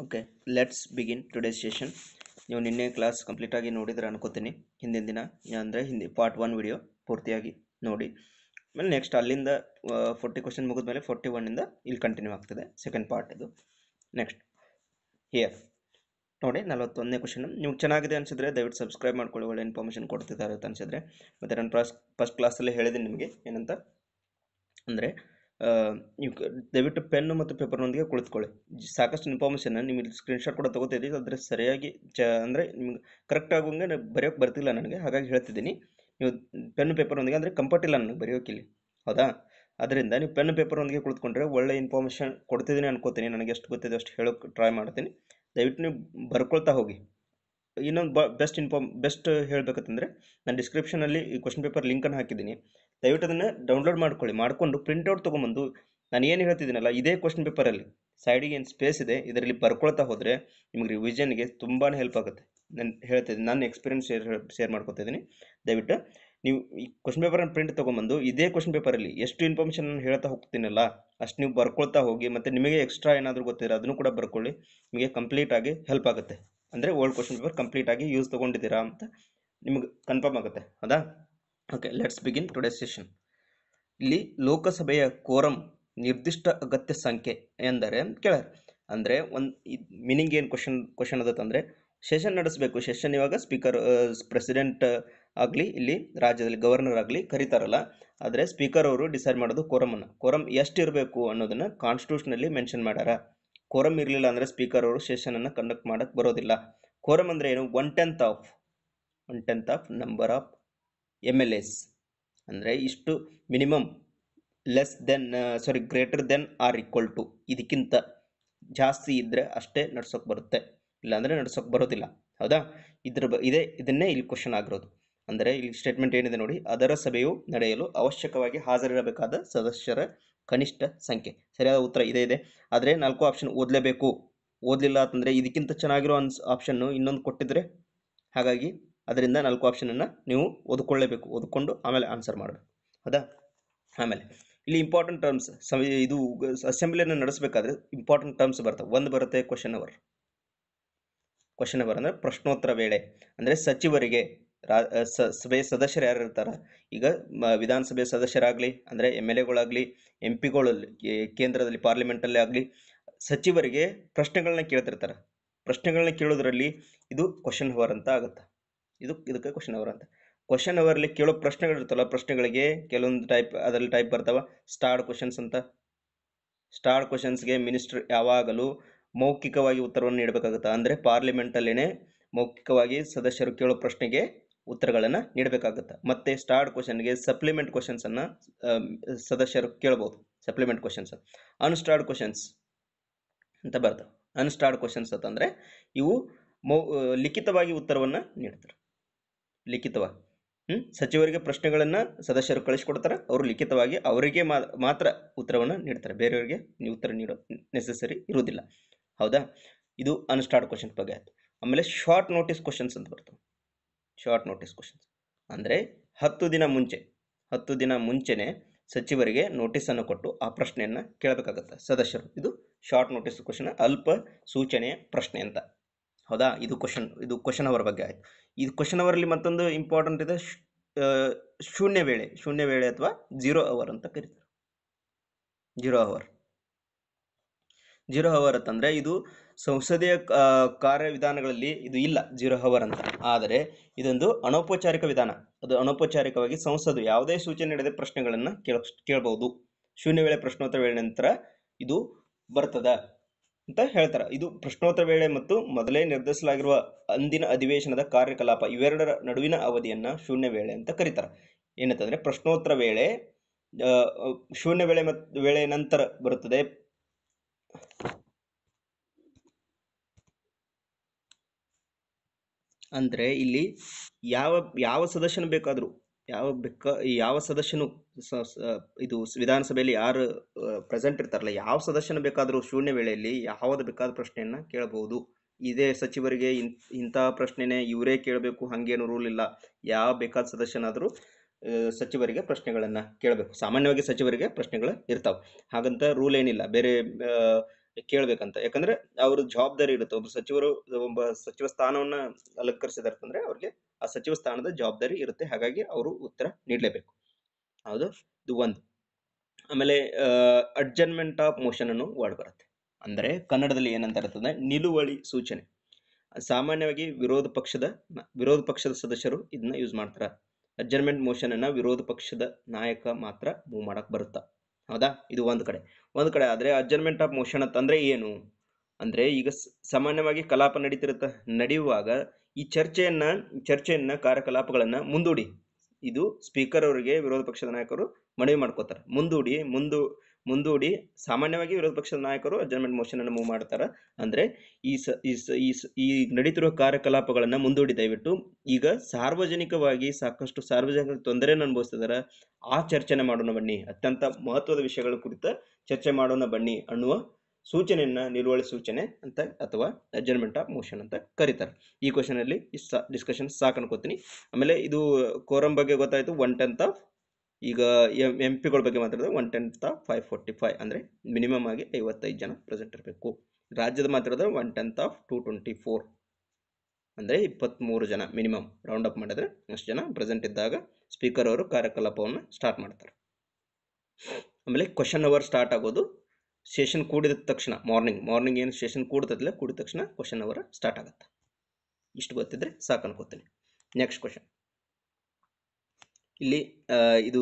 okay let's begin today's session ನೀವು ನಿನ್ನೆ class ಕಂಪ್ಲೀಟಾಗಿ ನೋಡಿದ್ರೆ ಅನ್ಕೋತೀನಿ ಹಿಂದಿನ ದಿನ ಅಂದರೆ ಹಿಂದಿ ಪಾರ್ಟ್ ಒನ್ ವಿಡಿಯೋ ಪೂರ್ತಿಯಾಗಿ ನೋಡಿ ಆಮೇಲೆ ನೆಕ್ಸ್ಟ್ ಅಲ್ಲಿಂದ ಫೋರ್ಟಿ ಕ್ವಶನ್ ಮುಗಿದ್ಮೇಲೆ ಫೋರ್ಟಿ ಒನ್ನಿಂದ ಇಲ್ಲಿ ಕಂಟಿನ್ಯೂ ಆಗ್ತದೆ ಸೆಕೆಂಡ್ ಪಾರ್ಟ್ ಇದು ನೆಕ್ಸ್ಟ್ ಹಿಯರ್ ನೋಡಿ ನಲವತ್ತೊಂದನೇ ಕ್ವಶನ್ ನಿಮಗೆ ಚೆನ್ನಾಗಿದೆ ಅನ್ಸಿದ್ರೆ ದಯವಿಟ್ಟು ಸಬ್ಸ್ಕ್ರೈಬ್ ಮಾಡ್ಕೊಳ್ಳಿ ಒಳ್ಳೆ ಇನ್ಫಾರ್ಮೇಷನ್ ಕೊಡ್ತಿದ್ದಾರೆ ಅಂತ ಅನ್ಸಿದ್ರೆ ಮತ್ತೆ ನಾನು ಫಸ್ಟ್ ಫಸ್ಟ್ ಕ್ಲಾಸಲ್ಲಿ ಹೇಳಿದ್ದೀನಿ ನಿಮಗೆ ಏನಂತ ಅಂದರೆ ನೀವು ದಯವಿಟ್ಟು ಪೆನ್ನು ಮತ್ತು ಪೇಪರ್ನೊಂದಿಗೆ ಕುಳಿತುಕೊಳ್ಳಿ ಸಾಕಷ್ಟು ಇನ್ಫಾರ್ಮೇಷನ್ ನಿಮಗೆ ಸ್ಕ್ರೀನ್ಶಾಟ್ ಕೂಡ ತಗೋತಾ ಇದ್ದೀವಿ ಆದರೆ ಸರಿಯಾಗಿ ಚ ಅಂದರೆ ನಿಮ್ಗೆ ಕರೆಕ್ಟ್ ಆಗೋಂಗೆ ನಾನು ಬರೆಯೋಕ್ಕೆ ಬರ್ತಿಲ್ಲ ನನಗೆ ಹಾಗಾಗಿ ಹೇಳ್ತಿದ್ದೀನಿ ನೀವು ಪೆನ್ನು ಪೇಪರ್ನೊಂದಿಗೆ ಅಂದರೆ ಕಂಫರ್ಟ್ ಇಲ್ಲ ನನಗೆ ಬರೆಯೋಕ್ಕಿಲ್ಲಿ ಹೌದಾ ಅದರಿಂದ ನೀವು ಪೆನ್ ಪೇಪರ್ನೊಂದಿಗೆ ಕುಳಿತುಕೊಂಡ್ರೆ ಒಳ್ಳೆ ಇನ್ಫಾರ್ಮೇಷನ್ ಕೊಡ್ತಿದ್ದೀನಿ ಅನ್ಕೋತೀನಿ ನನಗೆ ಎಷ್ಟು ಗೊತ್ತಿದೆ ಅಷ್ಟು ಹೇಳೋಕ್ಕೆ ಟ್ರೈ ಮಾಡ್ತೀನಿ ದಯವಿಟ್ಟು ನೀವು ಬರ್ಕೊಳ್ತಾ ಹೋಗಿ ಇನ್ನೊಂದು ಬ ಬೆಸ್ಟ್ ಇನ್ಫಾರ್ಮ್ ಬೆಸ್ಟ್ ಹೇಳಬೇಕಂತಂದರೆ ನಾನು ಡಿಸ್ಕ್ರಿಪ್ಷನಲ್ಲಿ ಈ ಕ್ವಶನ್ ಪೇಪರ್ ಲಿಂಕನ್ನು ಹಾಕಿದ್ದೀನಿ ದಯವಿಟ್ಟು ಅದನ್ನು ಡೌನ್ಲೋಡ್ ಮಾಡ್ಕೊಳ್ಳಿ ಮಾಡಿಕೊಂಡು ಪ್ರಿಂಟೌಟ್ ತೊಗೊಂಬಂದು ನಾನು ಏನು ಹೇಳ್ತಿದ್ದೀನಲ್ಲ ಇದೇ ಕ್ವಶನ್ ಪೇಪರಲ್ಲಿ ಸೈಡಿಗೆ ಏನು ಸ್ಪೇಸ್ ಇದೆ ಇದರಲ್ಲಿ ಬರ್ಕೊಳ್ತಾ ಹೋದರೆ ನಿಮಗೆ ರಿವಿಷನ್ಗೆ ತುಂಬಾ ಹೆಲ್ಪ್ ಆಗುತ್ತೆ ನಾನು ಹೇಳ್ತಿದ್ದೀನಿ ನನ್ನ ಎಕ್ಸ್ಪೀರಿಯನ್ಸ್ ಶೇರ್ ಶೇರ್ ಮಾಡ್ಕೊತಿದ್ದೀನಿ ದಯವಿಟ್ಟು ನೀವು ಈ ಕ್ವಶನ್ ಪೇಪರನ್ನು ಪ್ರಿಂಟ್ ತೊಗೊಂಬಂದು ಇದೇ ಕ್ವಶನ್ ಪೇಪರಲ್ಲಿ ಎಷ್ಟು ಇನ್ಫಾರ್ಮೇಷನ್ ನಾನು ಹೇಳ್ತಾ ಹೋಗ್ತೀನಲ್ಲ ಅಷ್ಟು ನೀವು ಬರ್ಕೊಳ್ತಾ ಹೋಗಿ ಮತ್ತು ನಿಮಗೆ ಎಕ್ಸ್ಟ್ರಾ ಏನಾದರೂ ಗೊತ್ತಿರೋ ಅದನ್ನು ಕೂಡ ಬರ್ಕೊಳ್ಳಿ ನಿಮಗೆ ಕಂಪ್ಲೀಟಾಗಿ ಹೆಲ್ಪ್ ಆಗುತ್ತೆ ಅಂದರೆ ಓಲ್ಡ್ ಕ್ವಶನ್ ಪೇಪರ್ ಕಂಪ್ಲೀಟಾಗಿ ಯೂಸ್ ತೊಗೊಂಡಿದ್ದೀರಾ ಅಂತ ನಿಮಗೆ ಕನ್ಫರ್ಮ್ ಆಗುತ್ತೆ ಹೌದಾ okay let's begin today session ಇಲ್ಲಿ ಲೋಕಸಭೆಯ ಕೋರಂ ನಿರ್ದಿಷ್ಟ ಅಗತ್ಯ ಸಂಖ್ಯೆ ಎಂದರೆ ಕೇಳ್ಯಾರ ಅಂದರೆ ಒಂದು ಮೀನಿಂಗ್ ಏನು ಕ್ವಶನ್ ಕ್ವಶನ್ ಅದತ್ತಂದರೆ ಸೆಷನ್ ನಡೆಸಬೇಕು ಸೆಷನ್ ಇವಾಗ ಸ್ಪೀಕರ್ ಪ್ರೆಸಿಡೆಂಟ್ ಆಗಲಿ ಇಲ್ಲಿ ರಾಜ್ಯದಲ್ಲಿ ಗವರ್ನರ್ ಆಗಲಿ ಕರೀತಾರಲ್ಲ ಆದರೆ ಸ್ಪೀಕರ್ ಅವರು ಡಿಸೈಡ್ ಮಾಡೋದು ಕೋರಮನ್ನು ಕೋರಮ್ ಎಷ್ಟಿರಬೇಕು ಅನ್ನೋದನ್ನು ಕಾನ್ಸ್ಟಿಟ್ಯೂಷನಲ್ಲಿ ಮೆನ್ಷನ್ ಮಾಡ್ಯಾರ ಕೋರಮ್ ಇರಲಿಲ್ಲ ಅಂದರೆ ಸ್ಪೀಕರ್ ಅವರು ಸೆಷನನ್ನು ಕಂಡಕ್ಟ್ ಮಾಡೋಕ್ಕೆ ಬರೋದಿಲ್ಲ ಕೋರಮ್ ಅಂದರೆ ಏನು one tenth of one tenth of number of M L S ಅಂದರೆ ಇಷ್ಟು minimum less than sorry greater than or equal to ಇದಕ್ಕಿಂತ ಜಾಸ್ತಿ ಇದ್ದರೆ ಅಷ್ಟೇ ನಡ್ಸೋಕೆ ಬರುತ್ತೆ ಇಲ್ಲಾಂದರೆ ನಡ್ಸೋಕೆ ಬರೋದಿಲ್ಲ ಹೌದಾ ಇದ್ರ ಬ ಇದೇ ಇದನ್ನೇ ಇಲ್ಲಿ ಕ್ವಶನ್ ಆಗಿರೋದು ಅಂದರೆ ಇಲ್ಲಿ ಸ್ಟೇಟ್ಮೆಂಟ್ ಏನಿದೆ ನೋಡಿ ಅದರ ಸಭೆಯು ನಡೆಯಲು ಅವಶ್ಯಕವಾಗಿ ಹಾಜರಿರಬೇಕಾದ ಸದಸ್ಯರ ಕನಿಷ್ಠ ಸಂಖ್ಯೆ ಸರಿಯಾದ ಉತ್ತರ ಇದೇ ಇದೆ ಆದರೆ ನಾಲ್ಕು ಆಪ್ಷನ್ ಓದಲೇಬೇಕು ಓದಲಿಲ್ಲ ಅಂತಂದರೆ ಇದಕ್ಕಿಂತ ಚೆನ್ನಾಗಿರೋ ಅನ್ಸ್ ಆಪ್ಷನ್ನು ಇನ್ನೊಂದು ಕೊಟ್ಟಿದ್ರೆ ಹಾಗಾಗಿ ಅದರಿಂದ ನಾಲ್ಕು ಆಪ್ಷನನ್ನು ನೀವು ಓದ್ಕೊಳ್ಳೇಬೇಕು ಓದ್ಕೊಂಡು ಆಮೇಲೆ ಆನ್ಸರ್ ಮಾಡಬೇಕು ಹೌದಾ ಆಮೇಲೆ ಇಲ್ಲಿ ಇಂಪಾರ್ಟೆಂಟ್ ಟರ್ಮ್ಸ್ ಇದು ಅಸೆಂಬ್ಲಿಯನ್ನು ನಡೆಸಬೇಕಾದ್ರೆ ಇಂಪಾರ್ಟೆಂಟ್ ಟರ್ಮ್ಸ್ ಬರ್ತವೆ ಒಂದು ಬರುತ್ತೆ ಕ್ವಶನ್ ಅವರ್ ಕ್ವಶನ್ ಅವರ್ ಅಂದರೆ ಪ್ರಶ್ನೋತ್ತರ ವೇಳೆ ಅಂದರೆ ಸಚಿವರಿಗೆ ರಾ ಸಭೆ ಸದಸ್ಯರು ಯಾರು ಇರ್ತಾರೆ ಈಗ ವಿಧಾನಸಭೆ ಸದಸ್ಯರಾಗಲಿ ಅಂದರೆ ಎಮ್ ಎಲ್ ಎಗಳಾಗಲಿ ಎಂ ಪಿಗಳಲ್ಲಿ ಕೇಂದ್ರದಲ್ಲಿ ಪಾರ್ಲಿಮೆಂಟಲ್ಲೇ ಆಗಲಿ ಸಚಿವರಿಗೆ ಪ್ರಶ್ನೆಗಳನ್ನ ಕೇಳ್ತಿರ್ತಾರೆ ಪ್ರಶ್ನೆಗಳನ್ನ ಕೇಳೋದ್ರಲ್ಲಿ ಇದು ಕ್ವಶನ್ ಅವರ್ ಅಂತ ಆಗುತ್ತೆ ಇದು ಇದಕ್ಕೆ ಕ್ವಶನ್ ಅವರ್ ಅಂತ ಕ್ವಶನ್ ಅವರಲ್ಲಿ ಕೇಳೋ ಪ್ರಶ್ನೆಗಳಿರ್ತಲ್ಲ ಪ್ರಶ್ನೆಗಳಿಗೆ ಕೆಲವೊಂದು ಟೈಪ್ ಅದರಲ್ಲಿ ಟೈಪ್ ಬರ್ತಾವೆ ಸ್ಟಾರ್ಡ್ ಕ್ವಶನ್ಸ್ ಅಂತ ಸ್ಟಾರ್ಡ್ ಕ್ವಶನ್ಸ್ಗೆ ಮಿನಿಸ್ಟರ್ ಯಾವಾಗಲೂ ಮೌಖಿಕವಾಗಿ ಉತ್ತರವನ್ನು ನೀಡಬೇಕಾಗುತ್ತೆ ಅಂದರೆ ಪಾರ್ಲಿಮೆಂಟಲ್ಲೇ ಮೌಖಿಕವಾಗಿ ಸದಸ್ಯರು ಕೇಳೋ ಪ್ರಶ್ನೆಗೆ ಉತ್ತರಗಳನ್ನು ನೀಡಬೇಕಾಗುತ್ತೆ ಮತ್ತು ಸ್ಟಾರ್ಡ್ ಕ್ವಶನ್ಗೆ ಸಪ್ಲಿಮೆಂಟ್ ಕ್ವಶನ್ಸನ್ನು ಸದಸ್ಯರು ಕೇಳ್ಬೋದು ಸಪ್ಲಿಮೆಂಟ್ ಕ್ವಶನ್ಸ್ ಅನ್ಸ್ಟಾರ್ಡ್ ಕ್ವಶನ್ಸ್ ಅಂತ ಬರ್ತವೆ ಅನ್ಸ್ಟಾರ್ಡ್ ಕ್ವಶನ್ಸ್ ಅಂತಂದರೆ ಇವು ಮೌ ಲಿಖಿತವಾಗಿ ಉತ್ತರವನ್ನು ನೀಡ್ತಾರೆ ಲಿಖಿತವ ಸಚಿವರಿಗೆ ಪ್ರಶ್ನೆಗಳನ್ನು ಸದಸ್ಯರು ಕಳಿಸ್ಕೊಡ್ತಾರೆ ಅವರು ಲಿಖಿತವಾಗಿ ಅವರಿಗೆ ಮಾತ್ರ ಉತ್ತರವನ್ನು ನೀಡ್ತಾರೆ ಬೇರೆಯವರಿಗೆ ನೀವು ಉತ್ತರ ನೀಡೋ ನೆಸೆಸರಿ ಇರುವುದಿಲ್ಲ ಹೌದಾ ಇದು ಅನ್ಸ್ಟಾರ್ಟ್ ಕ್ವಶನ್ ಬಗ್ಗೆ ಆಯ್ತು ಆಮೇಲೆ ಶಾರ್ಟ್ ನೋಟಿಸ್ ಕ್ವಶನ್ಸ್ ಅಂತ ಬರ್ತವೆ ಶಾರ್ಟ್ ನೋಟಿಸ್ ಕ್ವಶನ್ಸ್ ಅಂದರೆ ಹತ್ತು ದಿನ ಮುಂಚೆ ಹತ್ತು ದಿನ ಮುಂಚೆನೆ ಸಚಿವರಿಗೆ ನೋಟಿಸನ್ನು ಕೊಟ್ಟು ಆ ಪ್ರಶ್ನೆಯನ್ನು ಕೇಳಬೇಕಾಗತ್ತೆ ಸದಸ್ಯರು ಇದು ಶಾರ್ಟ್ ನೋಟಿಸ್ ಕ್ವಶನ್ ಅಲ್ಪ ಸೂಚನೆಯ ಪ್ರಶ್ನೆ ಅಂತ ಹೌದಾ ಇದು ಕ್ವಶನ್ ಇದು ಕ್ವಶನ್ ಅವರ್ ಬಗ್ಗೆ ಆಯಿತು ಇದು ಕ್ವಶನ್ ಅವರಲ್ಲಿ ಮತ್ತೊಂದು ಇಂಪಾರ್ಟೆಂಟ್ ಇದೆ ಶೂನ್ಯ ವೇಳೆ ಶೂನ್ಯ ವೇಳೆ ಅಥವಾ ಜೀರೋ ಅವರ್ ಅಂತ ಕರೀತಾರೆ ಜೀರೋ ಅವರ್ ಜೀರೋ ಅವರ್ ಅಂತಂದರೆ ಇದು ಸಂಸದೀಯ ಕಾರ್ಯವಿಧಾನಗಳಲ್ಲಿ ಇದು ಇಲ್ಲ ಜೀರೋ ಅವರ್ ಅಂತ ಆದರೆ ಇದೊಂದು ಅನೌಪಚಾರಿಕ ವಿಧಾನ ಅದು ಅನೌಪಚಾರಿಕವಾಗಿ ಸಂಸದ ಯಾವುದೇ ಸೂಚನೆ ನೀಡದೆ ಪ್ರಶ್ನೆಗಳನ್ನು ಕೇಳ ಕೇಳಬಹುದು ಶೂನ್ಯ ವೇಳೆ ಪ್ರಶ್ನೋತ್ತರ ವೇಳೆ ನಂತರ ಇದು ಬರ್ತದ ಅಂತ ಹೇಳ್ತಾರೆ ಇದು ಪ್ರಶ್ನೋತ್ತರ ವೇಳೆ ಮತ್ತು ಮೊದಲೇ ನಿರ್ಧರಿಸಲಾಗಿರುವ ಅಂದಿನ ಅಧಿವೇಶನದ ಕಾರ್ಯಕಲಾಪ ಇವೆರಡರ ನಡುವಿನ ಅವಧಿಯನ್ನು ಶೂನ್ಯ ವೇಳೆ ಅಂತ ಕರೀತಾರೆ ಏನಂತಂದ್ರೆ ಪ್ರಶ್ನೋತ್ತರ ವೇಳೆ ಶೂನ್ಯ ವೇಳೆ ಮತ್ತು ವೇಳೆ ನಂತರ ಬರುತ್ತದೆ ಅಂದರೆ ಇಲ್ಲಿ ಯಾವ ಯಾವ ಸದಸ್ಯನ ಬೇಕಾದರೂ ಯಾವ ಬೆಕ್ಕ ಯಾವ ಸದಸ್ಯನು ಇದು ವಿಧಾನಸಭೆಯಲ್ಲಿ ಯಾರು ಪ್ರೆಸೆಂಟ್ ಇರ್ತಾರಲ್ಲ ಯಾವ ಸದಸ್ಯನ ಬೇಕಾದರೂ ಶೂನ್ಯ ವೇಳೆಯಲ್ಲಿ ಯಾವ್ದು ಬೇಕಾದ ಪ್ರಶ್ನೆಯನ್ನು ಕೇಳಬಹುದು ಇದೇ ಸಚಿವರಿಗೆ ಇನ್ ಇಂತಹ ಪ್ರಶ್ನೆನೇ ಇವರೇ ಕೇಳಬೇಕು ಹಂಗೇನು ರೂಲ್ ಇಲ್ಲ ಯಾವ ಬೇಕಾದ ಸದಸ್ಯನಾದರೂ ಸಚಿವರಿಗೆ ಪ್ರಶ್ನೆಗಳನ್ನು ಕೇಳಬೇಕು ಸಾಮಾನ್ಯವಾಗಿ ಸಚಿವರಿಗೆ ಪ್ರಶ್ನೆಗಳು ಇರ್ತಾವೆ ಹಾಗಂತ ರೂಲ್ ಏನಿಲ್ಲ ಬೇರೆ ಕೇಳ್ಬೇಕಂತ ಯಾಕಂದ್ರೆ ಅವ್ರ ಜವಾಬ್ದಾರಿ ಇರುತ್ತೆ ಒಬ್ಬ ಸಚಿವರು ಒಬ್ಬ ಸಚಿವ ಸ್ಥಾನವನ್ನ ಅಲಂಕರಿಸಿದಾರೆ ಅಂತಂದ್ರೆ ಅವ್ರಿಗೆ ಆ ಸಚಿವ ಸ್ಥಾನದ ಜವಾಬ್ದಾರಿ ಇರುತ್ತೆ ಹಾಗಾಗಿ ಅವರು ಉತ್ತರ ನೀಡಲೇಬೇಕು ಹೌದು ಇದು ಒಂದು ಆಮೇಲೆ ಅಡ್ಜನ್ಮೆಂಟ್ ಆಫ್ ಮೋಷನ್ ಅನ್ನು ವರ್ಡ್ ಬರುತ್ತೆ ಅಂದರೆ ಕನ್ನಡದಲ್ಲಿ ಏನಂತ ಇರ್ತದೆ ನಿಲುವಳಿ ಸೂಚನೆ ಸಾಮಾನ್ಯವಾಗಿ ವಿರೋಧ ಪಕ್ಷದ ವಿರೋಧ ಪಕ್ಷದ ಸದಸ್ಯರು ಇದನ್ನ ಯೂಸ್ ಮಾಡ್ತಾರೆ ಅಡ್ಜನ್ಮೆಂಟ್ ಮೋಷನ್ ಅನ್ನ ವಿರೋಧ ಪಕ್ಷದ ನಾಯಕ ಮಾತ್ರ ಮೂವ್ ಮಾಡಕ್ ಬರುತ್ತಾ ಹೌದಾ ಇದು ಒಂದು ಕಡೆ ಒಂದು ಕಡೆ ಆದರೆ ಅಡ್ಜರ್ಮೆಂಟ್ ಆಫ್ ಮೋಷನ್ ಅಂತಂದರೆ ಏನು ಅಂದರೆ ಈಗ ಸಾಮಾನ್ಯವಾಗಿ ಕಲಾಪ ನಡೀತಿರುತ್ತೆ ನಡೆಯುವಾಗ ಈ ಚರ್ಚೆಯನ್ನ ಚರ್ಚೆಯನ್ನು ಕಾರ್ಯಕಲಾಪಗಳನ್ನು ಮುಂದೂಡಿ ಇದು ಸ್ಪೀಕರ್ ಅವರಿಗೆ ವಿರೋಧ ಪಕ್ಷದ ನಾಯಕರು ಮನವಿ ಮಾಡ್ಕೋತಾರೆ ಮುಂದೂಡಿ ಮುಂದೂ ಮುಂದೂಡಿ ಸಾಮಾನ್ಯವಾಗಿ ವಿರೋಧ ಪಕ್ಷದ ನಾಯಕರು ಅಡ್ಜರ್ಮೆಂಟ್ ಮೋಷನ್ ಅನ್ನು ಮೂವ್ ಮಾಡ್ತಾರೆ ಅಂದ್ರೆ ಈ ಸ ಈ ಸ ಕಾರ್ಯಕಲಾಪಗಳನ್ನು ಮುಂದೂಡಿ ದಯವಿಟ್ಟು ಈಗ ಸಾರ್ವಜನಿಕವಾಗಿ ಸಾಕಷ್ಟು ಸಾರ್ವಜನಿಕ ತೊಂದರೆಯನ್ನು ಅನುಭವಿಸ್ತಿದ್ದಾರೆ ಆ ಚರ್ಚೆನೆ ಮಾಡೋಣ ಬನ್ನಿ ಅತ್ಯಂತ ಮಹತ್ವದ ವಿಷಯಗಳ ಕುರಿತ ಚರ್ಚೆ ಮಾಡೋಣ ಬನ್ನಿ ಅನ್ನುವ ಸೂಚನೆಯನ್ನ ನಿಲುವಳಿ ಸೂಚನೆ ಅಂತ ಅಥವಾ ಅಡ್ಜರ್ಮೆಂಟ್ ಆಫ್ ಮೋಷನ್ ಅಂತ ಕರೀತಾರೆ ಈ ಕ್ವಶನಲ್ಲಿ ಡಿಸ್ಕಷನ್ ಸಾಕು ಅನ್ಕೋತೀನಿ ಆಮೇಲೆ ಇದು ಕೋರಂ ಬಗ್ಗೆ ಗೊತ್ತಾಯಿತು ಒನ್ ಟೆಂತ್ ಆಫ್ ಈಗ ಎಂ ಎಂ ಪಿಗಳ ಬಗ್ಗೆ ಮಾತಾಡಿದ್ರೆ one tenth five forty five ಅಂದರೆ ಮಿನಿಮಮ್ ಆಗಿ ಐವತ್ತೈದು ಜನ ಪ್ರೆಸೆಂಟ್ ಇರಬೇಕು ರಾಜ್ಯದ ಮಾತಾಡಿದ್ರೆ one tenth of two twenty four ಅಂದರೆ ಇಪ್ಪತ್ತ್ಮೂರು ಜನ ಮಿನಿಮಮ್ ರೌಂಡ್ ಅಪ್ ಮಾಡಿದರೆ ಅಷ್ಟು ಜನ ಪ್ರೆಸೆಂಟ್ ಇದ್ದಾಗ ಸ್ಪೀಕರ್ ಅವರು ಕಾರ್ಯಕಲಾಪವನ್ನು ಸ್ಟಾರ್ಟ್ ಮಾಡ್ತಾರೆ ಆಮೇಲೆ ಕ್ವಶನ್ ಅವರ್ ಸ್ಟಾರ್ಟ್ ಆಗೋದು ಸೆಷನ್ ಕೂಡಿದ ತಕ್ಷಣ ಮಾರ್ನಿಂಗ್ ಮಾರ್ನಿಂಗ್ ಏನು ಸೆಷನ್ ಕೂಡ್ತದಲ್ಲ ಕೂಡಿದ ತಕ್ಷಣ ಕ್ವಶನ್ ಅವರ್ ಸ್ಟಾರ್ಟ್ ಆಗುತ್ತೆ ಇಷ್ಟು ಗೊತ್ತಿದ್ರೆ ಸಾಕು ಅನ್ಕೋತೀನಿ ನೆಕ್ಸ್ಟ್ ಕ್ವಶನ್ ಇಲ್ಲಿ ಇದು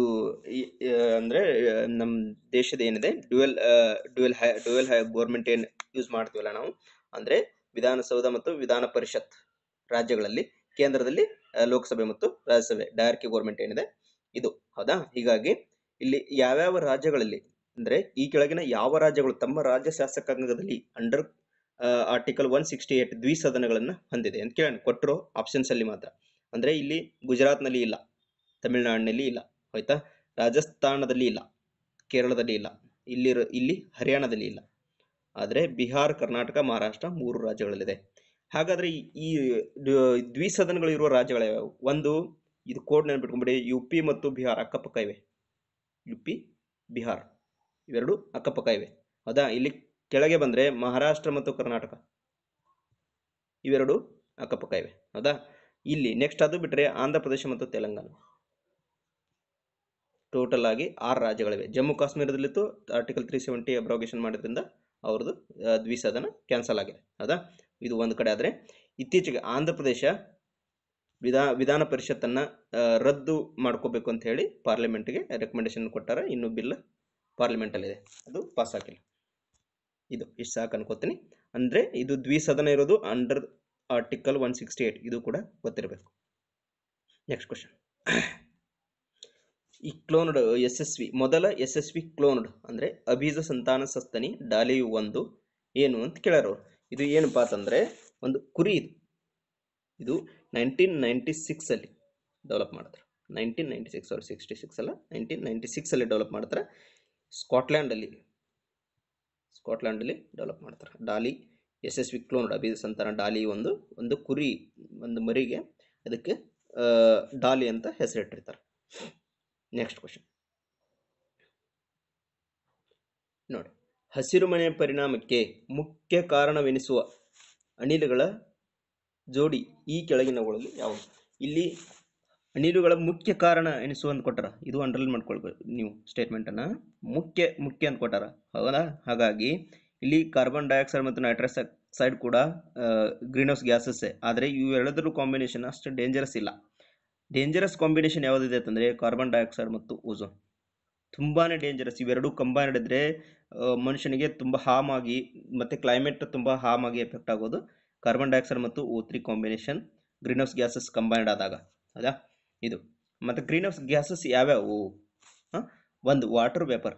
ಅಂದ್ರೆ ನಮ್ಮ ದೇಶದ ಏನಿದೆ dual dual high dual high government ಏನ್ ಯೂಸ್ ಮಾಡ್ತೀವಲ್ಲ ನಾವು ಅಂದ್ರೆ ವಿಧಾನಸೌಧ ಮತ್ತು ವಿಧಾನ ಪರಿಷತ್ ರಾಜ್ಯಗಳಲ್ಲಿ ಕೇಂದ್ರದಲ್ಲಿ ಲೋಕಸಭೆ ಮತ್ತು ರಾಜ್ಯಸಭೆ ಡೈರೆಕ್ಟ್ ಗೋರ್ಮೆಂಟ್ ಏನಿದೆ ಇದು ಹೌದಾ ಹೀಗಾಗಿ ಇಲ್ಲಿ ಯಾವ್ಯಾವ ರಾಜ್ಯಗಳಲ್ಲಿ ಅಂದ್ರೆ ಈ ಕೆಳಗಿನ ಯಾವ ರಾಜ್ಯಗಳು ತಮ್ಮ ರಾಜ್ಯ ಶಾಸಕಾಂಗದಲ್ಲಿ under article one sixty eight ದ್ವಿಸದನಗಳನ್ನು ಹೊಂದಿದೆ ಅಂತ ಕೇಳೋಣ ಕೊಟ್ಟರು ಅಲ್ಲಿ ಮಾತ್ರ ಅಂದ್ರೆ ಇಲ್ಲಿ ಗುಜರಾತ್ನಲ್ಲಿ ಇಲ್ಲ ತಮಿಳ್ನಾಡಿನಲ್ಲಿ ಇಲ್ಲ ಆಯ್ತಾ ರಾಜಸ್ಥಾನದಲ್ಲಿ ಇಲ್ಲ ಕೇರಳದಲ್ಲಿ ಇಲ್ಲ ಇಲ್ಲಿರೋ ಇಲ್ಲಿ ಹರಿಯಾಣದಲ್ಲಿ ಇಲ್ಲ ಆದರೆ ಬಿಹಾರ್ ಕರ್ನಾಟಕ ಮಹಾರಾಷ್ಟ್ರ ಮೂರು ರಾಜ್ಯಗಳಲ್ಲಿದೆ ಹಾಗಾದರೆ ಈ ದ್ವಿಸದನಗಳಿರುವ ರಾಜ್ಯಗಳು ಯಾವ್ಯಾವು ಒಂದು ಇದು ಕೋಡ್ ನೆನ್ಪಿಟ್ಕೊಂಬಿಡಿ ಯು ಪಿ ಮತ್ತು ಬಿಹಾರ್ ಅಕ್ಕಪಕ್ಕ ಇವೆ ಯು ಪಿ ಬಿಹಾರ್ ಇವೆರಡು ಅಕ್ಕಪಕ್ಕ ಇವೆ ಹೌದಾ ಇಲ್ಲಿ ಕೆಳಗೆ ಬಂದರೆ ಮಹಾರಾಷ್ಟ್ರ ಮತ್ತು ಕರ್ನಾಟಕ ಇವೆರಡು ಅಕ್ಕಪಕ್ಕ ಇವೆ ಹೌದಾ ಇಲ್ಲಿ ನೆಕ್ಸ್ಟ್ ಅದು ಬಿಟ್ಟರೆ ಆಂಧ್ರ ಪ್ರದೇಶ ಮತ್ತು ತೆಲಂಗಾಣ ಟೋಟಲ್ ಆಗಿ ಆರು ರಾಜ್ಯಗಳಿವೆ ಜಮ್ಮು ಕಾಶ್ಮೀರದಲ್ಲಿತ್ತು ಆರ್ಟಿಕಲ್ ತ್ರೀ ಸೆವೆಂಟಿ ಅಬ್ರೋಗೇಷನ್ ಮಾಡೋದ್ರಿಂದ ಅವ್ರದ್ದು ದ್ವಿಸದನ ಕ್ಯಾನ್ಸಲ್ ಆಗಿದೆ ಹೌದಾ ಇದು ಒಂದು ಕಡೆ ಆದರೆ ಇತ್ತೀಚೆಗೆ ಆಂಧ್ರ ಪ್ರದೇಶ ವಿಧಾ ವಿಧಾನ ಪರಿಷತ್ತನ್ನು ರದ್ದು ಮಾಡ್ಕೋಬೇಕು ಅಂತ ಹೇಳಿ ಪಾರ್ಲಿಮೆಂಟ್ಗೆ ರೆಕಮೆಂಡೇಶನ್ ಕೊಟ್ಟಾರೆ ಇನ್ನೂ ಬಿಲ್ ಪಾರ್ಲಿಮೆಂಟಲ್ಲಿದೆ ಅದು ಪಾಸ್ ಆಗಿಲ್ಲ ಇದು ಇಷ್ಟು ಸಾಕು ಅನ್ಕೋತೀನಿ ಅಂದರೆ ಇದು ದ್ವಿಸದನ ಇರೋದು under article one sixty eight ಇದು ಕೂಡ ಗೊತ್ತಿರಬೇಕು ನೆಕ್ಸ್ಟ್ ಕ್ವಶನ್ ಈ ಕ್ಲೋನ್ಡ್ ಯಶಸ್ವಿ ಮೊದಲ ಯಶಸ್ವಿ ಕ್ಲೋನ್ಡ್ ಅಂದರೆ ಅಬೀಜ ಸಂತಾನ ಸಸ್ತನಿ ಡಾಲಿಯು ಒಂದು ಏನು ಅಂತ ಕೇಳೋರು ಇದು ಏನಪ್ಪ ಅಂತಂದರೆ ಒಂದು ಕುರಿ ಇದು ಇದು ನೈನ್ಟೀನ್ ನೈಂಟಿ ಸಿಕ್ಸಲ್ಲಿ ಡೆವಲಪ್ ಮಾಡ್ತಾರೆ ನೈನ್ಟೀನ್ ನೈಂಟಿ ಸಿಕ್ಸ್ ಅವ್ರು ಸಿಕ್ಸ್ಟಿ ಸಿಕ್ಸ್ ಅಲ್ಲ ನೈನ್ಟೀನ್ ನೈಂಟಿ ಸಿಕ್ಸಲ್ಲಿ ಡೆವಲಪ್ ಮಾಡ್ತಾರೆ ಸ್ಕಾಟ್ಲ್ಯಾಂಡಲ್ಲಿ ಸ್ಕಾಟ್ಲ್ಯಾಂಡಲ್ಲಿ ಡೆವಲಪ್ ಮಾಡ್ತಾರೆ ಡಾಲಿ ಯಶಸ್ವಿ ಕ್ಲೋನ್ಡ್ ಅಬೀಜ ಸಂತಾನ ಡಾಲಿ ಒಂದು ಒಂದು ಕುರಿ ಒಂದು ಮರಿಗೆ ಅದಕ್ಕೆ ಡಾಲಿ ಅಂತ ಹೆಸರಿಟ್ಟಿರ್ತಾರೆ ನೆಕ್ಸ್ಟ್ ಕ್ವಶನ್ ನೋಡಿ ಹಸಿರುಮನೆ ಪರಿಣಾಮಕ್ಕೆ ಮುಖ್ಯ ಕಾರಣವೆನಿಸುವ ಅನಿಲಗಳ ಜೋಡಿ ಈ ಕೆಳಗಿನವುಗಳಲ್ಲಿ ಯಾವುದು ಇಲ್ಲಿ ಅನಿಲುಗಳ ಮುಖ್ಯ ಕಾರಣ ಎನಿಸುವ ಅಂತ ಕೊಟ್ಟಾರ ಇದು ಅಂಡರ್ಲೈನ್ ಮಾಡ್ಕೊಳ್ಬೇಕು ನೀವು ಸ್ಟೇಟ್ಮೆಂಟನ್ನು ಮುಖ್ಯ ಮುಖ್ಯ ಅಂತ ಕೊಟ್ಟಾರ ಹೌದಾ ಹಾಗಾಗಿ ಇಲ್ಲಿ ಕಾರ್ಬನ್ ಡೈಆಕ್ಸೈಡ್ ಮತ್ತು ನೈಟ್ರಸ್ ಆಕ್ಸೈಡ್ ಕೂಡ ಗ್ರೀನ್ ಹೌಸ್ ಗ್ಯಾಸಸ್ಸೇ ಆದರೆ ಇವೆರಡರ ಕಾಂಬಿನೇಷನ್ ಅಷ್ಟು ಡೇಂಜರಸ್ ಇಲ್ಲ ಡೇಂಜರಸ್ ಕಾಂಬಿನೇಷನ್ ಯಾವುದಿದೆ ಅಂತಂದರೆ ಕಾರ್ಬನ್ ಡೈಆಕ್ಸೈಡ್ ಮತ್ತು ಓಝೋನ್ ತುಂಬಾ ಡೇಂಜರಸ್ ಇವೆರಡೂ ಕಂಬೈನ್ಡ್ ಇದ್ರೆ ಮನುಷ್ಯನಿಗೆ ತುಂಬ ಹಾಮ್ ಆಗಿ ಮತ್ತು ಕ್ಲೈಮೇಟ್ ತುಂಬ ಹಾಮ್ ಆಗಿ ಎಫೆಕ್ಟ್ ಆಗೋದು ಕಾರ್ಬನ್ ಡೈಆಕ್ಸೈಡ್ ಮತ್ತು O three combination green house gases combined ಆದಾಗ ಅದಾ ಇದು ಮತ್ತು ಗ್ರೀನ್ ಹೌಸ್ ಗ್ಯಾಸಸ್ ಯಾವ್ಯಾವು ಒಂದು ವಾಟರ್ ವೇಪರ್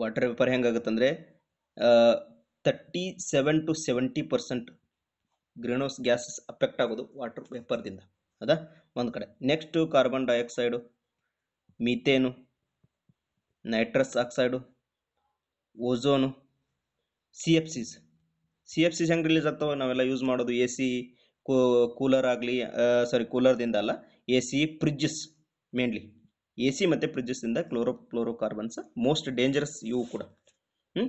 ವಾಟರ್ ವೇಪರ್ ಹೆಂಗಾಗುತ್ತಂದರೆ thirty seven to seventy percent house gases affect ಆಗೋದು ವಾಟರ್ ವೇಪರ್ದಿಂದ ಅದಾ ಒಂದು ಕಡೆ next carbon dioxide methane nitrous oxide ozone C F Cs C F Cs ಹೆಂಗೆ ರಿಲೀಸ್ ಆಗ್ತಾವೆ ನಾವೆಲ್ಲ ಯೂಸ್ ಮಾಡೋದು ಎ ಸಿ ಕೂಲರ್ ಆಗಲಿ ಸಾರಿ ಕೂಲರ್ದಿಂದ ಅಲ್ಲ A C fridges mainly A C ಮತ್ತು ಫ್ರಿಜ್ಜಸ್ಸಿಂದ chloro chloro carbons most dangerous ಇವು ಕೂಡ ಹ್ಞೂ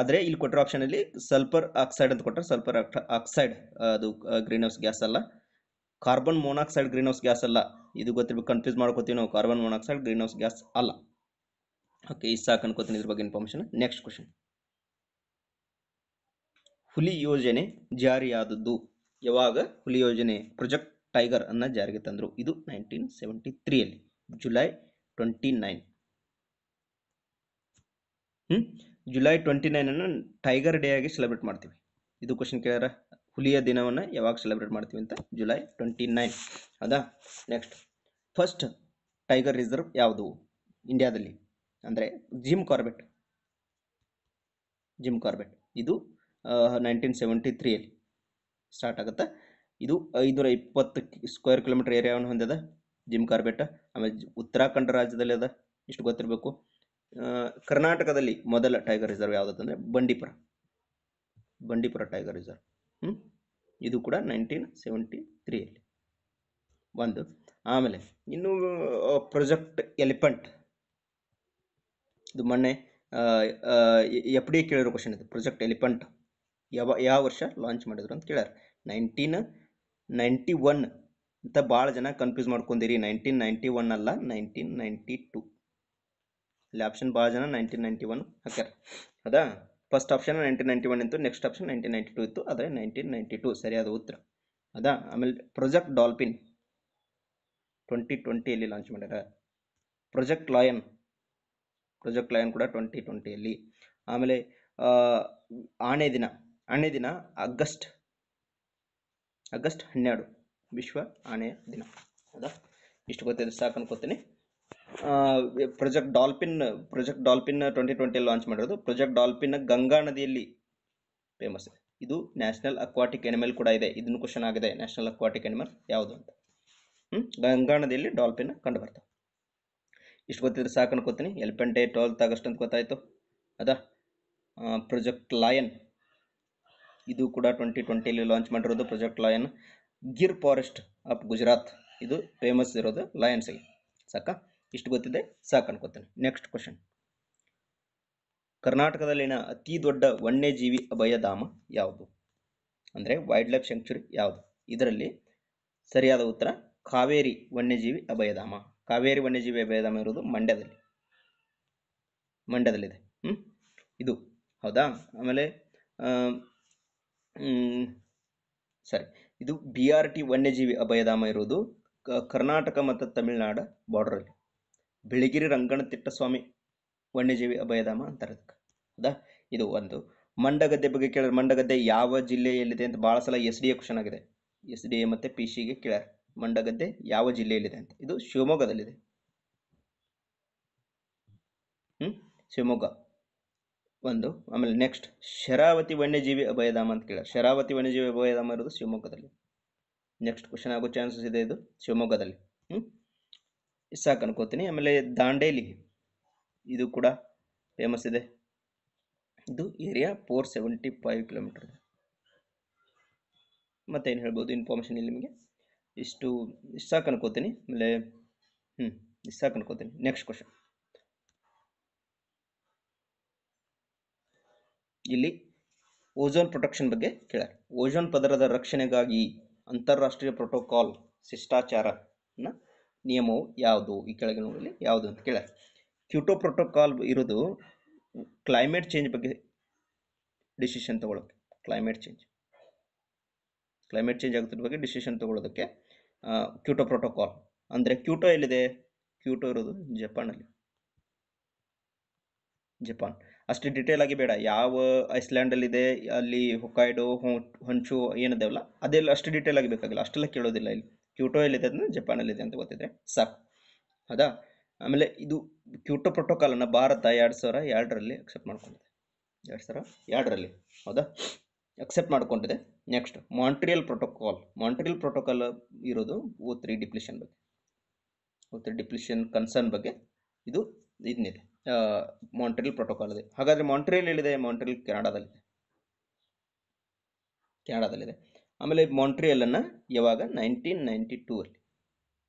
ಆದರೆ ಇಲ್ಲಿ ಕೊಟ್ಟಿರೋ ಆಪ್ಷನಲ್ಲಿ ಸಲ್ಫರ್ ಆಕ್ಸೈಡ್ ಅಂತ ಕೊಟ್ಟರೆ ಸಲ್ಫರ್ ಆಕ್ಸೈಡ್ ಅದು ಗ್ರೀನ್ ಹೌಸ್ ಗ್ಯಾಸ್ ಅಲ್ಲ carbon monoxide green house gas ಅಲ್ಲ ಇದು ಗೊತ್ತಿರಬೇಕು ಕನ್ಫ್ಯೂಸ್ ಮಾಡ್ಕೋತೀವಿ ನಾವು carbon monoxide green house gas ಅಲ್ಲ ಓಕೆ ಈ ಸಾಕು ಅನ್ಕೋತೀನಿ ಇದ್ರ ಬಗ್ಗೆ ಇನ್ಫಾರ್ಮೇಷನ್ ನೆಕ್ಸ್ಟ್ ಕ್ವಶನ್ ಹುಲಿ ಯೋಜನೆ ಜಾರಿಯಾದದ್ದು ಯಾವಾಗ ಹುಲಿ ಯೋಜನೆ ಪ್ರೊಜೆಕ್ಟ್ ಟೈಗರ್ ಅನ್ನ ಜಾರಿಗೆ ತಂದರು ಇದು ನೈನ್ಟೀನ್ ಸೆವೆಂಟಿ ತ್ರೀಯಲ್ಲಿ July twenty nine July twenty ನೈನನ್ನು ಟೈಗರ್ ಡೇ ಆಗಿ ಸೆಲೆಬ್ರೇಟ್ ಮಾಡ್ತೀವಿ ಇದು ಕ್ವಶನ್ ಕೇಳ್ಯಾರ ಹುಲಿಯ ದಿನವನ್ನು ಯಾವಾಗ ಸೆಲೆಬ್ರೇಟ್ ಮಾಡ್ತೀವಿ ಅಂತ ಜುಲೈ ಟ್ವೆಂಟಿ ನೈನ್ ಹೌದಾ ನೆಕ್ಸ್ಟ್ ಫಸ್ಟ್ ಟೈಗರ್ ರಿಸರ್ವ್ ಯಾವುದು ಇಂಡಿಯಾದಲ್ಲಿ ಅಂದರೆ ಜಿಮ್ ಕಾರ್ಬೆಟ್ ಜಿಮ್ ಕಾರ್ಬೆಟ್ ಇದು ನೈನ್ಟೀನ್ ಸೆವೆಂಟಿ ತ್ರೀಯಲ್ಲಿ ಸ್ಟಾರ್ಟ್ ಆಗುತ್ತೆ ಇದು ಐನೂರ ಇಪ್ಪತ್ತು ಸ್ಕ್ವೇರ್ ಕಿಲೋಮೀಟರ್ ಏರಿಯಾವನ್ನು ಹೊಂದಿದೆ ಜಿಮ್ ಕಾರ್ಬೆಟ್ ಆಮೇಲೆ ಉತ್ತರಾಖಂಡ ರಾಜ್ಯದಲ್ಲಿ ಅದ ಇಷ್ಟು ಗೊತ್ತಿರಬೇಕು ಕರ್ನಾಟಕದಲ್ಲಿ ಮೊದಲ ಟೈಗರ್ ರಿಸರ್ವ್ ಯಾವುದಂದ್ರೆ ಬಂಡೀಪುರ ಬಂಡೀಪುರ ಟೈಗರ್ ರಿಸರ್ವ್ ಹ್ಞೂ ಇದು ಕೂಡ ನೈನ್ಟೀನ್ ಸೆವೆಂಟಿ ತ್ರೀಯಲ್ಲಿ ಒಂದು ಆಮೇಲೆ ಇನ್ನು ಪ್ರೊಜೆಕ್ಟ್ ಎಲಿಫೆಂಟ್ ಇದು ಮೊನ್ನೆ ಎಫ್ ಡಿ ಕೇಳಿರೋ ಕ್ವಶನ್ ಇದೆ ಪ್ರೊಜೆಕ್ಟ್ ಎಲಿಫೆಂಟ್ ಯಾವ ಯಾವ ವರ್ಷ ಲಾಂಚ್ ಮಾಡಿದ್ರು ಅಂತ ಕೇಳ್ಯಾರ ನೈನ್ಟೀನ್ ನೈಂಟಿ ಒನ್ ಅಂತ ಭಾಳ ಜನ ಕನ್ಫ್ಯೂಸ್ ಮಾಡ್ಕೊಂಡಿರಿ ನೈನ್ಟೀನ್ ನೈಂಟಿ ಒನ್ ಅಲ್ಲ ನೈನ್ಟೀನ್ ನೈಂಟಿ ಟು ಇಲ್ಲಿ ಆಪ್ಷನ್ ಭಾಳ ಜನ ನೈನ್ಟೀನ್ ನೈಂಟಿ ಒನ್ ಹಾಕ್ಯಾರ ಅದಾ first option nineteen ninety one ಇತ್ತು next option nineteen ninety two ಇತ್ತು ಆದರೆ ನೈನ್ಟೀನ್ ನೈಂಟಿ ಟೂ ಸರಿಯಾದ ಉತ್ತರ ಅದಾ ಆಮೇಲೆ ಪ್ರೊಜೆಕ್ಟ್ ಡಾಲ್ಫಿನ್ ಟ್ವೆಂಟಿ ಟ್ವೆಂಟಿಯಲ್ಲಿ ಲಾಂಚ್ ಮಾಡ್ಯಾರ ಪ್ರೊಜೆಕ್ಟ್ ಲಾಯನ್ ಪ್ರೊಜೆಕ್ಟ್ ಲಾಯನ್ ಕೂಡ ಟ್ವೆಂಟಿ ಟ್ವೆಂಟಿಯಲ್ಲಿ ಆಮೇಲೆ ಆಣೆ ದಿನ ಆಣೆ ದಿನ ಆಗಸ್ಟ್ ಆಗಸ್ಟ್ ಹನ್ನೆರಡು ವಿಶ್ವ ಆಣೆಯ ದಿನ ಅದ ಇಷ್ಟು ಗೊತ್ತಿದೆ ಸಾಕು ಅನ್ಕೋತೀನಿ project dolphin project dolphin twenty ಟ್ವೆಂಟಿಯಲ್ಲಿ ಲಾಂಚ್ ಮಾಡಿರೋದು ಪ್ರೊಜೆಕ್ಟ್ ಡಾಲ್ಫಿನ್ ಗಂಗಾ ನದಿಯಲ್ಲಿ ಫೇಮಸ್ ಇದು ನ್ಯಾಷನಲ್ ಅಕ್ವಾಟಿಕ್ ಎನಿಮಲ್ ಕೂಡ ಇದೆ ಇದನ್ನು ಕ್ವಶನ್ ಆಗಿದೆ ನ್ಯಾಷನಲ್ ಅಕ್ವಾಟಿಕ್ ಎನಿಮಲ್ ಯಾವುದು ಅಂತ ಗಂಗಾ ನದಿಯಲ್ಲಿ ಡಾಲ್ಫಿನ್ ಕಂಡು ಬರ್ತವೆ ಇಷ್ಟು ಗೊತ್ತಿದ್ರೆ ಸಾಕು ಅನ್ಕೋತೀನಿ ಎಲಿಫೆಂಟ್ ಡೇ ಟ್ವೆಲ್ತ್ ಆಗಸ್ಟ್ ಅಂತ ಗೊತ್ತಾಯಿತು ಅದ ಪ್ರೊಜೆಕ್ಟ್ ಲಾಯನ್ ಇದು ಕೂಡ ಟ್ವೆಂಟಿ ಟ್ವೆಂಟಿಯಲ್ಲಿ ಲಾಂಚ್ ಮಾಡಿರೋದು project lion Gir forest of Gujarat ಇದು ಫೇಮಸ್ ಇರೋದು ಇಲ್ಲಿ ಸಾಕಾ ಇಷ್ಟು ಗೊತ್ತಿದೆ ಸಾಕು ಅನ್ಕೋತೇನೆ ನೆಕ್ಸ್ಟ್ ಕ್ವಶನ್ ಕರ್ನಾಟಕದಲ್ಲಿನ ಅತಿ ದೊಡ್ಡ ವನ್ಯಜೀವಿ ಅಭಯಧಾಮ ಯಾವುದು ಅಂದರೆ ವೈಲ್ಡ್ ಲೈಫ್ ಸ್ಯಾಂಕ್ಚುರಿ ಯಾವುದು ಇದರಲ್ಲಿ ಸರಿಯಾದ ಉತ್ತರ ಕಾವೇರಿ ವನ್ಯಜೀವಿ ಅಭಯಧಾಮ ಕಾವೇರಿ ವನ್ಯಜೀವಿ ಅಭಯಧಾಮ ಇರೋದು ಮಂಡ್ಯದಲ್ಲಿ ಮಂಡ್ಯದಲ್ಲಿದೆ ಹ್ಞೂ ಇದು ಹೌದಾ ಆಮೇಲೆ ಸರಿ ಇದು ಬಿ ಆರ್ ಟಿ ವನ್ಯಜೀವಿ ಅಭಯಧಾಮ ಇರೋದು ಕರ್ನಾಟಕ ಮತ್ತು ತಮಿಳುನಾಡು ಬಾರ್ಡ್ರಲ್ಲಿ ಬಿಳಿಗಿರಿ ರಂಗಣ ಸ್ವಾಮಿ ವನ್ಯಜೀವಿ ಅಭಯಧಾಮ ಅಂತಾರೆ ಹೌದಾ ಇದು ಒಂದು ಮಂಡಗದ್ದೆ ಬಗ್ಗೆ ಕೇಳಿದ್ರೆ ಮಂಡಗದ್ದೆ ಯಾವ ಜಿಲ್ಲೆಯಲ್ಲಿದೆ ಅಂತ ಭಾಳ ಸಲ ಎಸ್ ಡಿ ಎ ಕ್ವಶನ್ ಆಗಿದೆ ಎಸ್ ಡಿ ಎ ಮತ್ತು ಪಿ ಸಿಗೆ ಕೇಳ್ಯಾರ ಮಂಡಗದ್ದೆ ಯಾವ ಜಿಲ್ಲೆಯಲ್ಲಿದೆ ಅಂತ ಇದು ಶಿವಮೊಗ್ಗದಲ್ಲಿದೆ ಹ್ಞೂ ಶಿವಮೊಗ್ಗ ಒಂದು ಆಮೇಲೆ ನೆಕ್ಸ್ಟ್ ಶರಾವತಿ ವನ್ಯಜೀವಿ ಅಭಯಧಾಮ ಅಂತ ಕೇಳ ಶರಾವತಿ ವನ್ಯಜೀವಿ ಅಭಯಧಾಮ ಇರೋದು ಶಿವಮೊಗ್ಗದಲ್ಲಿ ನೆಕ್ಸ್ಟ್ ಕ್ವಶನ್ ಆಗೋ ಚಾನ್ಸಸ್ ಇದೆ ಇದು ಶಿವಮೊಗ್ಗದಲ್ಲಿ ಹ್ಞೂ ಸಾಕು ಅನ್ಕೋತೀನಿ ಆಮೇಲೆ ದಾಂಡೇಲಿ ಇದು ಕೂಡ ಫೇಮಸ್ ಇದೆ ಇದು area four seventy five kilometre ಏನು ಹೇಳ್ಬೋದು ಇನ್ಫಾರ್ಮೇಷನ್ ಇಲ್ಲಿ ನಿಮಗೆ ಇಷ್ಟು ಇಷ್ಟು ಅನ್ಕೋತೀನಿ ಆಮೇಲೆ ಹ್ಞೂ ಇಷ್ಟು ಸಾಕು ಅನ್ಕೋತೀನಿ ನೆಕ್ಸ್ಟ್ ಕ್ವಶನ್ ಇಲ್ಲಿ ಓಝೋನ್ ಪ್ರೊಟೆಕ್ಷನ್ ಬಗ್ಗೆ ಕೇಳ್ಯಾರ ಓಝೋನ್ ಪದರದ ರಕ್ಷಣೆಗಾಗಿ ಅಂತಾರಾಷ್ಟ್ರೀಯ ಪ್ರೋಟೋಕಾಲ್ ಶಿಷ್ಟಾಚಾರನ ನಿಯಮವು ಯಾವುದು ಈ ಕೆಳಗಿನಲ್ಲಿ ಯಾವುದು ಅಂತ ಕೇಳ ಕ್ಯೂಟೋ ಪ್ರೋಟೋಕಾಲ್ ಇರೋದು ಕ್ಲೈಮೇಟ್ ಚೇಂಜ್ ಬಗ್ಗೆ ಡಿಸಿಷನ್ ತಗೊಳ್ಳೋಕ್ಕೆ ಕ್ಲೈಮೇಟ್ ಚೇಂಜ್ ಕ್ಲೈಮೇಟ್ ಚೇಂಜ್ ಆಗೋದ್ರ ಬಗ್ಗೆ ಡಿಸಿಷನ್ ತೊಗೊಳೋದಕ್ಕೆ ಕ್ಯೂಟೋ ಪ್ರೋಟೋಕಾಲ್ ಅಂದರೆ ಕ್ಯೂಟೋ ಎಲ್ಲಿದೆ ಕ್ಯೂಟೋ ಇರೋದು ಜಪಾನಲ್ಲಿ ಜಪಾನ್ ಅಷ್ಟು ಡಿಟೇಲ್ ಆಗಿ ಬೇಡ ಯಾವ ಐಸ್ಲ್ಯಾಂಡಲ್ಲಿದೆ ಅಲ್ಲಿ ಹೊಕಾಯ್ಡೋ ಹೊಂಚು ಅಲ್ಲ ಅದೆಲ್ಲ ಅಷ್ಟು ಡಿಟೇಲ್ ಆಗಿ ಬೇಕಾಗಿಲ್ಲ ಅಷ್ಟೆಲ್ಲ ಕೇಳೋದಿಲ್ಲ ಇಲ್ಲಿ ಕ್ಯೂಟೋ ಎಲ್ಲಿದೆ ಅಂದರೆ ಜಪಾನಲ್ಲಿದೆ ಅಂತ ಗೊತ್ತಿದ್ರೆ ಸಾಕು ಹೌದಾ ಆಮೇಲೆ ಇದು ಕ್ಯೂಟೋ ಪ್ರೋಟೋಕಾಲನ್ನು ಭಾರತ ಎರಡು ಸಾವಿರ ಎರಡರಲ್ಲಿ ಅಕ್ಸೆಪ್ಟ್ ಮಾಡ್ಕೊಂಡಿದೆ ಎರಡು ಸಾವಿರ ಎರಡರಲ್ಲಿ ಹೌದಾ ಅಕ್ಸೆಪ್ಟ್ ಮಾಡ್ಕೊಂಡಿದೆ next Montreal protocol Montreal protocol ಇರೋದು ಓ ತ್ರೀ ಡಿಪ್ಲಿಷನ್ ಬಗ್ಗೆ ಓ ತ್ರೀ ಡಿಪ್ಲಿಷನ್ ಕನ್ಸರ್ನ್ ಬಗ್ಗೆ ಇದು ಇದನ್ನಿದೆ ಮಾಂಟ್ರಿಯಲ್ ಪ್ರೋಟೋಕಾಲ್ ಇದೆ ಹಾಗಾದರೆ ಮಾಂಟ್ರಿಯಲ್ ಎಲ್ಲಿದೆ ಮಾಂಟ್ರಿಯಲ್ ಕೆನಡಾದಲ್ಲಿದೆ ಕೆನಡಾದಲ್ಲಿದೆ ಆಮೇಲೆ ಮಾಂಟ್ರಿಯಲನ್ನು ಯಾವಾಗ ನೈನ್ಟೀನ್ ನೈಂಟಿ ಟೂ ಅಲ್ಲಿ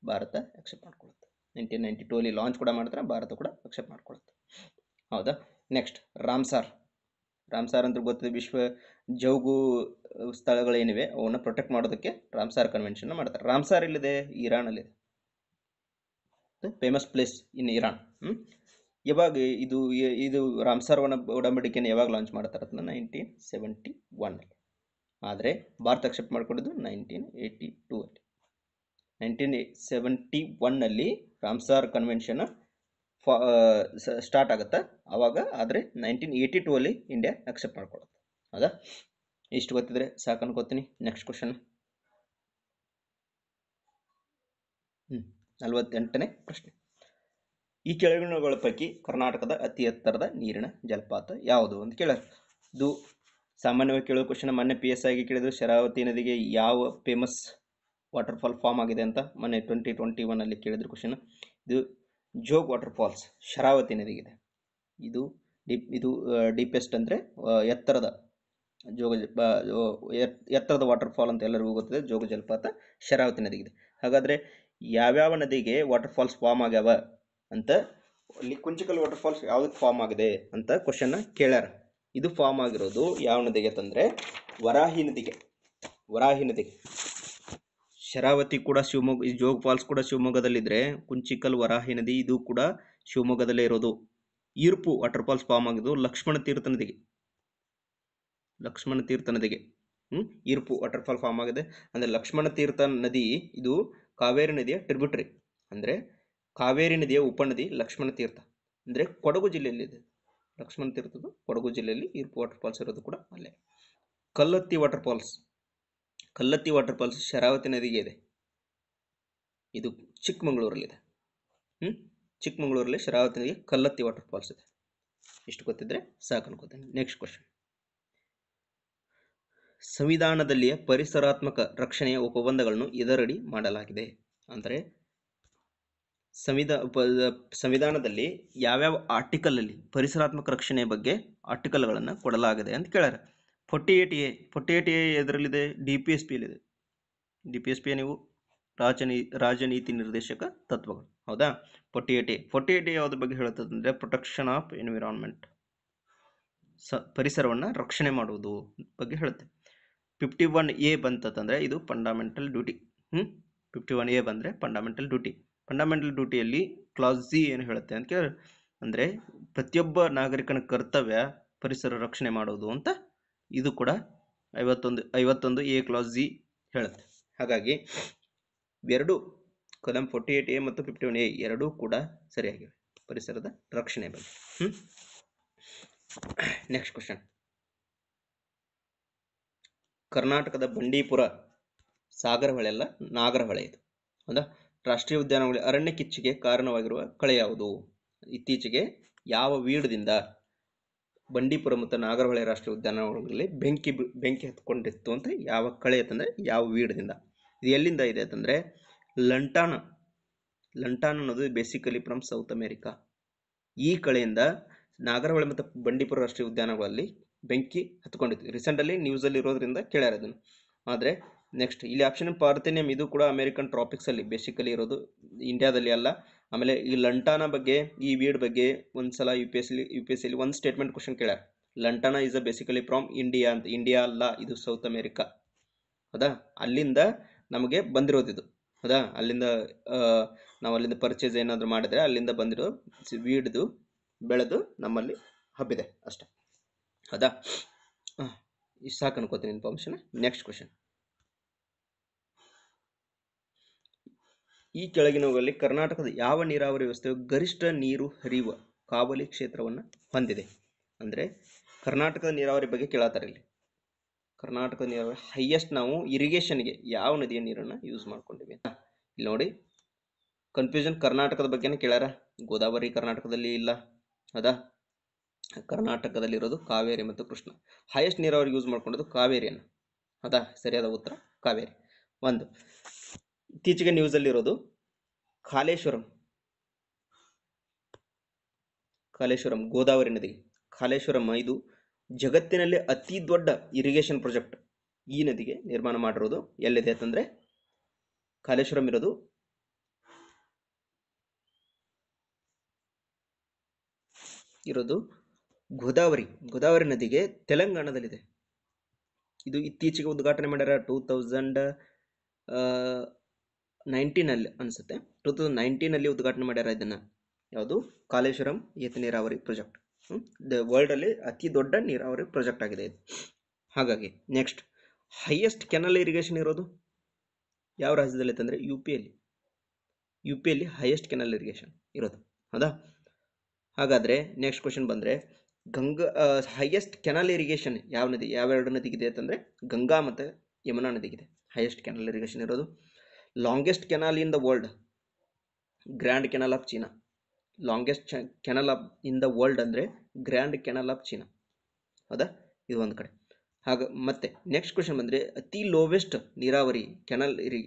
ಭಾರತ ಅಕ್ಸೆಪ್ಟ್ ಮಾಡ್ಕೊಳುತ್ತೆ ನೈನ್ಟೀನ್ ನೈಂಟಿ ಟೂ ಅಲ್ಲಿ ಲಾಂಚ್ ಕೂಡ ಮಾಡ್ತಾರೆ ಭಾರತ ಕೂಡ ಅಕ್ಸೆಪ್ಟ್ ಮಾಡ್ಕೊಳುತ್ತೆ ಹೌದಾ ನೆಕ್ಸ್ಟ್ ರಾಮ್ಸಾರ್ ರಾಮ್ಸಾರ್ ಅಂತ ಗೊತ್ತಿದೆ ವಿಶ್ವ ಜೌಗು ಸ್ಥಳಗಳೇನಿವೆ ಅವನ್ನ ಪ್ರೊಟೆಕ್ಟ್ ಮಾಡೋದಕ್ಕೆ ರಾಮ್ಸಾರ್ ಕನ್ವೆನ್ಷನ್ ಮಾಡ್ತಾರೆ ರಾಮ್ಸಾರ್ ಇರಾನ್ ಇರಾನಲ್ಲಿದೆ ಫೇಮಸ್ ಪ್ಲೇಸ್ ಇನ್ ಇರಾನ್ ಯಾವಾಗ ಇದು ಇದು ರಾಮ್ಸಾರ್ ಒಡಂಬಡಿಕೆಯನ್ನು ಯಾವಾಗ ಲಾಂಚ್ ಮಾಡ್ತಾರೆ ಅದನ್ನ ನೈನ್ಟೀನ್ ಸೆವೆಂಟಿ ಒನ್ ಅಲ್ಲಿ ಆದರೆ ಭಾರತ ಅಕ್ಸೆಪ್ಟ್ ಮಾಡಿಕೊಂಡಿದ್ದು ನೈನ್ಟೀನ್ ಏಯ್ಟಿ ಟೂ ಅಲ್ಲಿ ನೈನ್ಟೀನ್ ಸೆವೆಂಟಿ ಒನ್ನಲ್ಲಿ ರಾಮ್ಸಾರ್ ಕನ್ವೆನ್ಷನ್ ಫಾ ಸ್ಟಾರ್ಟ್ ಆಗುತ್ತೆ ಆವಾಗ ಆದರೆ ನೈನ್ಟೀನ್ ಏಯ್ಟಿ ಟೂ ಅಲ್ಲಿ ಇಂಡಿಯಾ ಅಕ್ಸೆಪ್ಟ್ ಮಾಡ್ಕೊಳ್ಳುತ್ತೆ ಹೌದಾ ಇಷ್ಟು ಗೊತ್ತಿದ್ರೆ ಸಾಕು ಅನ್ಕೋತೀನಿ ನೆಕ್ಸ್ಟ್ ಕ್ವಶನ್ ಹ್ಞೂ ಪ್ರಶ್ನೆ ಈ ಕೆಳಗಿನಗಳ ಪೈಕಿ ಕರ್ನಾಟಕದ ಅತಿ ಎತ್ತರದ ನೀರಿನ ಜಲಪಾತ ಯಾವುದು ಅಂತ ಕೇಳ ಇದು ಸಾಮಾನ್ಯವಾಗಿ ಕೇಳೋ ಕ್ವಶನ್ ಮೊನ್ನೆ ಪಿ ಎಸ್ ಆಗಿ ಕೇಳಿದ್ರು ಶರಾವತಿ ನದಿಗೆ ಯಾವ ಫೇಮಸ್ ವಾಟರ್ಫಾಲ್ ಫಾರ್ಮ್ ಆಗಿದೆ ಅಂತ ಮೊನ್ನೆ ಟ್ವೆಂಟಿ ಟ್ವೆಂಟಿ ಒನ್ನಲ್ಲಿ ಕೇಳಿದ್ರು ಕ್ವಶನ್ ಇದು ಜೋಗ್ ವಾಟರ್ ಫಾಲ್ಸ್ ಶರಾವತಿ ನದಿಗಿದೆ ಇದು ಡಿಪ್ ಇದು ಡೀಪೆಸ್ಟ್ ಅಂದರೆ ಎತ್ತರದ ಜೋಗ ಎತ್ತರದ ವಾಟರ್ ಫಾಲ್ ಅಂತ ಎಲ್ಲರಿಗೂ ಗೊತ್ತಿದೆ ಜೋಗ ಜಲಪಾತ ಶರಾವತಿ ನದಿಗಿದೆ ಹಾಗಾದರೆ ಯಾವ್ಯಾವ ನದಿಗೆ ವಾಟರ್ ಫಾಲ್ಸ್ ಫಾರ್ಮ್ ಆಗ್ಯಾವ ಅಂತ ಅಲ್ಲಿ ಕುಂಚಿಕಲ್ ವಾಟರ್ ಫಾಲ್ಸ್ ಯಾವುದಕ್ಕೆ ಫಾರ್ಮ್ ಆಗಿದೆ ಅಂತ ಕ್ವಶನ್ನ ಕೇಳ್ಯಾರ ಇದು ಫಾರ್ಮ್ ಆಗಿರೋದು ಯಾವ ನದಿಗೆ ತಂದರೆ ವರಾಹಿ ನದಿಗೆ ವರಾಹಿ ನದಿಗೆ ಶರಾವತಿ ಕೂಡ ಶಿವಮೊಗ್ಗ ಜೋಗ ಫಾಲ್ಸ್ ಕೂಡ ಶಿವಮೊಗ್ಗದಲ್ಲಿದ್ದರೆ ಕುಂಚಿಕಲ್ ವರಾಹಿ ನದಿ ಇದು ಕೂಡ ಶಿವಮೊಗ್ಗದಲ್ಲೇ ಇರೋದು ಈರ್ಪು ವಾಟರ್ ಫಾಲ್ಸ್ ಫಾರ್ಮ್ ಆಗಿದ್ದು ಲಕ್ಷ್ಮಣ ತೀರ್ಥ ನದಿಗೆ ಲಕ್ಷ್ಮಣ ತೀರ್ಥ ನದಿಗೆ ಹ್ಞೂ ಈರ್ಪು ವಾಟರ್ ಫಾಲ್ ಫಾರ್ಮ್ ಆಗಿದೆ ಅಂದರೆ ಲಕ್ಷ್ಮಣ ತೀರ್ಥ ನದಿ ಇದು ಕಾವೇರಿ ನದಿಯ ಟ್ರಿಬ್ಯೂಟರಿ ಅಂದರೆ ಕಾವೇರಿ ನದಿಯ ಉಪನದಿ ಲಕ್ಷ್ಮಣ ತೀರ್ಥ ಅಂದರೆ ಕೊಡಗು ಜಿಲ್ಲೆಯಲ್ಲಿದೆ ಲಕ್ಷ್ಮಣ ತೀರ್ಥದ್ದು ಕೊಡಗು ಜಿಲ್ಲೆಯಲ್ಲಿ ಇರ್ಪು ವಾಟರ್ ಫಾಲ್ಸ್ ಇರೋದು ಕೂಡ ಅಲ್ಲೇ Kallathi waterfalls Kallathi waterfalls Sharavati ನದಿಗೆ ಇದೆ ಇದು ಚಿಕ್ಕಮಗಳೂರಲ್ಲಿದೆ ಹ್ಞೂ ಚಿಕ್ಕಮಗಳೂರಲ್ಲಿ ಶರಾವತಿ ನದಿಗೆ ಕಲ್ಲತ್ತಿ ವಾಟರ್ ಫಾಲ್ಸ್ ಇದೆ ಇಷ್ಟು ಗೊತ್ತಿದ್ರೆ ಸಾಕು ಅನ್ಕೋತೇನೆ ನೆಕ್ಸ್ಟ್ ಕ್ವಶನ್ ಸಂವಿಧಾನದಲ್ಲಿಯ ಪರಿಸರಾತ್ಮಕ ರಕ್ಷಣೆಯ ಒಪ್ಪಂದಗಳನ್ನು ಇದರಡಿ ಮಾಡಲಾಗಿದೆ ಅಂದರೆ ಸಂವಿಧಾ ಸಂವಿಧಾನದಲ್ಲಿ ಯಾವ್ಯಾವ ಆರ್ಟಿಕಲಲ್ಲಿ ಪರಿಸರಾತ್ಮಕ ರಕ್ಷಣೆ ಬಗ್ಗೆ ಆರ್ಟಿಕಲ್ಗಳನ್ನು ಕೊಡಲಾಗಿದೆ ಅಂತ ಕೇಳಾರೆ forty eight A forty eight A ಎದರಲ್ಲಿದೆ ಡಿ ಪಿ ಎಸ್ ಪಿಯಲ್ಲಿದೆ ಡಿ ಪಿ ಎಸ್ ಪಿ ನೀವು ರಾಜನೀ ರಾಜನೀತಿ ನಿರ್ದೇಶಕ ತತ್ವಗಳು ಹೌದಾ forty eight A forty eight A ಯಾವುದ್ರ ಬಗ್ಗೆ ಹೇಳುತ್ತದೆ ಪ್ರೊಟೆಕ್ಷನ್ ಆಫ್ ಎನ್ವಿರಾನ್ಮೆಂಟ್ ಸ ಪರಿಸರವನ್ನು ರಕ್ಷಣೆ ಮಾಡುವುದು ಬಗ್ಗೆ ಹೇಳುತ್ತೆ ಫಿಫ್ಟಿ ಒನ್ ಎ ಬಂತಂತಂದರೆ ಇದು ಫಂಡಾಮೆಂಟಲ್ ಡ್ಯೂಟಿ ಹ್ಞೂ ಫಿಫ್ಟಿ ಒನ್ ಎ ಬಂದರೆ ಫಂಡಾಮೆಂಟಲ್ ಡ್ಯೂಟಿ ಫಂಡಮೆಂಟಲ್ ಡ್ಯೂಟಿಯಲ್ಲಿ ಕ್ಲಾಸ್ ಜಿ ಏನು ಹೇಳುತ್ತೆ ಅಂತ ಕೇಳಿ ಅಂದರೆ ಪ್ರತಿಯೊಬ್ಬ ನಾಗರಿಕನ ಕರ್ತವ್ಯ ಪರಿಸರ ರಕ್ಷಣೆ ಮಾಡೋದು ಅಂತ ಇದು ಕೂಡ ಐವತ್ತೊಂದು ಐವತ್ತೊಂದು ಎ ಕ್ಲಾಸ್ ಜಿ ಹೇಳುತ್ತೆ ಹಾಗಾಗಿ ಎರಡು ಕಲಂ ಫೋರ್ಟಿ ಏಟ್ ಎ ಮತ್ತು ಫಿಫ್ಟಿ ಒನ್ ಎ ಎರಡೂ ಕೂಡ ಸರಿಯಾಗಿವೆ ಪರಿಸರದ ರಕ್ಷಣೆ ಬಗ್ಗೆ ಹ್ಞೂ ನೆಕ್ಸ್ಟ್ ಕ್ವಶನ್ ಕರ್ನಾಟಕದ ಬಂಡೀಪುರ ಸಾಗರಹೊಳೆ ಅಲ್ಲ ನಾಗರಹೊಳೆ ಇದು ಹೌದಾ ರಾಷ್ಟ್ರೀಯ ಉದ್ಯಾನವನಗಳ ಅರಣ್ಯ ಕಿಚ್ಚಿಗೆ ಕಾರಣವಾಗಿರುವ ಕಳೆ ಯಾವುದು ಇತ್ತೀಚೆಗೆ ಯಾವ ವೀಡದಿಂದ ಬಂಡೀಪುರ ಮತ್ತು ನಾಗರಹೊಳೆ ರಾಷ್ಟ್ರೀಯ ಉದ್ಯಾನಗಳಲ್ಲಿ ಬೆಂಕಿ ಬೆಂಕಿ ಹತ್ಕೊಂಡಿತ್ತು ಅಂತ ಯಾವ ಕಳೆ ಅಂತಂದರೆ ಯಾವ ವೀಡದಿಂದ ಇದು ಎಲ್ಲಿಂದ ಇದೆ ಅಂತಂದರೆ ಲಂಟಾನ ಲಂಟಾನ್ ಅನ್ನೋದು ಬೇಸಿಕಲಿ ಫ್ರಮ್ ಸೌತ್ ಅಮೇರಿಕಾ ಈ ಕಳೆಯಿಂದ ನಾಗರಹೊಳೆ ಮತ್ತು ಬಂಡೀಪುರ ರಾಷ್ಟ್ರೀಯ ಉದ್ಯಾನಗಳಲ್ಲಿ ಬೆಂಕಿ ಹತ್ಕೊಂಡಿತ್ತು ರೀಸೆಂಟಲ್ಲಿ ನ್ಯೂಸಲ್ಲಿ ಇರೋದ್ರಿಂದ ಕೇಳ್ಯಾರ ಅದನ್ನು ಆದರೆ ನೆಕ್ಸ್ಟ್ ಇಲ್ಲಿ ಆಪ್ಷನ್ ಪಾರ್ಥೆನಿಯಮ್ ಇದು ಕೂಡ ಅಮೇರಿಕನ್ ಅಲ್ಲಿ ಬೇಸಿಕಲಿ ಇರೋದು ಇಂಡಿಯಾದಲ್ಲಿ ಅಲ್ಲ ಆಮೇಲೆ ಈ ಲಂಟಾನ ಬಗ್ಗೆ ಈ ವೀಡ್ ಬಗ್ಗೆ ಒಂದ್ಸಲ ಸಲ U P S C U P S ಸಿಲಿ ಒಂದು ಸ್ಟೇಟ್ಮೆಂಟ್ ಕ್ವಶನ್ ಕೇಳ್ಯಾರ lantana is a basically from India ಅಂತ ಇಂಡಿಯಾ ಅಲ್ಲ ಇದು ಸೌತ್ ಅಮೇರಿಕಾ ಹೌದಾ ಅಲ್ಲಿಂದ ನಮಗೆ ಬಂದಿರೋದು ಇದು ಹೌದಾ ಅಲ್ಲಿಂದ ನಾವು ಅಲ್ಲಿಂದ ಪರ್ಚೇಸ್ ಏನಾದರೂ ಮಾಡಿದರೆ ಅಲ್ಲಿಂದ ಬಂದಿರೋ ವೀಡ್ದು ಬೆಳೆದು ನಮ್ಮಲ್ಲಿ ಹಬ್ಬಿದೆ ಅಷ್ಟೇ ಹೌದಾ ಸಾಕು ಅನ್ಕೋತೀನಿ ಇನ್ಫಾರ್ಮೇಷನ್ ನೆಕ್ಸ್ಟ್ ಕ್ವಶನ್ ಈ ಕೆಳಗಿನವುಗಳಲ್ಲಿ ಕರ್ನಾಟಕದ ಯಾವ ನೀರಾವರಿ ವ್ಯವಸ್ಥೆಯು ಗರಿಷ್ಠ ನೀರು ಹರಿಯುವ ಕಾವಲಿ ಕ್ಷೇತ್ರವನ್ನು ಹೊಂದಿದೆ ಅಂದರೆ ಕರ್ನಾಟಕದ ನೀರಾವರಿ ಬಗ್ಗೆ ಕೇಳತ್ತಾರೆ ಇಲ್ಲಿ ಕರ್ನಾಟಕದ ನೀರಾವರಿ ಹೈಯೆಸ್ಟ್ ನಾವು ಇರಿಗೇಷನ್ಗೆ ಯಾವ ನದಿಯ ನೀರನ್ನು ಯೂಸ್ ಮಾಡ್ಕೊಂಡಿವಿ ಇಲ್ಲಿ ನೋಡಿ ಕನ್ಫ್ಯೂಷನ್ ಕರ್ನಾಟಕದ ಬಗ್ಗೆನೇ ಕೇಳ್ಯಾರ ಗೋದಾವರಿ ಕರ್ನಾಟಕದಲ್ಲಿ ಇಲ್ಲ ಹೌದಾ ಕರ್ನಾಟಕದಲ್ಲಿರೋದು ಕಾವೇರಿ ಮತ್ತು ಕೃಷ್ಣ ಹೈಯೆಸ್ಟ್ ನೀರಾವರಿ ಯೂಸ್ ಮಾಡ್ಕೊಂಡಿದ್ದು ಕಾವೇರಿಯನ್ನು ಅದಾ ಸರಿಯಾದ ಉತ್ತರ ಕಾವೇರಿ ಒಂದು ಇತ್ತೀಚೆಗೆ ನ್ಯೂಸಲ್ಲಿರೋದು ಕಾಲೇಶ್ವರಂ ಕಾಲೇಶ್ವರಂ ಗೋದಾವರಿ ನದಿ ಕಾಲೇಶ್ವರಂ ಇದು ಜಗತ್ತಿನಲ್ಲೇ ಅತಿ ದೊಡ್ಡ ಇರಿಗೇಷನ್ ಪ್ರಾಜೆಕ್ಟ್ ಈ ನದಿಗೆ ನಿರ್ಮಾಣ ಮಾಡಿರೋದು ಎಲ್ಲಿದೆ ಅಂತಂದರೆ ಕಾಲೇಶ್ವರಂ ಇರೋದು ಇರೋದು ಗೋದಾವರಿ ಗೋದಾವರಿ ನದಿಗೆ ತೆಲಂಗಾಣದಲ್ಲಿದೆ ಇದು ಇತ್ತೀಚೆಗೆ ಉದ್ಘಾಟನೆ ಮಾಡ್ಯಾರ ಟೂ ತೌಸಂಡ್ ನೈನ್ಟೀನಲ್ಲಿ ಅನಿಸುತ್ತೆ ಟೂ ತೌಸಂಡ್ ನೈನ್ಟೀನಲ್ಲಿ ಉದ್ಘಾಟನೆ ಮಾಡ್ಯಾರ ಇದನ್ನು ಯಾವುದು ಕಾಲೇಶ್ವರಂ ಏತ ನೀರಾವರಿ ಪ್ರಾಜೆಕ್ಟ್ ದ ವರ್ಲ್ಡಲ್ಲಿ ಅತಿ ದೊಡ್ಡ ನೀರಾವರಿ ಪ್ರಾಜೆಕ್ಟ್ ಆಗಿದೆ ಇದು ಹಾಗಾಗಿ ನೆಕ್ಸ್ಟ್ ಹೈಯೆಸ್ಟ್ ಕೆನಲ್ ಇರಿಗೇಷನ್ ಇರೋದು ಯಾವ ರಾಜ್ಯದಲ್ಲಿ ಅಂತಂದರೆ ಯು ಅಲ್ಲಿ ಯು ಅಲ್ಲಿ ಹೈಯೆಸ್ಟ್ ಕೆನಲ್ ಇರಿಗೇಷನ್ ಇರೋದು ಹೌದಾ ಹಾಗಾದರೆ ನೆಕ್ಸ್ಟ್ ಕ್ವಶನ್ ಬಂದರೆ ಗಂಗಾ ಹೈಯೆಸ್ಟ್ ಕೆನಲ್ ಇರಿಗೇಷನ್ ಯಾವ ನದಿ ಯಾವೆರಡು ನದಿಗಿದೆ ಅಂತಂದರೆ ಗಂಗಾ ಮತ್ತು ಯಮುನಾ ನದಿಗಿದೆ ಹೈಯೆಸ್ಟ್ ಕೆನಲ್ ಇರಿಗೇಷನ್ ಇರೋದು longest canal in the world grand canal of China longest canal of in the world ಅಂದರೆ ಗ್ರ್ಯಾಂಡ್ ಕೆನಲ್ ಆಫ್ ಚೀನಾ ಹೌದಾ ಇದು ಒಂದು ಕಡೆ ಹಾಗೆ ಮತ್ತೆ ನೆಕ್ಸ್ಟ್ ಕ್ವೆಶನ್ ಬಂದರೆ ಅತಿ ಲೋವೆಸ್ಟ್ ನೀರಾವರಿ ಕೆನಲ್ ಇರಿ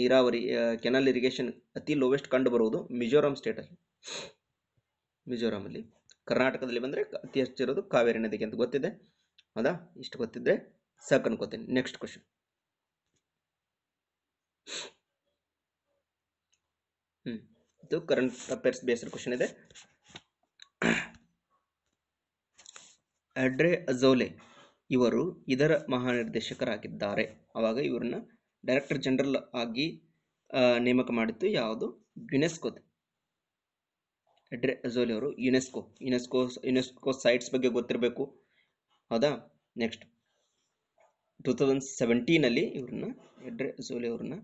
ನೀರಾವರಿ ಕೆನಲ್ ಇರಿಗೇಷನ್ ಅತಿ ಲೋವೆಸ್ಟ್ ಕಂಡು ಬರುವುದು ಮಿಜೋರಾಂ ಸ್ಟೇಟಲ್ಲಿ ಮಿಜೋರಾಮಲ್ಲಿ ಕರ್ನಾಟಕದಲ್ಲಿ ಬಂದರೆ ಅತಿ ಹೆಚ್ಚಿರೋದು ಕಾವೇರಿ ನದಿಗೆ ಅಂತ ಗೊತ್ತಿದೆ ಹೌದಾ ಇಷ್ಟು ಗೊತ್ತಿದ್ದರೆ ಸಾಕು ಅನ್ಕೋತೀನಿ ನೆಕ್ಸ್ಟ್ ಕ್ವೆಶನ್ ಇದು ಕರೆಂಟ್ ಅಫೇರ್ಸ್ ಬೇಸ್ಡ್ ಕ್ವಶನ್ ಇದೆ ಅಡ್ರೆ ಅಜೋಲೆ ಇವರು ಇದರ ಮಹಾನಿರ್ದೇಶಕರಾಗಿದ್ದಾರೆ ಆವಾಗ ಇವರನ್ನ ಡೈರೆಕ್ಟರ್ ಜನರಲ್ ಆಗಿ ನೇಮಕ ಮಾಡಿತ್ತು ಯಾವುದು ಯುನೆಸ್ಕೋ ಅಡ್ರೆ ಅಜೋಲೆ ಅವರು ಯುನೆಸ್ಕೋ ಯುನೆಸ್ಕೋ ಯುನೆಸ್ಕೋ ಸೈಟ್ಸ್ ಬಗ್ಗೆ ಗೊತ್ತಿರಬೇಕು ಹೌದಾ ನೆಕ್ಸ್ಟ್ ಟೂ ತೌಸಂಡ್ ಸೆವೆಂಟೀನಲ್ಲಿ ಇವ್ರನ್ನ ಎಡ್ರೆ ಅಜೋಲೆ ಅವ್ರನ್ನ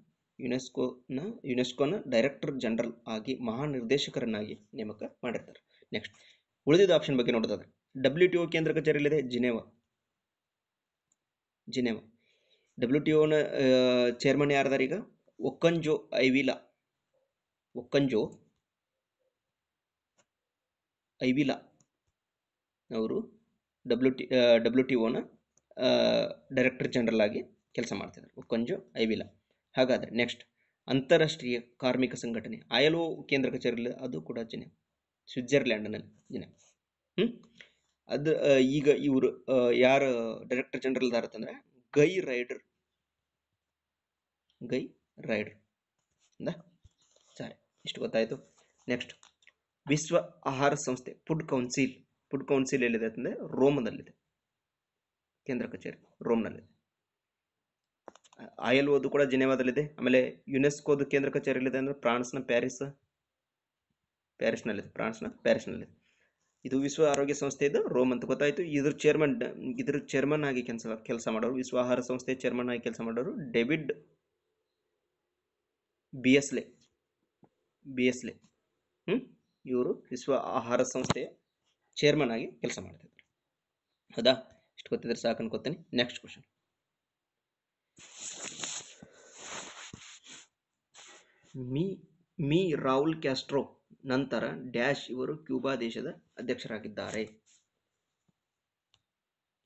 ಯುನೆಸ್ಕೋನ ಯುನೆಸ್ಕೋನ ಡೈರೆಕ್ಟರ್ ಜನರಲ್ ಆಗಿ ಮಹಾನಿರ್ದೇಶಕರನ್ನಾಗಿ ನೇಮಕ ಮಾಡಿರ್ತಾರೆ ನೆಕ್ಸ್ಟ್ ಉಳಿದಿದ್ದ ಆಪ್ಷನ್ ಬಗ್ಗೆ ನೋಡೋದಾದ್ರೆ ಡಬ್ಲ್ಯೂ ಟಿ ಒ ಕೇಂದ್ರ ಕಚೇರಿಯಲ್ಲಿದೆ ಜಿನೆವಾ ಜಿನೆವಾ ಡಬ್ಲ್ಯೂ ಟಿ ಒನ ಚೇರ್ಮನ್ ಯಾರದಾರ ಈಗ ಒಕ್ಕಂಜೋ ಐವಿಲಾ ಒಕ್ಕಂಜೋ ಐವಿಲಾ ಅವರು ಡಬ್ಲ್ಯೂ ಟಿ ಡಬ್ಲ್ಯೂ ಟಿ ಒನ ಡೈರೆಕ್ಟರ್ ಜನರಲ್ ಆಗಿ ಕೆಲಸ ಮಾಡ್ತಿದ್ದಾರೆ ಒಕ್ಕಂಜೋ ಐವಿಲಾ ಹಾಗಾದರೆ ನೆಕ್ಸ್ಟ್ ಅಂತಾರಾಷ್ಟ್ರೀಯ ಕಾರ್ಮಿಕ ಸಂಘಟನೆ ಐ ಕೇಂದ್ರ ಕಚೇರಿ ಅದು ಕೂಡ ಜನ ಸ್ವಿಟ್ಜರ್ಲ್ಯಾಂಡ್ನಲ್ಲಿ ಜನ ಹ್ಞೂ ಅದು ಈಗ ಇವರು ಯಾರು ಡೈರೆಕ್ಟರ್ ಜನರಲ್ ಅಂತಂದರೆ ಗೈ ರೈಡರ್ ಗೈ ರೈಡರ್ ಅಂದ ಸರಿ ಇಷ್ಟು ಗೊತ್ತಾಯಿತು ನೆಕ್ಸ್ಟ್ ವಿಶ್ವ ಆಹಾರ ಸಂಸ್ಥೆ ಫುಡ್ ಕೌನ್ಸಿಲ್ ಫುಡ್ ಕೌನ್ಸಿಲ್ ಎಲ್ಲಿದೆ ಅಂತಂದರೆ ರೋಮ್ನಲ್ಲಿದೆ ಕೇಂದ್ರ ಕಚೇರಿ ರೋಮ್ನಲ್ಲಿದೆ ಆಯಲ್ ಓದು ಕೂಡ ಜಿನೆವಾದಲ್ಲಿದೆ ಆಮೇಲೆ ಯುನೆಸ್ಕೋದು ಕೇಂದ್ರ ಕಚೇರಿಯಲ್ಲಿದೆ ಅಂದರೆ ಫ್ರಾನ್ಸ್ನ ಪ್ಯಾರಿಸ್ ಪ್ಯಾರಿಸ್ನಲ್ಲಿದೆ ಫ್ರಾನ್ಸ್ನ ಪ್ಯಾರಿಸ್ನಲ್ಲಿದೆ ಇದು ವಿಶ್ವ ಆರೋಗ್ಯ ಸಂಸ್ಥೆ ಇದು ರೋಮ್ ಅಂತ ಗೊತ್ತಾಯಿತು ಇದ್ರ ಚೇರ್ಮನ್ ಇದ್ರ ಚೇರ್ಮನ್ ಆಗಿ ಕೆಲಸ ಕೆಲಸ ಮಾಡೋರು ವಿಶ್ವ ಆಹಾರ ಸಂಸ್ಥೆ ಚೇರ್ಮನ್ ಆಗಿ ಕೆಲಸ ಮಾಡೋರು David Beasley Beasley ಹ್ಞೂ ಇವರು ವಿಶ್ವ ಆಹಾರ ಸಂಸ್ಥೆಯ ಚೇರ್ಮನ್ ಆಗಿ ಕೆಲಸ ಮಾಡ್ತಿದ್ರು ಹೌದಾ ಇಷ್ಟು ಗೊತ್ತಿದ್ರೆ ಸಾಕು ಅನ್ಕೋತೀನಿ ನೆಕ್ಸ್ಟ್ ಕ್ವಶನ್ ಮಿ ಮಿ ರಾವುಲ್ ಕ್ಯಾಸ್ಟ್ರೋ ನಂತರ ಡ್ಯಾಶ್ ಇವರು ಕ್ಯೂಬಾ ದೇಶದ ಅಧ್ಯಕ್ಷರಾಗಿದ್ದಾರೆ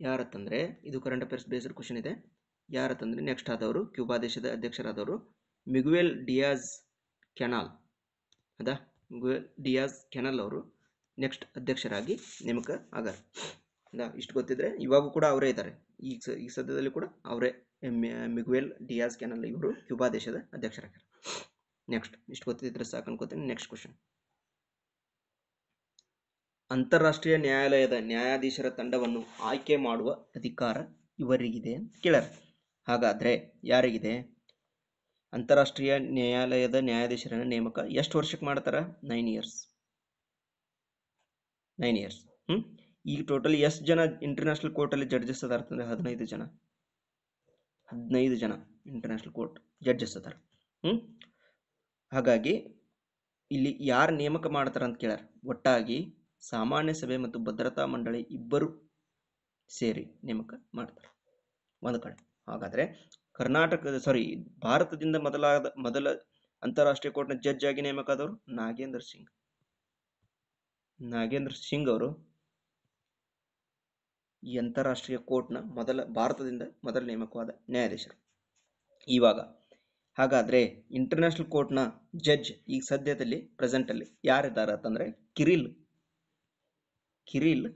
ಯಾರತ್ತಂದರೆ ಇದು ಕರೆಂಟ್ ಅಫೇರ್ಸ್ ಬೇಸ್ಡ್ ಕ್ವಶನ್ ಇದೆ ಯಾರತ್ತಂದರೆ ನೆಕ್ಸ್ಟ್ ಆದವರು ಕ್ಯೂಬಾ ದೇಶದ ಅಧ್ಯಕ್ಷರಾದವರು ಮಿಗುವೆಲ್ ಡಿಯಾಜ್ ಕೆನಾಲ್ ಅದ ಮಿಗುವೆಲ್ ಡಿಯಾಜ್ ಕೆನಾಲ್ ಅವರು ನೆಕ್ಸ್ಟ್ ಅಧ್ಯಕ್ಷರಾಗಿ ನೇಮಕ ಆಗಾರ ಅದ ಇಷ್ಟು ಗೊತ್ತಿದ್ರೆ ಇವಾಗೂ ಕೂಡ ಅವರೇ ಇದ್ದಾರೆ ಈಗ ಈ ಸದ್ಯದಲ್ಲಿ ಕೂಡ ಅವರೇ ಮಿಗುವೆಲ್ ಡಿಯಾಜ್ ಕೆನಾಲ್ ಇವರು ಕ್ಯೂಬಾ ದೇಶದ ಅಧ್ಯಕ್ಷರಾಗ್ಯಾರ ನೆಕ್ಸ್ಟ್ ಇಷ್ಟು ಗೊತ್ತಿದ್ರೆ ಸಾಕು ಅನ್ಕೋತೀನಿ ನೆಕ್ಸ್ಟ್ ಕ್ವಶನ್ ಅಂತಾರಾಷ್ಟ್ರೀಯ ನ್ಯಾಯಾಲಯದ ನ್ಯಾಯಾಧೀಶರ ತಂಡವನ್ನು ಆಯ್ಕೆ ಮಾಡುವ ಅಧಿಕಾರ ಇವರಿಗಿದೆ ಅಂತ ಕೇಳ್ಯಾರ ಹಾಗಾದ್ರೆ ಯಾರಿಗಿದೆ ಅಂತಾರಾಷ್ಟ್ರೀಯ ನ್ಯಾಯಾಲಯದ ನ್ಯಾಯಾಧೀಶರ ನೇಮಕ ಎಷ್ಟು ವರ್ಷಕ್ಕೆ ಮಾಡ್ತಾರೆ ನೈನ್ ಇಯರ್ಸ್ ನೈನ್ ಇಯರ್ಸ್ ಹ್ಮ್ ಈಗ ಟೋಟಲ್ ಎಷ್ಟು ಜನ ಇಂಟರ್ನ್ಯಾಷನಲ್ ಕೋರ್ಟಲ್ಲಿ ಜಡ್ಜಸ್ ಅದಾರ ಅಂದ್ರೆ ಹದಿನೈದು ಜನ ಹದಿನೈದು ಜನ ಇಂಟರ್ನ್ಯಾಷನಲ್ ಕೋರ್ಟ್ ಜಡ್ಜಸ್ ಅದಾರ ಹ್ಞೂ ಹಾಗಾಗಿ ಇಲ್ಲಿ ಯಾರು ನೇಮಕ ಮಾಡ್ತಾರೆ ಅಂತ ಕೇಳ್ಯಾರ ಒಟ್ಟಾಗಿ ಸಾಮಾನ್ಯ ಸಭೆ ಮತ್ತು ಭದ್ರತಾ ಮಂಡಳಿ ಇಬ್ಬರು ಸೇರಿ ನೇಮಕ ಮಾಡ್ತಾರೆ ಒಂದು ಕಡೆ ಹಾಗಾದರೆ ಕರ್ನಾಟಕದ ಸಾರಿ ಭಾರತದಿಂದ ಮೊದಲಾದ ಮೊದಲ ಅಂತಾರಾಷ್ಟ್ರೀಯ ಕೋರ್ಟ್ನ ಜಡ್ಜ್ ಆಗಿ ನೇಮಕ ಆದವರು ನಾಗೇಂದ್ರ ಸಿಂಗ್ ನಾಗೇಂದ್ರ ಸಿಂಗ್ ಅವರು ಈ ಅಂತಾರಾಷ್ಟ್ರೀಯ ಕೋರ್ಟ್ನ ಮೊದಲ ಭಾರತದಿಂದ ಮೊದಲ ನೇಮಕವಾದ ನ್ಯಾಯಾಧೀಶರು ಇವಾಗ ಹಾಗಾದರೆ ಇಂಟರ್ನ್ಯಾಷನಲ್ ಕೋರ್ಟ್ನ ಜಡ್ಜ್ ಈಗ ಸದ್ಯದಲ್ಲಿ ಪ್ರೆಸೆಂಟಲ್ಲಿ ಯಾರಿದ್ದಾರೆ ಅಂತಂದರೆ ಕಿರಿಲ್ ಕಿರಿಲ್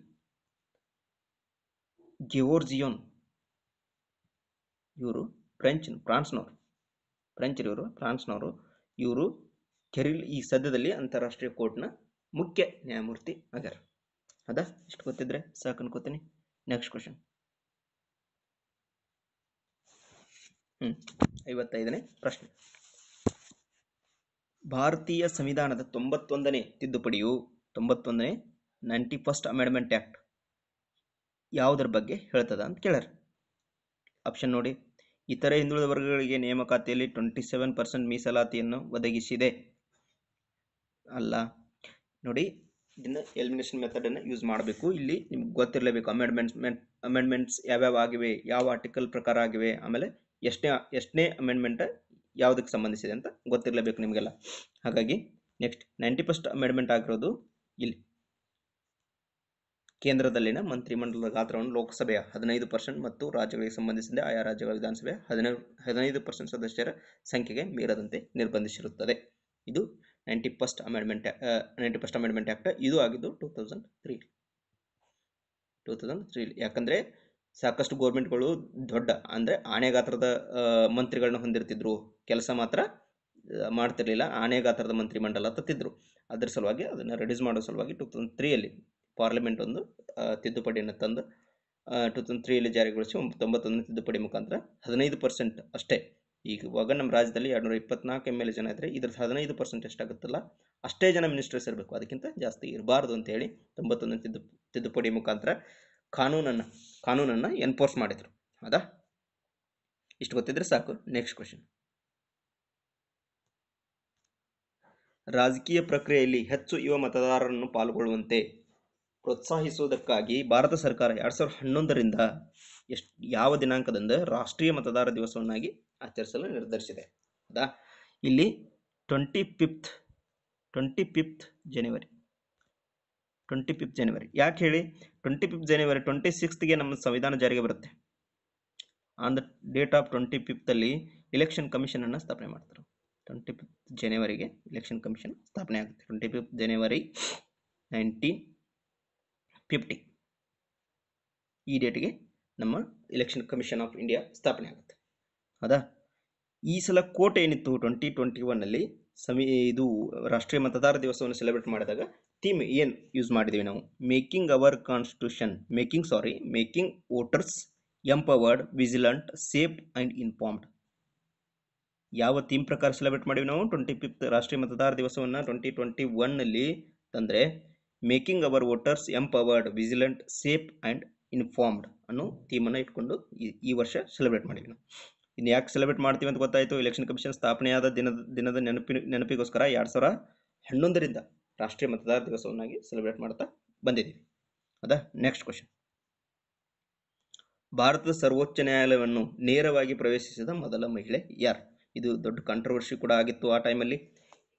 ಗೆವೋರ್ಜಿಯೋನ್ ಇವರು ಫ್ರೆಂಚ್ ಫ್ರಾನ್ಸ್ನವರು ಫ್ರೆಂಚ್ ಇವರು ಫ್ರಾನ್ಸ್ನವರು ಇವರು ಕೆರಿಲ್ ಈ ಸದ್ಯದಲ್ಲಿ ಅಂತಾರಾಷ್ಟ್ರೀಯ ಕೋರ್ಟ್ನ ಮುಖ್ಯ ನ್ಯಾಯಮೂರ್ತಿ ಆಗ್ಯಾರ ಅದ ಇಷ್ಟು ಗೊತ್ತಿದ್ರೆ ಸಾಕು ಅನ್ಕೋತೀನಿ ನೆಕ್ಸ್ಟ್ ಕ್ವಶನ್ ಹ್ಞೂ ಐವತ್ತೈದನೇ ಪ್ರಶ್ನೆ ಭಾರತೀಯ ಸಂವಿಧಾನದ ತೊಂಬತ್ತೊಂದನೇ ತಿದ್ದುಪಡಿಯು ತೊಂಬತ್ತೊಂದನೇ ನೈಂಟಿ ಫಸ್ಟ್ ಅಮೆಂಡ್ಮೆಂಟ್ ಆ್ಯಕ್ಟ್ ಯಾವುದರ ಬಗ್ಗೆ ಹೇಳ್ತದ ಅಂತ ಕೇಳರ್ ಆಪ್ಷನ್ ನೋಡಿ ಇತರೆ ಹಿಂದುಳಿದ ವರ್ಗಗಳಿಗೆ ನೇಮಕಾತಿಯಲ್ಲಿ ಟ್ವೆಂಟಿ ಸೆವೆನ್ ಪರ್ಸೆಂಟ್ ಮೀಸಲಾತಿಯನ್ನು ಒದಗಿಸಿದೆ ಅಲ್ಲ ನೋಡಿ ಇದನ್ನು ಎಲಿಮಿನೇಷನ್ ಮೆಥಡನ್ನು ಯೂಸ್ ಮಾಡಬೇಕು ಇಲ್ಲಿ ನಿಮ್ಗೆ ಗೊತ್ತಿರಲೇಬೇಕು ಅಮೆಂಡ್ಮೆಂಟ್ಸ್ ಅಮೆಂಡ್ಮೆಂಟ್ಸ್ ಯಾವ್ಯಾವ ಆಗಿವೆ ಯಾವ ಆರ್ಟಿಕಲ್ ಪ್ರಕಾರ ಆಗಿವೆ ಆಮೇಲೆ ಎಷ್ಟನೇ ಎಷ್ಟನೇ ಅಮೆಂಡ್ಮೆಂಟ್ ಯಾವುದಕ್ಕೆ ಸಂಬಂಧಿಸಿದೆ ಅಂತ ಗೊತ್ತಿರಲೇಬೇಕು ನಿಮಗೆಲ್ಲ ಹಾಗಾಗಿ ನೆಕ್ಸ್ಟ್ ನೈಂಟಿ ಫಸ್ಟ್ ಅಮೆಂಡ್ಮೆಂಟ್ ಆಗಿರೋದು ಇಲ್ಲಿ ಕೇಂದ್ರದಲ್ಲಿನ ಮಂತ್ರಿಮಂಡಲದ ಗಾತ್ರವನ್ನು ಲೋಕಸಭೆಯ ಹದಿನೈದು ಪರ್ಸೆಂಟ್ ಮತ್ತು ರಾಜ್ಯಗಳಿಗೆ ಸಂಬಂಧಿಸಿದ ಆಯಾ ರಾಜ್ಯಗಳ ವಿಧಾನಸಭೆಯ ಹದಿನೈದು ಹದಿನೈದು ಪರ್ಸೆಂಟ್ ಸದಸ್ಯರ ಸಂಖ್ಯೆಗೆ ಮೀರದಂತೆ ನಿರ್ಬಂಧಿಸಿರುತ್ತದೆ ಇದು ninety first amendment ninety first amendment act ಇದು ಆಗಿದ್ದು two thousand three two thousand three ಯಾಕಂದರೆ ಸಾಕಷ್ಟು ಗೋರ್ಮೆಂಟ್ಗಳು ದೊಡ್ಡ ಅಂದರೆ ಆಣೆ ಗಾತ್ರದ ಮಂತ್ರಿಗಳನ್ನ ಹೊಂದಿರ್ತಿದ್ರು ಕೆಲಸ ಮಾತ್ರ ಮಾಡ್ತಿರಲಿಲ್ಲ ಆಣೆ ಗಾತ್ರದ ಮಂತ್ರಿಮಂಡಲ ತತ್ತಿದ್ರು ಅದ್ರ ಸಲುವಾಗಿ ಅದನ್ನು ರೆಡ್ಯೂಸ್ ಮಾಡೋ ಸಲುವಾಗಿ ಟು ತೌಸಂಡ್ ತ್ರೀಯಲ್ಲಿ ಪಾರ್ಲಿಮೆಂಟ್ ಒಂದು ತಿದ್ದುಪಡಿಯನ್ನು ತಂದು ಟೂ ತೌಸಂಡ್ ತ್ರೀಯಲ್ಲಿ ಜಾರಿಗೊಳಿಸಿ ತೊಂಬತ್ತೊಂದನೇ ತಿದ್ದುಪಡಿ ಮುಖಾಂತರ ಹದಿನೈದು ಪರ್ಸೆಂಟ್ ಅಷ್ಟೇ ಈಗ ಇವಾಗ ನಮ್ಮ ರಾಜ್ಯದಲ್ಲಿ ನೂರ ಇಪ್ಪತ್ನಾಲ್ಕು ಎಮ್ ಎಲ್ ಎ ಜನ ಇದ್ದರೆ ಇದ್ರ ಹದಿನೈದು ಪರ್ಸೆಂಟ್ ಎಷ್ಟಾಗುತ್ತಲ್ಲ ಅಷ್ಟೇ ಜನ ಮಿನಿಸ್ಟರ್ಸ್ ಇರಬೇಕು ಅದಕ್ಕಿಂತ ಜಾಸ್ತಿ ಇರಬಾರ್ದು ಹೇಳಿ ತೊಂಬತ್ತೊಂದನೇ ತಿದ್ದು ತಿದ್ದುಪಡಿ ಮುಖಾಂತರ ಕಾನೂನನ್ನು ಕಾನೂನನ್ನು ಎನ್ಫೋರ್ಸ್ ಮಾಡಿದರು ಹೌದಾ ಇಷ್ಟು ಗೊತ್ತಿದ್ರೆ ಸಾಕು ನೆಕ್ಸ್ಟ್ ಕ್ವೆಶನ್ ರಾಜಕೀಯ ಪ್ರಕ್ರಿಯೆಯಲ್ಲಿ ಹೆಚ್ಚು ಯುವ ಮತದಾರರನ್ನು ಪಾಲ್ಗೊಳ್ಳುವಂತೆ ಪ್ರೋತ್ಸಾಹಿಸುವುದಕ್ಕಾಗಿ ಭಾರತ ಸರ್ಕಾರ ಎರಡು ಸಾವಿರದ ಹನ್ನೊಂದರಿಂದ ಎಷ್ಟು ಯಾವ ದಿನಾಂಕದಂದು ರಾಷ್ಟ್ರೀಯ ಮತದಾರ ದಿವಸವನ್ನಾಗಿ ಆಚರಿಸಲು ನಿರ್ಧರಿಸಿದೆ ಹೌದಾ ಇಲ್ಲಿ twenty fifth twenty fifth January twenty fifth January ಯಾಕೆ ಹೇಳಿ ಟ್ವೆಂಟಿ ಫಿಫ್ತ್ ಜನವರಿ ಟ್ವೆಂಟಿ ಸಿಕ್ಸ್ತ್ಗೆ ನಮ್ಮ ಸಂವಿಧಾನ ಜಾರಿಗೆ ಬರುತ್ತೆ on the date of twenty ಫಿಫ್ತಲ್ಲಿ ಇಲೆಕ್ಷನ್ ಕಮಿಷನನ್ನು ಸ್ಥಾಪನೆ ಮಾಡ್ತಾರೆ ಟ್ವೆಂಟಿ ಫಿಫ್ತ್ ಜನವರಿಗೆ ಇಲೆಕ್ಷನ್ ಕಮಿಷನ್ ಸ್ಥಾಪನೆ ಆಗುತ್ತೆ twenty fifth January nineteen fifty ಈ ಡೇಟ್ಗೆ ನಮ್ಮ ಇಲೆಕ್ಷನ್ ಕಮಿಷನ್ ಆಫ್ ಇಂಡಿಯಾ ಸ್ಥಾಪನೆ ಆಗುತ್ತೆ ಹೌದಾ ಈ ಸಲ ಕೋಟೆ ಏನಿತ್ತು ಟ್ವೆಂಟಿ ಟ್ವೆಂಟಿ ಒನ್ನಲ್ಲಿ ಸಮಿ ಇದು ರಾಷ್ಟ್ರೀಯ ಮತದಾರ ದಿವಸವನ್ನು ಸೆಲೆಬ್ರೇಟ್ ಮಾಡಿದಾಗ ಥೀಮ್ ಏನು ಯೂಸ್ ಮಾಡಿದ್ದೀವಿ ನಾವು making our constitution making sorry making voters empowered vigilant safe and informed ಯಾವ ಥೀಮ್ ಪ್ರಕಾರ ಸೆಲೆಬ್ರೇಟ್ ಮಾಡಿವಿ ನಾವು ಟ್ವೆಂಟಿ ಫಿಫ್ತ್ ರಾಷ್ಟ್ರೀಯ ಮತದಾರ ದಿವಸವನ್ನು ಟ್ವೆಂಟಿ ಟ್ವೆಂಟಿ ಒನ್ನಲ್ಲಿ ತಂದರೆ making our voters empowered vigilant safe and informed ಅನ್ನೋ ಥೀಮನ್ನು ಇಟ್ಕೊಂಡು ಈ ವರ್ಷ ಸೆಲೆಬ್ರೇಟ್ ಮಾಡಿವಿ ನಾವು ಇನ್ನು ಯಾಕೆ ಸೆಲೆಬ್ರೇಟ್ ಮಾಡ್ತೀವಿ ಅಂತ ಗೊತ್ತಾಯಿತು ಎಲೆಕ್ಷನ್ ಕಮಿಷನ್ ಸ್ಥಾಪನೆಯಾದ ದಿನದ ದಿನದ ನೆನಪಿನ ನೆನಪಿಗೋಸ್ಕರ ಎರಡು ಸಾವಿರ ಹನ್ನೊಂದರಿಂದ ರಾಷ್ಟ್ರೀಯ ಮತದಾರ ದಿವಸವನ್ನಾಗಿ ಸೆಲೆಬ್ರೇಟ್ ಮಾಡ್ತಾ ಬಂದಿದ್ದೀವಿ ಅದಾ ನೆಕ್ಸ್ಟ್ ಕ್ವಶನ್ ಭಾರತದ ಸರ್ವೋಚ್ಚ ನ್ಯಾಯಾಲಯವನ್ನು ನೇರವಾಗಿ ಪ್ರವೇಶಿಸಿದ ಮೊದಲ ಮಹಿಳೆ ಯಾರು ಇದು ದೊಡ್ಡ ಕಾಂಟ್ರವರ್ಷಿ ಕೂಡ ಆಗಿತ್ತು ಆ ಟೈಮಲ್ಲಿ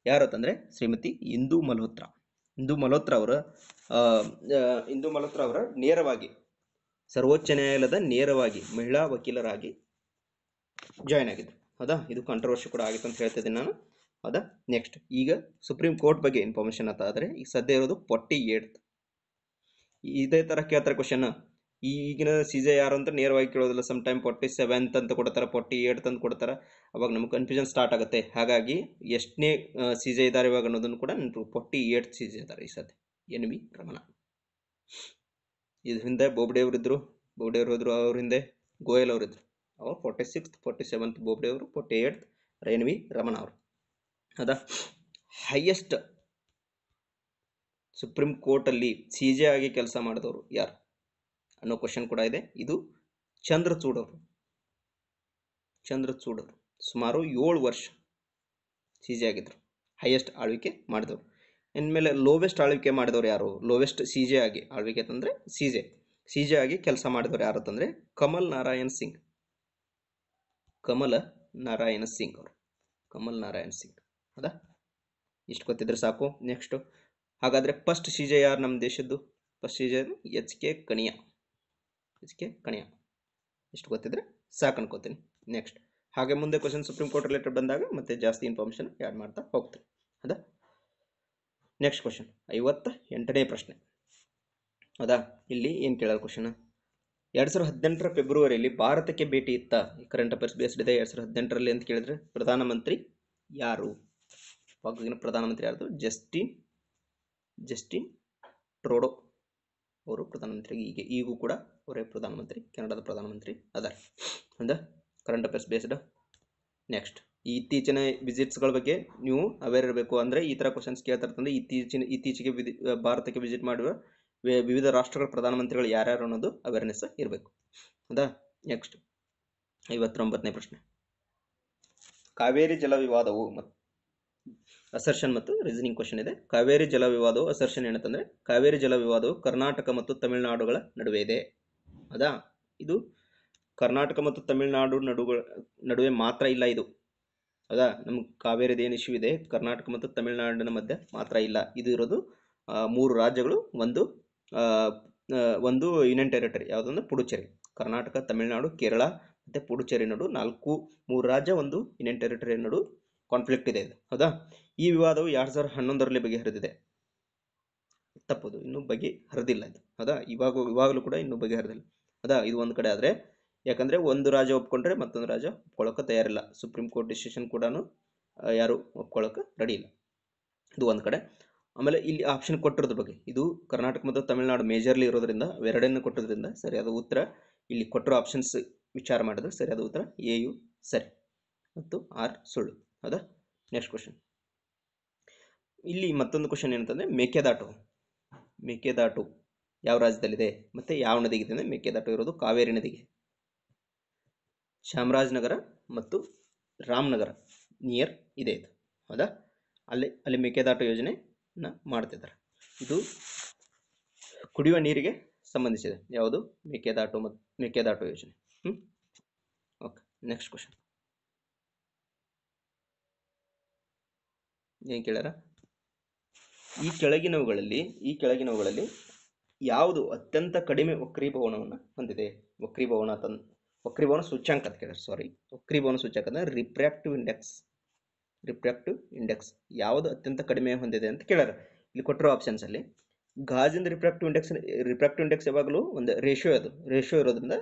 ಯಾರು ಅಂತಂದರೆ ಶ್ರೀಮತಿ ಇಂದು ಮಲ್ಹೋತ್ರ ಇಂದು ಮಲ್ಹೋತ್ರ ಅವರ ಇಂದು ಮಲ್ಹೋತ್ರ ಅವರ ನೇರವಾಗಿ ಸರ್ವೋಚ್ಚ ನ್ಯಾಯಾಲಯದ ನೇರವಾಗಿ ಮಹಿಳಾ ವಕೀಲರಾಗಿ ಜಾಯ್ನ್ ಆಗಿದ್ದರು ಹೌದಾ ಇದು ಕಾಂಟ್ರವರ್ಸಿ ಕೂಡ ಆಗಿತ್ತು ಅಂತ ಹೇಳ್ತಿದ್ದೀನಿ ನಾನು ಅದ ನೆಕ್ಸ್ಟ್ ಈಗ ಸುಪ್ರೀಂ ಕೋರ್ಟ್ ಬಗ್ಗೆ ಇನ್ಫಾರ್ಮೇಶನ್ ಅಂತ ಆದರೆ ಈಗ ಸದ್ಯ ಇರೋದು ಫೋರ್ಟಿ ಏಟ್ ಇದೇ ಥರ ಕೇಳ್ತಾರೆ ಕ್ವಶನ್ ಈಗಿನ ಸೀಜೆ ಯಾರು ಅಂತ ನೇರವಾಗಿ ಕೇಳೋದಿಲ್ಲ ಸಮ್ ಟೈಮ್ ಫೋರ್ಟಿ ಸೆವೆಂತ್ ಅಂತ ಕೊಡ್ತಾರೆ ಫೋರ್ಟಿ ಏಟ್ ಅಂತ ಕೊಡ್ತಾರೆ ಅವಾಗ ನಮ್ಗೆ ಕನ್ಫ್ಯೂಷನ್ ಸ್ಟಾರ್ಟ್ ಆಗುತ್ತೆ ಹಾಗಾಗಿ ಎಷ್ಟನೇ ಸೀಜೆ ಇದ್ದಾರೆ ಇವಾಗ ಅನ್ನೋದನ್ನು ಕೂಡ ನೆನಪು ಫೋರ್ಟಿ ಏಟ್ ಸೀಸೆ ಇದ್ದಾರೆ ಈ ಸದ್ಯ ಎನ್ ವಿ ರಮಣ ಇದ್ರ ಹಿಂದೆ ಬೋಬ್ಡೆಯವರಿದ್ದರು ಅವರು ಇದ್ರು ಅವ್ರ ಹಿಂದೆ ಗೋಯಲ್ ಅವರಿದ್ದರು ಅವ್ರು ಫೋರ್ಟಿ ಸಿಕ್ಸ್ತ್ ಫೋರ್ಟಿ ಸೆವೆಂತ್ ಅವರು ಫೋರ್ಟಿ ಏಟ್ತ್ ವಿ ರಮಣ ಅವರು ಅದ ಹೈಯೆಸ್ಟ್ ಸುಪ್ರೀಂ ಕೋರ್ಟಲ್ಲಿ ಸಿ ಜೆ ಆಗಿ ಕೆಲಸ ಮಾಡಿದವರು ಯಾರು ಅನ್ನೋ ಕ್ವಶನ್ ಕೂಡ ಇದೆ ಇದು ಚಂದ್ರಚೂಡ್ ಅವರು ಚಂದ್ರಚೂಡ್ ಅವರು ಸುಮಾರು ಏಳು ವರ್ಷ ಸಿ ಜೆ ಹೈಯೆಸ್ಟ್ ಆಳ್ವಿಕೆ ಮಾಡಿದವರು ಇನ್ಮೇಲೆ ಲೋವೆಸ್ಟ್ ಆಳ್ವಿಕೆ ಮಾಡಿದವರು ಯಾರು ಲೋವೆಸ್ಟ್ ಸಿ ಜೆ ಆಗಿ ಆಳ್ವಿಕೆ ಅಂತಂದರೆ ಸಿ ಜೆ ಸಿ ಜೆ ಆಗಿ ಕೆಲಸ ಮಾಡಿದವರು ಯಾರು ಅಂತಂದರೆ ಕಮಲ್ ನಾರಾಯಣ್ ಸಿಂಗ್ ಕಮಲ ನಾರಾಯಣ ಸಿಂಗ್ ಅವರು ಕಮಲ್ ನಾರಾಯಣ್ ಸಿಂಗ್ ಅದ ಇಷ್ಟು ಗೊತ್ತಿದ್ರೆ ಸಾಕು ನೆಕ್ಸ್ಟು ಹಾಗಾದರೆ ಫಸ್ಟ್ ಸಿ ಜೆ ಯಾರು ನಮ್ಮ ದೇಶದ್ದು first C J H K Kania H K Kania ಇಷ್ಟು ಗೊತ್ತಿದ್ರೆ ಸಾಕು ಅನ್ಕೋತೀನಿ ನೆಕ್ಸ್ಟ್ ಹಾಗೆ ಮುಂದೆ ಕ್ವಶನ್ ಸುಪ್ರೀಂ ಕೋರ್ಟ್ ರಿಲೇಟೆಡ್ ಬಂದಾಗ ಮತ್ತೆ ಜಾಸ್ತಿ ಇನ್ಫಾರ್ಮೇಷನ್ ಆ್ಯಡ್ ಮಾಡ್ತಾ ಹೋಗ್ತೀನಿ ಅದ ನೆಕ್ಸ್ಟ್ ಕ್ವಶನ್ ಐವತ್ತ ಎಂಟನೇ ಪ್ರಶ್ನೆ ಹೌದಾ ಇಲ್ಲಿ ಏನು ಕೇಳೋದು ಕ್ವಶನ್ ಎರಡು ಸಾವಿರದ ಹದಿನೆಂಟರ ಫೆಬ್ರವರಿಯಲ್ಲಿ ಭಾರತಕ್ಕೆ ಭೇಟಿ ಇತ್ತ ಕರೆಂಟ್ ಅಫೇರ್ಸ್ ಬೇಸ್ಡ್ ಇದೆ ಎರಡು ಸಾವಿರದ ಹದಿನೆಂಟರಲ್ಲಿ ಅಂತ ಕೇಳಿದ್ರೆ ಪ್ರಧಾನಮಂತ್ರಿ ಯಾರು ಪಾಕಿಸ್ತಾನ ಪ್ರಧಾನಮಂತ್ರಿ ಯಾರ್ದು ಜಸ್ಟಿನ್ ಜಸ್ಟಿನ್ ಟ್ರೋಡೋ ಅವರು ಪ್ರಧಾನಮಂತ್ರಿ ಈಗ ಈಗೂ ಕೂಡ ಅವರೇ ಪ್ರಧಾನಮಂತ್ರಿ ಕೆನಡಾದ ಪ್ರಧಾನಮಂತ್ರಿ ಅದಾರ ಅಂದ ಕರೆಂಟ್ ಅಫೇರ್ಸ್ ಬೇಸ್ಡ್ ನೆಕ್ಸ್ಟ್ ಇತ್ತೀಚಿನ ವಿಸಿಟ್ಸ್ಗಳ ಬಗ್ಗೆ ನೀವು ಅವೇರ್ ಇರಬೇಕು ಅಂದರೆ ಈ ಥರ ಕ್ವಶನ್ಸ್ ಕೇಳ್ತಾರ್ತಂದ್ರೆ ಇತ್ತೀಚಿನ ಇತ್ತೀಚೆಗೆ ಭಾರತಕ್ಕೆ ವಿಸಿಟ್ ಮಾಡುವ ವಿವಿಧ ರಾಷ್ಟ್ರಗಳ ಪ್ರಧಾನಮಂತ್ರಿಗಳು ಯಾರ್ಯಾರು ಅನ್ನೋದು ಅವೇರ್ನೆಸ್ ಇರಬೇಕು ಅಂದ ನೆಕ್ಸ್ಟ್ ಐವತ್ತೊಂಬತ್ತನೇ ಪ್ರಶ್ನೆ ಕಾವೇರಿ ಜಲ ವಿವಾದವು ಮತ್ತು ಅಸರ್ಷನ್ ಮತ್ತು ರೀಸನಿಂಗ್ ಕ್ವಶನ್ ಇದೆ ಕಾವೇರಿ ಜಲ ವಿವಾದವು ಅಸರ್ಷನ್ ಏನಂತಂದ್ರೆ ಕಾವೇರಿ ಜಲ ವಿವಾದವು ಕರ್ನಾಟಕ ಮತ್ತು ತಮಿಳುನಾಡುಗಳ ನಡುವೆ ಇದೆ ಅದಾ ಇದು ಕರ್ನಾಟಕ ಮತ್ತು ತಮಿಳುನಾಡು ನಡುಗಳ ನಡುವೆ ಮಾತ್ರ ಇಲ್ಲ ಇದು ಹೌದಾ ನಮ್ಗೆ ಕಾವೇರಿದ ಏನು ಇಶ್ಯೂ ಇದೆ ಕರ್ನಾಟಕ ಮತ್ತು ತಮಿಳುನಾಡಿನ ಮಧ್ಯೆ ಮಾತ್ರ ಇಲ್ಲ ಇದು ಇರೋದು ಮೂರು ರಾಜ್ಯಗಳು ಒಂದು ಒಂದು ಯೂನಿಯನ್ ಟೆರಿಟರಿ ಯಾವುದಂದ್ರೆ ಪುಡುಚೇರಿ ಕರ್ನಾಟಕ ತಮಿಳುನಾಡು ಕೇರಳ ಮತ್ತು ಪುಡುಚೇರಿ ನಡು ನಾಲ್ಕು ಮೂರು ರಾಜ್ಯ ಒಂದು ಯೂನಿಯನ್ ಟೆರಿಟರಿ ನಡು ಕಾನ್ಫ್ಲಿಕ್ಟ್ ಇದೆ ಇದು ಹೌದಾ ಈ ವಿವಾದವು ಎರಡು ಸಾವಿರದ ಹನ್ನೊಂದರಲ್ಲಿ ಬಗೆಹರಿದಿದೆ ತಪ್ಪದು ಇನ್ನೂ ಹರಿದಿಲ್ಲ ಇದು ಹೌದಾ ಇವಾಗ ಇವಾಗಲೂ ಕೂಡ ಇನ್ನೂ ಬಗೆಹರಿದಿಲ್ಲ ಹೌದಾ ಇದು ಒಂದು ಕಡೆ ಆದರೆ ಯಾಕಂದರೆ ಒಂದು ರಾಜ ಒಪ್ಕೊಂಡ್ರೆ ಮತ್ತೊಂದು ರಾಜ ಒಪ್ಕೊಳ್ಳೋಕೆ ತಯಾರಿಲ್ಲ ಸುಪ್ರೀಂ ಕೋರ್ಟ್ ಡಿಸಿಷನ್ ಕೂಡ ಯಾರು ಒಪ್ಕೊಳ್ಳೋಕೆ ರೆಡಿ ಇಲ್ಲ ಇದು ಒಂದು ಕಡೆ ಆಮೇಲೆ ಇಲ್ಲಿ ಆಪ್ಷನ್ ಕೊಟ್ಟಿರೋದ್ರ ಬಗ್ಗೆ ಇದು ಕರ್ನಾಟಕ ಮತ್ತು ತಮಿಳುನಾಡು ಮೇಜರ್ಲಿ ಇರೋದ್ರಿಂದ ಎರಡನ್ನು ಕೊಟ್ಟಿರೋದ್ರಿಂದ ಸರಿಯಾದ ಉತ್ತರ ಇಲ್ಲಿ ಕೊಟ್ಟಿರೋ ಆಪ್ಷನ್ಸ್ ವಿಚಾರ ಮಾಡಿದ್ರೆ ಸರಿಯಾದ ಉತ್ತರ ಎ ಯು ಸರಿ ಮತ್ತು ಆರ್ ಸುಳ್ಳು ಹೌದಾ ನೆಕ್ಸ್ಟ್ ಕ್ವಶನ್ ಇಲ್ಲಿ ಮತ್ತೊಂದು ಕ್ವಶನ್ ಏನಂತಂದರೆ ಮೇಕೆದಾಟು ಮೇಕೆದಾಟು ಯಾವ ರಾಜ್ಯದಲ್ಲಿದೆ ಮತ್ತು ಯಾವ ಇದೆ ಅಂದರೆ ಮೇಕೆದಾಟು ಇರೋದು ಕಾವೇರಿ ನದಿಗೆ ಚಾಮರಾಜನಗರ ಮತ್ತು ರಾಮನಗರ ನಿಯರ್ ಇದೆ ಇದು ಹೌದಾ ಅಲ್ಲಿ ಅಲ್ಲಿ ಮೇಕೆದಾಟು ಯೋಜನೆನ ಮಾಡ್ತಿದ್ದಾರೆ ಇದು ಕುಡಿಯುವ ನೀರಿಗೆ ಸಂಬಂಧಿಸಿದೆ ಯಾವುದು ಮೇಕೆದಾಟು ಮತ್ತು ಮೇಕೆದಾಟು ಯೋಜನೆ ಹ್ಞೂ ಓಕೆ ನೆಕ್ಸ್ಟ್ ಕ್ವಶನ್ ಏನು ಕೇಳ್ಯಾರ ಈ ಕೆಳಗಿನವುಗಳಲ್ಲಿ ಈ ಕೆಳಗಿನವುಗಳಲ್ಲಿ ಯಾವುದು ಅತ್ಯಂತ ಕಡಿಮೆ ವಕ್ರೀಭವನವನ್ನು ಹೊಂದಿದೆ ವಕ್ರೀಭವನ ತನ್ ವಕ್ರೀಭವನ ಸೂಚ್ಯಾಂಕ ಅಂತ ಕೇಳಿದ್ರೆ ಸಾರಿ ವಕ್ರೀಭವನ ಸೂಚ್ಯಾಂಕ ಅಂದರೆ ರಿಪ್ರಾಕ್ಟಿವ್ ಇಂಡೆಕ್ಸ್ ರಿಪ್ರಾಕ್ಟಿವ್ ಇಂಡೆಕ್ಸ್ ಯಾವುದು ಅತ್ಯಂತ ಕಡಿಮೆ ಹೊಂದಿದೆ ಅಂತ ಕೇಳ್ಯಾರ ಇಲ್ಲಿ ಕೊಟ್ಟಿರೋ ಆಪ್ಷನ್ಸಲ್ಲಿ ಗಾಜಿಂದ ರಿಪ್ರಾಕ್ಟಿವ್ ಇಂಡೆಕ್ಸ್ ರಿಪ್ರಾಕ್ಟಿವ್ ಇಂಡೆಕ್ಸ್ ಯಾವಾಗಲೂ ಒಂದು ರೇಷಿಯೋ ಅದು ರೇಷಿಯೋ ಇರೋದ್ರಿಂದ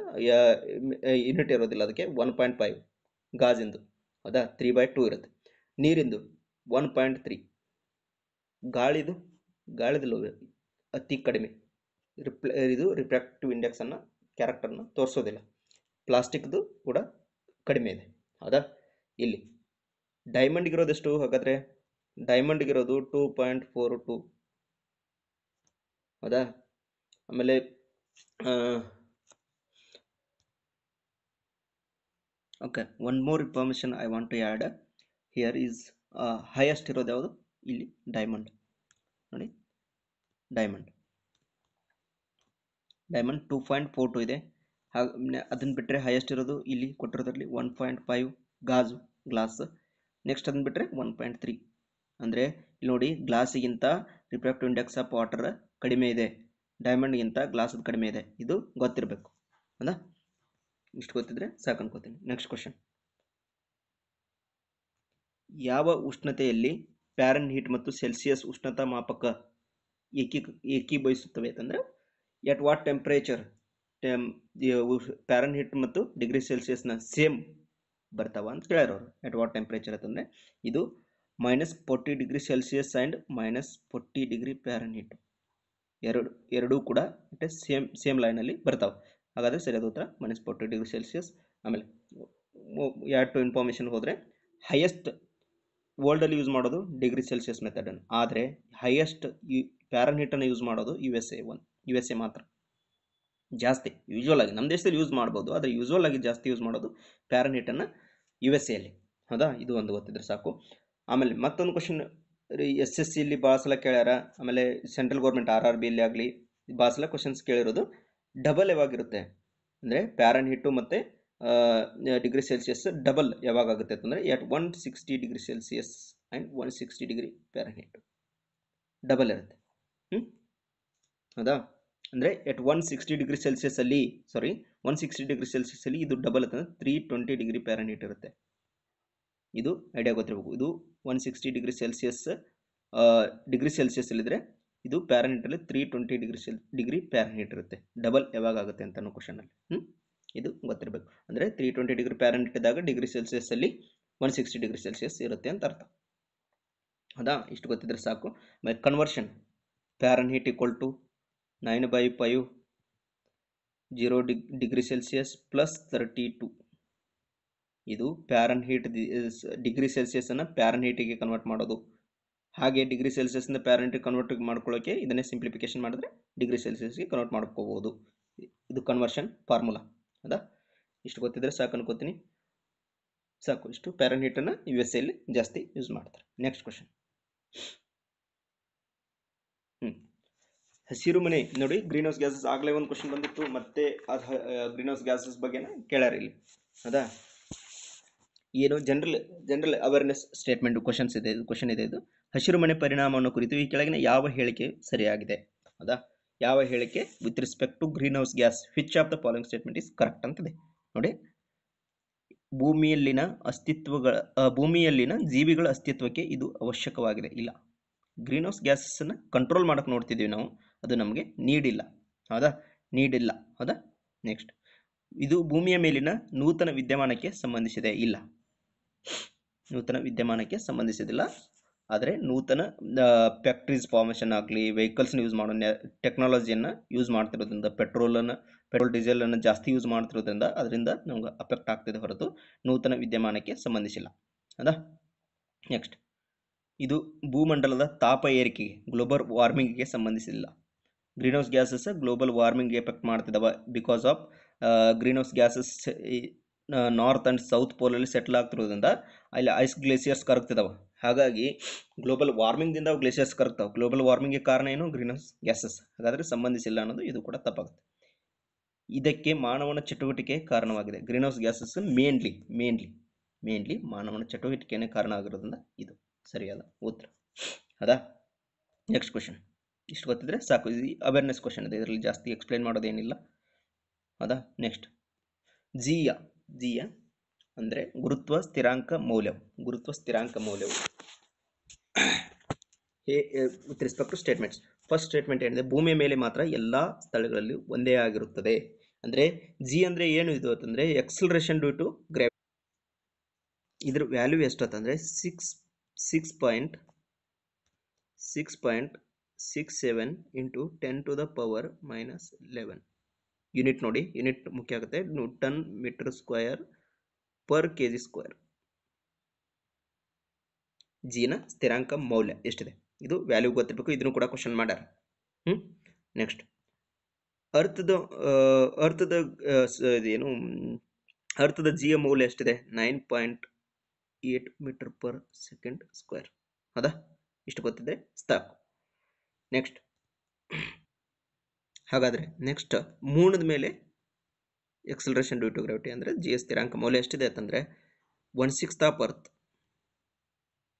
ಯೂನಿಟ್ ಇರೋದಿಲ್ಲ ಅದಕ್ಕೆ ಒನ್ ಪಾಯಿಂಟ್ ಫೈವ್ ಗಾಜಿಂದು ಹೌದಾ ತ್ರೀ ಬೈ ಟೂ ಇರುತ್ತೆ ನೀರಿಂದು ಒನ್ ಪಾಯಿಂಟ್ ತ್ರೀ ಗಾಳಿದು ಗಾಳಿದು ಅತಿ ಕಡಿಮೆ ರಿಪ್ಲ ಇದು ರಿಫ್ರಾಕ್ಟಿವ್ ಇಂಡೆಕ್ಸನ್ನು ಕ್ಯಾರೆಕ್ಟರ್ನ ತೋರಿಸೋದಿಲ್ಲ ಪ್ಲಾಸ್ಟಿಕ್ದು ಕೂಡ ಕಡಿಮೆ ಇದೆ ಹೌದಾ ಇಲ್ಲಿ ಡೈಮಂಡ್ಗಿರೋದೆಷ್ಟು ಹಾಗಾದರೆ ಡೈಮಂಡ್ಗಿರೋದು ಟೂ ಪಾಯಿಂಟ್ ಫೋರ್ ಟು ಹೌದಾ ಆಮೇಲೆ okay one more information I want to add here is highest ಇರೋದು ಯಾವುದು ಇಲ್ಲಿ ಡೈಮಂಡ್ ನೋಡಿ diamond diamond two point four two ಇದೆ ಹಾಗೆ ಅದನ್ನು ಬಿಟ್ಟರೆ ಹೈಯೆಸ್ಟ್ ಇರೋದು ಇಲ್ಲಿ ಕೊಟ್ಟಿರೋದ್ರಲ್ಲಿ ಒನ್ ಪಾಯಿಂಟ್ ಫೈವ್ ಗಾಜು ಗ್ಲಾಸ್ ನೆಕ್ಸ್ಟ್ ಅದನ್ನು ಬಿಟ್ಟರೆ ಒನ್ ಪಾಯಿಂಟ್ ತ್ರೀ ಅಂದರೆ ಇಲ್ಲಿ ನೋಡಿ ಗ್ಲಾಸಿಗಿಂತ ರಿಫ್ರಾಕ್ಟಿವ್ ಇಂಡೆಕ್ಸ್ ಆಫ್ ವಾಟರ್ ಕಡಿಮೆ ಇದೆ ಡೈಮಂಡ್ಗಿಂತ ಗ್ಲಾಸ್ ಕಡಿಮೆ ಇದೆ ಇದು ಗೊತ್ತಿರಬೇಕು ಹೌದಾ ಇಷ್ಟು ಗೊತ್ತಿದ್ರೆ ಸಾಕು ಅನ್ಕೋತೀನಿ ನೆಕ್ಸ್ಟ್ ಕ್ವಶನ್ ಯಾವ ಉಷ್ಣತೆಯಲ್ಲಿ ಹೀಟ್ ಮತ್ತು ಸೆಲ್ಸಿಯಸ್ ಉಷ್ಣತಾ ಮಾಪಕ ಏಕೀ ಏಕೀಭವಿಸುತ್ತವೆ ಅಂತಂದರೆ ಎಟ್ ವಾಟ್ ಟೆಂಪ್ರೇಚರ್ ಟೆಮ್ ಹೀಟ್ ಮತ್ತು ಡಿಗ್ರಿ ಸೆಲ್ಸಿಯಸ್ನ ಸೇಮ್ ಬರ್ತಾವ ಅಂತ ಕೇಳಿರೋರು ಎಟ್ ವಾಟ್ ಟೆಂಪ್ರೇಚರ್ ಅಂತಂದರೆ ಇದು minus forty degree Celsius and minus forty degree heat ಎರಡು ಎರಡೂ ಕೂಡ ಸೇಮ್ ಸೇಮ್ ಲೈನಲ್ಲಿ ಬರ್ತಾವೆ ಹಾಗಾದರೆ ಸರಿಯಾದ ಉತ್ತರ ಮೈನಸ್ ಫೋರ್ಟಿ ಡಿಗ್ರಿ ಸೆಲ್ಸಿಯಸ್ ಆಮೇಲೆ ಎರಡು ಟು ಇನ್ಫಾರ್ಮೇಷನ್ ಹೋದರೆ ಹೈಯೆಸ್ಟ್ ವರ್ಲ್ಡಲ್ಲಿ ಯೂಸ್ ಮಾಡೋದು ಡಿಗ್ರಿ ಸೆಲ್ಸಿಯಸ್ ಮೆಥಡನ್ನು ಆದರೆ ಹೈಯೆಸ್ಟ್ ಪ್ಯಾರನ್ಹೀಟನ್ನು ಯೂಸ್ ಮಾಡೋದು U S A one U S A ಮಾತ್ರ ಜಾಸ್ತಿ ಯೂಶುವಲ್ ಆಗಿ ನಮ್ಮ ದೇಶದಲ್ಲಿ ಯೂಸ್ ಮಾಡ್ಬೋದು ಆದರೆ ಯೂಶುವಲ್ ಆಗಿ ಜಾಸ್ತಿ ಯೂಸ್ ಮಾಡೋದು ಪ್ಯಾರನ್ಹೀಟನ್ನು ಯು ಎಸ್ ಎಲ್ಲಿ ಹೌದಾ ಇದು ಒಂದು ಗೊತ್ತಿದ್ರೆ ಸಾಕು ಆಮೇಲೆ ಮತ್ತೊಂದು ಕ್ವಶನ್ ಎಸ್ ಎಸ್ ಸಿಲಿ ಭಾಳ ಕೇಳ್ಯಾರ ಆಮೇಲೆ central government R R B ಇಲ್ಲಿ ಆಗಲಿ ಭಾಳ ಸಲ ಕ್ವಶನ್ಸ್ ಕೇಳಿರೋದು ಡಬಲ್ ಯಾವಾಗಿರುತ್ತೆ ಅಂದರೆ ಪ್ಯಾರನ್ ಹಿಟ್ಟು ಮತ್ತು ಡಿಗ್ರಿ ಸೆಲ್ಸಿಯಸ್ ಡಬಲ್ ಯಾವಾಗ ಆಗುತ್ತೆ ಅಂತಂದರೆ at one sixty degree Celsius and one sixty degree Fahrenheit double ಇರುತ್ತೆ ಹ್ಞೂ ಹೌದಾ ಅಂದರೆ ಎಟ್ ಒನ್ ಸಿಕ್ಸ್ಟಿ ಡಿಗ್ರಿ ಅಲ್ಲಿ ಸಾರಿ ಒನ್ ಸಿಕ್ಸ್ಟಿ ಡಿಗ್ರಿ ಸೆಲ್ಸಿಯಸಲ್ಲಿ ಇದು ಡಬಲ್ ಅಂತಂದರೆ ತ್ರೀ ಟ್ವೆಂಟಿ ಡಿಗ್ರಿ ಪ್ಯಾರನ್ಹೀಟ್ ಇರುತ್ತೆ ಇದು ಐಡಿಯಾ ಗೊತ್ತಿರಬೇಕು ಇದು one sixty degree Celsius degree ಸೆಲ್ಸಿಯಸ್ಸಲ್ಲಿದ್ದರೆ ಇದು ಪ್ಯಾರನ್ಹೀಟಲ್ಲಿ ತ್ರೀ ಟ್ವೆಂಟಿ ಡಿಗ್ರಿ ಸೆಲ್ ಡಿಗ್ರಿ ಪ್ಯಾರಹೀಟ್ ಇರುತ್ತೆ ಡಬಲ್ ಯಾವಾಗ ಆಗುತ್ತೆ ಅಂತ ಕ್ವಶನಲ್ಲಿ ಹ್ಞೂ ಇದು ಗೊತ್ತಿರಬೇಕು ಅಂದರೆ ತ್ರೀ ಟ್ವೆಂಟಿ ಡಿಗ್ರಿ ಪ್ಯಾರೆಂಟ್ ಇದ್ದಾಗ ಡಿಗ್ರಿ ಸೆಲ್ಸಿಯಸ್ಸಲ್ಲಿ ಒನ್ ಸಿಕ್ಸ್ಟಿ ಡಿಗ್ರಿ ಸೆಲ್ಸಿಯಸ್ ಇರುತ್ತೆ ಅಂತ ಅರ್ಥ ಹೌದಾ ಇಷ್ಟು ಗೊತ್ತಿದ್ರೆ ಸಾಕು my conversion Fahrenheit equal to nine by five zero ಡಿಗ್ degree Celsius plus thirty two ಇದು ಪ್ಯಾರನ್ ಹೀಟ್ ಡಿಗ್ರಿ ಸೆಲ್ಸಿಯಸನ್ನು ಪ್ಯಾರನ್ ಹೀಟಿಗೆ ಕನ್ವರ್ಟ್ ಮಾಡೋದು ಹಾಗೆ ಡಿಗ್ರಿ ಸೆಲ್ಸಿಯಸ್ನ ಪ್ಯಾರನ್ ಹೀಟ್ ಕನ್ವರ್ಟ್ ಮಾಡ್ಕೊಳ್ಳೋಕೆ ಇದನ್ನೇ ಸಿಂಪ್ಲಿಫಿಕೇಶನ್ ಮಾಡಿದ್ರೆ ಡಿಗ್ರಿ ಸೆಲ್ಸಿಯಸ್ಗೆ ಕನ್ವರ್ಟ್ ಮಾಡ್ಕೋಬೋದು ಇದು ಕನ್ವರ್ಷನ್ ಫಾರ್ಮುಲಾ ಅದ ಇಷ್ಟು ಗೊತ್ತಿದ್ರೆ ಸಾಕು ಅನ್ಕೋತೀನಿ ಸಾಕು ಇಷ್ಟು ಪ್ಯಾರನ್ ಹಿಟ್ಟನ್ನು ಯು ಎಸ್ ಎಲ್ಲಿ ಜಾಸ್ತಿ ಯೂಸ್ ಮಾಡ್ತಾರೆ ನೆಕ್ಸ್ಟ್ ಕ್ವಶನ್ ಹ್ಞೂ ಹಸಿರು ಮನೆ ನೋಡಿ ಗ್ರೀನ್ ಹೌಸ್ ಗ್ಯಾಸಸ್ ಆಗಲೇ ಒಂದು ಕ್ವಶನ್ ಬಂದಿತ್ತು ಮತ್ತೆ ಅದು ಗ್ರೀನ್ ಹೌಸ್ ಗ್ಯಾಸಸ್ ಬಗ್ಗೆನ ಕೇಳಾರಿ ಇಲ್ಲಿ ಹೌದಾ ಏನು general general awareness statement questions ಇದೆ ಇದು ಕ್ವಶನ್ ಇದೆ ಇದು ಹಸಿರು ಮನೆ ಪರಿಣಾಮವನ್ನು ಕುರಿತು ಈ ಕೆಳಗಿನ ಯಾವ ಹೇಳಿಕೆ ಸರಿಯಾಗಿದೆ ಹೌದಾ ಯಾವ ಹೇಳಿಕೆ with respect to green house gas which of the following statement is correct ಅಂತಿದೆ ನೋಡಿ ಭೂಮಿಯಲ್ಲಿನ ಅಸ್ತಿತ್ವಗಳ ಭೂಮಿಯಲ್ಲಿನ ಜೀವಿಗಳ ಅಸ್ತಿತ್ವಕ್ಕೆ ಇದು ಅವಶ್ಯಕವಾಗಿದೆ ಇಲ್ಲ ಗ್ರೀನ್ ಹೌಸ್ ಗ್ಯಾಸಸ್ಸನ್ನು ಕಂಟ್ರೋಲ್ ಮಾಡಕ್ಕೆ ನೋಡ್ತಿದ್ದೀವಿ ನಾವು ಅದು ನಮಗೆ ನೀಡಿಲ್ಲ ಹೌದಾ ನೀಡಿಲ್ಲ ಹೌದಾ ನೆಕ್ಸ್ಟ್ ಇದು ಭೂಮಿಯ ಮೇಲಿನ ನೂತನ ವಿದ್ಯಮಾನಕ್ಕೆ ಸಂಬಂಧಿಸಿದೆ ಇಲ್ಲ ನೂತನ ವಿದ್ಯಮಾನಕ್ಕೆ ಸಂಬಂಧಿಸಿದಿಲ್ಲ ಆದರೆ ನೂತನ ಫ್ಯಾಕ್ಟ್ರೀಸ್ ಫಾರ್ಮೇಷನ್ ಆಗಲಿ ವೆಹಿಕಲ್ಸ್ನ ಯೂಸ್ ಮಾಡೋ ಟೆಕ್ನಾಲಜಿಯನ್ನು ಯೂಸ್ ಮಾಡ್ತಿರೋದ್ರಿಂದ ಪೆಟ್ರೋಲನ್ನು ಪೆಟ್ರೋಲ್ ಡೀಸೆಲನ್ನು ಜಾಸ್ತಿ ಯೂಸ್ ಮಾಡ್ತಿರೋದ್ರಿಂದ ಅದರಿಂದ ನಮ್ಗೆ ಅಫೆಕ್ಟ್ ಆಗ್ತಿದೆ ಹೊರತು ನೂತನ ವಿದ್ಯಮಾನಕ್ಕೆ ಸಂಬಂಧಿಸಿಲ್ಲ ಅದ ನೆಕ್ಸ್ಟ್ ಇದು ಭೂಮಂಡಲದ ತಾಪ ಏರಿಕೆಗೆ ಗ್ಲೋಬಲ್ ವಾರ್ಮಿಂಗ್ಗೆ ಸಂಬಂಧಿಸಿಲ್ಲ green house gases global warming effect ಮಾಡ್ತಿದ್ದಾವೆ because of green house gases north and south ಪೋಲಲ್ಲಿ ಸೆಟ್ಲ್ ಆಗ್ತಿರೋದ್ರಿಂದ ಅಲ್ಲಿ ಐಸ್ ಗ್ಲೇಸಿಯರ್ಸ್ ಕರಗ್ತಿದ್ದಾವೆ ಹಾಗಾಗಿ ಗ್ಲೋಬಲ್ ವಾರ್ಮಿಂಗ್ದಿಂದ ಅವು ಗ್ಲೇಷಿಯರ್ಸ್ ಕರಗ್ತಾವೆ ಗ್ಲೋಬಲ್ ವಾರ್ಮಿಂಗ್ಗೆ ಕಾರಣ ಏನು ಗ್ರೀನ್ ಹೌಸ್ ಗ್ಯಾಸಸ್ ಹಾಗಾದರೆ ಸಂಬಂಧಿಸಿಲ್ಲ ಅನ್ನೋದು ಇದು ಕೂಡ ತಪ್ಪಾಗುತ್ತೆ ಇದಕ್ಕೆ ಮಾನವನ ಚಟುವಟಿಕೆ ಕಾರಣವಾಗಿದೆ green house gases mainly mainly mainly ಮಾನವನ ಚಟುವಟಿಕೆನೇ ಕಾರಣ ಆಗಿರೋದ್ರಿಂದ ಇದು ಸರಿಯಾದ ಉತ್ತರ ಅದಾ ನೆಕ್ಸ್ಟ್ ಕ್ವಶನ್ ಇಷ್ಟು ಗೊತ್ತಿದ್ರೆ ಸಾಕು ಇದು ಅವೇರ್ನೆಸ್ ಕ್ವಶನ್ ಇದೆ ಇದರಲ್ಲಿ ಜಾಸ್ತಿ ಎಕ್ಸ್ಪ್ಲೇನ್ ಮಾಡೋದೇನಿಲ್ಲ ಅದಾ ನೆಕ್ಸ್ಟ್ ಜಿಯ ಜಿಯ ಅಂದರೆ ಗುರುತ್ವ ಸ್ಥಿರಾಂಕ ಮೌಲ್ಯ ಗುರುತ್ವ ಸ್ಥಿರಾಂಕ ಮೌಲ್ಯವು ಹೇ with respect to statements first statement ಏನಿದೆ ಭೂಮಿಯ ಮೇಲೆ ಮಾತ್ರ ಎಲ್ಲ ಸ್ಥಳಗಳಲ್ಲಿ ಒಂದೇ ಆಗಿರುತ್ತದೆ ಅಂದರೆ ಜಿ ಅಂದರೆ ಏನು ಇದು ಅಂತಂದರೆ ಎಕ್ಸಲರೇಷನ್ ಡ್ಯೂ ಟು ಗ್ರಾವಿಟಿ ಇದ್ರ ವ್ಯಾಲ್ಯೂ ಎಷ್ಟು ಅಂತಂದರೆ six six point six point six seven into ten to the power minus eleven unit ನೋಡಿ ಯೂನಿಟ್ ಮುಖ್ಯ ಆಗುತ್ತೆ ton meter square per K G square ಜಿನ ಸ್ಥಿರಾಂಕ ಮೌಲ್ಯ ಎಷ್ಟಿದೆ ಇದು ವ್ಯಾಲ್ಯೂ ಗೊತ್ತಿರಬೇಕು ಇದನ್ನು ಕೂಡ ಕ್ವಶನ್ ಮಾಡ್ಯಾರ ಹ್ಞೂ ನೆಕ್ಸ್ಟ್ ಅರ್ಥದ ಅರ್ಥದ ಏನು ಅರ್ಥದ ಜಿಯ ಮೌಲ್ಯ ಎಷ್ಟಿದೆ nine point eight meter per second square ಅದ ಇಷ್ಟು ಗೊತ್ತಿದೆ ಸಾಕು ನೆಕ್ಸ್ಟ್ ಹಾಗಾದರೆ ನೆಕ್ಸ್ಟ್ ಮೂಣದ ಮೇಲೆ ಎಕ್ಸಲ್ರೇಷನ್ ಡ್ಯೂ ಟು ಗ್ರಾವಿಟಿ ಅಂದರೆ ಜಿ ಎಸ್ ಸ್ಥಿರಾಂಕ ಮೌಲ್ಯ ಎಷ್ಟಿದೆ ಅಂತಂದರೆ one six of earth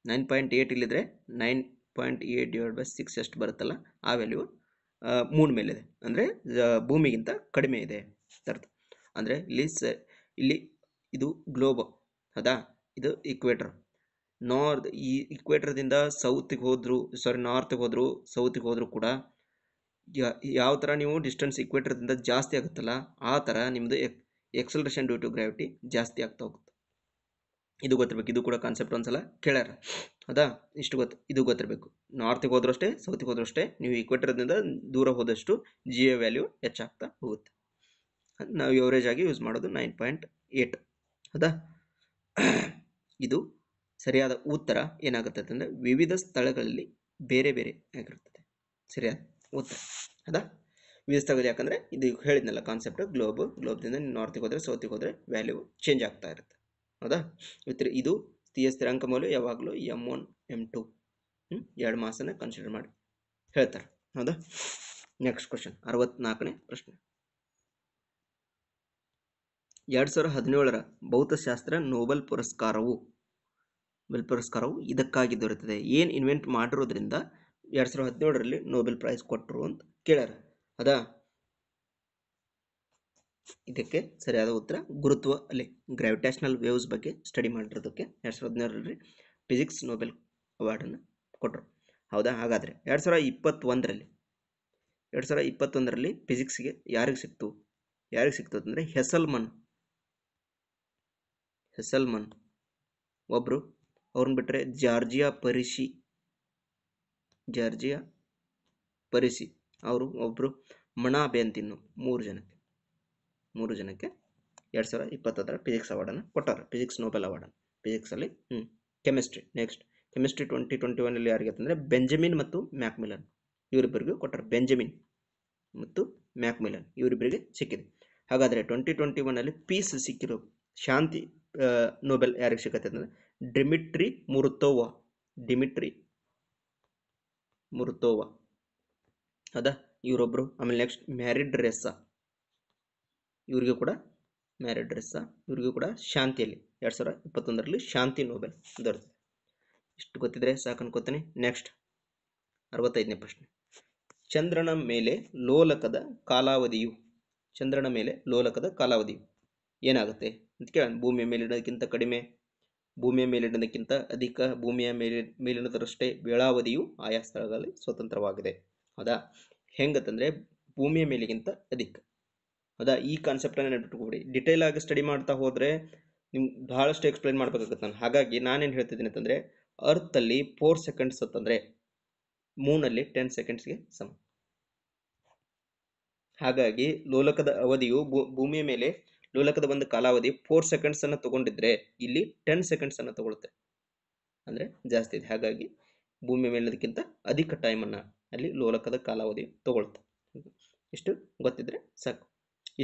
nine point eight ಇಲ್ಲಿದ್ರೆ nine point eight divide by six ಎಷ್ಟು ಬರುತ್ತಲ್ಲ ಆ ವ್ಯಾಲ್ಯೂ ಮೂನ್ ಮೇಲಿದೆ ಅಂದರೆ ಭೂಮಿಗಿಂತ ಕಡಿಮೆ ಇದೆ ಅರ್ಥ ಅಂದರೆ ಇಲ್ಲಿ ಸ ಇಲ್ಲಿ ಇದು ಗ್ಲೋಬ್ ಹೌದಾ ಇದು ಇಕ್ವೇಟರ್ ನಾರ್ತ್ ಈ ಇಕ್ವೇಟರ್ದಿಂದ ಸೌತ್ಗೆ ಹೋದರೂ ಸಾರಿ ನಾರ್ತ್ಗೆ ಹೋದರೂ ಸೌತ್ಗೆ ಹೋದರೂ ಕೂಡ ಯಾವ ಥರ ನೀವು ಡಿಸ್ಟೆನ್ಸ್ ಇಕ್ವೇಟರ್ದಿಂದ ಜಾಸ್ತಿ ಆಗುತ್ತಲ್ಲ ಆ ಥರ ನಿಮ್ಮದು ಎಕ್ಸಲ್ರೇಷನ್ ಡ್ಯೂ ಟು ಗ್ರಾವಿಟಿ ಜಾಸ್ತಿ ಆಗ್ತಾ ಹೋಗುತ್ತೆ ಇದು ಗೊತ್ತಿರಬೇಕು ಇದು ಕೂಡ ಕಾನ್ಸೆಪ್ಟ್ ಒಂದ್ಸಲ ಕೇಳ್ಯಾರ ಅದಾ ಇಷ್ಟು ಗೊತ್ತು ಇದು ಗೊತ್ತಿರಬೇಕು ನಾರ್ತಿಗೆ ಹೋದ್ರೂ ಅಷ್ಟೇ ಸೌತಿಗೆ ಹೋದ್ರೂ ಅಷ್ಟೇ ನೀವು ಇಕ್ವೇಟರ್ದಿಂದ ದೂರ ಹೋದಷ್ಟು ಜಿಯೋ ವ್ಯಾಲ್ಯೂ ಹೆಚ್ಚಾಗ್ತಾ ಹೋಗುತ್ತೆ ನಾವು ಎವರೇಜ್ ಆಗಿ ಯೂಸ್ ಮಾಡೋದು ನೈನ್ ಪಾಯಿಂಟ್ ಏಟ್ ಹೌದಾ ಇದು ಸರಿಯಾದ ಉತ್ತರ ಏನಾಗುತ್ತೆ ಅಂದರೆ ವಿವಿಧ ಸ್ಥಳಗಳಲ್ಲಿ ಬೇರೆ ಬೇರೆ ಆಗಿರುತ್ತದೆ ಸರಿಯಾದ ಉತ್ತರ ಅದಾ ವೀಲ್ಸ್ ತೆಗೆದು ಯಾಕಂದರೆ ಇದು ಹೇಳಿದ್ನಲ್ಲ ಕಾನ್ಸೆಪ್ಟ್ ಗ್ಲೋಬ್ ಗ್ಲೋಬ್ದಿಂದ ನಾರ್ತಿಗೆ ಹೋದರೆ ಸೌತಿಗೆ ಹೋದರೆ ವ್ಯಾಲ್ಯೂ ಚೇಂಜ್ ಆಗ್ತಾ ಇರುತ್ತೆ ಹೌದಾ ಇತ್ರ ಇದು ಸ್ಥಿಯ ಸ್ಥಿರಾಂಕ ಮೌಲ್ಯ ಯಾವಾಗಲೂ ಎಮ್ ಒನ್ ಎಮ್ ಟು ಹ್ಞೂ ಎರಡು ಮಾಸನ ಕನ್ಸಿಡರ್ ಮಾಡಿ ಹೇಳ್ತಾರೆ ಹೌದಾ ನೆಕ್ಸ್ಟ್ ಕ್ವಶನ್ ಅರವತ್ನಾಲ್ಕನೇ ಪ್ರಶ್ನೆ ಎರಡು ಸಾವಿರದ ಹದಿನೇಳರ ಭೌತಶಾಸ್ತ್ರ ನೋಬೆಲ್ ಪುರಸ್ಕಾರವು ನೋಬೆಲ್ ಪುರಸ್ಕಾರವು ಇದಕ್ಕಾಗಿ ದೊರೆತಿದೆ ಏನು ಇನ್ವೆಂಟ್ ಮಾಡಿರೋದ್ರಿಂದ ಎರಡು ಸಾವಿರದ ಹದಿನೇಳರಲ್ಲಿ ನೋಬೆಲ್ ಪ್ರೈಸ್ ಕೊಟ್ಟರು ಅಂತ ಕೇಳ್ಯಾರ ಅದ ಇದಕ್ಕೆ ಸರಿಯಾದ ಉತ್ತರ ಗುರುತ್ವ ಅಲ್ಲಿ ಗ್ರಾವಿಟೇಷನಲ್ ವೇವ್ಸ್ ಬಗ್ಗೆ ಸ್ಟಡಿ ಮಾಡಿರೋದಕ್ಕೆ ಎರಡು ಸಾವಿರದ ಹದಿನೇಳರಲ್ಲಿ ಫಿಸಿಕ್ಸ್ ನೋಬೆಲ್ ಅವಾರ್ಡನ್ನು ಕೊಟ್ಟರು ಹೌದಾ ಹಾಗಾದರೆ ಎರಡು ಸಾವಿರದ ಇಪ್ಪತ್ತೊಂದರಲ್ಲಿ ಎರಡು ಸಾವಿರದ ಇಪ್ಪತ್ತೊಂದರಲ್ಲಿ ಫಿಸಿಕ್ಸ್ಗೆ ಯಾರಿಗೆ ಸಿಕ್ತು ಯಾರಿಗೆ ಸಿಕ್ತು ಅಂದರೆ ಹೆಸಲ್ಮನ್ ಹೆಸಲ್ಮನ್ ಒಬ್ಬರು ಅವ್ರನ್ನ ಬಿಟ್ಟರೆ ಜಾರ್ಜಿಯಾ ಪರಿಶಿ ಜಾರ್ಜಿಯ ಪರಿಸಿ ಅವರು ಒಬ್ಬರು ಮಣಾ ಅಂತಿನ್ನು ಮೂರು ಜನಕ್ಕೆ ಮೂರು ಜನಕ್ಕೆ ಎರಡು ಸಾವಿರ ಇಪ್ಪತ್ತದರ ಫಿಸಿಕ್ಸ್ ಅವಾರ್ಡನ್ನು ಕೊಟ್ಟಾರೆ ಫಿಸಿಕ್ಸ್ ನೋಬೆಲ್ ಅವಾರ್ಡನ್ನು ಫಿಸಿಕ್ಸಲ್ಲಿ ಹ್ಞೂ chemistry next chemistry twenty twenty ಒನ್ನಲ್ಲಿ ಯಾರಿಗೆ ಅಂತಂದರೆ ಬೆಂಜಮಿನ್ ಮತ್ತು ಮ್ಯಾಕ್ಮಿಲನ್ ಇವರಿಬ್ಬರಿಗೂ ಕೊಟ್ಟರು ಬೆಂಜಮಿನ್ ಮತ್ತು ಮ್ಯಾಕ್ಮಿಲನ್ ಇವರಿಬ್ಬರಿಗೆ ಸಿಕ್ಕಿದೆ ಹಾಗಾದರೆ ಟ್ವೆಂಟಿ ಟ್ವೆಂಟಿ ಒನ್ನಲ್ಲಿ ಪೀಸ್ ಸಿಕ್ಕಿರೋ ಶಾಂತಿ ನೋಬೆಲ್ ಯಾರಿಗೆ ಸಿಕ್ಕತ್ತೆ ಅಂತಂದರೆ ಡಿಮಿಟ್ರಿ ಮುರುತೋವಾ ಡಿಮಿಟ್ರಿ ಮುರ್ತೋವ ಅದ ಇವರೊಬ್ಬರು ಆಮೇಲೆ ನೆಕ್ಸ್ಟ್ ಮ್ಯಾರಿಡ್ ರೆಸ್ಸಾ ಇವ್ರಿಗೂ ಕೂಡ ಮ್ಯಾರಿಡ್ ರೆಸ್ಸಾ ಇವರಿಗೂ ಕೂಡ ಶಾಂತಿಯಲ್ಲಿ ಎರಡು ಸಾವಿರ ಇಪ್ಪತ್ತೊಂದರಲ್ಲಿ ಶಾಂತಿ ನೋಬೆಲ್ ದೊರೆತಿದೆ ಇಷ್ಟು ಗೊತ್ತಿದ್ರೆ ಸಾಕು ಅನ್ಕೋತೇನೆ ನೆಕ್ಸ್ಟ್ ಅರವತ್ತೈದನೇ ಪ್ರಶ್ನೆ ಚಂದ್ರನ ಮೇಲೆ ಲೋಲಕದ ಕಾಲಾವಧಿಯು ಚಂದ್ರನ ಮೇಲೆ ಲೋಲಕದ ಕಾಲಾವಧಿಯು ಏನಾಗುತ್ತೆ ಅಂತ ಕೇಳೋಣ ಭೂಮಿಯ ಮೇಲೆ ಇಡೋದಕ್ಕಿಂತ ಕಡಿಮೆ ಭೂಮಿಯ ಮೇಲಿನದಕ್ಕಿಂತ ಅಧಿಕ ಭೂಮಿಯ ಮೇಲೆ ಮೇಲಿನದರಷ್ಟೇ ವೇಳಾವಧಿಯು ಆಯಾ ಸ್ಥಳಗಳಲ್ಲಿ ಸ್ವತಂತ್ರವಾಗಿದೆ ಹೌದಾ ಹೆಂಗತ್ತಂದರೆ ಭೂಮಿಯ ಮೇಲಿಗಿಂತ ಅಧಿಕ ಹೌದಾ ಈ ಕಾನ್ಸೆಪ್ಟ್ ಅನ್ನ ನೆನಪಿಟ್ಕೊಬಿಡಿ ಡಿಟೇಲ್ ಆಗಿ ಸ್ಟಡಿ ಮಾಡ್ತಾ ಹೋದ್ರೆ ನಿಮ್ಗೆ ಬಹಳಷ್ಟು ಎಕ್ಸ್ಪ್ಲೈನ್ ಮಾಡ್ಬೇಕಾಗುತ್ತೆ ನಾನು ಹಾಗಾಗಿ ನಾನೇನು ಹೇಳ್ತಿದ್ದೀನಿ ಅಂತಂದರೆ ಅರ್ಥಲ್ಲಿ ಫೋರ್ ಸೆಕೆಂಡ್ಸ್ ಅಂತಂದರೆ ಮೂನಲ್ಲಿ ಟೆನ್ ಸೆಕೆಂಡ್ಸ್ಗೆ ಸಮ ಹಾಗಾಗಿ ಲೋಲಕದ ಅವಧಿಯು ಭೂಮಿಯ ಮೇಲೆ ಲೋಲಕದ ಒಂದು ಕಾಲಾವಧಿ ಫೋರ್ ಸೆಕೆಂಡ್ಸ್ ಅನ್ನು ತಗೊಂಡಿದ್ರೆ ಇಲ್ಲಿ ಟೆನ್ ಸೆಕೆಂಡ್ಸ್ ಅನ್ನು ತಗೊಳುತ್ತೆ ಅಂದರೆ ಜಾಸ್ತಿ ಇದೆ ಹಾಗಾಗಿ ಭೂಮಿ ಮೇಲಿನದಕ್ಕಿಂತ ಅಧಿಕ ಟೈಮನ್ನು ಅಲ್ಲಿ ಲೋಲಕದ ಕಾಲಾವಧಿ ತಗೊಳ್ತೆ ಇಷ್ಟು ಗೊತ್ತಿದ್ರೆ ಸಾಕು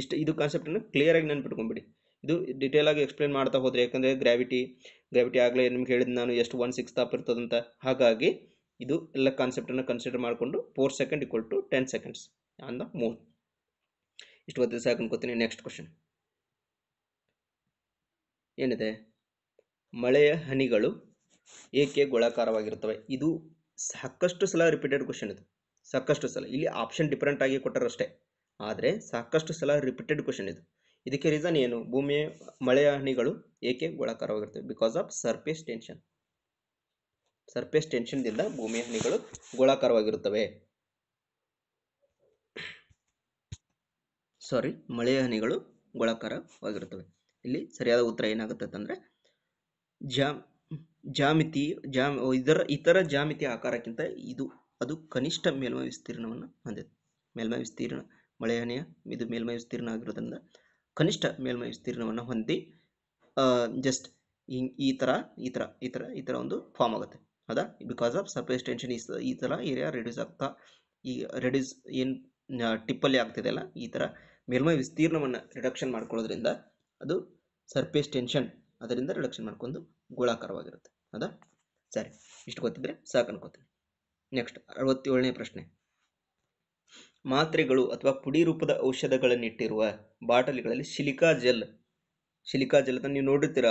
ಇಷ್ಟು ಇದು ಕಾನ್ಸೆಪ್ಟನ್ನು ಕ್ಲಿಯರಾಗಿ ನೆನ್ಪಿಟ್ಕೊಂಡ್ಬಿಡಿ ಇದು ಡಿಟೇಲ್ ಆಗಿ ಎಕ್ಸ್ಪ್ಲೇನ್ ಮಾಡ್ತಾ ಹೋದರೆ ಯಾಕಂದರೆ ಗ್ರಾವಿಟಿ ಗ್ರಾವಿಟಿ ಆಗಲೇ ನಿಮ್ಗೆ ಹೇಳಿದ್ ನಾನು ಎಷ್ಟು ಒನ್ ಸಿಕ್ಸ್ ತಾಪ್ ಅಂತ ಹಾಗಾಗಿ ಇದು ಎಲ್ಲ ಕಾನ್ಸೆಪ್ಟನ್ನು ಕನ್ಸಿಡರ್ ಮಾಡಿಕೊಂಡು four second equal to ten seconds on the moon ಇಷ್ಟು ಗೊತ್ತಿದೆ ಸಾಕು ಅನ್ಕೋತೀನಿ ನೆಕ್ಸ್ಟ್ ಕ್ವಶನ್ ಏನಿದೆ ಮಳೆಯ ಹನಿಗಳು ಏಕೆ ಗೋಳಾಕಾರವಾಗಿರುತ್ತವೆ ಇದು ಸಾಕಷ್ಟು ಸಲ ರಿಪೀಟೆಡ್ ಕ್ವಶನ್ ಇದು ಸಾಕಷ್ಟು ಸಲ ಇಲ್ಲಿ ಆಪ್ಷನ್ ಡಿಫ್ರೆಂಟ್ ಆಗಿ ಕೊಟ್ಟರಷ್ಟೇ ಆದರೆ ಸಾಕಷ್ಟು ಸಲ ರಿಪೀಟೆಡ್ ಕ್ವಶನ್ ಇದು ಇದಕ್ಕೆ ರೀಸನ್ ಏನು ಭೂಮಿಯ ಮಳೆಯ ಹನಿಗಳು ಏಕೆ ಗೋಳಾಕಾರವಾಗಿರ್ತವೆ because of surface tension surface ಟೆನ್ಷನ್ದಿಂದ ಭೂಮಿಯ ಹನಿಗಳು ಗೋಳಾಕಾರವಾಗಿರುತ್ತವೆ ಸಾರಿ ಮಳೆಯ ಹನಿಗಳು ಗೋಳಾಕಾರವಾಗಿರುತ್ತವೆ ಇಲ್ಲಿ ಸರಿಯಾದ ಉತ್ತರ ಏನಾಗುತ್ತೆ ಅಂತಂದರೆ ಜಾಮ್ ಜಾಮಿತಿ ಜಾಮ್ ಇದರ ಇತರ ಜಾಮಿತಿ ಆಕಾರಕ್ಕಿಂತ ಇದು ಅದು ಕನಿಷ್ಠ ಮೇಲ್ಮೈ ವಿಸ್ತೀರ್ಣವನ್ನು ಹೊಂದಿದೆ ಮೇಲ್ಮೈ ವಿಸ್ತೀರ್ಣ ಮಳೆಯನೆಯ ಇದು ಮೇಲ್ಮೈ ವಿಸ್ತೀರ್ಣ ಆಗಿರೋದ್ರಿಂದ ಕನಿಷ್ಠ ಮೇಲ್ಮೈ ವಿಸ್ತೀರ್ಣವನ್ನು ಹೊಂದಿ ಜಸ್ಟ್ ಈ ಥರ ಈ ಥರ ಈ ಥರ ಈ ಥರ ಒಂದು ಫಾರ್ಮ್ ಆಗುತ್ತೆ ಹೌದಾ ಬಿಕಾಸ್ ಆಫ್ ಸರ್ಫೇಸ್ ಟೆನ್ಷನ್ ಈ ಈ ಥರ ಏರಿಯಾ ರೆಡ್ಯೂಸ್ ಆಗ್ತಾ ಈ ರೆಡ್ಯೂಸ್ ಏನು ಟಿಪ್ಪಲ್ಲಿ ಅಲ್ಲ ಈ ಥರ ಮೇಲ್ಮೈ ವಿಸ್ತೀರ್ಣವನ್ನು ರಿಡಕ್ಷನ್ ಮಾಡ್ಕೊಳ್ಳೋದ್ರಿಂದ ಅದು ಸರ್ಫೇಸ್ ಟೆನ್ಷನ್ ಅದರಿಂದ ರಿಡಕ್ಷನ್ ಮಾಡ್ಕೊಂಡು ಗೋಳಾಕಾರವಾಗಿರುತ್ತೆ ಅದಾ ಸರಿ ಇಷ್ಟು ಗೊತ್ತಿದ್ರೆ ಸಾಕು ಅನ್ಕೋತೀನಿ ನೆಕ್ಸ್ಟ್ ಅರವತ್ತೇಳನೇ ಪ್ರಶ್ನೆ ಮಾತ್ರೆಗಳು ಅಥವಾ ಪುಡಿ ರೂಪದ ಔಷಧಗಳನ್ನಿಟ್ಟಿರುವ ಬಾಟಲಿಗಳಲ್ಲಿ ಶಿಲಿಕಾ ಜೆಲ್ ಶಿಲಿಕಾ ಜೆಲ್ ಅಂತ ನೀವು ನೋಡಿರ್ತೀರ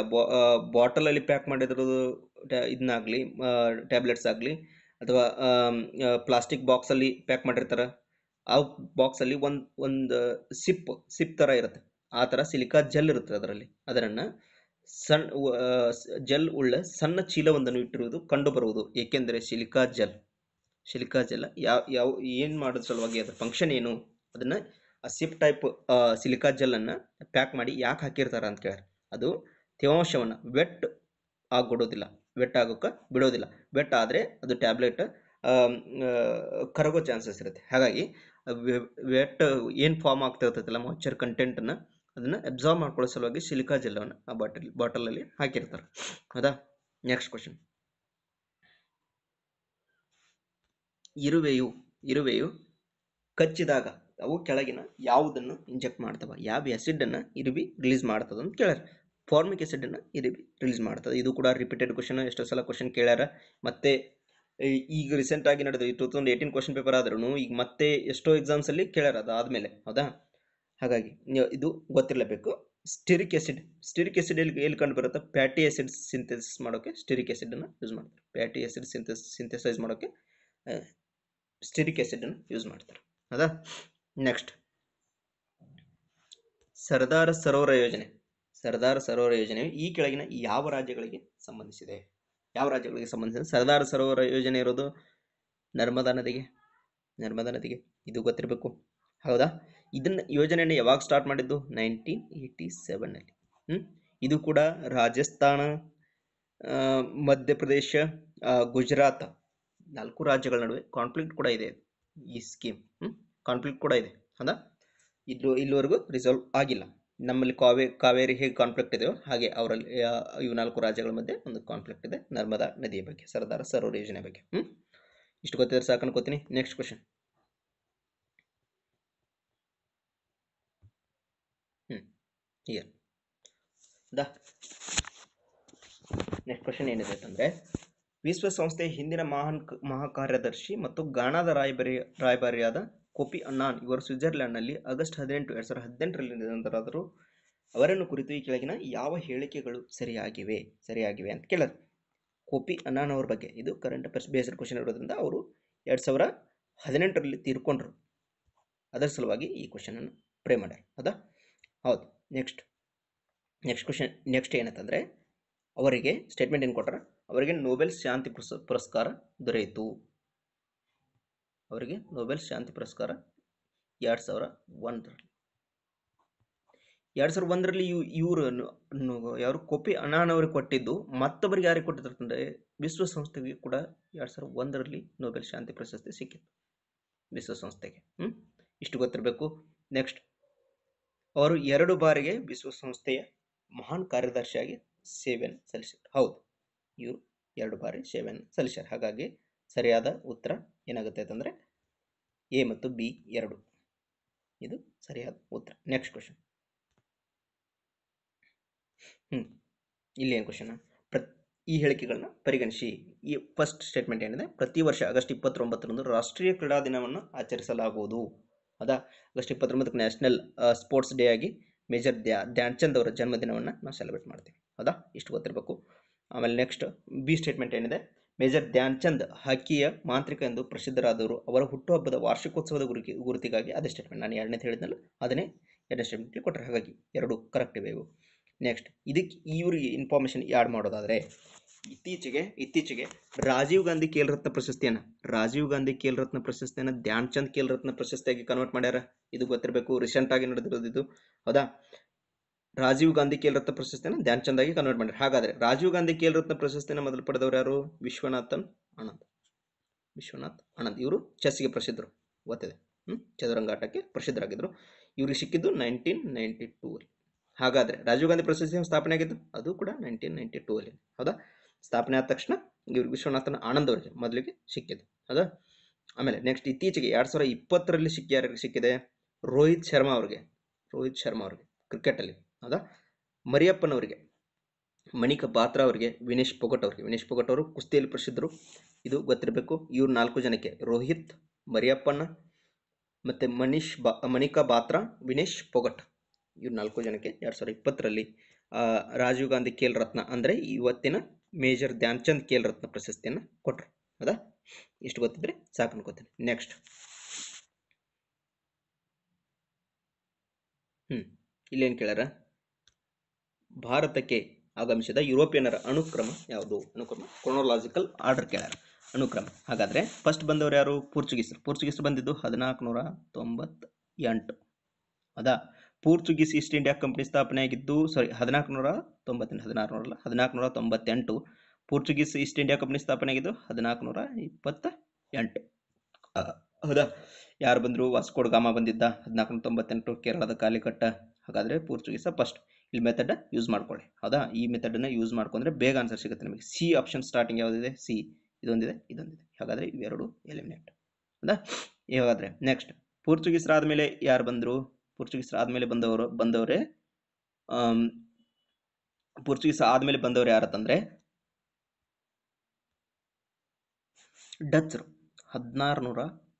ಬಾಟಲಲ್ಲಿ ಪ್ಯಾಕ್ ಟ್ಯಾ ಇದನ್ನಾಗಲಿ ಟ್ಯಾಬ್ಲೆಟ್ಸ್ ಆಗಲಿ ಅಥವಾ ಪ್ಲಾಸ್ಟಿಕ್ ಬಾಕ್ಸಲ್ಲಿ ಪ್ಯಾಕ್ ಮಾಡಿರ್ತಾರೆ ಆ ಬಾಕ್ಸಲ್ಲಿ ಒಂದು ಒಂದು ಸಿಪ್ ಸಿಪ್ ಥರ ಇರುತ್ತೆ ಆ ಥರ ಸಿಲಿಕಾ ಜೆಲ್ ಇರುತ್ತೆ ಅದರಲ್ಲಿ ಅದರನ್ನು ಸಣ್ಣ ಜೆಲ್ ಉಳ್ಳ ಸಣ್ಣ ಚೀಲವೊಂದನ್ನು ಇಟ್ಟಿರುವುದು ಕಂಡುಬರುವುದು ಏಕೆಂದರೆ ಸಿಲಿಕಾ ಜೆಲ್ ಸಿಲಿಕಾ ಜೆಲ್ ಯಾವ ಯಾವ ಏನು ಮಾಡೋದ್ರ ಸಲುವಾಗಿ ಅದರ ಫಂಕ್ಷನ್ ಏನು ಅದನ್ನು ಸಿಪ್ ಟೈಪ್ ಸಿಲಿಕಾ ಜೆಲ್ಲನ್ನು ಪ್ಯಾಕ್ ಮಾಡಿ ಯಾಕೆ ಹಾಕಿರ್ತಾರೆ ಅಂತ ಕೇಳಿ ಅದು ತೇವಾಂಶವನ್ನು ವೆಟ್ ಆಗಿಬಿಡೋದಿಲ್ಲ ವೆಟ್ ಆಗೋಕ್ಕೆ ಬಿಡೋದಿಲ್ಲ ವೆಟ್ ಆದರೆ ಅದು ಟ್ಯಾಬ್ಲೆಟ್ ಕರಗೋ ಚಾನ್ಸಸ್ ಇರುತ್ತೆ ಹಾಗಾಗಿ ವೆಟ್ ಏನು ಫಾರ್ಮ್ ಆಗ್ತಾ ಇರ್ತೈತಲ್ಲ ಮಾಯ್ಚರ್ ಕಂಟೆಂಟನ್ನು ಅದನ್ನು ಅಬ್ಸಾರ್ವ್ ಮಾಡ್ಕೊಳ್ಳೋ ಸಲುವಾಗಿ ಸಿಲಿಕಾ ಜೆಲ್ಲವನ್ನು ಆ ಬಾಟಲ್ ಬಾಟಲಲ್ಲಿ ಹಾಕಿರ್ತಾರೆ ಹೌದಾ ನೆಕ್ಸ್ಟ್ ಕ್ವಶನ್ ಇರುವೆಯು ಇರುವೆಯು ಕಚ್ಚಿದಾಗ ಅವು ಕೆಳಗಿನ ಯಾವುದನ್ನು ಇಂಜೆಕ್ಟ್ ಮಾಡ್ತವೆ ಯಾವ ಆ್ಯಸಿಡನ್ನು ಇರುವಿ ರಿಲೀಸ್ ಮಾಡ್ತದೆ ಅಂತ ಕೇಳ್ಯಾರ ಫಾರ್ಮಿಕ್ ಆ್ಯಸಿಡನ್ನು ಇರುವಿ ರಿಲೀಸ್ ಮಾಡ್ತದೆ ಇದು ಕೂಡ ರಿಪೀಟೆಡ್ ಕ್ವಶನ್ ಎಷ್ಟೋ ಸಲ ಕ್ವಶನ್ ಕೇಳ್ಯಾರ ಮತ್ತೆ ಈಗ ರೀಸೆಂಟಾಗಿ ನಡೆದು two thousand eighteen question paper ಆದ್ರೂ ಈಗ ಮತ್ತೆ ಎಷ್ಟೋ ಎಕ್ಸಾಮ್ಸಲ್ಲಿ ಕೇಳ್ಯಾರ ಆದಮೇಲೆ ಹೌದಾ ಹಾಗಾಗಿ ಇದು ಗೊತ್ತಿರಲೇಬೇಕು ಸ್ಟಿರಿಕ್ ಆಸಿಡ್ ಸ್ಟಿರಿಕ್ ಆಸಿಡ್ ಎಲ್ಲಿ ಎಲ್ಲಿ ಕಂಡು ಬರುತ್ತೆ ಪ್ಯಾಟಿ ಎಸಿಡ್ ಸಿಂಥೆಸಿಸ್ ಮಾಡೋಕ್ಕೆ ಸ್ಟಿರಿಕ್ ಆಸಿಡನ್ನು ಯೂಸ್ ಮಾಡ್ತಾರೆ ಪ್ಯಾಟಿ ಎಸಿಡ್ ಸಿಂಥೆಸ್ ಸಿಂಥೆಸೈಸ್ ಮಾಡೋಕ್ಕೆ ಸ್ಟಿರಿಕ್ ಆಸಿಡನ್ನು ಯೂಸ್ ಮಾಡ್ತಾರೆ ಹೌದಾ ನೆಕ್ಸ್ಟ್ ಸರ್ದಾರ್ ಸರೋವರ ಯೋಜನೆ ಸರ್ದಾರ್ ಸರೋವರ ಯೋಜನೆ ಈ ಕೆಳಗಿನ ಯಾವ ರಾಜ್ಯಗಳಿಗೆ ಸಂಬಂಧಿಸಿದೆ ಯಾವ ರಾಜ್ಯಗಳಿಗೆ ಸಂಬಂಧಿಸಿದೆ ಸರ್ದಾರ್ ಸರೋವರ ಯೋಜನೆ ಇರೋದು ನರ್ಮದಾ ನದಿಗೆ ನರ್ಮದಾ ನದಿಗೆ ಇದು ಗೊತ್ತಿರಬೇಕು ಹೌದಾ ಇದನ್ನ ಯೋಜನೆಯನ್ನು ಯಾವಾಗ ಸ್ಟಾರ್ಟ್ ಮಾಡಿದ್ದು ನೈನ್ಟೀನ್ ಏಯ್ಟಿ ಸೆವೆನಲ್ಲಿ ಇದು ಕೂಡ ರಾಜಸ್ಥಾನ ಮಧ್ಯಪ್ರದೇಶ ಗುಜರಾತ್ ನಾಲ್ಕು ರಾಜ್ಯಗಳ ನಡುವೆ ಕಾನ್ಫ್ಲಿಕ್ಟ್ ಕೂಡ ಇದೆ ಈ ಸ್ಕೀಮ್ ಕಾನ್ಫ್ಲಿಕ್ಟ್ ಕೂಡ ಇದೆ ಅಂದ ಇದು ಇಲ್ಲಿವರೆಗೂ ರಿಸಾಲ್ವ್ ಆಗಿಲ್ಲ ನಮ್ಮಲ್ಲಿ ಕಾವೇ ಕಾವೇರಿ ಹೇಗೆ ಕಾನ್ಫ್ಲಿಕ್ಟ್ ಇದೆಯೋ ಹಾಗೆ ಅವರಲ್ಲಿ ಇವು ನಾಲ್ಕು ರಾಜ್ಯಗಳ ಮಧ್ಯೆ ಒಂದು ಕಾನ್ಫ್ಲಿಕ್ಟ್ ಇದೆ ನರ್ಮದಾ ನದಿಯ ಬಗ್ಗೆ ಸರ್ದಾರ ಸರೋವರ ಯೋಜನೆ ಬಗ್ಗೆ ಹ್ಞೂ ಇಷ್ಟು ಗೊತ್ತಿದ್ರೆ ಸಾಕು ಅನ್ಕೋತೀನಿ next question year the next question ಏನಿದೆ ಅಂತಂದರೆ ವಿಶ್ವಸಂಸ್ಥೆಯ ಹಿಂದಿನ ಮಹಾನ್ ಮಹಾಕಾರ್ಯದರ್ಶಿ ಮತ್ತು ಗಾಣದ ರಾಯಭಾರಿ ರಾಯಭಾರಿಯಾದ ಕೋಪಿ ಅಣ್ಣಾನ್ ಇವರು ಸ್ವಿಟ್ಜರ್ಲೆಂಡ್ನಲ್ಲಿ ಆಗಸ್ಟ್ ಹದಿನೆಂಟು ಎರಡು ಸಾವಿರದ ಹದಿನೆಂಟರಲ್ಲಿ ನಿರಂತರಾದರು ಅವರನ್ನು ಕುರಿತು ಈ ಕೆಳಗಿನ ಯಾವ ಹೇಳಿಕೆಗಳು ಸರಿಯಾಗಿವೆ ಸರಿಯಾಗಿವೆ ಅಂತ ಕೇಳೋದು ಕೋಪಿ ಅಣ್ಣಾನ್ ಅವ್ರ ಬಗ್ಗೆ ಇದು ಕರೆಂಟ್ ಅಫೇರ್ಸ್ ಬೇಸ್ಡ್ ಕ್ವಶನ್ ಇರೋದ್ರಿಂದ ಅವರು ಎರಡು ಸಾವಿರ ಹದಿನೆಂಟರಲ್ಲಿ ತೀರ್ಕೊಂಡ್ರು ಅದರ ಸಲುವಾಗಿ ಈ ಕ್ವಶನನ್ನು ಪ್ರೇ ಮಾಡ್ಯಾರ ಅದಾ ಹೌದು ನೆಕ್ಸ್ಟ್ ನೆಕ್ಸ್ಟ್ ಕ್ವಶನ್ ನೆಕ್ಸ್ಟ್ ಏನಂತಂದರೆ ಅವರಿಗೆ ಸ್ಟೇಟ್ಮೆಂಟ್ ಏನು ಕೊಟ್ಟರೆ ಅವರಿಗೆ ನೋಬೆಲ್ ಶಾಂತಿ ಪುರಸ್ಕಾರ ದೊರೆಯಿತು ಅವರಿಗೆ ನೋಬೆಲ್ ಶಾಂತಿ ಪುರಸ್ಕಾರ ಎರಡು ಸಾವಿರ ಒಂದರಲ್ಲಿ ಎರಡು ಸಾವಿರ ಒಂದರಲ್ಲಿ ಇವ್ ಇವರು ಯಾರು ಕೊಪ್ಪಿ ಅಣ್ಣನವರಿಗೆ ಕೊಟ್ಟಿದ್ದು ಮತ್ತೊಬ್ಬರಿಗೆ ಯಾರಿಗೆ ಕೊಟ್ಟಿದ್ದಾರೆ ವಿಶ್ವಸಂಸ್ಥೆಗೆ ಕೂಡ ಎರಡು ಸಾವಿರದ ಒಂದರಲ್ಲಿ ನೋಬೆಲ್ ಶಾಂತಿ ಪ್ರಶಸ್ತಿ ಸಿಕ್ಕಿತ್ತು ವಿಶ್ವಸಂಸ್ಥೆಗೆ ಹ್ಞೂ ಇಷ್ಟು ಗೊತ್ತಿರಬೇಕು ನೆಕ್ಸ್ಟ್ ಅವರು ಎರಡು ಬಾರಿಗೆ ವಿಶ್ವಸಂಸ್ಥೆಯ ಮಹಾನ್ ಕಾರ್ಯದರ್ಶಿಯಾಗಿ ಸೇವೆಯನ್ನು ಸಲ್ಲಿಸಿದರು ಹೌದು ಇವರು ಎರಡು ಬಾರಿ ಸೇವೆಯನ್ನು ಸಲ್ಲಿಸ್ಯಾರ ಹಾಗಾಗಿ ಸರಿಯಾದ ಉತ್ತರ ಏನಾಗುತ್ತೆ ಅಂತಂದರೆ ಎ ಮತ್ತು ಬಿ ಎರಡು ಇದು ಸರಿಯಾದ ಉತ್ತರ ನೆಕ್ಸ್ಟ್ ಕ್ವಶನ್ ಹ್ಞೂ ಏನು ಕ್ವಶನ್ ಪ್ರತ್ ಈ ಹೇಳಿಕೆಗಳನ್ನ ಪರಿಗಣಿಸಿ ಈ ಫಸ್ಟ್ ಸ್ಟೇಟ್ಮೆಂಟ್ ಏನಿದೆ ಪ್ರತಿ ವರ್ಷ ಆಗಸ್ಟ್ ಇಪ್ಪತ್ತೊಂಬತ್ತರಂದು ರಾಷ್ಟ್ರೀಯ ಕ್ರೀಡಾ ದಿನವನ್ನು ಆಚರಿಸಲಾಗುವುದು ಹೌದಾ ಆಗಸ್ಟ್ ಇಪ್ಪತ್ತೊಂಬತ್ತಕ್ಕೆ ನ್ಯಾಷನಲ್ ಸ್ಪೋರ್ಟ್ಸ್ ಡೇ ಆಗಿ ಮೇಜರ್ ದ್ಯಾ ಧ್ಯಾನ್ ಚಂದ್ ಅವರ ಜನ್ಮದಿನವನ್ನು ನಾವು ಸೆಲೆಬ್ರೇಟ್ ಮಾಡ್ತೀವಿ ಹೌದಾ ಇಷ್ಟು ಗೊತ್ತಿರಬೇಕು ಆಮೇಲೆ ನೆಕ್ಸ್ಟ್ ಬಿ ಸ್ಟೇಟ್ಮೆಂಟ್ ಏನಿದೆ ಮೇಜರ್ ಧ್ಯಾನ್ಚಂದ್ ಚಂದ್ ಹಾಕಿಯ ಮಾಂತ್ರಿಕ ಎಂದು ಪ್ರಸಿದ್ಧರಾದವರು ಅವರ ಹುಟ್ಟುಹಬ್ಬದ ವಾರ್ಷಿಕೋತ್ಸವದ ಗುರುಕಿ ಗುರುತಿಗಾಗಿ ಅದೇ ಸ್ಟೇಟ್ಮೆಂಟ್ ನಾನು ಎರಡನೇ ಹೇಳಿದ್ನಲ್ಲ ಅದನ್ನೇ ಎರಡನೇ ಸ್ಟೇಟ್ಮೆಂಟ್ ಕೊಟ್ಟರೆ ಹಾಗಾಗಿ ಎರಡು ಕರೆಕ್ಟ್ ಇವೆ ಇವು ನೆಕ್ಸ್ಟ್ ಇದಕ್ಕೆ ಇವರಿಗೆ ಇನ್ಫಾರ್ಮೇಷನ್ ಯಾಡ್ ಮಾಡೋದಾದರೆ ಇತ್ತೀಚೆಗೆ ಇತ್ತೀಚೆಗೆ ರಾಜೀವ್ ಗಾಂಧಿ ಖೇಲ್ ರತ್ನ ಪ್ರಶಸ್ತಿಯನ್ನ ರಾಜೀವ್ ಗಾಂಧಿ ಖೇಲ್ ರತ್ನ ಪ್ರಶಸ್ತಿಯನ್ನ ಧ್ಯಾನ್ ಚಂದ್ ಖೇಲ್ ರತ್ನ ಪ್ರಶಸ್ತಿಯಾಗಿ ಕನ್ವರ್ಟ್ ಮಾಡ್ಯಾರ ಇದು ಗೊತ್ತಿರಬೇಕು ರೀಸೆಂಟ್ ಆಗಿ ನಡೆದಿರೋದು ಇದು ಹೌದಾ ರಾಜೀವ್ ಗಾಂಧಿ ಖೇಲ್ ರತ್ನ ಪ್ರಶಸ್ತಿಯನ್ನು ಧ್ಯಾನ್ ಚಂದ್ ಆಗಿ ಕನ್ವರ್ಟ್ ಮಾಡ್ಯಾರ ಹಾಗಾದ್ರೆ ರಾಜೀವ್ ಗಾಂಧಿ ಖೇಲ್ ರತ್ನ ಪ್ರಶಸ್ತಿಯನ್ನು ಮೊದಲು ಪಡೆದವರು ಯಾರು ವಿಶ್ವನಾಥನ್ ಆನಂದ್ ವಿಶ್ವನಾಥ್ ಆನಂದ್ ಇವರು ಚೆಸ್ಗೆ ಪ್ರಸಿದ್ಧರು ಗೊತ್ತಿದೆ ಹ್ಮ್ ಚದುರಂಗ ಆಟಕ್ಕೆ ಪ್ರಸಿದ್ಧರಾಗಿದ್ದರು ಇವ್ರಿಗೆ ಸಿಕ್ಕಿದ್ದು ನೈನ್ಟೀನ್ ನೈನ್ಟಿ ಟೂ ಅಲ್ಲಿ ಹಾಗಾದ್ರೆ ರಾಜೀವ್ ಗಾಂಧಿ ಪ್ರಶಸ್ತಿ ಸ್ಥಾಪನೆ ಆಗಿದ್ದು ಅದು ಕೂಡ ನೈನ್ಟೀನ್ ನೈನ್ಟಿ ಟೂ ಅಲ್ಲಿ ಹೌದಾ ಸ್ಥಾಪನೆ ಆದ ತಕ್ಷಣ ಇವ್ರಿಗೆ ವಿಶ್ವನಾಥನ ಆನಂದ್ ಅವರಿಗೆ ಮೊದಲಿಗೆ ಸಿಕ್ಕಿದೆ ಅದ ಆಮೇಲೆ ನೆಕ್ಸ್ಟ್ ಇತ್ತೀಚೆಗೆ ಎರಡು ಸಾವಿರ ಇಪ್ಪತ್ತರಲ್ಲಿ ಸಿಕ್ಕಿ ಯಾರಿಗೆ ಸಿಕ್ಕಿದೆ ರೋಹಿತ್ ಶರ್ಮಾ ಅವರಿಗೆ ರೋಹಿತ್ ಶರ್ಮಾ ಅವ್ರಿಗೆ ಕ್ರಿಕೆಟಲ್ಲಿ ಹೌದಾ ಮರಿಯಪ್ಪನವರಿಗೆ ಮಣಿಕಾ ಬಾತ್ರಾ ಅವರಿಗೆ ವಿನೇಶ್ ಪೊಗಟ್ ಅವರಿಗೆ ವಿನೇಶ್ ಪೊಗಟ್ ಅವರು ಕುಸ್ತಿಯಲ್ಲಿ ಪ್ರಸಿದ್ಧರು ಇದು ಗೊತ್ತಿರಬೇಕು ಇವ್ರು ನಾಲ್ಕು ಜನಕ್ಕೆ ರೋಹಿತ್ ಮರಿಯಪ್ಪನ ಮತ್ತು ಮನೀಶ್ ಬಾ ಮಣಿಕಾ ಬಾತ್ರಾ ವಿನೇಶ್ ಪೊಗಟ್ ಇವ್ರು ನಾಲ್ಕು ಜನಕ್ಕೆ ಎರಡು ಸಾವಿರ ಇಪ್ಪತ್ತರಲ್ಲಿ ರಾಜೀವ್ ಗಾಂಧಿ ಖೇಲ್ ರತ್ನ ಅಂದರೆ ಇವತ್ತಿನ ಮೇಜರ್ ಧ್ಯಾನ್ಚಂದ್ ಕೇಲ್ ರತ್ನ ಪ್ರಶಸ್ತಿಯನ್ನು ಕೊಟ್ಟರು ಹೌದಾ ಇಷ್ಟು ಗೊತ್ತಿದ್ರೆ ಸಾಕು ಅನ್ಕೋತೀನಿ ನೆಕ್ಸ್ಟ್ ಹ್ಮ್ ಇಲ್ಲೇನು ಕೇಳ್ಯಾರ ಭಾರತಕ್ಕೆ ಆಗಮಿಸಿದ ಯುರೋಪಿಯನ್ನರ ಅನುಕ್ರಮ ಯಾವುದು ಅನುಕ್ರಮ ಕ್ರೊನೊಲಾಜಿಕಲ್ ಆರ್ಡರ್ ಕೇಳ್ಯಾರ ಅನುಕ್ರಮ ಹಾಗಾದ್ರೆ ಫಸ್ಟ್ ಬಂದವರು ಯಾರು ಪೋರ್ಚುಗೀಸರು ಪೋರ್ಚುಗೀಸರು ಬಂದಿದ್ದು ಹದಿನಾಲ್ಕು ನೂರ ತೊಂಬತ್ತ ಎಂಟು ಅದಾ ಪೋರ್ಚುಗೀಸ್ ಈಸ್ಟ್ ಇಂಡಿಯಾ ಕಂಪನಿ ಸ್ಥಾಪನೆಯಾಗಿದ್ದು ಸಾರಿ ನೂರ ತೊಂಬತ್ತೆಂಟು ಹದಿನಾರು ನೂರಲ್ಲ ನೂರ ತೊಂಬತ್ತೆಂಟು ಪೋರ್ಚುಗೀಸ್ ಈಸ್ಟ್ ಇಂಡಿಯಾ ಕಂಪನಿ ಸ್ಥಾಪನೆಯಾಗಿದ್ದು ನೂರ ಇಪ್ಪತ್ತ ಎಂಟು ಹೌದಾ ಯಾರು ಬಂದರು ಗಾಮ ಬಂದಿದ್ದ ಹದಿನಾಲ್ಕುನೂರ ತೊಂಬತ್ತೆಂಟು ಕೇರಳದ ಕಾಲಿಕಟ್ಟ ಹಾಗಾದರೆ ಪೋರ್ಚುಗೀಸ ಫಸ್ಟ್ ಇಲ್ಲಿ ಮೆಥಡ್ ಯೂಸ್ ಮಾಡ್ಕೊಳ್ಳಿ ಹೌದಾ ಈ ಮೆಥಡನ್ನು ಯೂಸ್ ಮಾಡ್ಕೊಂಡ್ರೆ ಬೇಗ ಆನ್ಸರ್ ಸಿಗುತ್ತೆ ನಿಮಗೆ ಸಿ ಆಪ್ಷನ್ ಸ್ಟಾರ್ಟಿಂಗ್ ಯಾವುದಿದೆ ಸಿ ಇದೊಂದಿದೆ ಇದೊಂದಿದೆ ಹಾಗಾದರೆ ಇವೆರಡು ಎಲಿಮಿನೇಟ್ ಹೌದಾ ಹಾಗಾದರೆ ನೆಕ್ಸ್ಟ್ ಪೋರ್ಚುಗೀಸರಾದ ಮೇಲೆ ಯಾರು ಬಂದರು ಪೋರ್ಚುಗೀಸ್ ಆದಮೇಲೆ ಬಂದವರು ಬಂದವರೇ ಪೋರ್ಚುಗೀಸ್ ಆದಮೇಲೆ ಬಂದವರು ಯಾರತ್ತಂದರೆ ಡಚ್ರು ಹದಿನಾರು ನೂರ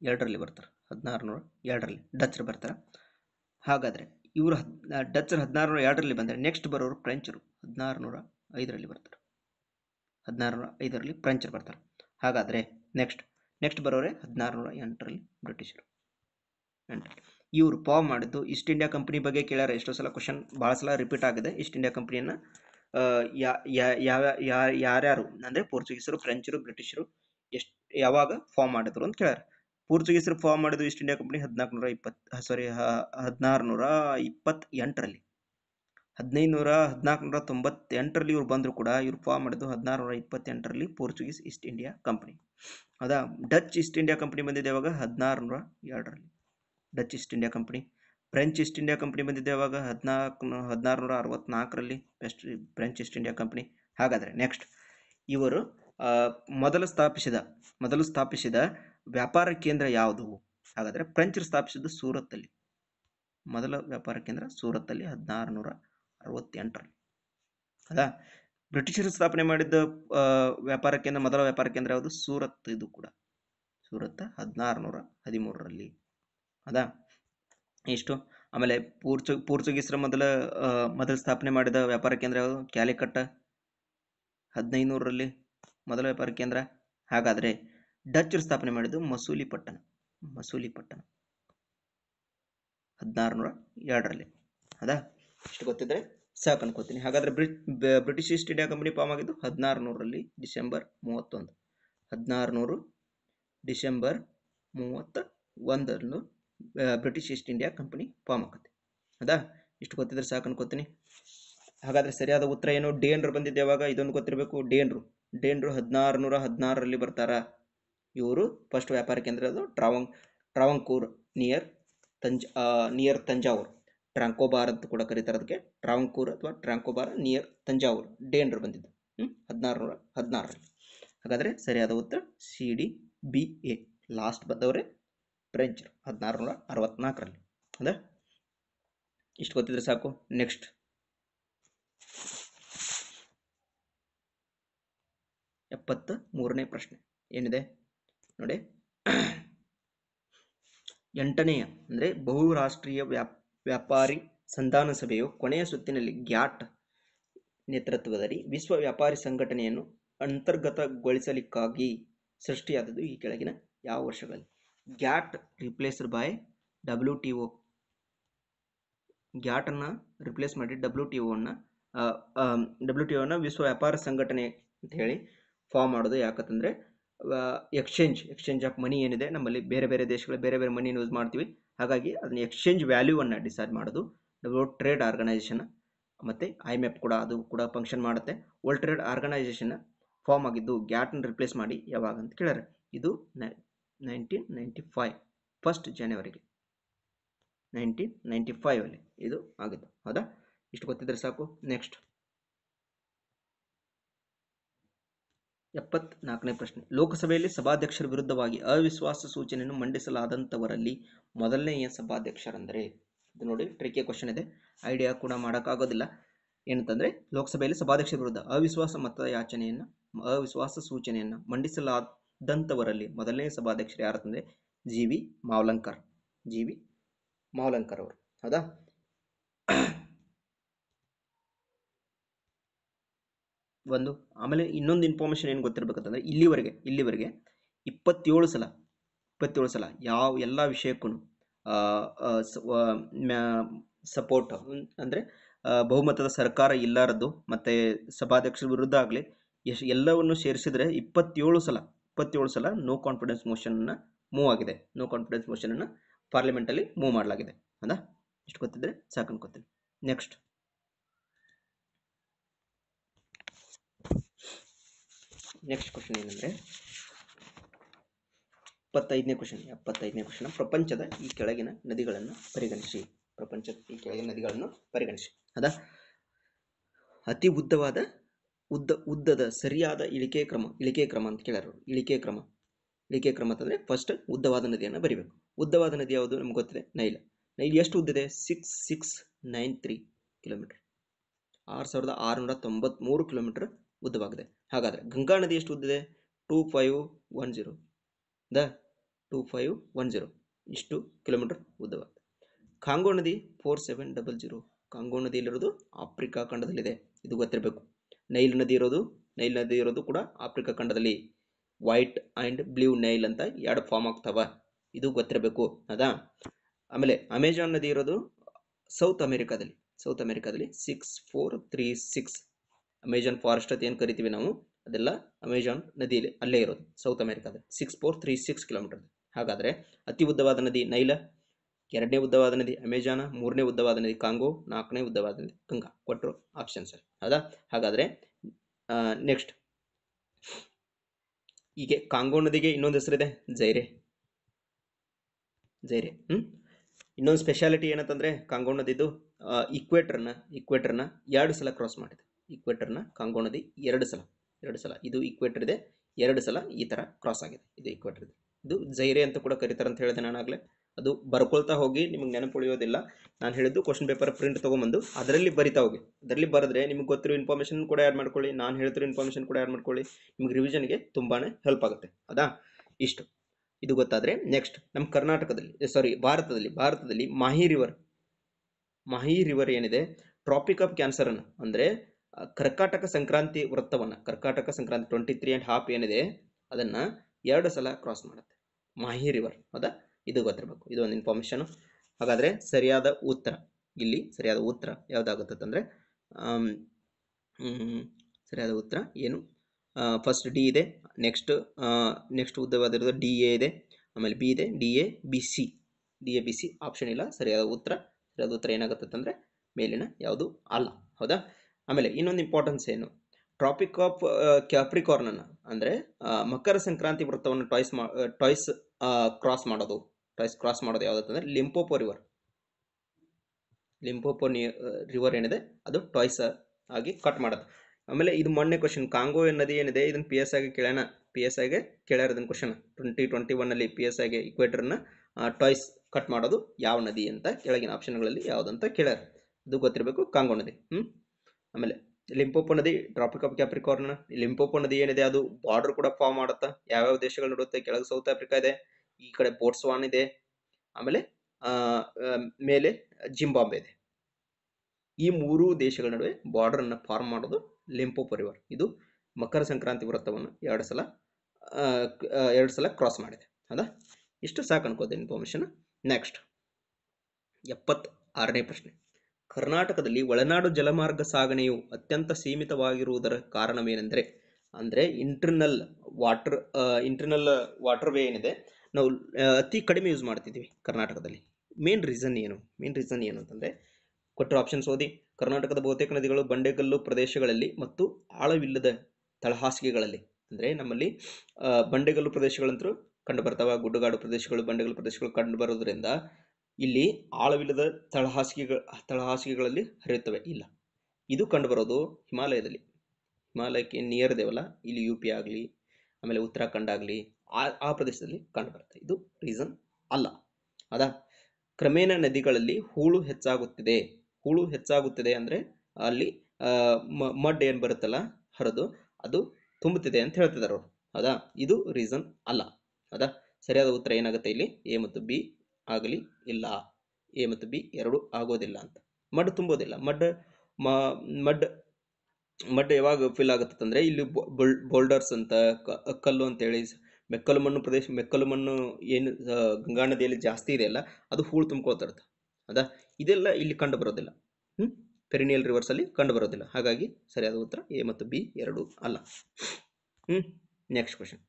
ಎರಡರಲ್ಲಿ ಬರ್ತಾರೆ ಹದಿನಾರು ನೂರ ಎರಡರಲ್ಲಿ ಡಚ್ರು ಬರ್ತಾರೆ ಹಾಗಾದರೆ ಇವರು ಹದ್ ಡಚ್ರು ಹದಿನಾರು ನೂರ ಎರಡರಲ್ಲಿ ಬಂದರೆ ನೆಕ್ಸ್ಟ್ ಬರೋರು ಫ್ರೆಂಚರು ಹದಿನಾರು ನೂರ ಐದರಲ್ಲಿ ಬರ್ತಾರೆ ಹದಿನಾರು ನೂರ ಐದರಲ್ಲಿ ಫ್ರೆಂಚರು ಬರ್ತಾರೆ ಹಾಗಾದರೆ ನೆಕ್ಸ್ಟ್ ನೆಕ್ಸ್ಟ್ ಬರೋರೆ ಹದಿನಾರು ನೂರ ಎಂಟರಲ್ಲಿ ಬ್ರಿಟಿಷರು ಎಂಟರಲ್ಲಿ ಇವರು ಪಾವ್ ಮಾಡಿದ್ದು ಈಸ್ಟ್ ಇಂಡಿಯಾ ಕಂಪ್ನಿ ಬಗ್ಗೆ ಕೇಳ್ಯಾರ ಎಷ್ಟೋ ಸಲ ಕ್ವಶನ್ ಭಾಳ ಸಲ ರಿಪೀಟ್ ಆಗಿದೆ ಈಸ್ಟ್ ಇಂಡಿಯಾ ಕಂಪ್ನಿಯನ್ನು ಯಾವ ಯಾರ್ಯಾರು ಅಂದರೆ ಪೋರ್ಚುಗೀಸರು ಫ್ರೆಂಚರು ಬ್ರಿಟಿಷರು ಎಷ್ಟು ಯಾವಾಗ ಫಾರ್ಮ್ ಮಾಡಿದ್ರು ಅಂತ ಕೇಳ್ಯಾರ ಪೋರ್ಚುಗೀಸರು ಫಾರ್ಮ್ ಮಾಡಿದ್ದು ಈಸ್ಟ್ ಇಂಡಿಯಾ ಕಂಪ್ನಿ ಹದಿನಾಲ್ಕು ನೂರ ಇಪ್ಪತ್ತು ಸಾರಿ ಹದಿನಾರು ನೂರ ಇಪ್ಪತ್ತೆಂಟರಲ್ಲಿ ಹದಿನೈದು ನೂರ ಹದಿನಾಲ್ಕು ನೂರ ತೊಂಬತ್ತೆಂಟರಲ್ಲಿ ಇವ್ರು ಬಂದರು ಕೂಡ ಇವ್ರು ಫಾರ್ಮ್ ಮಾಡಿದ್ದು ಹದಿನಾರು ನೂರ ಇಪ್ಪತ್ತೆಂಟರಲ್ಲಿ ಪೋರ್ಚುಗೀಸ್ ಈಸ್ಟ್ ಇಂಡಿಯಾ ಕಂಪ್ನಿ ಹೌದಾ ಡಚ್ ಈಸ್ಟ್ ಇಂಡಿಯಾ ಕಂಪ್ನಿ ಬಂದಿದೆ ಯಾವಾಗ ಹದಿನಾರು ನೂರ ಎರಡರಲ್ಲಿ Dutch east India company French east India company ಬಂದಿದ್ದೆ ಅವಾಗ ಹದಿನಾಲ್ಕು ಹದಿನಾರುನೂರ ಅರವತ್ನಾಲ್ಕರಲ್ಲಿ best French east India company ಹಾಗಾದರೆ ನೆಕ್ಸ್ಟ್ ಇವರು ಮೊದಲು ಸ್ಥಾಪಿಸಿದ ಮೊದಲು ಸ್ಥಾಪಿಸಿದ ವ್ಯಾಪಾರ ಕೇಂದ್ರ ಯಾವುದು ಹಾಗಾದರೆ ಫ್ರೆಂಚರು ಸ್ಥಾಪಿಸಿದ್ದು ಸೂರತ್ತಲ್ಲಿ ಮೊದಲ ವ್ಯಾಪಾರ ಕೇಂದ್ರ ಸೂರತ್ತಲ್ಲಿ ಹದಿನಾರುನೂರ ಅರವತ್ತೆಂಟರಲ್ಲಿ ಅಲ್ಲ ಬ್ರಿಟಿಷರು ಸ್ಥಾಪನೆ ಮಾಡಿದ್ದ ವ್ಯಾಪಾರ ಕೇಂದ್ರ ಮೊದಲ ವ್ಯಾಪಾರ ಕೇಂದ್ರ ಯಾವುದು ಸೂರತ್ ಇದು ಕೂಡ ಸೂರತ್ ಹದಿನಾರುನೂರ ಹದಿಮೂರರಲ್ಲಿ ಅದಾ ಇಷ್ಟು ಆಮೇಲೆ ಪೂರ್ಚು ಪೋರ್ಚುಗೀಸರ ಮೊದಲ ಮೊದಲು ಸ್ಥಾಪನೆ ಮಾಡಿದ ವ್ಯಾಪಾರ ಕೇಂದ್ರ ಯಾವುದು ಕ್ಯಾಲಿಕಟ್ಟ ಹದಿನೈದುನೂರರಲ್ಲಿ ಮೊದಲ ವ್ಯಾಪಾರ ಕೇಂದ್ರ ಹಾಗಾದರೆ ಡಚ್ಚರು ಸ್ಥಾಪನೆ ಮಾಡಿದ್ದು ಮಸೂಲಿ ಪಟ್ಟಣ ಮಸೂಲಿ ಪಟ್ಟಣ ನೂರ ಎರಡರಲ್ಲಿ ಅದಾ ಇಷ್ಟು ಗೊತ್ತಿದ್ರೆ ಸಾಕು ಅನ್ಕೋತೀನಿ ಹಾಗಾದರೆ British east India company form ಆಗಿದ್ದು ಹದಿನಾರು ನೂರಲ್ಲಿ ಡಿಸೆಂಬರ್ ಮೂವತ್ತೊಂದು ಹದಿನಾರು ನೂರು ಡಿಸೆಂಬರ್ ಮೂವತ್ತ ಒಂದರಂದು British east India company form ಆಗುತ್ತೆ ಅದಾ ಇಷ್ಟು ಗೊತ್ತಿದ್ರೆ ಸಾಕು ಅನ್ಕೋತೀನಿ ಹಾಗಾದರೆ ಸರಿಯಾದ ಉತ್ತರ ಏನು ಡೇನ್ರು ಬಂದಿದ್ದೆ ಯಾವಾಗ ಇದೊಂದು ಗೊತ್ತಿರಬೇಕು ಡೇನ್ರು ಡೇನ್ರು ಹದಿನಾರು ನೂರ ಹದಿನಾರರಲ್ಲಿ ಬರ್ತಾರ ಇವರು ಫಸ್ಟ್ ವ್ಯಾಪಾರ ಕೇಂದ್ರ ಅದು ಟ್ರಾವಂಗ್ ಟ್ರಾವಂಕೂರ್ ನಿಯರ್ ತಂಜ್ ನಿಯರ್ ತಂಜಾವೂರ್ ಟ್ರಾಂಕೋಬಾರ್ ಅಂತ ಕೂಡ ಕರೀತಾರೆ ಅದಕ್ಕೆ ಟ್ರಾವಂಕೂರ್ ಅಥವಾ ಟ್ರಾಂಕೋಬಾರ್ ನಿಯರ್ ತಂಜಾವೂರ್ ಡೇನ್ರು ಬಂದಿದ್ದು ಹ್ಞೂ ಹದಿನಾರು ನೂರ ಹದಿನಾರರಲ್ಲಿ ಹಾಗಾದರೆ ಸರಿಯಾದ ಉತ್ತರ C D B A last ಬಂದವರೇ ಫ್ರೆಂಚ್ ಹದಿನಾರುನೂರ ಅರವತ್ನಾಲ್ಕರಲ್ಲಿ ಅಂದ್ರೆ ಇಷ್ಟು ಗೊತ್ತಿದ್ರೆ ಸಾಕು ನೆಕ್ಸ್ಟ್ ಎಪ್ಪತ್ತ ಮೂರನೇ ಪ್ರಶ್ನೆ ಏನಿದೆ ನೋಡಿ ಎಂಟನೆಯ ಅಂದರೆ ಬಹುರಾಷ್ಟ್ರೀಯ ವ್ಯಾಪ್ ವ್ಯಾಪಾರಿ ಸಂಧಾನ ಸಭೆಯು ಕೊನೆಯ ಸುತ್ತಿನಲ್ಲಿ ಗ್ಯಾಟ್ ನೇತೃತ್ವದಲ್ಲಿ ವಿಶ್ವ ವ್ಯಾಪಾರಿ ಸಂಘಟನೆಯನ್ನು ಅಂತರ್ಗತಗೊಳಿಸಲಿಕ್ಕಾಗಿ ಸೃಷ್ಟಿಯಾದದ್ದು ಈ ಕೆಳಗಿನ ಯಾವ ವರ್ಷಗಳಲ್ಲಿ GATT replaced by W T O ಗ್ಯಾಟನ್ನು ರಿಪ್ಲೇಸ್ ಮಾಡಿ ಡಬ್ಲ್ಯೂ ಟಿ ಒನ್ನ ಡಬ್ಲ್ಯೂ ಟಿ ಒನ್ನ ವಿಶ್ವ ವ್ಯಾಪಾರ ಸಂಘಟನೆ ಅಂತ ಹೇಳಿ ಫಾರ್ಮ್ ಮಾಡೋದು ಯಾಕಂತಂದರೆ ಎಕ್ಸ್ಚೇಂಜ್ ಎಕ್ಸ್ಚೇಂಜ್ ಆಫ್ ಮನಿ ಏನಿದೆ ನಮ್ಮಲ್ಲಿ ಬೇರೆ ಬೇರೆ ದೇಶಗಳ ಬೇರೆ ಬೇರೆ ಮನಿ ಯೂಸ್ ಮಾಡ್ತೀವಿ ಹಾಗಾಗಿ ಅದನ್ನ ಎಕ್ಸ್ಚೇಂಜ್ ವ್ಯಾಲ್ಯೂವನ್ನು ಡಿಸೈಡ್ ಮಾಡೋದು ವರ್ಲ್ಡ್ ಟ್ರೇಡ್ ಆರ್ಗನೈಸೇಷನ್ ಮತ್ತು ಐ ಎಮ್ ಎಫ್ ಕೂಡ ಅದು ಕೂಡ ಫಂಕ್ಷನ್ ಮಾಡುತ್ತೆ ವರ್ಲ್ಡ್ ಟ್ರೇಡ್ ಆರ್ಗನೈಸೇಷನ್ ಫಾರ್ಮ್ ಆಗಿದ್ದು ಗ್ಯಾಟನ್ನು ರಿಪ್ಲೇಸ್ ಮಾಡಿ ಯಾವಾಗ ಅಂತ ಕೇಳಾರೆ ಇದು ನೈನ್ಟೀನ್ ನೈಂಟಿ ಫೈವ್ ಫಸ್ಟ್ ಜನವರಿಗೆ ನೈನ್ಟೀನ್ ನೈಂಟಿ ಫೈವಲ್ಲಿ ಇದು ಆಗುತ್ತೆ ಹೌದಾ ಇಷ್ಟು ಗೊತ್ತಿದ್ರೆ ಸಾಕು ನೆಕ್ಸ್ಟ್ ಎಪ್ಪತ್ನಾಲ್ಕನೇ ಪ್ರಶ್ನೆ ಲೋಕಸಭೆಯಲ್ಲಿ ಸಭಾಧ್ಯಕ್ಷರ ವಿರುದ್ಧವಾಗಿ ಅವಿಶ್ವಾಸ ಸೂಚನೆಯನ್ನು ಮಂಡಿಸಲಾದಂಥವರಲ್ಲಿ ಮೊದಲನೆಯ ಸಭಾಧ್ಯಕ್ಷರಂದರೆ ಇದು ನೋಡಿ ಟ್ರಿಕಿಯ ಕ್ವಶನ್ ಇದೆ ಐಡಿಯಾ ಕೂಡ ಮಾಡೋಕ್ಕಾಗೋದಿಲ್ಲ ಏನಂತಂದರೆ ಲೋಕಸಭೆಯಲ್ಲಿ ಸಭಾಧ್ಯಕ್ಷರ ವಿರುದ್ಧ ಅವಿಶ್ವಾಸ ಯಾಚನೆಯನ್ನು ಅವಿಶ್ವಾಸ ಸೂಚನೆಯನ್ನು ಮಂಡಿಸಲಾದ ದಂತವರಲ್ಲಿ ಮೊದಲನೇ ಸಭಾಧ್ಯಕ್ಷರು ಯಾರತ್ತಂದ್ರೆ G V Mavalankar G V Mavalankar ಅವರು ಹೌದಾ ಒಂದು ಆಮೇಲೆ ಇನ್ನೊಂದು ಇನ್ಫಾರ್ಮೇಷನ್ ಏನು ಗೊತ್ತಿರಬೇಕಂತಂದ್ರೆ ಇಲ್ಲಿವರೆಗೆ ಇಲ್ಲಿವರೆಗೆ ಇಪ್ಪತ್ತೇಳು ಸಲ ಇಪ್ಪತ್ತೇಳು ಸಲ ಯಾವ ಎಲ್ಲ ವಿಷಯಕ್ಕೂ ಸಪೋರ್ಟ್ ಅಂದರೆ ಬಹುಮತದ ಸರ್ಕಾರ ಇಲ್ಲಾರದ್ದು ಮತ್ತೆ ಸಭಾಧ್ಯಕ್ಷರ ವಿರುದ್ಧ ಆಗಲಿ ಎಷ್ಟು ಎಲ್ಲವನ್ನು ಸೇರಿಸಿದ್ರೆ ಇಪ್ಪತ್ತೇಳು ಸಲ ಇಪ್ಪತ್ತೇಳು ಸಲ ನೋ ಕಾನ್ಫಿಡೆನ್ಸ್ ಮೋಷನ್ ಅನ್ನ ಮೂವ್ ಆಗಿದೆ ನೋ ಕಾನ್ಫಿಡೆನ್ಸ್ ಮೋಷನ್ ಅನ್ನ ಪಾರ್ಲಿಮೆಂಟ್ ಅಲ್ಲಿ ಮೂವ್ ಮಾಡಲಾಗಿದೆ ಅದ ಇಷ್ಟು ಗೊತ್ತಿದ್ರೆ ಸಾಕು ಗೊತ್ತಿದೆ ನೆಕ್ಸ್ಟ್ ನೆಕ್ಸ್ಟ್ ಕ್ವಶನ್ ಏನಂದ್ರೆ ಇಪ್ಪತ್ತೈದನೇ ಕ್ವಶನ್ ಎಪ್ಪತ್ತೈದನೇ ಕ್ವಶನ್ ಪ್ರಪಂಚದ ಈ ಕೆಳಗಿನ ನದಿಗಳನ್ನು ಪರಿಗಣಿಸಿ ಪ್ರಪಂಚದ ಈ ಕೆಳಗಿನ ನದಿಗಳನ್ನು ಪರಿಗಣಿಸಿ ಅದ ಅತಿ ಉದ್ದವಾದ ಉದ್ದ ಉದ್ದದ ಸರಿಯಾದ ಇಳಿಕೆ ಕ್ರಮ ಇಳಿಕೆ ಕ್ರಮ ಅಂತ ಕೇಳೋರು ಇಳಿಕೆ ಕ್ರಮ ಇಳಿಕೆ ಕ್ರಮ ಅಂತಂದರೆ ಫಸ್ಟ್ ಉದ್ದವಾದ ನದಿಯನ್ನು ಬರಿಬೇಕು ಉದ್ದವಾದ ನದಿ ಯಾವುದು ನಮ್ಗೆ ಗೊತ್ತಿದೆ ನೈಲ್ ನೈಲ್ ಎಷ್ಟು ಉದ್ದಿದೆ six six nine three kilometre ಆರು ಸಾವಿರದ ಆರುನೂರ ತೊಂಬತ್ತ್ಮೂರು ಕಿಲೋಮೀಟರ್ ಉದ್ದವಾಗಿದೆ ಹಾಗಾದರೆ ಗಂಗಾ ನದಿ ಎಷ್ಟು ಉದ್ದಿದೆ ಟೂ ಫೈವ್ ಒನ್ ಜೀರೋ ದ ಟೂ ಫೈವ್ ಒನ್ ಜೀರೋ ಇಷ್ಟು ಕಿಲೋಮೀಟರ್ ಉದ್ದವಾಗಿದೆ ಕಾಂಗೋ ನದಿ four seven double zero Congo ನದಿಯಲ್ಲಿರೋದು ಆಫ್ರಿಕಾ ಖಂಡದಲ್ಲಿದೆ ಇದು ಗೊತ್ತಿರಬೇಕು ನೈಲ್ ನದಿ ಇರೋದು ನೈಲ್ ನದಿ ಇರೋದು ಕೂಡ ಆಫ್ರಿಕಾ ಖಂಡದಲ್ಲಿ ವೈಟ್ ಆ್ಯಂಡ್ ಬ್ಲೂ ನೈಲ್ ಅಂತ ಎರಡು ಫಾರ್ಮ್ ಆಗ್ತಾವ ಇದು ಗೊತ್ತಿರಬೇಕು ಅದಾ ಆಮೇಲೆ ಅಮೆಜಾನ್ ನದಿ ಇರೋದು ಸೌತ್ ಅಮೆರಿಕಾದಲ್ಲಿ ಸೌತ್ ಅಮೆರಿಕಾದಲ್ಲಿ six four three six Amazon forest ಅಂತ ಏನು ಕರಿತೀವಿ ನಾವು ಅದೆಲ್ಲ ಅಮೆಜಾನ್ ನದಿಯಲ್ಲಿ ಅಲ್ಲೇ ಇರೋದು ಸೌತ್ ಅಮೆರಿಕಾದಲ್ಲಿ six four three six kilometre ಹಾಗಾದರೆ ಅತಿ ಉದ್ದವಾದ ನದಿ ನೈಲ ಎರಡನೇ ಉದ್ದವಾದ ನದಿ ಅಮೆಜಾನ ಮೂರನೇ ಉದ್ದವಾದ ನದಿ ಕಾಂಗೋ ನಾಲ್ಕನೇ ಉದ್ದವಾದ ನದಿ ಗಂಗಾ ಕೊಟ್ಟರು ಆಪ್ಷನ್ ಸರ್ ಹೌದಾ ಹಾಗಾದರೆ ನೆಕ್ಸ್ಟ್ ಹೀಗೆ ಕಾಂಗೋ ನದಿಗೆ ಇನ್ನೊಂದು ಹೆಸರಿದೆ ಜೈರೆ ಜೈರೆ ಹ್ಞೂ ಇನ್ನೊಂದು ಸ್ಪೆಷಾಲಿಟಿ ಏನಂತಂದರೆ ಕಾಂಗೋ ನದಿದು ಇಕ್ವೇಟರ್ನ ಇಕ್ವೇಟರ್ನ ಎರಡು ಸಲ ಕ್ರಾಸ್ ಮಾಡಿದೆ ಇಕ್ವೇಟರ್ನ ಕಾಂಗೋ ನದಿ ಎರಡು ಸಲ ಎರಡು ಸಲ ಇದು ಇಕ್ವೇಟರ್ ಇದೆ ಎರಡು ಸಲ ಈ ಥರ ಕ್ರಾಸ್ ಆಗಿದೆ ಇದು ಇಕ್ವೇಟರ್ ಇದೆ ಇದು ಜೈರೆ ಅಂತ ಕೂಡ ಕರಿತಾರೆ ಅಂತ ಹೇಳಿದೆ ಆಗ್ಲೇ ಅದು ಬರ್ಕೊಳ್ತಾ ಹೋಗಿ ನಿಮಗೆ ನೆನಪು ಉಳಿಯೋದಿಲ್ಲ ನಾನು ಹೇಳಿದ್ದು ಕ್ವಶನ್ ಪೇಪರ್ ಪ್ರಿಂಟ್ ತೊಗೊಂಬಂದು ಅದರಲ್ಲಿ ಬರಿತಾ ಹೋಗಿ ಅದರಲ್ಲಿ ಬರೆದ್ರೆ ನಿಮ್ಗೆ ಗೊತ್ತಿರೋ ಇನ್ಫಾರ್ಮೇಷನ್ ಕೂಡ ಆ್ಯಡ್ ಮಾಡ್ಕೊಳ್ಳಿ ನಾನು ಹೇಳ್ತಿರೋ ಇನ್ಫಾರ್ಮೇಷನ್ ಕೂಡ ಆ್ಯಡ್ ಮಾಡ್ಕೊಳ್ಳಿ ನಿಮ್ಗೆ ರಿವಿಷನ್ಗೆ ತುಂಬಾ ಹೆಲ್ಪ್ ಆಗುತ್ತೆ ಅದಾ ಇಷ್ಟು ಇದು ಗೊತ್ತಾದರೆ ನೆಕ್ಸ್ಟ್ ನಮ್ಮ ಕರ್ನಾಟಕದಲ್ಲಿ ಸಾರಿ ಭಾರತದಲ್ಲಿ ಭಾರತದಲ್ಲಿ ಮಾಹಿ ರಿವರ್ ಮಾಹಿ ರಿವರ್ ಏನಿದೆ ಟ್ರಾಪಿಕ್ ಆಫ್ ಕ್ಯಾನ್ಸರ್ ಅನ್ನು ಅಂದರೆ ಕರ್ಕಾಟಕ ಸಂಕ್ರಾಂತಿ ವೃತ್ತವನ್ನು ಕರ್ಕಾಟಕ ಸಂಕ್ರಾಂತಿ ಟ್ವೆಂಟಿ ತ್ರೀ ಆ್ಯಂಡ್ ಹಾಫ್ ಏನಿದೆ ಅದನ್ನು ಎರಡು ಸಲ ಕ್ರಾಸ್ ಮಾಡುತ್ತೆ ಮಾಹಿ ರಿವರ್ ಹೌದಾ ಇದು ಗೊತ್ತಿರಬೇಕು ಇದು ಒಂದು ಇನ್ಫಾರ್ಮೇಷನು ಹಾಗಾದರೆ ಸರಿಯಾದ ಉತ್ತರ ಇಲ್ಲಿ ಸರಿಯಾದ ಉತ್ತರ ಯಾವುದಾಗುತ್ತಂದರೆ ಸರಿಯಾದ ಉತ್ತರ ಏನು ಫಸ್ಟ್ ಡಿ ಇದೆ ನೆಕ್ಸ್ಟ್ ನೆಕ್ಸ್ಟ್ ಉದ್ದವಾದಿರೋದು ಡಿ ಎ ಇದೆ ಆಮೇಲೆ ಬಿ ಇದೆ D A B C D A B C option ಇಲ್ಲ ಸರಿಯಾದ ಉತ್ತರ ಸರಿಯಾದ ಉತ್ತರ ಏನಾಗುತ್ತಂದರೆ ಮೇಲಿನ ಯಾವುದು ಅಲ್ಲ ಹೌದಾ ಆಮೇಲೆ ಇನ್ನೊಂದು ಇಂಪಾರ್ಟೆನ್ಸ್ ಏನು ಟ್ರಾಪಿಕ್ ಆಫ್ ಕ್ಯಾಪ್ರಿಕಾರ್ನನ್ನು ಅಂದರೆ ಮಕರ ಸಂಕ್ರಾಂತಿ ವೃತ್ತವನ್ನು ಟಾಯ್ಸ್ ಮಾ ಟಾಯ್ಸ್ ಕ್ರಾಸ್ ಮಾಡೋದು ಟ್ವೈಸ್ ಕ್ರಾಸ್ ಮಾಡೋದು ಅಂತಂದ್ರೆ ಲಿಂಪೋಪೋ ರಿವರ್ ಲಿಂಪೋಪೋ ರಿವರ್ ಏನಿದೆ ಅದು ಟಾಯ್ಸ್ ಆಗಿ ಕಟ್ ಮಾಡೋದು ಆಮೇಲೆ ಇದು ಮೊನ್ನೆ ಕ್ವಶನ್ ಕಾಂಗೋ ನದಿ ಏನಿದೆ ಇದನ್ನು ಪಿ ಎಸ್ ಐಗೆ ಕೇಳೋಣ ಪಿ ಎಸ್ ಐಗೆ ಕೇಳ್ಯಾರ ಇದನ್ನ ಕ್ವಶನ್ ಟ್ವೆಂಟಿ ಟ್ವೆಂಟಿ ಒನ್ನಲ್ಲಿ ಪಿ ಎಸ್ ಐಗೆ ಇಕ್ವೇಟರ್ನ ಟಾಯ್ಸ್ ಕಟ್ ಮಾಡೋದು ಯಾವ ನದಿ ಅಂತ ಕೆಳಗಿನ ಆಪ್ಷನ್ಗಳಲ್ಲಿ ಯಾವುದಂತ ಕೇಳ್ಯಾರ ಇದು ಗೊತ್ತಿರಬೇಕು ಕಾಂಗೋ ನದಿ ಹ್ಞೂ ಆಮೇಲೆ ಲಿಂಪೋಪೋ ನದಿ ಟ್ರಾಪಿಕ್ ಆಫ್ ಕ್ಯಾಪ್ರಿಕಾರ್ನ ಲಿಂಪೋಪೋ ನದಿ ಏನಿದೆ ಅದು ಬಾರ್ಡರ್ ಕೂಡ ಫಾರ್ಮ್ ಮಾಡುತ್ತಾ ಯಾವ್ಯಾವ ದೇಶಗಳು ನಡುತ್ತೆ ಕೆಳಗೆ ಸೌತ್ ಆಫ್ರಿಕಾ ಇದೆ ಈ ಕಡೆ ಬೋಟ್ಸ್ವಾನ್ ಇದೆ ಆಮೇಲೆ ಮೇಲೆ ಜಿಂಬಾಂಬೆ ಇದೆ ಈ ಮೂರು ದೇಶಗಳ ನಡುವೆ ಬಾರ್ಡರ್ ಅನ್ನ ಫಾರ್ಮ್ ಮಾಡೋದು ಲಿಂಪೋ ಪರಿವಾರ ಇದು ಮಕರ ಸಂಕ್ರಾಂತಿ ವೃತ್ತವನ್ನು ಎರಡು ಸಲ ಎರಡು ಸಲ ಕ್ರಾಸ್ ಮಾಡಿದೆ ಹೌದಾ ಇಷ್ಟು ಸಾಕು ಅನ್ಕೋದೆ ಇನ್ಫಾರ್ಮೇಷನ್ ನೆಕ್ಸ್ಟ್ ಎಪ್ಪತ್ ಆರನೇ ಪ್ರಶ್ನೆ ಕರ್ನಾಟಕದಲ್ಲಿ ಒಳನಾಡು ಜಲಮಾರ್ಗ ಸಾಗಣೆಯು ಅತ್ಯಂತ ಸೀಮಿತವಾಗಿರುವುದರ ಕಾರಣವೇನೆಂದರೆ ಅಂದರೆ internal water internal water way ಏನಿದೆ ನಾವು ಅತಿ ಕಡಿಮೆ ಯೂಸ್ ಮಾಡ್ತಿದ್ವಿ ಕರ್ನಾಟಕದಲ್ಲಿ ಮೇನ್ ರೀಸನ್ ಏನು ಮೇನ್ ರೀಸನ್ ಏನು ಅಂತಂದರೆ ಕೊಟ್ಟರೆ ಆಪ್ಷನ್ಸ್ ಓದಿ ಕರ್ನಾಟಕದ ಬಹುತೇಕ ನದಿಗಳು ಬಂಡೆಗಲ್ಲು ಪ್ರದೇಶಗಳಲ್ಲಿ ಮತ್ತು ಆಳವಿಲ್ಲದ ತಳಹಾಸಿಗೆಗಳಲ್ಲಿ ಅಂದರೆ ನಮ್ಮಲ್ಲಿ ಬಂಡೆಗಲ್ಲು ಪ್ರದೇಶಗಳಂತೂ ಕಂಡು ಬರ್ತಾವೆ ಗುಡ್ಡಗಾಡು ಪ್ರದೇಶಗಳು ಬಂಡೆಗಲ್ಲು ಪ್ರದೇಶಗಳು ಕಂಡು ಬರೋದ್ರಿಂದ ಇಲ್ಲಿ ಆಳವಿಲ್ಲದ ತಳಹಾಸಿಗೆಗಳ ತಳಹಾಸಿಗೆಗಳಲ್ಲಿ ಹರಿಯುತ್ತವೆ ಇಲ್ಲ ಇದು ಕಂಡುಬರೋದು ಹಿಮಾಲಯದಲ್ಲಿ ಹಿಮಾಲಯಕ್ಕೆ ನಿಯರ್ ದೇವಲ್ಲ ಇಲ್ಲಿ ಯು ಪಿ ಆಗಲಿ ಆಮೇಲೆ ಉತ್ತರಾಖಂಡ್ ಆಗಲಿ ಆ ಆ ಪ್ರದೇಶದಲ್ಲಿ ಕಂಡುಬರುತ್ತೆ ಇದು ರೀಸನ್ ಅಲ್ಲ ಅದ ಕ್ರಮೇಣ ನದಿಗಳಲ್ಲಿ ಹೂಳು ಹೆಚ್ಚಾಗುತ್ತಿದೆ ಹೂಳು ಹೆಚ್ಚಾಗುತ್ತಿದೆ ಅಂದರೆ ಅಲ್ಲಿ ಮಡ್ ಏನು ಬರುತ್ತಲ್ಲ ಹರಿದು ಅದು ತುಂಬುತ್ತಿದೆ ಅಂತ ಹೇಳ್ತಿದ್ದಾರೆ ಅವರು ಹೌದಾ ಇದು ರೀಸನ್ ಅಲ್ಲ ಹೌದಾ ಸರಿಯಾದ ಉತ್ತರ ಏನಾಗುತ್ತೆ ಇಲ್ಲಿ ಎ ಮತ್ತು ಬಿ ಆಗಲಿ ಇಲ್ಲ ಎ ಮತ್ತು ಬಿ ಎರಡು ಆಗೋದಿಲ್ಲ ಅಂತ ಮಡ್ ತುಂಬೋದಿಲ್ಲ ಮಡ್ ಮಡ್ ಮಡ್ ಯಾವಾಗ ಫಿಲ್ ಆಗುತ್ತಂದ್ರೆ ಇಲ್ಲಿ ಬೋಲ್ಡರ್ಸ್ ಅಂತ ಕಲ್ಲು ಅಂತೇಳಿ ಮೆಕ್ಕಲು ಮಣ್ಣು ಪ್ರದೇಶ ಮೆಕ್ಕಲು ಮಣ್ಣು ಏನು ಗಂಗಾ ನದಿಯಲ್ಲಿ ಜಾಸ್ತಿ ಅಲ್ಲ ಅದು ಹೂಳು ತುಂಬ್ಕೊಳ್ತಾ ಅದ ಇದೆಲ್ಲ ಇಲ್ಲಿ ಕಂಡು ಬರೋದಿಲ್ಲ ಹ್ಞೂ ಪೆರಿನಿಯಲ್ ಅಲ್ಲಿ ಕಂಡು ಬರೋದಿಲ್ಲ ಹಾಗಾಗಿ ಸರಿಯಾದ ಉತ್ತರ ಎ ಮತ್ತು ಬಿ ಎರಡು ಅಲ್ಲ ಹ್ಮ್ ನೆಕ್ಸ್ಟ್ ಕ್ವಶನ್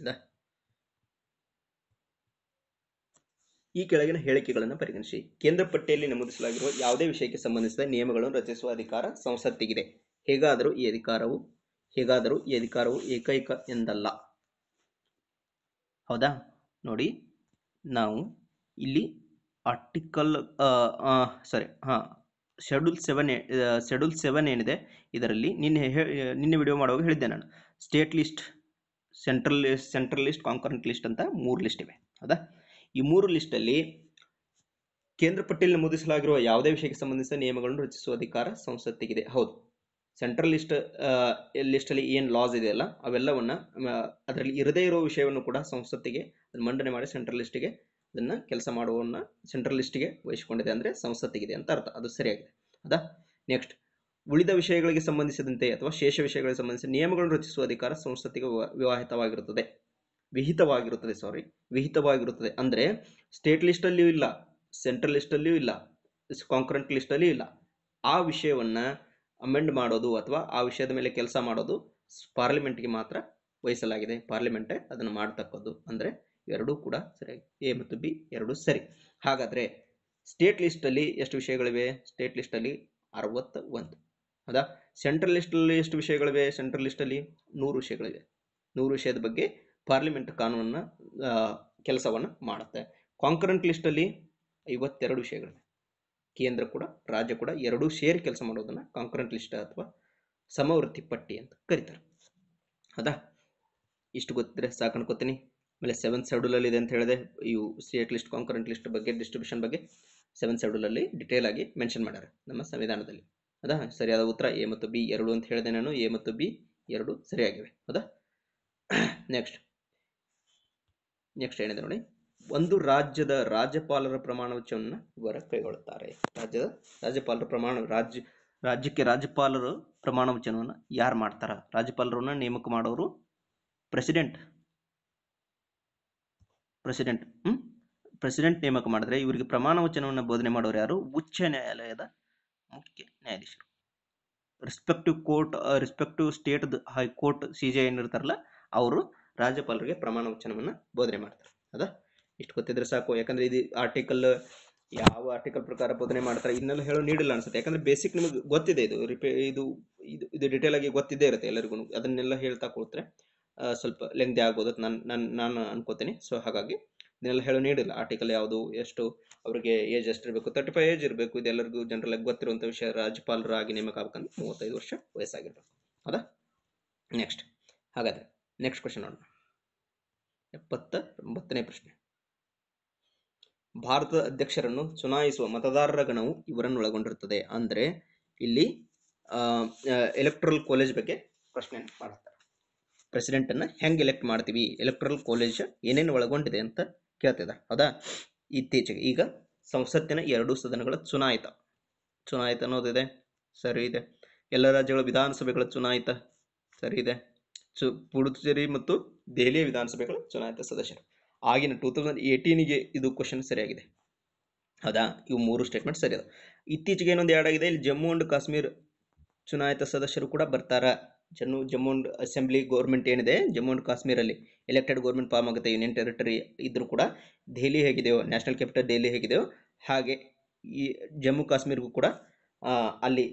ಅದ ಈ ಕೆಳಗಿನ ಹೇಳಿಕೆಗಳನ್ನು ಪರಿಗಣಿಸಿ ಕೇಂದ್ರ ಪಟ್ಟಿಯಲ್ಲಿ ನಮೂದಿಸಲಾಗಿರುವ ಯಾವುದೇ ವಿಷಯಕ್ಕೆ ಸಂಬಂಧಿಸಿದ ನಿಯಮಗಳನ್ನು ರಚಿಸುವ ಅಧಿಕಾರ ಸಂಸತ್ತಿಗಿದೆ ಹೇಗಾದರೂ ಈ ಅಧಿಕಾರವು ಹೇಗಾದರೂ ಈ ಅಧಿಕಾರವು ಏಕೈಕ ಎಂದಲ್ಲ ಹೌದಾ ನೋಡಿ ನಾವು ಇಲ್ಲಿ ಆರ್ಟಿಕಲ್ ಸಾರಿ ಹಾಂ ಶೆಡ್ಯೂಲ್ ಸೆವೆನ್ ಶೆಡ್ಯೂಲ್ ಸೆವೆನ್ ಏನಿದೆ ಇದರಲ್ಲಿ ನಿನ್ನೆ ನಿನ್ನೆ ವಿಡಿಯೋ ಮಾಡುವಾಗ ಹೇಳಿದ್ದೆ ನಾನು state list central list central list concurrent list ಅಂತ ಮೂರು ಲಿಸ್ಟ್ ಇವೆ ಹೌದಾ ಈ ಮೂರು ಲಿಸ್ಟಲ್ಲಿ ಕೇಂದ್ರ ಪಟ್ಟಿಯಲ್ಲಿ ನಮೂದಿಸಲಾಗಿರುವ ಯಾವುದೇ ವಿಷಯಕ್ಕೆ ಸಂಬಂಧಿಸಿದ ನಿಯಮಗಳನ್ನು ರಚಿಸುವ ಅಧಿಕಾರ ಸಂಸತ್ತಿಗಿದೆ ಹೌದು ಸೆಂಟ್ರಲ್ ಲಿಸ್ಟ್ ಲಿಸ್ಟಲ್ಲಿ ಏನು ಲಾಸ್ ಇದೆಯಲ್ಲ ಅವೆಲ್ಲವನ್ನು ಅದರಲ್ಲಿ ಇರದೇ ಇರೋ ವಿಷಯವನ್ನು ಕೂಡ ಸಂಸತ್ತಿಗೆ ಮಂಡನೆ ಮಾಡಿ ಸೆಂಟ್ರಲ್ ಲಿಸ್ಟಿಗೆ ಅದನ್ನು ಕೆಲಸ ಮಾಡುವನ್ನ ಸೆಂಟ್ರಲ್ ಲಿಸ್ಟಿಗೆ ವಹಿಸಿಕೊಂಡಿದೆ ಅಂದರೆ ಸಂಸತ್ತಿಗಿದೆ ಅಂತ ಅರ್ಥ ಅದು ಸರಿಯಾಗಿದೆ ಅದಾ ನೆಕ್ಸ್ಟ್ ಉಳಿದ ವಿಷಯಗಳಿಗೆ ಸಂಬಂಧಿಸಿದಂತೆ ಅಥವಾ ಶೇಷ ವಿಷಯಗಳಿಗೆ ಸಂಬಂಧಿಸಿದ ನಿಯಮಗಳನ್ನು ರಚಿಸುವ ಅಧಿಕಾರ ಸಂಸತ್ತಿಗೆ ವಿವಾಹಿತವಾಗಿರುತ್ತದೆ ವಿಹಿತವಾಗಿರುತ್ತದೆ ಸಾರಿ ವಿಹಿತವಾಗಿರುತ್ತದೆ ಅಂದರೆ ಸ್ಟೇಟ್ ಲಿಸ್ಟಲ್ಲಿಯೂ ಇಲ್ಲ ಸೆಂಟ್ರಲ್ ಲಿಸ್ಟಲ್ಲಿಯೂ ಇಲ್ಲ ಕಾಂಕ್ರೆಂಟ್ ಲಿಸ್ಟಲ್ಲಿಯೂ ಇಲ್ಲ ಆ ವಿಷಯವನ್ನು ಅಮೆಂಡ್ ಮಾಡೋದು ಅಥವಾ ಆ ವಿಷಯದ ಮೇಲೆ ಕೆಲಸ ಮಾಡೋದು ಪಾರ್ಲಿಮೆಂಟ್ಗೆ ಮಾತ್ರ ವಹಿಸಲಾಗಿದೆ ಪಾರ್ಲಿಮೆಂಟೇ ಅದನ್ನು ಮಾಡತಕ್ಕದ್ದು ಅಂದರೆ ಎರಡೂ ಕೂಡ ಸರಿಯಾಗಿ ಎ ಮತ್ತು ಬಿ ಎರಡೂ ಸರಿ ಹಾಗಾದರೆ ಸ್ಟೇಟ್ ಲಿಸ್ಟಲ್ಲಿ ಎಷ್ಟು ವಿಷಯಗಳಿವೆ ಸ್ಟೇಟ್ ಲಿಸ್ಟಲ್ಲಿ ಅರವತ್ತ ಒಂದು ಹೌದಾ ಸೆಂಟ್ರಲ್ ಲಿಸ್ಟಲ್ಲಿ ಎಷ್ಟು ವಿಷಯಗಳಿವೆ ಸೆಂಟ್ರಲ್ ಲಿಸ್ಟಲ್ಲಿ ನೂರು ವಿಷಯಗಳಿವೆ ನೂರು ವಿಷಯದ ಬಗ್ಗೆ ಪಾರ್ಲಿಮೆಂಟ್ ಕಾನೂನನ್ನ ಕೆಲಸವನ್ನು ಮಾಡುತ್ತೆ ಕಾಂಕರೆಂಟ್ ಲಿಸ್ಟಲ್ಲಿ ಐವತ್ತೆರಡು ವಿಷಯಗಳಿವೆ ಕೇಂದ್ರ ಕೂಡ ರಾಜ್ಯ ಕೂಡ ಎರಡೂ ಸೇರಿ ಕೆಲಸ ಮಾಡೋದನ್ನು ಕಾಂಕ್ರೆಂಟ್ ಲಿಸ್ಟ್ ಅಥವಾ ಸಮವೃತ್ತಿ ಪಟ್ಟಿ ಅಂತ ಕರೀತಾರೆ ಹೌದಾ ಇಷ್ಟು ಗೊತ್ತಿದ್ರೆ ಸಾಕು ಅನ್ಕೋತೀನಿ ಆಮೇಲೆ ಸೆವೆಂತ್ ಶೆಡ್ಯೂಲಲ್ಲಿ ಇದೆ ಅಂತ ಹೇಳಿದೆ ಇವು ಸ್ಟೇಟ್ ಲಿಸ್ಟ್ ಕಾಂಕ್ರೆಂಟ್ ಲಿಸ್ಟ್ ಬಗ್ಗೆ ಡಿಸ್ಟ್ರಿಬ್ಯೂಷನ್ ಬಗ್ಗೆ ಸೆವೆಂತ್ ಶೆಡ್ಯೂಲಲ್ಲಿ ಡಿಟೇಲ್ ಆಗಿ ಮೆನ್ಷನ್ ಮಾಡ್ಯಾರೆ ನಮ್ಮ ಸಂವಿಧಾನದಲ್ಲಿ ಅದಾ ಸರಿಯಾದ ಉತ್ತರ ಎ ಮತ್ತು ಬಿ ಎರಡು ಅಂತ ಹೇಳಿದೆ ನಾನು ಎ ಮತ್ತು ಬಿ ಎರಡು ಸರಿಯಾಗಿವೆ ಹೌದಾ ನೆಕ್ಸ್ಟ್ ನೆಕ್ಸ್ಟ್ ಏನಿದೆ ನೋಡಿ ಒಂದು ರಾಜ್ಯದ ರಾಜ್ಯಪಾಲರ ಪ್ರಮಾಣ ವಚನವನ್ನು ಇವರ ಕೈಗೊಳ್ಳುತ್ತಾರೆ ರಾಜ್ಯದ ರಾಜ್ಯಪಾಲರ ಪ್ರಮಾಣ ರಾಜ್ಯ ರಾಜ್ಯಕ್ಕೆ ರಾಜ್ಯಪಾಲರು ಪ್ರಮಾಣ ವಚನವನ್ನು ಯಾರು ಮಾಡ್ತಾರ ರಾಜ್ಯಪಾಲರನ್ನ ನೇಮಕ ಮಾಡೋರು ಪ್ರೆಸಿಡೆಂಟ್ ಪ್ರೆಸಿಡೆಂಟ್ ಹ್ಮ್ ಪ್ರೆಸಿಡೆಂಟ್ ನೇಮಕ ಮಾಡಿದ್ರೆ ಇವರಿಗೆ ಪ್ರಮಾಣ ವಚನವನ್ನು ಬೋಧನೆ ಮಾಡೋರು ಯಾರು ಉಚ್ಚ ನ್ಯಾಯಾಲಯದ ಮುಖ್ಯ ನ್ಯಾಯಾಧೀಶರು respective court respective state high court C J ಏನಿರ್ತಾರಲ್ಲ ಅವರು ರಾಜ್ಯಪಾಲರಿಗೆ ಪ್ರಮಾಣ ವಚನವನ್ನು ಬೋಧನೆ ಮಾಡ್ತಾರೆ ಅದ ಇಷ್ಟು ಗೊತ್ತಿದ್ರೆ ಸಾಕು ಯಾಕಂದರೆ ಇದು ಆರ್ಟಿಕಲ್ ಯಾವ ಆರ್ಟಿಕಲ್ ಪ್ರಕಾರ ಬೋಧನೆ ಮಾಡ್ತಾರೆ ಇದನ್ನೆಲ್ಲ ಹೇಳೋ ನೀಡಿಲ್ಲ ಅನ್ಸುತ್ತೆ ಯಾಕಂದ್ರೆ ಬೇಸಿಕ್ ನಿಮಗೆ ಗೊತ್ತಿದೆ ಇದು ರಿಪೇ ಇದು ಇದು ಇದು ಡಿಟೇಲ್ ಆಗಿ ಗೊತ್ತಿದ್ದೇ ಇರುತ್ತೆ ಎಲ್ಲರಿಗೂ ಅದನ್ನೆಲ್ಲ ಹೇಳ್ತಾ ಕೂತ್ರೆ ಸ್ವಲ್ಪ ಲೆಂಗ್ದಿ ಆಗೋದು ನಾನು ನಾನು ನಾನು ಅನ್ಕೋತೀನಿ ಸೊ ಹಾಗಾಗಿ ಇದನ್ನೆಲ್ಲ ಹೇಳೋ ನೀಡಿಲ್ಲ ಆರ್ಟಿಕಲ್ ಯಾವುದು ಎಷ್ಟು ಅವರಿಗೆ ಏಜ್ ಇರಬೇಕು ತರ್ಟಿ ಫೈವ್ ಏಜ್ ಇರಬೇಕು ಇದೆಲ್ಲರಿಗೂ ಜನರಲ್ ಆಗಿ ಗೊತ್ತಿರುವಂಥ ವಿಷಯ ರಾಜ್ಯಪಾಲರಾಗಿ ನೇಮಕ ಆಗ್ಬೇಕಂದ್ರೆ ಮೂವತ್ತೈದು ವರ್ಷ ವಯಸ್ಸಾಗಿರ್ಬೇಕು ಹೌದಾ ನೆಕ್ಸ್ಟ್ ಹಾಗಾದ್ರೆ ನೆಕ್ಸ್ಟ್ ಕ್ವಶನ್ ನೋಡೋಣ ಎಪ್ಪತ್ತ ಒಂಬತ್ತನೇ ಪ್ರಶ್ನೆ ಭಾರತದ ಅಧ್ಯಕ್ಷರನ್ನು ಚುನಾಯಿಸುವ ಮತದಾರರ ಗಣವು ಇವರನ್ನು ಒಳಗೊಂಡಿರುತ್ತದೆ ಅಂದರೆ ಇಲ್ಲಿ ಎಲೆಕ್ಟ್ರಲ್ ಕಾಲೇಜ್ ಬಗ್ಗೆ ಪ್ರಶ್ನೆ ಮಾಡ್ತಾರೆ ಪ್ರೆಸಿಡೆಂಟನ್ನು ಹೆಂಗೆ ಎಲೆಕ್ಟ್ ಮಾಡ್ತೀವಿ ಎಲೆಕ್ಟ್ರಲ್ ಕಾಲೇಜ್ ಏನೇನು ಒಳಗೊಂಡಿದೆ ಅಂತ ಕೇಳ್ತಿದ್ದಾರೆ ಹೌದಾ ಇತ್ತೀಚೆಗೆ ಈಗ ಸಂಸತ್ತಿನ ಎರಡು ಸದನಗಳ ಚುನಾಯಿತ ಚುನಾಯಿತ ಅನ್ನೋದಿದೆ ಸರಿ ಇದೆ ಎಲ್ಲ ರಾಜ್ಯಗಳ ವಿಧಾನಸಭೆಗಳ ಚುನಾಯಿತ ಸರಿ ಇದೆ ಚು ಪುಡುಚೇರಿ ಮತ್ತು ದೆಹಲಿಯ ವಿಧಾನಸಭೆಗಳ ಚುನಾಯಿತ ಸದಸ್ಯರು ಆಗಿನ ಟೂ ತೌಸಂಡ್ ಏಯ್ಟೀನಿಗೆ ಇದು ಕ್ವಶನ್ ಸರಿಯಾಗಿದೆ ಹೌದಾ ಇವು ಮೂರು ಸ್ಟೇಟ್ಮೆಂಟ್ ಸರಿ ಇತ್ತೀಚಿಗೆ ಇತ್ತೀಚೆಗೆ ಇನ್ನೊಂದು ಎರಡಾಗಿದೆ ಇಲ್ಲಿ ಜಮ್ಮು ಆ್ಯಂಡ್ ಕಾಶ್ಮೀರ್ ಚುನಾಯಿತ ಸದಸ್ಯರು ಕೂಡ ಬರ್ತಾರೆ ಜನ್ನು ಜಮ್ಮು ಆ್ಯಂಡ್ ಅಸೆಂಬ್ಲಿ ಗೌರ್ಮೆಂಟ್ ಏನಿದೆ ಜಮ್ಮು ಆ್ಯಂಡ್ ಕಾಶ್ಮೀರಲ್ಲಿ ಎಲೆಕ್ಟೆಡ್ ಗೌರ್ಮೆಂಟ್ ಫಾರ್ಮ್ ಆಗುತ್ತೆ ಯೂನಿಯನ್ ಟೆರಿಟರಿ ಇದ್ದರೂ ಕೂಡ ದೆಹಲಿ ಹೇಗಿದೆಯೋ ನ್ಯಾಷನಲ್ ಕ್ಯಾಪಿಟಲ್ ದೆಹಲಿ ಹೇಗಿದೆಯೋ ಹಾಗೆ ಈ ಜಮ್ಮು ಕಾಶ್ಮೀರಿಗೂ ಕೂಡ ಅಲ್ಲಿ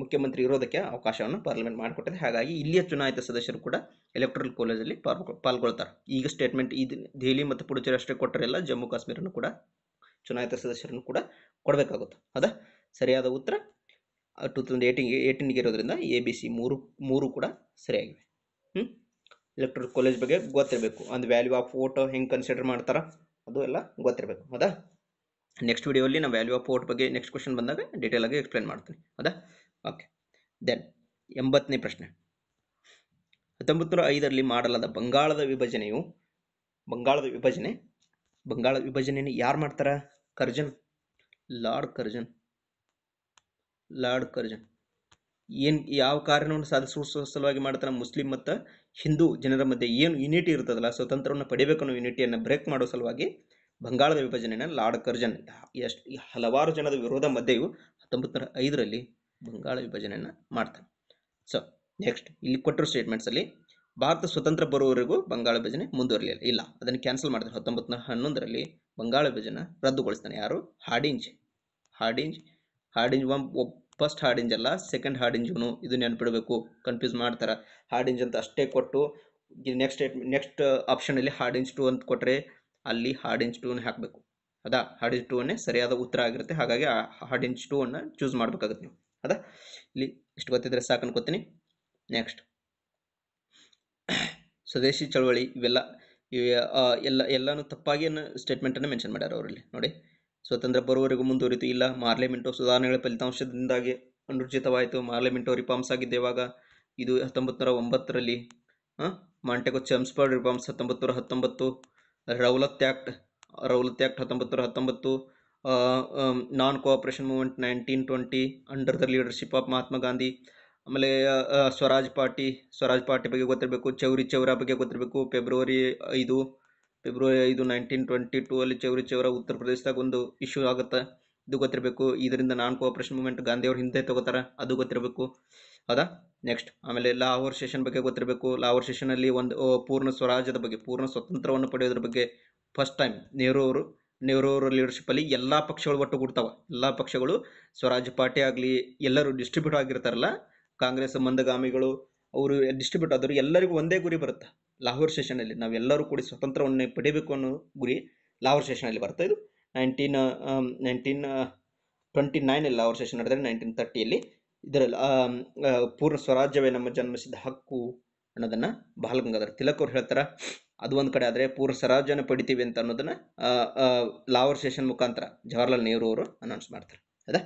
ಮುಖ್ಯಮಂತ್ರಿ ಇರೋದಕ್ಕೆ ಅವಕಾಶವನ್ನು ಪಾರ್ಲಿಮೆಂಟ್ ಮಾಡಿಕೊಟ್ಟಿದೆ ಹಾಗಾಗಿ ಇಲ್ಲಿಯ ಚುನಾಯಿತ ಸದಸ್ಯರು ಕೂಡ ಎಲೆಕ್ಟ್ರಲ್ ಕಾಲೇಜಲ್ಲಿ ಪಾಲ್ಗೊಳ್ತಾರೆ ಈಗ ಸ್ಟೇಟ್ಮೆಂಟ್ ಇದು ದೆಹಲಿ ಮತ್ತು ಪುಡುಚೇರಿ ಅಷ್ಟೇ ಕೊಟ್ಟರೆಲ್ಲ ಜಮ್ಮು ಕಾಶ್ಮೀರನ್ನು ಕೂಡ ಚುನಾಯಿತ ಸದಸ್ಯರನ್ನು ಕೂಡ ಕೊಡಬೇಕಾಗುತ್ತೆ ಹೌದಾ ಸರಿಯಾದ ಉತ್ತರ ಟೂ ತೌಸಂಡ್ ಏಯ್ಟಿಗೆ ಏಯ್ಟೀನ್ಗೆ ಇರೋದ್ರಿಂದ ಎ ಬಿ ಸಿ ಮೂರು ಮೂರು ಕೂಡ ಸರಿಯಾಗಿವೆ ಹ್ಞೂ ಎಲೆಕ್ಟ್ರಲ್ ಕಾಲೇಜ್ ಬಗ್ಗೆ ಗೊತ್ತಿರಬೇಕು ಅಂದ್ರೆ ವ್ಯಾಲ್ಯೂ ಆಫ್ ಫೋಟೋ ಹೆಂಗೆ ಕನ್ಸಿಡರ್ ಮಾಡ್ತಾರೆ ಅದು ಎಲ್ಲ ಗೊತ್ತಿರಬೇಕು ಹೌದಾ ನೆಕ್ಸ್ಟ್ ವಿಡಿಯೋಲ್ಲಿ ನಾವು ವ್ಯಾಲ್ಯೂ ಆಫ್ ಪೋರ್ಟ್ ಬಗ್ಗೆ ನೆಕ್ಸ್ಟ್ ಕ್ವಶನ್ ಬಂದಾಗ ಡೀಟೇಲ್ ಆಗಿ ಎಕ್ಸ್ಪ್ಲೇನ್ ಮಾಡ್ತೀನಿ ಹೌದಾ ಓಕೆ ದೆನ್ ಎಂಬತ್ತನೇ ಪ್ರಶ್ನೆ ಹತ್ತೊಂಬತ್ತು ನೂರ ಐದರಲ್ಲಿ ಮಾಡಲಾದ ಬಂಗಾಳದ ವಿಭಜನೆಯು ಬಂಗಾಳದ ವಿಭಜನೆ ಬಂಗಾಳದ ವಿಭಜನೆಯನ್ನು ಯಾರು ಮಾಡ್ತಾರ Curzon lord Curzon lord Curzon ಏನು ಯಾವ ಕಾರ್ಯವನ್ನು ಸಾಧಿಸುವ ಸಲುವಾಗಿ ಮಾಡ್ತಾರೆ ಮುಸ್ಲಿಂ ಮತ್ತು ಹಿಂದೂ ಜನರ ಮಧ್ಯೆ ಏನು ಯುನಿಟಿ ಇರ್ತದಲ್ಲ ಸ್ವತಂತ್ರವನ್ನು ಪಡಿಬೇಕು ಅನ್ನೋ ಯುನಿಟಿಯನ್ನು ಬ್ರೇಕ್ ಮಾಡೋ ಸಲುವಾಗಿ ಬಂಗಾಳದ ವಿಭಜನೆಯನ್ನು ಲಾರ್ಡ್ ಕರ್ಜನ್ ಎಷ್ಟು ಹಲವಾರು ಜನದ ವಿರೋಧ ಮಧ್ಯೆಯು ಹತ್ತೊಂಬತ್ತು ನೂರ ಐದರಲ್ಲಿ ಬಂಗಾಳ ವಿಭಜನೆಯನ್ನು ಮಾಡ್ತಾನೆ ಸೊ ನೆಕ್ಸ್ಟ್ ಇಲ್ಲಿ ಕೊಟ್ಟರು ಸ್ಟೇಟ್ಮೆಂಟ್ಸಲ್ಲಿ ಭಾರತ ಸ್ವತಂತ್ರ ಬರುವವರೆಗೂ ಬಂಗಾಳ ವಿಭಜನೆ ಮುಂದುವರಿಯಲಿಲ್ಲ ಇಲ್ಲ ಅದನ್ನು ಕ್ಯಾನ್ಸಲ್ ಮಾಡ್ತಾರೆ ಹತ್ತೊಂಬತ್ತು ನೂರ ಹನ್ನೊಂದರಲ್ಲಿ ಬಂಗಾಳ ವಿಭಜನೆ ರದ್ದುಗೊಳಿಸ್ತಾನೆ ಯಾರು ಹಾಡಿಂಜ್ ಹಾಡಿಂಜ್ ಹಾಡಿಂಜ್ ಒನ್ ಫಸ್ಟ್ ಹಾಡಿಂಜ್ ಅಲ್ಲ ಸೆಕೆಂಡ್ ಹಾಡಿಂಜುನು ಇದು ನೆನಪಿಡಬೇಕು ಕನ್ಫ್ಯೂಸ್ ಮಾಡ್ತಾರೆ ಹಾಡಿಂಜ್ ಅಂತ ಅಷ್ಟೇ ಕೊಟ್ಟು ನೆಕ್ಸ್ಟ್ ನೆಕ್ಸ್ಟ್ ಆಪ್ಷನಲ್ಲಿ ಹಾಡಿಂಜ್ ಟು ಅಂತ ಕೊಟ್ಟರೆ ಅಲ್ಲಿ ಇಂಚ್ ಸ್ಟೂನ್ ಹಾಕಬೇಕು ಅದಾ ಹಾಡಿನ ಅನ್ನೇ ಸರಿಯಾದ ಉತ್ತರ ಆಗಿರುತ್ತೆ ಹಾಗಾಗಿ ಆ ಇಂಚ್ ಟೂವನ್ನು ಚೂಸ್ ಮಾಡಬೇಕಾಗುತ್ತೆ ನೀವು ಅದಾ ಇಲ್ಲಿ ಇಷ್ಟು ಗೊತ್ತಿದ್ರೆ ಸಾಕು ಅನ್ಕೋತೀನಿ ನೆಕ್ಸ್ಟ್ ಸ್ವದೇಶಿ ಚಳವಳಿ ಇವೆಲ್ಲ ಎಲ್ಲ ಎಲ್ಲನೂ ತಪ್ಪಾಗಿ ಸ್ಟೇಟ್ಮೆಂಟನ್ನು ಮೆನ್ಷನ್ ಮಾಡ್ಯಾರ ಅವರಲ್ಲಿ ನೋಡಿ ಸ್ವತಂತ್ರ ಬರುವವರೆಗೂ ಮುಂದುವರಿತು ಇಲ್ಲ ಮಾರ್ಲಿಮೆಂಟು ಸುಧಾರಣೆಗಳ ಫಲಿತಾಂಶದಿಂದಾಗಿ ಅನುರ್ಜಿತವಾಯಿತು ಮಾರ್ಲಿಮೆಂಟು ರಿಫಾರ್ಮ್ಸ್ ಇವಾಗ ಇದು ಹತ್ತೊಂಬತ್ತು ನೂರ ಒಂಬತ್ತರಲ್ಲಿ ಮಾಂಟೆಗೊ ಚಮ್ಸ್ಬರ್ಡ್ ರಿಫಾರ್ಮ್ಸ್ ಹತ್ತೊಂಬತ್ತು ನೂರ ಹತ್ತೊಂಬತ್ತು ರೌಲತ್ ಆ್ಯಕ್ಟ್ ರೌಲತ್ ಆ್ಯಕ್ಟ್ ಹತ್ತೊಂಬತ್ತು ನೂರ ಹತ್ತೊಂಬತ್ತು non cooperation movement nineteen twenty under the leadership of Mahatma Gandhi ಆಮೇಲೆ ಸ್ವರಾಜ್ ಪಾರ್ಟಿ ಸ್ವರಾಜ್ ಪಾರ್ಟಿ ಬಗ್ಗೆ ಗೊತ್ತಿರಬೇಕು ಚೌರಿ ಚೌರ ಬಗ್ಗೆ ಗೊತ್ತಿರಬೇಕು ಫೆಬ್ರವರಿ ಐದು ಫೆಬ್ರವರಿ ಐದು ನೈನ್ಟೀನ್ ಟ್ವೆಂಟಿ ಟೂ ಅಲ್ಲಿ ಚೌರಿ ಚೌರ ಉತ್ತರ ಪ್ರದೇಶದಾಗ ಒಂದು ಇಶ್ಯೂ ಆಗುತ್ತೆ ಇದು ಗೊತ್ತಿರಬೇಕು ಇದರಿಂದ ನಾನ್ ಕೋಆಪ್ರೇಷನ್ ಮೂವ್ಮೆಂಟ್ ಗಾಂಧಿಯವ್ರ ಹಿಂದೆ ತಗೋತಾರೆ ಅದು ಗೊತ್ತಿರಬೇಕು ಹೌದಾ ನೆಕ್ಸ್ಟ್ ಆಮೇಲೆ ಲಾಹೋರ್ ಸೆಷನ್ ಬಗ್ಗೆ ಗೊತ್ತಿರಬೇಕು ಲಾಹೋರ್ ಸೆಷನಲ್ಲಿ ಒಂದು ಪೂರ್ಣ ಸ್ವರಾಜ್ಯದ ಬಗ್ಗೆ ಪೂರ್ಣ ಸ್ವತಂತ್ರವನ್ನು ಪಡೆಯೋದ್ರ ಬಗ್ಗೆ ಫಸ್ಟ್ ಟೈಮ್ ನೆಹರು ಅವರು ನೆಹರು ಅವರ ಲೀಡರ್ಶಿಪ್ಪಲ್ಲಿ ಎಲ್ಲ ಪಕ್ಷಗಳು ಒಟ್ಟುಗೂಡ್ತಾವೆ ಎಲ್ಲ ಪಕ್ಷಗಳು ಸ್ವರಾಜ್ ಪಾರ್ಟಿ ಆಗಲಿ ಎಲ್ಲರೂ ಡಿಸ್ಟ್ರಿಬ್ಯೂಟ್ ಆಗಿರ್ತಾರಲ್ಲ ಕಾಂಗ್ರೆಸ್ ಮಂದಗಾಮಿಗಳು ಅವರು ಡಿಸ್ಟ್ರಿಬ್ಯೂಟ್ ಆದರೂ ಎಲ್ಲರಿಗೂ ಒಂದೇ ಗುರಿ ಬರುತ್ತೆ ಲಾಹೋರ್ ಸೆಷನಲ್ಲಿ ನಾವೆಲ್ಲರೂ ಕೂಡಿ ಸ್ವತಂತ್ರವನ್ನು ಪಡೆಯಬೇಕು ಅನ್ನೋ ಗುರಿ ಲಾಹೋರ್ ಸೆಷನಲ್ಲಿ ಬರ್ತಾ ಇದು ನೈನ್ಟೀನ್ ನೈನ್ಟೀನ್ ಟ್ವೆಂಟಿ ನೈನಲ್ಲಿ ಲಾಹೋರ್ ಸೆಷನ್ ನಡೆದರೆ ನೈನ್ಟೀನ್ ತರ್ಟಿಯಲ್ಲಿ ಇದರಲ್ಲಿ ಪೂರ್ಣ ಸ್ವರಾಜ್ಯವೇ ನಮ್ಮ ಜನ್ಮಸಿದ್ಧ ಹಕ್ಕು ಅನ್ನೋದನ್ನ ಬಾಲಗಂಗಾಧರ ತಿಲಕ್ ಅವ್ರು ಹೇಳ್ತಾರ ಅದು ಒಂದು ಕಡೆ ಆದರೆ ಪೂರ್ಣ ಸ್ವರಾಜ್ಯನ ಪಡಿತೀವಿ ಅಂತ ಅನ್ನೋದನ್ನ ಲಾವರ್ ಸೇಷನ್ ಮುಖಾಂತರ ಜವಾಹರ್ಲಾಲ್ ನೆಹರು ಅವರು ಅನೌನ್ಸ್ ಮಾಡ್ತಾರೆ ಅದ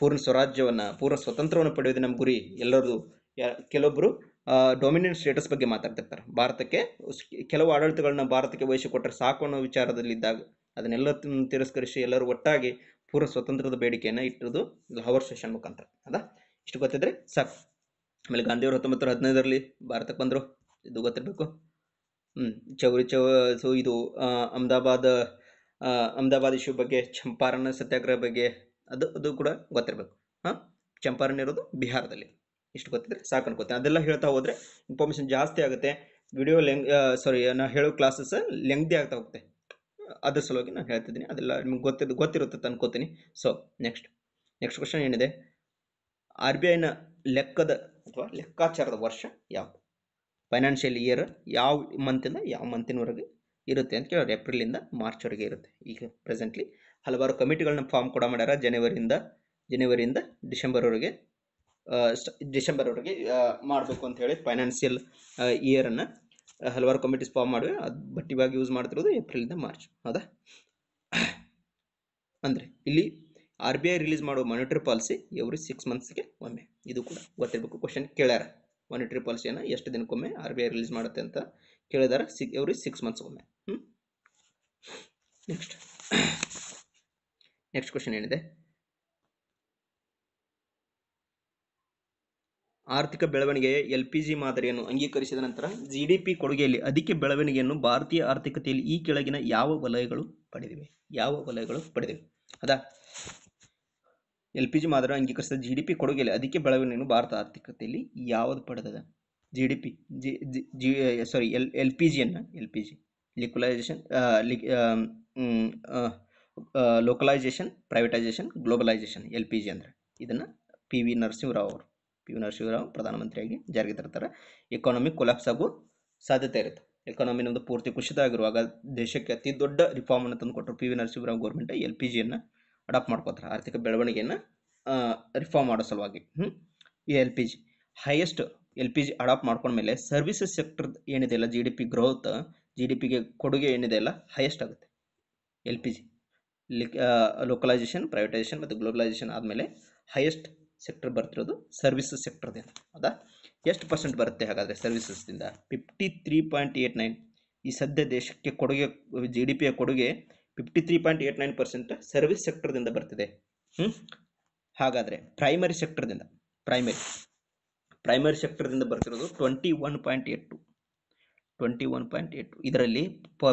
ಪೂರ್ಣ ಸ್ವರಾಜ್ಯವನ್ನು ಪೂರ್ಣ ಸ್ವತಂತ್ರವನ್ನು ಪಡೆಯೋದು ನಮ್ಮ ಗುರಿ ಎಲ್ಲರದು ಕೆಲವೊಬ್ಬರು ಡೊಮಿನೆಂಟ್ ಸ್ಟೇಟಸ್ ಬಗ್ಗೆ ಮಾತಾಡ್ತಿರ್ತಾರೆ ಭಾರತಕ್ಕೆ ಕೆಲವು ಆಡಳಿತಗಳನ್ನ ಭಾರತಕ್ಕೆ ವಹಿಸಿಕೊಟ್ಟರೆ ಸಾಕು ಅನ್ನೋ ವಿಚಾರದಲ್ಲಿದ್ದಾಗ ಅದನ್ನೆಲ್ಲ ತಿರಸ್ಕರಿಸಿ ಎಲ್ಲರೂ ಒಟ್ಟಾಗಿ ಪೂರ್ವ ಸ್ವತಂತ್ರದ ಬೇಡಿಕೆಯನ್ನು ಇಟ್ಟಿರೋದು ಹವರ್ ಸೆಷನ್ ಮುಖಾಂತರ ಅದ ಇಷ್ಟು ಗೊತ್ತಿದ್ರೆ ಸಾಕು ಆಮೇಲೆ ಗಾಂಧಿಯವರು ಹತ್ತೊಂಬತ್ತರ ಹದಿನೈದರಲ್ಲಿ ಭಾರತಕ್ಕೆ ಬಂದರು ಇದು ಗೊತ್ತಿರಬೇಕು ಹ್ಞೂ ಚೌರಿ ಚೌ ಸೊ ಇದು ಅಹಮದಾಬಾದ್ ಅಹಮದಾಬಾದ್ ಇಶ್ಯೂ ಬಗ್ಗೆ ಚಂಪಾರಣ ಸತ್ಯಾಗ್ರಹ ಬಗ್ಗೆ ಅದು ಅದು ಕೂಡ ಗೊತ್ತಿರಬೇಕು ಹಾಂ ಚಂಪಾರಣ ಇರೋದು ಬಿಹಾರದಲ್ಲಿ ಇಷ್ಟು ಗೊತ್ತಿದ್ರೆ ಸಾಕು ಅನ್ಕೋತೀನಿ ಅದೆಲ್ಲ ಹೇಳ್ತಾ ಹೋದರೆ ಇನ್ಫಾರ್ಮೇಷನ್ ಜಾಸ್ತಿ ಆಗುತ್ತೆ ವಿಡಿಯೋ ಲೆಂಗ್ ಸಾರಿ ನಾನು ಹೇಳೋ ಕ್ಲಾಸಸ್ ಲೆಂಗ್ದಿ ಆಗ್ತಾ ಹೋಗುತ್ತೆ ಅದ್ರ ಸಲುವಾಗಿ ನಾನು ಹೇಳ್ತಿದ್ದೀನಿ ಅದೆಲ್ಲ ನಿಮ್ಗೆ ಗೊತ್ತಿದ್ದು ಗೊತ್ತಿರುತ್ತೆ ಅನ್ಕೋತೀನಿ ಸೊ ನೆಕ್ಸ್ಟ್ ನೆಕ್ಸ್ಟ್ ಕ್ವಶನ್ ಏನಿದೆ ಆರ್ ಬಿ ಐನ ಲೆಕ್ಕದ ಅಥವಾ ಲೆಕ್ಕಾಚಾರದ ವರ್ಷ ಯಾವುದು ಫೈನಾನ್ಷಿಯಲ್ ಇಯರ್ ಯಾವ ಮಂತಿಂದ ಯಾವ ಮಂತಿನವರೆಗೆ ಇರುತ್ತೆ ಅಂತ ಕೇಳೋರು ಏಪ್ರಿಲಿಂದ ಮಾರ್ಚ್ವರೆಗೆ ಇರುತ್ತೆ ಈಗ ಪ್ರೆಸೆಂಟ್ಲಿ ಹಲವಾರು ಕಮಿಟಿಗಳನ್ನ ಫಾರ್ಮ್ ಕೂಡ ಮಾಡ್ಯಾರ ಜನವರಿಯಿಂದ ಜನವರಿಯಿಂದ ಡಿಸೆಂಬರ್ವರೆಗೆ ಡಿಸೆಂಬರ್ವರೆಗೆ ಮಾಡಬೇಕು ಅಂತ ಹೇಳಿ ಫೈನಾನ್ಷಿಯಲ್ ಇಯರನ್ನು ಹಲವಾರು ಕಮಿಟೀಸ್ ಫಾರ್ಮ್ ಮಾಡಿವೆ ಅದು ಬಟ್ಟಿವಾಗಿ ಯೂಸ್ ಮಾಡ್ತಿರೋದು ಏಪ್ರಿಲಿಂದ ಮಾರ್ಚ್ ಹೌದಾ ಅಂದರೆ ಇಲ್ಲಿ ಆರ್ ಬಿ ಐ ರಿಲೀಸ್ ಮಾಡುವ ಮಾನಿಟರಿ ಪಾಲಿಸಿ ಎವ್ರಿ ಸಿಕ್ಸ್ ಮಂತ್ಸ್ಗೆ ಒಮ್ಮೆ ಇದು ಕೂಡ ಗೊತ್ತಿರಬೇಕು ಕ್ವಶನ್ ಕೇಳ್ಯಾರ ಮಾನಿಟರಿ ಪಾಲಿಸಿಯನ್ನು ಎಷ್ಟು ದಿನಕ್ಕೊಮ್ಮೆ ಆರ್ ಬಿ ಐ ರಿಲೀಸ್ ಮಾಡುತ್ತೆ ಅಂತ ಕೇಳಿದಾರ ಸಿಕ್ ಎವ್ರಿ ಸಿಕ್ಸ್ ಮಂತ್ಸ್ ಒಮ್ಮೆ ಹ್ಞೂ ನೆಕ್ಸ್ಟ್ ನೆಕ್ಸ್ಟ್ ಕ್ವಶನ್ ಏನಿದೆ ಆರ್ಥಿಕ ಬೆಳವಣಿಗೆಯ ಜಿ ಮಾದರಿಯನ್ನು ಅಂಗೀಕರಿಸಿದ ನಂತರ ಜಿ.ಡಿ.ಪಿ ಕೊಡುಗೆಯಲ್ಲಿ ಅಧಿಕ ಬೆಳವಣಿಗೆಯನ್ನು ಭಾರತೀಯ ಆರ್ಥಿಕತೆಯಲ್ಲಿ ಈ ಕೆಳಗಿನ ಯಾವ ವಲಯಗಳು ಪಡೆದಿವೆ ಯಾವ ವಲಯಗಳು ಪಡೆದಿವೆ ಅದ ಎಲ್ ಪಿ ಜಿ ಮಾದರಿ ಅಂಗೀಕರಿಸಿದ ಜಿ.ಡಿ.ಪಿ ಕೊಡುಗೆಯಲ್ಲಿ ಅಧಿಕ ಬೆಳವಣಿಗೆಯನ್ನು ಭಾರತ ಆರ್ಥಿಕತೆಯಲ್ಲಿ ಯಾವುದು ಪಡೆದದ G GDP G G sorry L L L P P LPG liberalisation localisation privatisation globalisation L P G ಅಂದರೆ ಇದನ್ನು ಪಿ ವಿ ನರಸಿಂಹರಾವ್ ಅವರು ಪಿ ನರಸಿಂಹರಾವ್ ಪ್ರಧಾನಮಂತ್ರಿಯಾಗಿ ಜಾರಿಗೆ ತರ್ತಾರೆ ಎಕಾನಮಿ ಕೊಲಾಪ್ಸ್ ಆಗೋ ಸಾಧ್ಯತೆ ಇರುತ್ತೆ ಎಕಾನಮಿ ನಮ್ಮದು ಪೂರ್ತಿ ಕುಸಿತ ಆಗಿರುವಾಗ ದೇಶಕ್ಕೆ ಅತಿ ದೊಡ್ಡ ರಿಫಾರ್ಮ್ ಅನ್ನು ತಂದು ಕೊಟ್ಟರು P V Narasimha Rao government L P ಜಿಯನ್ನು ಅಡಾಪ್ಟ್ ಮಾಡ್ಕೋತಾರೆ ಆರ್ಥಿಕ ಬೆಳವಣಿಗೆಯನ್ನು ರಿಫಾರ್ಮ್ ಮಾಡೋ ಸಲುವಾಗಿ ಈ L P G highest L P G adopt ಮಾಡ್ಕೊಂಡ್ಮೇಲೆ ಸರ್ವಿಸಸ್ ಸೆಕ್ಟರ್ ಏನಿದೆ ಅಲ್ಲ G D P growth G D ಪಿಗೆ ಕೊಡುಗೆ ಏನಿದೆ ಅಲ್ಲ ಹೈಯೆಸ್ಟ್ ಆಗುತ್ತೆ L P G localisation privatisation ಮತ್ತು ಗ್ಲೋಬಲೈಸೇಷನ್ ಆದಮೇಲೆ ಹೈಯೆಸ್ಟ್ ಸೆಕ್ಟರ್ ಬರ್ತಿರೋದು ಸರ್ವಿಸಸ್ ಸೆಕ್ಟರ್ದಿಂದ ಹೌದಾ ಎಷ್ಟು ಪರ್ಸೆಂಟ್ ಬರುತ್ತೆ ಹಾಗಾದರೆ ಸರ್ವಿಸಸ್ದಿಂದ fifty three point eight nine ಈ ಸದ್ಯ ದೇಶಕ್ಕೆ ಕೊಡುಗೆ ಜಿ ಡಿ ಪಿಯ ಕೊಡುಗೆ fifty three point eight nine percent service ಸೆಕ್ಟರ್ದಿಂದ ಬರ್ತಿದೆ ಹ್ಞೂ ಹಾಗಾದರೆ ಪ್ರೈಮರಿ ಸೆಕ್ಟರ್ದಿಂದ ಪ್ರೈಮರಿ ಪ್ರೈಮರಿ ಸೆಕ್ಟರ್ದಿಂದ ಬರ್ತಿರೋದು twenty one point eight two twenty one point eight two ಇದರಲ್ಲಿ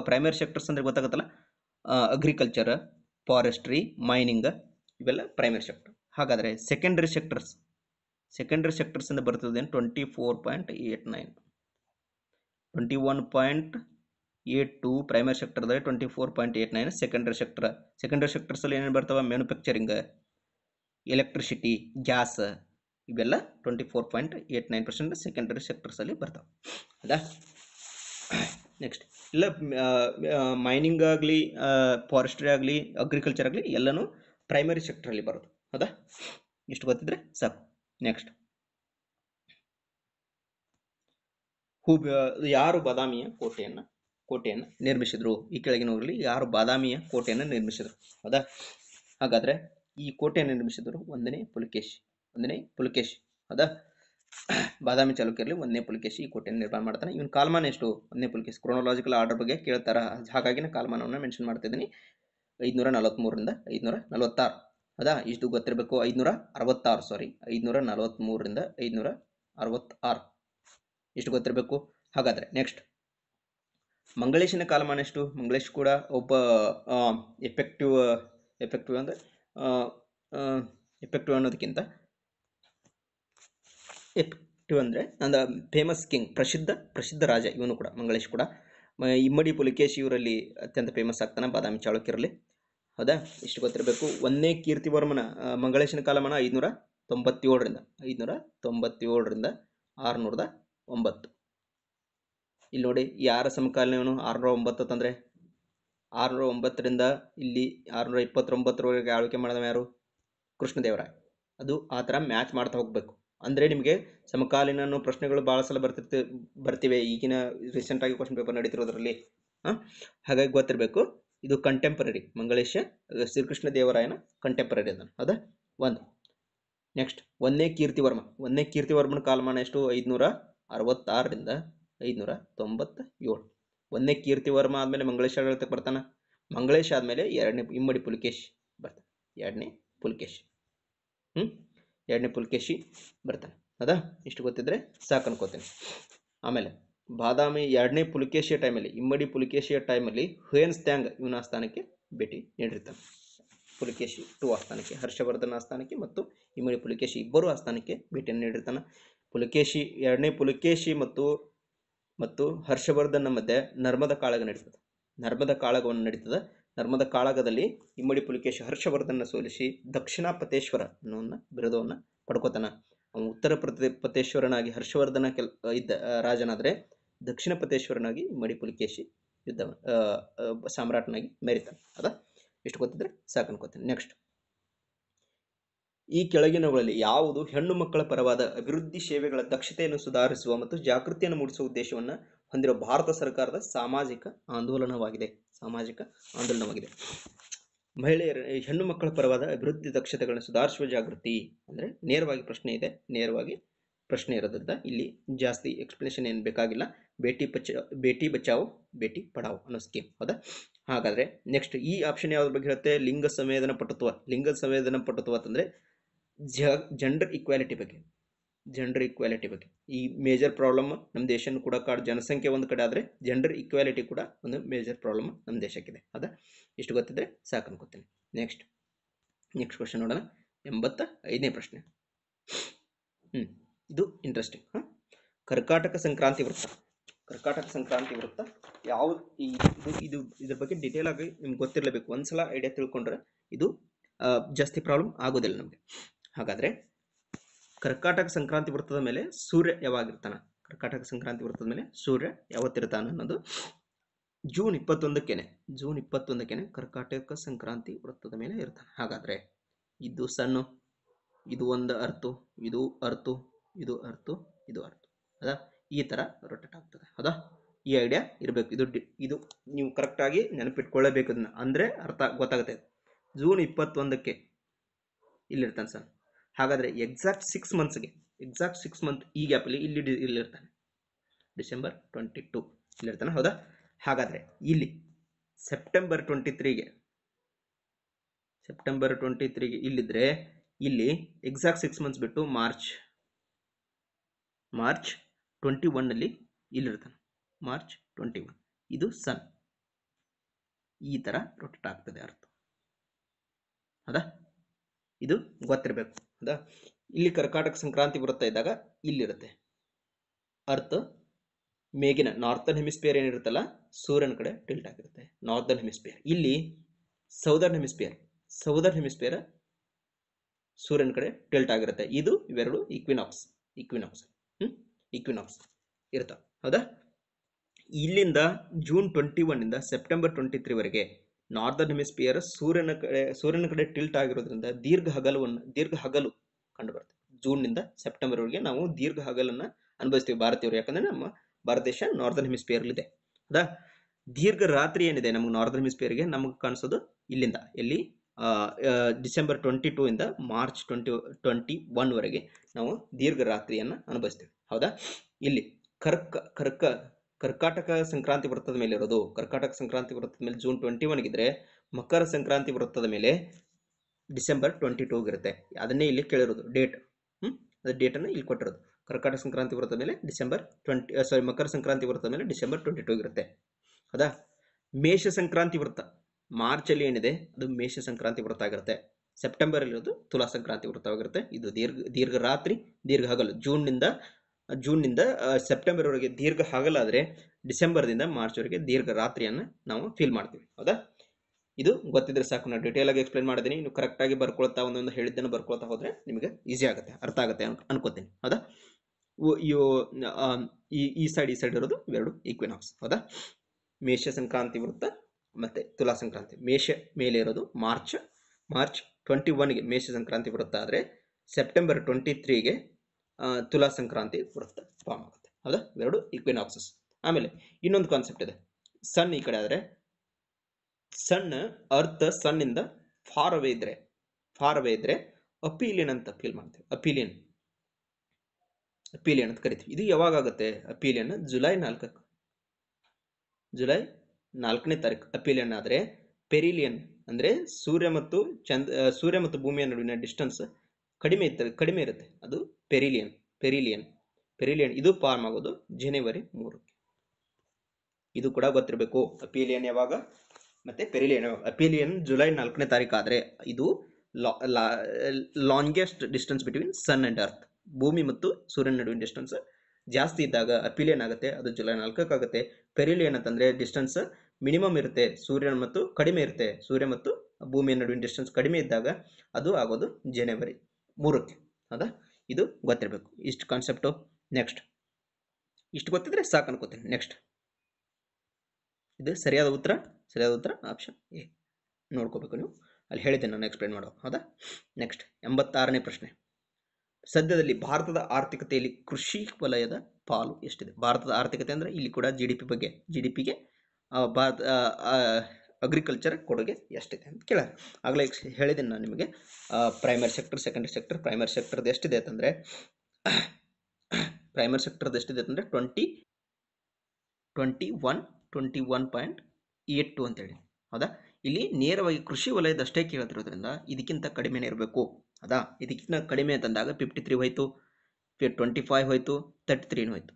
ಪ್ರೈಮರಿ ಸೆಕ್ಟರ್ಸ್ ಅಂದರೆ ಗೊತ್ತಾಗುತ್ತಲ್ಲ ಅಗ್ರಿಕಲ್ಚರ್ ಫಾರೆಸ್ಟ್ರಿ ಮೈನಿಂಗ್ ಇವೆಲ್ಲ ಪ್ರೈಮರಿ ಸೆಕ್ಟರ್ ಹಾಗಾದರೆ ಸೆಕೆಂಡರಿ ಸೆಕ್ಟರ್ಸ್ ಸೆಕೆಂಡರಿ ಸೆಕ್ಟರ್ಸಿಂದ ಬರ್ತದೇನು twenty four point eight nine twenty one point eight two primary ಸೆಕ್ಟರ್ದಲ್ಲಿ twenty four point eight nine secondary sector secondary ಸೆಕ್ಟರ್ಸಲ್ಲಿ ಏನೇನು ಬರ್ತಾವೆ ಮ್ಯಾನುಫ್ಯಾಕ್ಚರಿಂಗ್ ಎಲೆಕ್ಟ್ರಿಸಿಟಿ ಗ್ಯಾಸ್ ಇವೆಲ್ಲ twenty four point eight nine percent secondary ಸೆಕ್ಟರ್ಸಲ್ಲಿ ಬರ್ತವೆ ಅದ next ಇಲ್ಲ ಮೈನಿಂಗ್ ಆಗಲಿ forestry ಆಗಲಿ ಅಗ್ರಿಕಲ್ಚರ್ ಆಗಲಿ ಎಲ್ಲನೂ ಪ್ರೈಮರಿ ಸೆಕ್ಟರಲ್ಲಿ ಬರೋದು ಹೌದಾ ಇಷ್ಟು ಗೊತ್ತಿದ್ರೆ ಸಾಕು ನೆಕ್ಸ್ಟ್ ಹೂ ಯಾರು ಬಾದಾಮಿಯ ಕೋಟೆಯನ್ನು ಕೋಟೆಯನ್ನು ನಿರ್ಮಿಸಿದರು ಈ ಊರಲ್ಲಿ ಯಾರು ಬಾದಾಮಿಯ ಕೋಟೆಯನ್ನು ನಿರ್ಮಿಸಿದರು ಹೌದಾ ಹಾಗಾದ್ರೆ ಈ ಕೋಟೆಯನ್ನು ನಿರ್ಮಿಸಿದರು ಒಂದನೇ ಪುಲಕೇಶಿ ಒಂದನೇ ಪುಲಕೇಶಿ ಹೌದಾ ಬಾದಾಮಿ ಚಾಲುಕ್ಯರಲ್ಲಿ ಒಂದನೇ ಪುಲಕೇಶಿ ಈ ಕೋಟೆಯನ್ನು ನಿರ್ಮಾಣ ಮಾಡ್ತಾನೆ ಇವನ್ ಕಾಲ್ಮಾನ ಎಷ್ಟು ಒಂದನೇ ಪುಲಕೇಶಿ ಕ್ರೋನಾಲಜಿಕಲ್ ಆರ್ಡರ್ ಬಗ್ಗೆ ಕೇಳ್ತಾರ ಹಾಗಾಗಿ ನಾ ಕಾಲ್ಮಾನವನ್ನು ಮೆನ್ಷನ್ ಮಾಡ್ತಿದ್ದೀನಿ ಐದುನೂರ ನಲವತ್ತ್ಮೂರರಿಂದ ಐದುನೂರ ನಲವತ್ತಾರು ಅದಾ ಇಷ್ಟು ಗೊತ್ತಿರಬೇಕು ಐದುನೂರ ಅರವತ್ತಾರು ಸಾರಿ ಐದುನೂರ ನಲವತ್ತ್ಮೂರರಿಂದ ಐದುನೂರ ಅರವತ್ತಾರು ಇಷ್ಟು ಗೊತ್ತಿರಬೇಕು ಹಾಗಾದ್ರೆ ನೆಕ್ಸ್ಟ್ ಮಂಗಳೇಶನ ಕಾಲಮಾನ ಎಷ್ಟು ಮಂಗಳೇಶ್ ಕೂಡ ಒಬ್ಬ ಎಫೆಕ್ಟಿವ್ ಎಫೆಕ್ಟಿವ್ ಅಂದರೆ ಎಫೆಕ್ಟಿವ್ ಅನ್ನೋದಕ್ಕಿಂತ ಎಫೆಕ್ಟಿವ್ ಅಂದರೆ ನಂದ ಫೇಮಸ್ ಕಿಂಗ್ ಪ್ರಸಿದ್ಧ ಪ್ರಸಿದ್ಧ ರಾಜ ಇವನು ಕೂಡ ಮಂಗಳೇಶ್ ಕೂಡ ಇಮ್ಮಡಿ ಪುಲಿಕೇಶಿ ಇವರಲ್ಲಿ ಅತ್ಯಂತ ಫೇಮಸ್ ಆಗ್ತಾನೆ ಬಾದಾಮಿ ಚಾಳುಕ್ಯರಲ್ಲಿ ಹೌದಾ ಇಷ್ಟು ಗೊತ್ತಿರಬೇಕು ಒಂದನೇ ಕೀರ್ತಿವರ್ಮನ ಮಂಗಳೇಶನ ಕಾಲಮಾನ ಐದುನೂರ ತೊಂಬತ್ತೇಳರಿಂದ ಐದುನೂರ ತೊಂಬತ್ತೇಳರಿಂದ ಆರುನೂರದ ಒಂಬತ್ತು ಇಲ್ಲಿ ನೋಡಿ ಯಾರ ಸಮಕಾಲೀನವನು ಆರುನೂರ ಒಂಬತ್ತು ಅಂತಂದರೆ ಆರುನೂರ ಒಂಬತ್ತರಿಂದ ಇಲ್ಲಿ ಆರುನೂರ ಇಪ್ಪತ್ತೊಂಬತ್ತರವರೆಗೆ ಆಳ್ವಿಕೆ ಮಾಡಿದವ ಯಾರು ಕೃಷ್ಣದೇವರಾಯ ಅದು ಆ ಥರ ಮ್ಯಾಚ್ ಮಾಡ್ತಾ ಹೋಗಬೇಕು ಅಂದರೆ ನಿಮಗೆ ಸಮಕಾಲೀನ ಪ್ರಶ್ನೆಗಳು ಭಾಳ ಸಲ ಬರ್ತಿರ್ತಿ ಬರ್ತಿವೆ ಈಗಿನ ರೀಸೆಂಟಾಗಿ ಕ್ವಶನ್ ಪೇಪರ್ ನಡೀತಿರೋದ್ರಲ್ಲಿ ಹಾಂ ಹಾಗಾಗಿ ಗೊತ್ತಿರಬೇಕು ಇದು ಕಂಟೆಂಪ್ರರಿ ಮಂಗಳೇಶ ಶ್ರೀಕೃಷ್ಣ ದೇವರಾಯನ ಕಂಟೆಂಪ್ರರಿ ಅದನ್ನು ಅದ ಒಂದು ನೆಕ್ಸ್ಟ್ ಒಂದನೇ ಕೀರ್ತಿವರ್ಮ ಒಂದನೇ ಕೀರ್ತಿವರ್ಮನ ಕಾಲಮಾನ ಎಷ್ಟು ಐದುನೂರ ಅರವತ್ತಾರರಿಂದ ಐದುನೂರ ತೊಂಬತ್ತ ಏಳು ಒಂದನೇ ಕೀರ್ತಿವರ್ಮ ಆದಮೇಲೆ ಮಂಗಳೇಶ ಆಡಳಿತಕ್ಕೆ ಬರ್ತಾನೆ ಮಂಗಳೇಶ ಆದಮೇಲೆ ಎರಡನೇ ಇಮ್ಮಡಿ ಪುಲಕೇಶಿ ಬರ್ತಾನೆ ಎರಡನೇ ಪುಲಿಕೇಶಿ ಹ್ಞೂ ಎರಡನೇ ಪುಲಕೇಶಿ ಬರ್ತಾನೆ ಅದಾ ಇಷ್ಟು ಗೊತ್ತಿದ್ರೆ ಸಾಕು ಅನ್ಕೋತೀನಿ ಆಮೇಲೆ ಬಾದಾಮಿ ಎರಡನೇ ಪುಲಿಕೇಶಿಯ ಟೈಮಲ್ಲಿ ಇಮ್ಮಡಿ ಪುಲಿಕೇಶಿಯ ಟೈಮಲ್ಲಿ ಹುಯೆನ್ಸ್ ಸ್ಟ್ಯಾಂಗ್ ಇವನ ಆಸ್ಥಾನಕ್ಕೆ ಭೇಟಿ ನೀಡಿರ್ತಾನೆ ಪುಲಿಕೇಶಿ ಟು ಆಸ್ಥಾನಕ್ಕೆ ಹರ್ಷವರ್ಧನ ಆಸ್ಥಾನಕ್ಕೆ ಮತ್ತು ಇಮ್ಮಡಿ ಪುಲಿಕೇಶಿ ಇಬ್ಬರು ಆಸ್ಥಾನಕ್ಕೆ ಭೇಟಿಯನ್ನು ನೀಡಿರ್ತಾನೆ ಪುಲಿಕೇಶಿ ಎರಡನೇ ಪುಲಿಕೇಶಿ ಮತ್ತು ಮತ್ತು ಹರ್ಷವರ್ಧನ ಮಧ್ಯೆ ನರ್ಮದ ಕಾಳಗ ನಡೀತದೆ ನರ್ಮದ ಕಾಳಗವನ್ನು ನಡೀತದೆ ನರ್ಮದ ಕಾಳಗದಲ್ಲಿ ಇಮ್ಮಡಿ ಪುಲಿಕೇಶಿ ಹರ್ಷವರ್ಧನ ಸೋಲಿಸಿ ದಕ್ಷಿಣ ಪತೇಶ್ವರ ಅನ್ನೋನ್ನ ಬಿರುದವನ್ನು ಪಡ್ಕೋತಾನ ಉತ್ತರ ಪ್ರತಿ ಪತೇಶ್ವರನಾಗಿ ಹರ್ಷವರ್ಧನ ಕೆಲ ಇದ್ದ ರಾಜನಾದರೆ ದಕ್ಷಿಣ ಪತೇಶ್ವರನಾಗಿ ಮಡಿಪುಲಿಕೇಶಿ ಯುದ್ಧ ಸಾಮ್ರಾಟನಾಗಿ ಮೆರಿತಾನೆ ಅದ ಎಷ್ಟು ಗೊತ್ತಿದ್ರೆ ಸಾಕು ಅನ್ಕೋತೀನಿ ನೆಕ್ಸ್ಟ್ ಈ ಕೆಳಗಿನವುಗಳಲ್ಲಿ ಯಾವುದು ಹೆಣ್ಣು ಮಕ್ಕಳ ಪರವಾದ ಅಭಿವೃದ್ಧಿ ಸೇವೆಗಳ ದಕ್ಷತೆಯನ್ನು ಸುಧಾರಿಸುವ ಮತ್ತು ಜಾಗೃತಿಯನ್ನು ಮೂಡಿಸುವ ಉದ್ದೇಶವನ್ನು ಹೊಂದಿರುವ ಭಾರತ ಸರ್ಕಾರದ ಸಾಮಾಜಿಕ ಆಂದೋಲನವಾಗಿದೆ ಸಾಮಾಜಿಕ ಆಂದೋಲನವಾಗಿದೆ ಮಹಿಳೆಯರ ಹೆಣ್ಣು ಮಕ್ಕಳ ಪರವಾದ ಅಭಿವೃದ್ಧಿ ದಕ್ಷತೆಗಳನ್ನು ಸುಧಾರಿಸುವ ಜಾಗೃತಿ ಅಂದರೆ ನೇರವಾಗಿ ಪ್ರಶ್ನೆ ಇದೆ ನೇರವಾಗಿ ಪ್ರಶ್ನೆ ಇರೋದ್ರಿಂದ ಇಲ್ಲಿ ಜಾಸ್ತಿ ಎಕ್ಸ್ಪ್ಲನೇಷನ್ ಏನು ಬೇಕಾಗಿಲ್ಲ ಬೇಟಿ ಬಚ ಬೇಟಿ ಬಚಾವೋ ಬೇಟಿ ಪಡಾವೋ ಅನ್ನೋ ಸ್ಕೀಮ್ ಹೌದಾ ಹಾಗಾದರೆ ನೆಕ್ಸ್ಟ್ ಈ ಆಪ್ಷನ್ ಯಾವ್ದ್ರ ಬಗ್ಗೆ ಇರುತ್ತೆ ಲಿಂಗ ಸಂವೇದನ ಪಟುತ್ವ ಲಿಂಗ ಸಂವೇದನ ಪಟುತ್ವ ಅಂತಂದರೆ ಜೆಂಡರ್ ಇಕ್ವಾಲಿಟಿ ಬಗ್ಗೆ ಜೆಂಡರ್ ಇಕ್ವಾಲಿಟಿ ಬಗ್ಗೆ ಈ ಮೇಜರ್ ಪ್ರಾಬ್ಲಮ್ ನಮ್ಮ ದೇಶನ ಕೂಡ ಕಾಡು ಜನಸಂಖ್ಯೆ ಒಂದು ಕಡೆ ಆದರೆ ಜೆಂಡರ್ ಇಕ್ವಾಲಿಟಿ ಕೂಡ ಒಂದು ಮೇಜರ್ ಪ್ರಾಬ್ಲಮ್ ನಮ್ಮ ದೇಶಕ್ಕಿದೆ ಅದ ಇಷ್ಟು ಗೊತ್ತಿದ್ರೆ ಸಾಕು ಅನ್ಕೋತೀನಿ ನೆಕ್ಸ್ಟ್ ನೆಕ್ಸ್ಟ್ ಕ್ವಶನ್ ನೋಡೋಣ ಎಂಬತ್ತ ಐದನೇ ಪ್ರಶ್ನೆ ಹ್ಞೂ ಇದು ಇಂಟ್ರೆಸ್ಟಿಂಗ್ ಹಾಂ ಕರ್ಕಾಟಕ ಸಂಕ್ರಾಂತಿ ವೃತ್ತ ಕರ್ಕಾಟಕ ಸಂಕ್ರಾಂತಿ ವೃತ್ತ ಯಾವ ಇದು ಇದ್ರ ಬಗ್ಗೆ ಡಿಟೇಲ್ ಆಗಿ ನಿಮ್ಗೆ ಗೊತ್ತಿರಲೇಬೇಕು ಒಂದ್ಸಲ ಐಡಿಯಾ ತಿಳ್ಕೊಂಡ್ರೆ ಇದು ಜಾಸ್ತಿ ಪ್ರಾಬ್ಲಮ್ ಆಗೋದಿಲ್ಲ ನಮಗೆ ಹಾಗಾದ್ರೆ ಕರ್ಕಾಟಕ ಸಂಕ್ರಾಂತಿ ವೃತ್ತದ ಮೇಲೆ ಸೂರ್ಯ ಯಾವಾಗಿರ್ತಾನೆ ಕರ್ಕಾಟಕ ಸಂಕ್ರಾಂತಿ ವೃತ್ತದ ಮೇಲೆ ಸೂರ್ಯ ಯಾವತ್ತಿರ್ತಾನ ಅನ್ನೋದು ಜೂನ್ ಇಪ್ಪತ್ತೊಂದಕ್ಕೇನೆ ಜೂನ್ ಇಪ್ಪತ್ತೊಂದಕ್ಕೇನೆ ಕರ್ಕಾಟಕ ಸಂಕ್ರಾಂತಿ ವೃತ್ತದ ಮೇಲೆ ಇರ್ತಾನೆ ಹಾಗಾದ್ರೆ ಇದು ಸಣ್ಣ ಇದು ಒಂದು ಅರ್ತು ಇದು ಅರ್ತು ಇದು ಅರ್ತು ಇದು ಅರ್ತು ಅದ ಈ ಥರ ರೊಟೇಟ್ ಆಗ್ತದೆ ಹೌದಾ ಈ ಐಡಿಯಾ ಇರಬೇಕು ಇದು ಇದು ನೀವು ಕರೆಕ್ಟಾಗಿ ನೆನಪಿಟ್ಕೊಳ್ಳೇಬೇಕು ಅದನ್ನು ಅಂದರೆ ಅರ್ಥ ಗೊತ್ತಾಗುತ್ತೆ ಜೂನ್ ಇಪ್ಪತ್ತೊಂದಕ್ಕೆ ಇಲ್ಲಿರ್ತಾನೆ ಸರ್ ಹಾಗಾದರೆ ಎಕ್ಸಾಕ್ಟ್ ಸಿಕ್ಸ್ ಮಂತ್ಸ್ಗೆ ಎಕ್ಸಾಕ್ಟ್ ಸಿಕ್ಸ್ ಮಂತ್ ಈ ಗ್ಯಾಪಲ್ಲಿ ಇಲ್ಲಿ ಇಲ್ಲಿರ್ತಾನೆ ಡಿಸೆಂಬರ್ ಟ್ವೆಂಟಿ ಟು ಇಲ್ಲಿರ್ತಾನೆ ಹೌದಾ ಹಾಗಾದರೆ ಇಲ್ಲಿ ಸೆಪ್ಟೆಂಬರ್ ಟ್ವೆಂಟಿ ತ್ರೀಗೆ ಸೆಪ್ಟೆಂಬರ್ ಟ್ವೆಂಟಿ ತ್ರೀಗೆ ಇಲ್ಲಿದ್ರೆ ಇಲ್ಲಿ ಎಕ್ಸಾಕ್ಟ್ ಸಿಕ್ಸ್ ಮಂತ್ಸ್ ಬಿಟ್ಟು ಮಾರ್ಚ್ ಮಾರ್ಚ್ ಟ್ವೆಂಟಿ ಒನ್ನಲ್ಲಿ ಇಲ್ಲಿರ್ತಾನೆ ಮಾರ್ಚ್ ಟ್ವೆಂಟಿ ಒನ್ ಇದು ಸನ್ ಈ ಥರ ರೊಟೇಟ್ ಆಗ್ತದೆ ಅರ್ಥ ಅದ ಇದು ಗೊತ್ತಿರಬೇಕು ಅದ ಇಲ್ಲಿ ಕರ್ಕಾಟಕ ಸಂಕ್ರಾಂತಿ ಬರುತ್ತಾ ಇದ್ದಾಗ ಇಲ್ಲಿರುತ್ತೆ ಅರ್ಥ ಮೇಗಿನ ನಾರ್ತನ್ ಹೆಮಿಸ್ಪಿಯರ್ ಏನಿರುತ್ತಲ್ಲ ಸೂರ್ಯನ ಕಡೆ ಟಿಲ್ಟ್ ಆಗಿರುತ್ತೆ ನಾರ್ಥನ್ ಹೆಮಿಸ್ಪಿಯರ್ ಇಲ್ಲಿ ಸೌದರ್ನ್ ಹೆಮಿಸ್ಪಿಯರ್ ಸೌದರ್ನ್ ಹೆಮಿಸ್ಪಿಯರ್ ಸೂರ್ಯನ ಕಡೆ ಟಿಲ್ಟ್ ಆಗಿರುತ್ತೆ ಇದು ಇವೆರಡು ಇಕ್ವಿನಾಕ್ಸ್ ಇಕ್ವಿನಾಕ್ಸ್ ಹ್ಞೂ ಇಕ್ವಿನಾಕ್ಸ್ ಇರ್ತಾವೆ ಹೌದಾ ಇಲ್ಲಿಂದ ಜೂನ್ ಟ್ವೆಂಟಿ ಒನ್ನಿಂದ ಸೆಪ್ಟೆಂಬರ್ ಟ್ವೆಂಟಿ ತ್ರೀವರೆಗೆ ನಾರ್ದರ್ನ್ ಹೆಮಿಸ್ಪಿಯರ್ ಸೂರ್ಯನ ಕಡೆ ಸೂರ್ಯನ ಕಡೆ ಟಿಲ್ಟ್ ಆಗಿರೋದ್ರಿಂದ ದೀರ್ಘ ಹಗಲವನ್ನು ದೀರ್ಘ ಹಗಲು ಕಂಡು ನಿಂದ ಜೂನ್ನಿಂದ ಸೆಪ್ಟೆಂಬರ್ವರೆಗೆ ನಾವು ದೀರ್ಘ ಹಗಲನ್ನು ಅನುಭವಿಸ್ತೀವಿ ಭಾರತೀಯರು ಯಾಕಂದ್ರೆ ನಮ್ಮ ಭಾರತ ದೇಶ ನಾರ್ದರ್ನ್ ಇದೆ ಹೌದಾ ದೀರ್ಘ ರಾತ್ರಿ ಏನಿದೆ ನಮ್ಗೆ ನಾರ್ದರ್ನ್ ಹೆಮಿಸ್ಪಿಯರ್ಗೆ ನಮಗೆ ಕಾಣಿಸೋದು ಇಲ್ಲಿಂದ ಎಲ್ಲಿ ಡಿಸೆಂಬರ್ ಟ್ವೆಂಟಿ ಟೂ ಇಂದ ಮಾರ್ಚ್ ಟ್ವೆಂಟಿ ಟ್ವೆಂಟಿ ಒನ್ವರೆಗೆ ನಾವು ದೀರ್ಘ ರಾತ್ರಿಯನ್ನು ಅನುಭವಿಸ್ತೀವಿ ಹೌದಾ ಇಲ್ಲಿ ಕರ್ಕ ಕರ್ಕ ಕರ್ಕಾಟಕ ಸಂಕ್ರಾಂತಿ ವೃತ್ತದ ಮೇಲೆ ಇರೋದು ಕರ್ಕಾಟಕ ಸಂಕ್ರಾಂತಿ ವೃತ್ತದ ಮೇಲೆ ಜೂನ್ ಟ್ವೆಂಟಿ ಇದ್ರೆ ಮಕರ ಸಂಕ್ರಾಂತಿ ವೃತ್ತದ ಮೇಲೆ ಡಿಸೆಂಬರ್ ಟ್ವೆಂಟಿ ಟೂ ಇರುತ್ತೆ ಅದನ್ನೇ ಇಲ್ಲಿ ಕೇಳಿರೋದು ಡೇಟ್ ಹ್ಞೂ ಅದು ಡೇಟನ್ನು ಇಲ್ಲಿ ಕೊಟ್ಟಿರೋದು ಕರ್ಕಾಟಕ ಸಂಕ್ರಾಂತಿ ವೃತ್ತದ ಮೇಲೆ ಡಿಸೆಂಬರ್ ಟ್ವೆಂಟಿ ಸಾರಿ ಮಕರ ಸಂಕ್ರಾಂತಿ ವೃತ್ತದ ಮೇಲೆ ಡಿಸೆಂಬರ್ ಟ್ವೆಂಟಿ ಟೂ ಇರುತ್ತೆ ಹೌದಾ ಮೇಷ ಸಂಕ್ರಾಂತಿ ವೃತ್ತ ಮಾರ್ಚಲ್ಲಿ ಏನಿದೆ ಅದು ಮೇಷ ಸಂಕ್ರಾಂತಿ ವೃತ್ತ ಆಗಿರುತ್ತೆ ಸೆಪ್ಟೆಂಬರ್ ಇರೋದು ತುಲಾ ಸಂಕ್ರಾಂತಿ ವೃತ್ತವಾಗಿರುತ್ತೆ ಇದು ದೀರ್ಘ ದೀರ್ಘ ರಾತ್ರಿ ದೀರ್ಘ ಹಗಲು ಜೂನ್ನಿಂದ ಜೂನ್ನಿಂದ ಸೆಪ್ಟೆಂಬರ್ವರೆಗೆ ದೀರ್ಘ ಹಗಲಾದರೆ ಡಿಸೆಂಬರ್ದಿಂದ ಮಾರ್ಚ್ವರೆಗೆ ದೀರ್ಘ ರಾತ್ರಿಯನ್ನು ನಾವು ಫೀಲ್ ಮಾಡ್ತೀವಿ ಹೌದಾ ಇದು ಗೊತ್ತಿದ್ರೆ ಸಾಕು ನಾನು ಡೀಟೇಲ್ ಆಗಿ ಎಕ್ಸ್ಪ್ಲೇನ್ ಮಾಡಿದ್ದೀನಿ ನೀವು ಕರೆಕ್ಟಾಗಿ ಬರ್ಕೊಳ್ತಾ ಒಂದೊಂದು ಹೇಳಿದ್ದನ್ನು ಬರ್ಕೊಳ್ತಾ ಹೋದರೆ ನಿಮಗೆ ಈಸಿ ಆಗುತ್ತೆ ಅರ್ಥ ಆಗುತ್ತೆ ಅನ್ಕೋತೀನಿ ಹೌದಾ ಈ ಈ ಸೈಡ್ ಈ ಸೈಡ್ ಇರೋದು ಎರಡು ಈಕ್ವಿನಾಕ್ಸ್ ಹೌದಾ ಮೇಷ ಸಂಕ್ರಾಂತಿ ವೃತ್ತ ಮತ್ತು ತುಲಾ ಸಂಕ್ರಾಂತಿ ಮೇಷ ಮೇಲೆ ಇರೋದು ಮಾರ್ಚ್ ಮಾರ್ಚ್ ಟ್ವೆಂಟಿ ಒನ್ಗೆ ಮೇಷ ಸಂಕ್ರಾಂತಿ ವೃತ್ತ ಆದರೆ ಸೆಪ್ಟೆಂಬರ್ ಟ್ವೆಂಟಿ ತ್ರೀಗೆ ತುಲಾ ಸಂಕ್ರಾಂತಿ ವೃತ್ತ ಫಾರ್ಮ್ ಆಗುತ್ತೆ ಹೌದಾ ಎರಡು ಇಕ್ವಿನಾಕ್ಸಸ್ ಆಮೇಲೆ ಇನ್ನೊಂದು ಕಾನ್ಸೆಪ್ಟ್ ಇದೆ ಸನ್ ಈ ಕಡೆ ಆದರೆ ಸಣ್ಣ ಅರ್ಥ ಸನ್ನಿಂದ ಫಾರ್ ಅವೇ ಇದ್ರೆ ಫಾರ್ ಅವೇ ಇದ್ರೆ ಅಪೀಲಿಯನ್ ಅಂತ ಅಪೀಲ್ ಮಾಡ್ತೀವಿ ಅಪೀಲಿಯನ್ ಅಪೀಲಿಯನ್ ಅಂತ ಕರಿತೀವಿ ಇದು ಯಾವಾಗ ಆಗುತ್ತೆ ಅಪೀಲಿಯನ್ ಜುಲೈ ನಾಲ್ಕಕ್ಕೆ ಜುಲೈ ನಾಲ್ಕನೇ ತಾರೀಕು ಅಪೀಲಿಯನ್ ಆದರೆ ಪೆರಿಲಿಯನ್ ಅಂದರೆ ಸೂರ್ಯ ಮತ್ತು ಚಂದ್ರ ಸೂರ್ಯ ಮತ್ತು ಭೂಮಿಯ ನಡುವಿನ ಡಿಸ್ಟೆನ್ಸ್ ಕಡಿಮೆ ಇರ್ತದೆ ಕಡಿಮೆ ಇರುತ್ತೆ ಅದು ಪೆರಿಲಿಯನ್ ಪೆರಿಲಿಯನ್ ಪೆರಿಲಿಯನ್ ಇದು ಫಾರ್ಮ್ ಆಗೋದು ಜನವರಿ ಮೂರು ಇದು ಕೂಡ ಗೊತ್ತಿರಬೇಕು ಅಪೀಲಿಯನ್ ಯಾವಾಗ ಮತ್ತೆ ಪೆರಿಲಿಯನ್ ಅಪೀಲಿಯನ್ ಜುಲೈ ನಾಲ್ಕನೇ ತಾರೀಕು ಆದರೆ ಇದು longest distance between sun and earth ಭೂಮಿ ಮತ್ತು ಸೂರ್ಯನ ನಡುವಿನ ಡಿಸ್ಟೆನ್ಸ್ ಜಾಸ್ತಿ ಇದ್ದಾಗ ಅಪೀಲಿಯನ್ ಆಗುತ್ತೆ ಅದು ಜುಲೈ ನಾಲ್ಕಕ್ಕಾಗುತ್ತೆ ಪೆರಿಲಿಯನ್ ಅಂತಂದ್ರೆ ಡಿಸ್ಟೆನ್ಸ್ ಮಿನಿಮಮ್ ಇರುತ್ತೆ ಸೂರ್ಯನ ಮತ್ತು ಕಡಿಮೆ ಇರುತ್ತೆ ಸೂರ್ಯ ಮತ್ತು ಭೂಮಿಯ ನಡುವಿನ ಡಿಸ್ಟೆನ್ಸ್ ಕಡಿಮೆ ಇದ್ದಾಗ ಅದು ಆಗೋದು ಜನವರಿ ಮೂರಕ್ಕೆ ಹೌದಾ ಇದು ಗೊತ್ತಿರಬೇಕು ಇಷ್ಟು ಕಾನ್ಸೆಪ್ಟು ನೆಕ್ಸ್ಟ್ ಇಷ್ಟು ಗೊತ್ತಿದ್ರೆ ಸಾಕು ಅನ್ಕೋತೀನಿ ನೆಕ್ಸ್ಟ್ ಇದು ಸರಿಯಾದ ಉತ್ತರ ಸರಿಯಾದ ಉತ್ತರ ಆಪ್ಷನ್ ಎ ನೋಡ್ಕೋಬೇಕು ನೀವು ಅಲ್ಲಿ ಹೇಳಿದ್ದೇನೆ ನಾನು ಎಕ್ಸ್ಪ್ಲೇನ್ ಮಾಡೋ ಹೌದಾ ನೆಕ್ಸ್ಟ್ ಎಂಬತ್ತಾರನೇ ಪ್ರಶ್ನೆ ಸದ್ಯದಲ್ಲಿ ಭಾರತದ ಆರ್ಥಿಕತೆಯಲ್ಲಿ ಕೃಷಿ ವಲಯದ ಪಾಲು ಎಷ್ಟಿದೆ ಭಾರತದ ಆರ್ಥಿಕತೆ ಅಂದರೆ ಇಲ್ಲಿ ಕೂಡ ಜಿ ಡಿ ಪಿ ಬಗ್ಗೆ ಜಿ ಡಿ ಪಿಗೆ ಭಾರತ ಅಗ್ರಿಕಲ್ಚರ್ ಕೊಡುಗೆ ಎಷ್ಟಿದೆ ಅಂತ ಕೇಳ್ಯಾರ ಆಗಲೇ ಹೇಳಿದ್ದೀನಿ ನಾನು ನಿಮಗೆ primary sector secondary sector primary ಸೆಕ್ಟರ್ದು ಎಷ್ಟಿದೆ ಅಂತಂದರೆ ಪ್ರೈಮರಿ ಸೆಕ್ಟರ್ದು ಎಷ್ಟಿದೆ ಅಂತಂದರೆ twenty twenty one twenty one point eight two ಅಂತೇಳಿ ಹೌದಾ ಇಲ್ಲಿ ನೇರವಾಗಿ ಕೃಷಿ ವಲಯದಷ್ಟೇ ಕೇಳ್ತಿರೋದ್ರಿಂದ ಇದಕ್ಕಿಂತ ಕಡಿಮೆನೇ ಇರಬೇಕು ಅದಾ ಇದಕ್ಕಿಂತ ಕಡಿಮೆ ಅಂತಂದಾಗ ಫಿಫ್ಟಿ ತ್ರೀ ಹೋಯ್ತು ಟ್ವೆಂಟಿ ಫೈವ್ ಹೋಯಿತು ತರ್ಟಿ ತ್ರೀನೂ ಹೋಯಿತು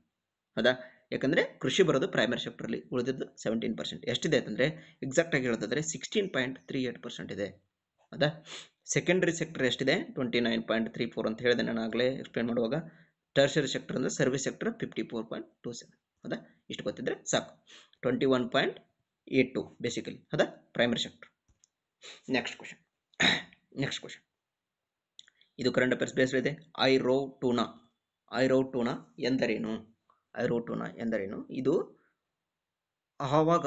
ಹೌದಾ ಯಾಕಂದರೆ ಕೃಷಿ ಬರೋದು ಪ್ರೈಮರಿ ಸೆಕ್ಟರಲ್ಲಿ ಉಳಿದಿದ್ದು ಸೆವೆಂಟೀನ್ ಪರ್ಸೆಂಟ್ ಎಷ್ಟಿದೆ ಅಂತಂದರೆ ಎಕ್ಸಾಕ್ಟಾಗಿ ಹೇಳೋದಾದರೆ sixteen point three eight percent ಇದೆ ಅದ ಸೆಕೆಂಡ್ರಿ ಸೆಕ್ಟರ್ ಎಷ್ಟಿದೆ twenty nine point three four ಅಂತ ಹೇಳಿದೆ ನಾನು ಆಗಲೇ ಎಕ್ಸ್ಪ್ಲೇನ್ ಮಾಡುವಾಗ ಟರ್ಷರಿ ಸೆಕ್ಟರ್ ಅಂದರೆ service sector fifty four point two seven ಅದ ಇಷ್ಟು ಗೊತ್ತಿದ್ರೆ ಸಾಕು twenty one point eight two basically ಅದ primary sector next question next question ಇದು ಕರೆಂಟ್ ಅಫೇರ್ಸ್ ಬೇಸ್ ಇದೆ I ROV Tuna I ROV Tuna ಎಂದರೇನು ಐರೋಟೋನ ಎಂದರೇನು ಇದು ಆವಾಗ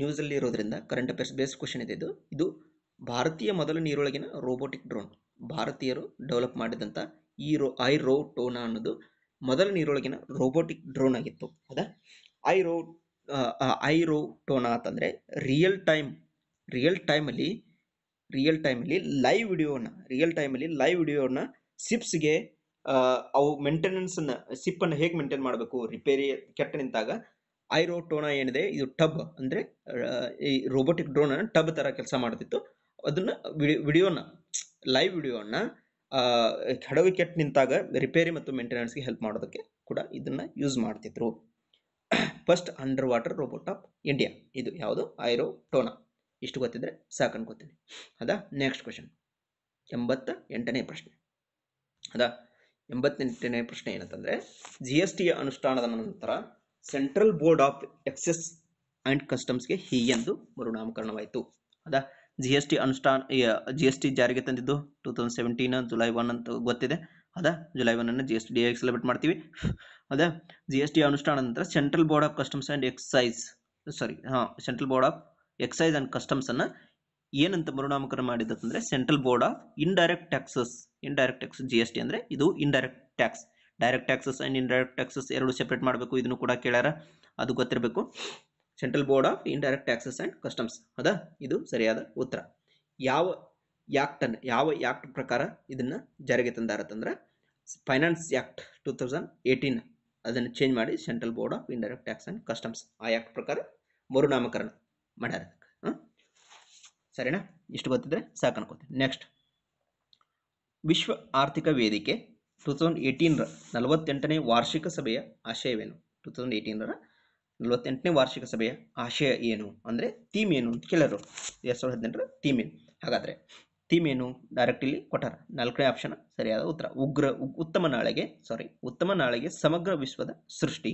ನ್ಯೂಸಲ್ಲಿ ಇರೋದ್ರಿಂದ ಕರೆಂಟ್ ಅಫೇರ್ಸ್ ಬೇಸ್ ಕ್ವಶನ್ ಇದೆ ಇದು ಇದು ಭಾರತೀಯ ಮೊದಲ ನೀರೊಳಗಿನ ರೋಬೋಟಿಕ್ ಡ್ರೋನ್ ಭಾರತೀಯರು ಡೆವಲಪ್ ಮಾಡಿದಂಥ ಈ ರೋ ಐ ರೋ ಟೋನಾ ಅನ್ನೋದು ಮೊದಲ ನೀರೊಳಗಿನ ರೋಬೋಟಿಕ್ ಡ್ರೋನ್ ಆಗಿತ್ತು ಹೌದಾ ಐ ರೋ ಟೋನಾ ಅಂತಂದರೆ ರಿಯಲ್ ಟೈಮ್ ರಿಯಲ್ ಟೈಮಲ್ಲಿ ರಿಯಲ್ ಟೈಮಲ್ಲಿ ಲೈವ್ ವಿಡಿಯೋನ ರಿಯಲ್ ಟೈಮಲ್ಲಿ ಲೈವ್ ವಿಡಿಯೋನ ಸಿಪ್ಸ್ಗೆ ಅವು ಸಿಪ್ ಸಿಪ್ಪನ್ನು ಹೇಗೆ ಮೇಂಟೈನ್ ಮಾಡಬೇಕು ರಿಪೇರಿ ಕೆಟ್ಟ ನಿಂತಾಗ ಐರೋ ಟೋನಾ ಏನಿದೆ ಇದು ಟಬ್ ಅಂದ್ರೆ ಈ ರೋಬೋಟಿಕ್ ಡ್ರೋನ್ ಟಬ್ ತರ ಕೆಲಸ ಮಾಡ್ತಿತ್ತು ಅದನ್ನ ವಿಡಿಯೋನ ಲೈವ್ ವಿಡಿಯೋನ ಹಡಗು ಕೆಟ್ಟ ನಿಂತಾಗ ರಿಪೇರಿ ಮತ್ತು ಮೇಂಟೆನೆನ್ಸ್ಗೆ ಹೆಲ್ಪ್ ಮಾಡೋದಕ್ಕೆ ಕೂಡ ಇದನ್ನ ಯೂಸ್ ಮಾಡ್ತಿದ್ರು first underwater robot of India ಇದು ಯಾವುದು ಐರೋ ಟೋನಾ ಇಷ್ಟು ಗೊತ್ತಿದ್ರೆ ಸಾಕು ಅನ್ಕೋತೀನಿ ಅದಾ ನೆಕ್ಸ್ಟ್ ಕ್ವಶನ್ ಎಂಬತ್ತ ಎಂಟನೇ ಪ್ರಶ್ನೆ ಅದ ಎಂಬತ್ತೆಂಟನೇ ಪ್ರಶ್ನೆ ಏನಂತಂದ್ರೆ ಜಿ ಎಸ್ ಟಿಯ ಅನುಷ್ಠಾನದ ನಂತರ central board of excise and ಕಸ್ಟಮ್ಸ್ಗೆ ಎಂದು ಮರುನಾಮಕರಣವಾಯಿತು ಅದ ಜಿ ಎಸ್ ಟಿ ಅನುಷ್ಠಾನ ಜಿ ಎಸ್ ಟಿ ಜಾರಿಗೆ ತಂದಿದ್ದು two thousand seventeen July one ಅಂತ ಗೊತ್ತಿದೆ ಅದ ಜುಲೈ ಒನ್ನನ್ನು G S T day celebrate ಮಾಡ್ತೀವಿ ಅದ ಜಿ ಎಸ್ ಟಿ ಅನುಷ್ಠಾನ ನಂತರ central board of customs and excise sorry ಹಾಂ central board of excise and customs ಅನ್ನು ಏನಂತ ಮರುನಾಮಕರಣ ಮಾಡಿದಂದ್ರೆ central board of indirect taxes indirect tax G S T ಅಂದರೆ ಇದು indirect tax direct taxes and indirect taxes ಎರಡು ಸೆಪ್ರೇಟ್ ಮಾಡಬೇಕು ಇದನ್ನು ಕೂಡ ಕೇಳ್ಯಾರ ಅದು ಗೊತ್ತಿರಬೇಕು central board of indirect taxes and customs ಅದ ಇದು ಸರಿಯಾದ ಉತ್ತರ ಯಾವ ಯಾಕ್ಟನ್ನು ಯಾವ ಯಾಕ್ಟ್ ಪ್ರಕಾರ ಇದನ್ನು ಜಾರಿಗೆ ತಂದಾರತ್ತಂದ್ರೆ finance act two thousand eighteen ಅದನ್ನು ಚೇಂಜ್ ಮಾಡಿ central board of indirect tax and customs ಆ ಆ್ಯಕ್ಟ್ ಪ್ರಕಾರ ಮರುನಾಮಕರಣ ಮಾಡ್ಯಾರ ಸರಿನಾ ಇಷ್ಟು ಗೊತ್ತಿದ್ರೆ ಸಾಕು ಅನ್ಕೋತೀನಿ ನೆಕ್ಸ್ಟ್ ವಿಶ್ವ ಆರ್ಥಿಕ ವೇದಿಕೆ ಟು ತೌಸಂಡ್ ಏಯ್ಟೀನರ ನಲವತ್ತೆಂಟನೇ ವಾರ್ಷಿಕ ಸಭೆಯ ಆಶಯವೇನು ಟೂ ತೌಸಂಡ್ ಏಯ್ಟೀನರ ನಲವತ್ತೆಂಟನೇ ವಾರ್ಷಿಕ ಸಭೆಯ ಆಶಯ ಏನು ಅಂದರೆ ಥೀಮ್ ಏನು ಅಂತ ಕೇಳೋರು ಎರಡು ಸಾವಿರದ ಹದಿನೆಂಟರ ಥೀಮ್ ಏನು ಹಾಗಾದರೆ ಥೀಮ್ ಏನು ಡೈರೆಕ್ಟ್ ಇಲ್ಲಿ ಕೊಟ್ಟಾರ ನಾಲ್ಕನೇ ಆಪ್ಷನ್ ಸರಿಯಾದ ಉತ್ತರ ಉಗ್ರ ಉತ್ತಮ ನಾಳೆಗೆ ಸಾರಿ ಉತ್ತಮ ನಾಳೆಗೆ ಸಮಗ್ರ ವಿಶ್ವದ ಸೃಷ್ಟಿ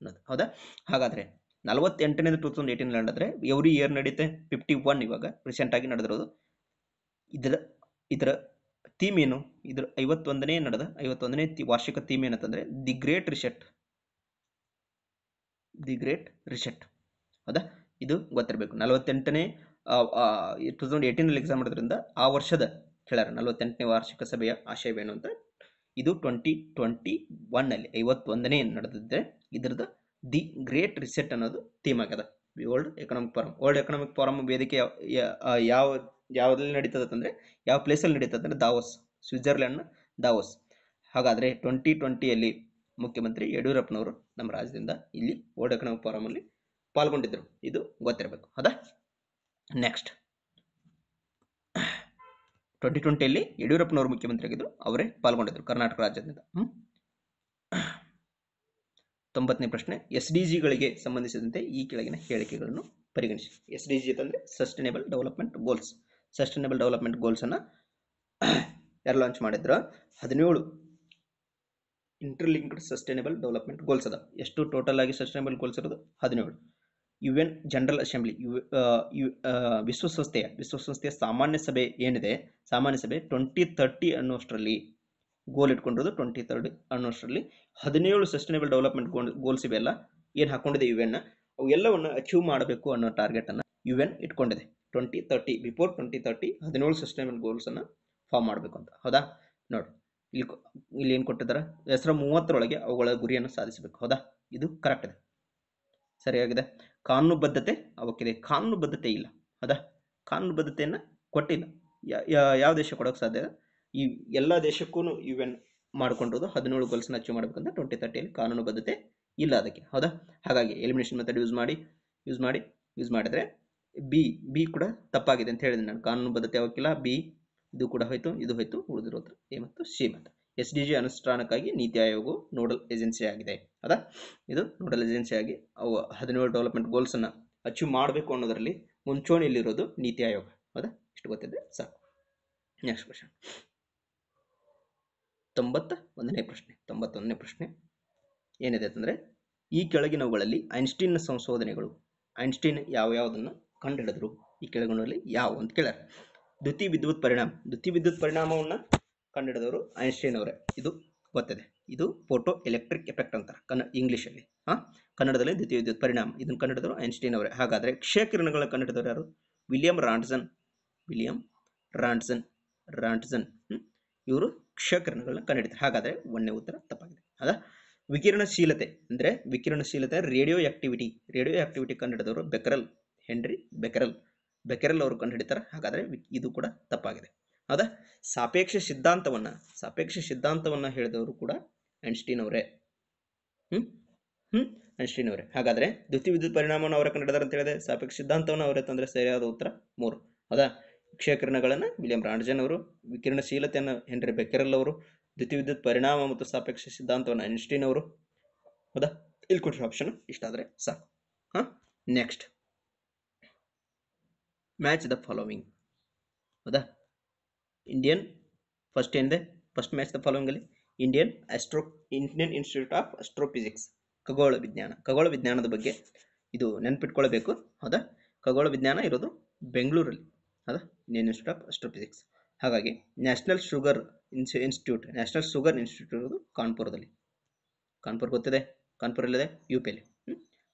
ಅನ್ನೋದು ಹೌದಾ ಹಾಗಾದರೆ ನಲವತ್ತೆಂಟನೇ ಟೂ ತೌಸಂಡ್ ಏಯ್ಟೀನ್ ನಡೆದ್ರೆ ಎವ್ರಿ ಇಯರ್ ನಡೀತೆ ಫಿಫ್ಟಿ ಒನ್ ಇವಾಗ ರೀಸೆಂಟಾಗಿ ನಡೆದಿರೋದು ಇದರ ಇದರ ಥೀಮ್ ಏನು ಇದ್ರ ಐವತ್ತೊಂದನೇ ನಡೆದ ಐವತ್ತೊಂದನೇ ವಾರ್ಷಿಕ ಥೀಮ್ ಏನಂತಂದ್ರೆ the great reset the great reset ಹೌದಾ ಇದು ಗೊತ್ತಿರಬೇಕು ನಲವತ್ತೆಂಟನೇ ಟೂ ತೌಸಂಡ್ ಏಯ್ಟೀನಲ್ಲಿ ಎಕ್ಸಾಮ್ ಮಾಡೋದ್ರಿಂದ ಆ ವರ್ಷದ ಹೇಳ್ಯಾರ ನಲವತ್ತೆಂಟನೇ ವಾರ್ಷಿಕ ಸಭೆಯ ಆಶಯವೇನು ಅಂತ ಇದು ಟ್ವೆಂಟಿ ಟ್ವೆಂಟಿ ಒನ್ನಲ್ಲಿ ಐವತ್ತೊಂದನೇ ನಡೆದಿದ್ದರೆ ಇದರದ್ದು ದಿ ಗ್ರೇಟ್ ರಿಸೆಟ್ ಅನ್ನೋದು ಥೀಮ್ ಆಗ್ಯದ world economic forum world economic forum ವೇದಿಕೆ ಯಾವ ಯಾವ್ದಲ್ಲಿ ನಡೀತದ ಅಂದರೆ ಯಾವ ಪ್ಲೇಸಲ್ಲಿ ನಡೀತದೆ ಅಂದರೆ ದಾವೋಸ್ ಸ್ವಿಟ್ಜರ್ಲ್ಯಾಂಡ್ನ ದಾವೋಸ್ ಹಾಗಾದರೆ ಟ್ವೆಂಟಿ ಟ್ವೆಂಟಿಯಲ್ಲಿ ಮುಖ್ಯಮಂತ್ರಿ ಯಡಿಯೂರಪ್ಪನವರು ನಮ್ಮ ರಾಜ್ಯದಿಂದ ಇಲ್ಲಿ ವರ್ಲ್ಡ್ ಎಕನಾಮಿಕ್ ಫಾರಮಲ್ಲಿ ಪಾಲ್ಗೊಂಡಿದ್ದರು ಇದು ಗೊತ್ತಿರಬೇಕು ಹೌದಾ ನೆಕ್ಸ್ಟ್ ಟ್ವೆಂಟಿ ಟ್ವೆಂಟಿಯಲ್ಲಿ ಯಡಿಯೂರಪ್ಪನವರು ಮುಖ್ಯಮಂತ್ರಿ ಆಗಿದ್ದರು ಅವರೇ ಪಾಲ್ಗೊಂಡಿದ್ದರು ಕರ್ನಾಟಕ ರಾಜ್ಯದಿಂದ ಹ್ಞೂ ತೊಂಬತ್ತನೇ ಪ್ರಶ್ನೆ ಎಸ್ ಡಿ ಜಿಗಳಿಗೆ ಸಂಬಂಧಿಸಿದಂತೆ ಈ ಕೆಳಗಿನ ಹೇಳಿಕೆಗಳನ್ನು ಪರಿಗಣಿಸಿ ಎಸ್ ಡಿ ಜಿ ಅಂತಂದರೆ sustainable development goals sustainable development ಗೋಲ್ಸನ್ನು ಯಾರು ಲಾಂಚ್ ಮಾಡಿದ್ರು ಹದಿನೇಳು ಇಂಟರ್ಲಿಂಕ್ಡ್ ಸಸ್ಟೈನೇಬಲ್ ಡೆವಲಪ್ಮೆಂಟ್ ಗೋಲ್ಸ್ ಅದ ಎಷ್ಟು ಟೋಟಲ್ ಆಗಿ ಸಸ್ಟೈನೇಬಲ್ ಗೋಲ್ಸ್ ಇರೋದು ಹದಿನೇಳು U N general assembly U ವಿಶ್ವಸಂಸ್ಥೆಯ ವಿಶ್ವಸಂಸ್ಥೆಯ ಸಾಮಾನ್ಯ ಸಭೆ ಏನಿದೆ ಸಾಮಾನ್ಯ ಸಭೆ ಟ್ವೆಂಟಿ ತರ್ಟಿ ಅನ್ನೋಷ್ಟರಲ್ಲಿ ಗೋಲ್ ಇಟ್ಕೊಂಡಿರೋದು ಟ್ವೆಂಟಿ ತರ್ಡ್ ಅನ್ನೋಷ್ಟರಲ್ಲಿ ಹದಿನೇಳು ಸಸ್ಟೈನಬಲ್ ಡೆವಲಪ್ಮೆಂಟ್ ಗೋಲ್ಸ್ ಇವೆಲ್ಲ ಏನು ಹಾಕೊಂಡಿದೆ ಯು ಎನ್ ಅವು ಎಲ್ಲವನ್ನು ಅಚೀವ್ ಮಾಡಬೇಕು ಅನ್ನೋ ಟಾರ್ಗೆಟನ್ನು ಯು ಎನ್ ಇಟ್ಕೊಂಡಿದೆ twenty thirty before twenty thirty ಹದಿನೇಳು ಸಸ್ಟೈನಬಲ್ ಗೋಲ್ಸನ್ನು ಫಾರ್ಮ್ ಮಾಡಬೇಕು ಅಂತ ಹೌದಾ ನೋಡಿ ಇಲ್ಲಿ ಇಲ್ಲಿ ಏನು ಕೊಟ್ಟಿದ್ದಾರೆ ಹೆಸರು ಮೂವತ್ತರೊಳಗೆ ಅವುಗಳ ಗುರಿಯನ್ನು ಸಾಧಿಸಬೇಕು ಹೌದಾ ಇದು ಕರೆಕ್ಟ್ ಇದೆ ಸರಿಯಾಗಿದೆ ಕಾನೂನುಬದ್ಧತೆ ಅವಕ್ಕಿದೆ ಕಾನೂನುಬದ್ಧತೆ ಇಲ್ಲ ಹೌದಾ ಕಾನೂನುಬದ್ಧತೆಯನ್ನು ಕೊಟ್ಟಿಲ್ಲ ಯಾವ ದೇಶ ಕೊಡೋಕ್ಕೆ ಸಾಧ್ಯ ಈ ಎಲ್ಲ ದೇಶಕ್ಕೂ ಇವೆನ್ ಮಾಡ್ಕೊಂಡಿರೋದು ಹದಿನೇಳು ಗೋಲ್ಸ್ನ ಅಚೀವ್ ಮಾಡಬೇಕಂತ ಟ್ವೆಂಟಿ ತರ್ಟಿಯಲ್ಲಿ ಕಾನೂನು ಬದ್ಧತೆ ಇಲ್ಲ ಅದಕ್ಕೆ ಹೌದಾ ಹಾಗಾಗಿ ಎಲಿಮಿನೇಷನ್ ಮೆಥಡ್ ಯೂಸ್ ಮಾಡಿ ಯೂಸ್ ಮಾಡಿ ಯೂಸ್ ಮಾಡಿದರೆ ಬಿ ಬಿ ಕೂಡ ತಪ್ಪಾಗಿದೆ ಅಂತ ಹೇಳಿದೆ ನಾನು ಕಾನೂನು ಬದ್ಧತೆ ಯಾವಕ್ಕಿಲ್ಲ ಬಿ ಇದು ಕೂಡ ಹೋಯ್ತು ಇದು ಹೋಯ್ತು ಉಳಿದಿರೋದು ಎ ಮತ್ತು ಸಿ ಮತ್ತು ಎಸ್ ಡಿ ಜಿ ಅನುಷ್ಠಾನಕ್ಕಾಗಿ ನೀತಿ ಆಯೋಗವು ನೋಡಲ್ ಏಜೆನ್ಸಿ ಆಗಿದೆ ಹೌದಾ ಇದು ನೋಡಲ್ ಏಜೆನ್ಸಿ ಆಗಿ ಅವು ಹದಿನೇಳು ಡೆವಲಪ್ಮೆಂಟ್ ಗೋಲ್ಸನ್ನು ಅಚೀವ್ ಮಾಡಬೇಕು ಅನ್ನೋದರಲ್ಲಿ ಮುಂಚೂಣಿಯಲ್ಲಿರೋದು ನೀತಿ ಆಯೋಗ ಹೌದಾ ಇಷ್ಟು ಗೊತ್ತಿದೆ ಸಾಕು ನೆಕ್ಸ್ಟ್ ಕ್ವಶನ್ ತೊಂಬತ್ತ ಒಂದನೇ ಪ್ರಶ್ನೆ ತೊಂಬತ್ತೊಂದನೇ ಪ್ರಶ್ನೆ ಏನಿದೆ ಅಂತಂದರೆ ಈ ಕೆಳಗಿನವುಗಳಲ್ಲಿ ಐನ್ಸ್ಟೀನ್ ಸಂಶೋಧನೆಗಳು ಐನ್ಸ್ಟೀನ್ ಯಾವ ಯಾವುದನ್ನು ಕಂಡುಹಿಡಿದ್ರು ಈ ಕೆಳಗಿನಲ್ಲಿ ಯಾವ ಅಂತ ಕೇಳ್ಯಾರ ದ್ವಿತೀಯ ವಿದ್ಯುತ್ ಪರಿಣಾಮ ದ್ವಿತೀಯ ವಿದ್ಯುತ್ ಪರಿಣಾಮವನ್ನು ಕಂಡುಹಿಡಿದವರು ಐನ್ಸ್ಟೀನ್ ಅವರೇ ಇದು ಗೊತ್ತಿದೆ ಇದು ಫೋಟೋ ಎಲೆಕ್ಟ್ರಿಕ್ ಎಫೆಕ್ಟ್ ಅಂತಾರೆ ಕನ್ನ ಇಂಗ್ಲೀಷಲ್ಲಿ ಹಾಂ ಕನ್ನಡದಲ್ಲಿ ದ್ವಿತೀಯ ವಿದ್ಯುತ್ ಪರಿಣಾಮ ಇದನ್ನು ಕಂಡುಹಿಡಿದವರು ಐನ್ಸ್ಟೀನ್ ಅವರೇ ಹಾಗಾದರೆ ಕಿರಣಗಳನ್ನು ಕಂಡುಹಿಡಿದವರು ಯಾರು ವಿಲಿಯಂ ರಾಂಡ್ಸನ್ ವಿಲಿಯಂ ರಾಂಡ್ಸನ್ ರಾಂಡ್ಸನ್ ಇವರು ಕ್ಷಕಿರಣಗಳನ್ನ ಕಂಡುಹಿಡಿತಾರೆ ಹಾಗಾದರೆ ಒಂದನೇ ಉತ್ತರ ತಪ್ಪಾಗಿದೆ ಅದ ವಿಕಿರಣಶೀಲತೆ ಅಂದರೆ ವಿಕಿರಣಶೀಲತೆ ರೇಡಿಯೋ ಆಕ್ಟಿವಿಟಿ ರೇಡಿಯೋ ಆಕ್ಟಿವಿಟಿ ಕಂಡುಹಿಡಿದವರು ಬೆಕರಲ್ ಹೆನ್ರಿ ಬೆಕರಲ್ ಬೆಕರಲ್ ಅವರು ಕಂಡುಹಿಡಿತಾರೆ ಹಾಗಾದ್ರೆ ಇದು ಕೂಡ ತಪ್ಪಾಗಿದೆ ಹೌದಾ ಸಾಪೇಕ್ಷ ಸಿದ್ಧಾಂತವನ್ನ ಸಾಪೇಕ್ಷ ಸಿದ್ಧಾಂತವನ್ನ ಹೇಳಿದವರು ಕೂಡ ಐನ್ಸ್ಟೀನ್ ಅವರೇ ಹ್ಮ್ ಹ್ಮ್ ಐನ್ಸ್ಟೀನ್ ಅವರೇ ಹಾಗಾದ್ರೆ ದ್ವಿತೀಯ ವಿದ್ಯುತ್ ಪರಿಣಾಮವನ್ನು ಅವರೇ ಹಿಡಿದಾರೆ ಅಂತ ಹೇಳಿದೆ ಸಾಪೇಕ್ಷ ಸಿದ್ಧಾಂತವನ್ನು ಅವರೇ ತಂದ್ರೆ ಸರಿಯಾದ ಉತ್ತರ ಮೂರು ಹೌದಾ ಕ್ಷೇಕರಣಗಳನ್ನು ವಿಲಿಯಂ ರಾಂಡ್ಜನ್ ಅವರು ವಿಕಿರಣಶೀಲತೆಯನ್ನು ಹೆನ್ರಿ ಬೆಕ್ಕೆರಲ್ ಅವರು ದ್ಯುತಿವಿದ್ಯುತ್ ಪರಿಣಾಮ ಮತ್ತು ಸಾಪೇಕ್ಷ ಸಿದ್ಧಾಂತವನ್ನು ಐನ್ಸ್ಟೀನ್ ಅವರು ಹೌದಾ ಇಲ್ಲಿ ಕೊಟ್ಟಿರೋ ಆಪ್ಷನ್ ಇಷ್ಟಾದರೆ ಸಾಕು ಹಾಂ ನೆಕ್ಸ್ಟ್ ಮ್ಯಾಚ್ ದ ಫಾಲೋವಿಂಗ್ ಹೌದಾ ಇಂಡಿಯನ್ ಫಸ್ಟ್ ಏನಿದೆ ಫಸ್ಟ್ ಮ್ಯಾಚ್ ದ ಫಾಲೋವಿಂಗಲ್ಲಿ Indian astro Indian institute of astrophysics ಖಗೋಳ ವಿಜ್ಞಾನ ಖಗೋಳ ವಿಜ್ಞಾನದ ಬಗ್ಗೆ ಇದು ನೆನಪಿಟ್ಕೊಳ್ಬೇಕು ಹೌದಾ ಖಗೋಳ ವಿಜ್ಞಾನ ಇರೋದು ಬೆಂಗಳೂರಲ್ಲಿ ಅದು ಇಂಡಿಯನ್ ಇನ್ಸ್ಟಿಟ್ಯೂಟ್ ಆಫ್ ಅಸ್ಟ್ರೋಫಿಸಿಕ್ಸ್ ಹಾಗಾಗಿ national sugar ins institute national sugar institute ಇರೋದು ಕಾನ್ಪುರದಲ್ಲಿ ಕಾನ್ಪುರ್ ಗೊತ್ತಿದೆ ಕಾನ್ಪುರ್ ಇಲ್ಲದೆ ಯು ಪಿಯಲ್ಲಿ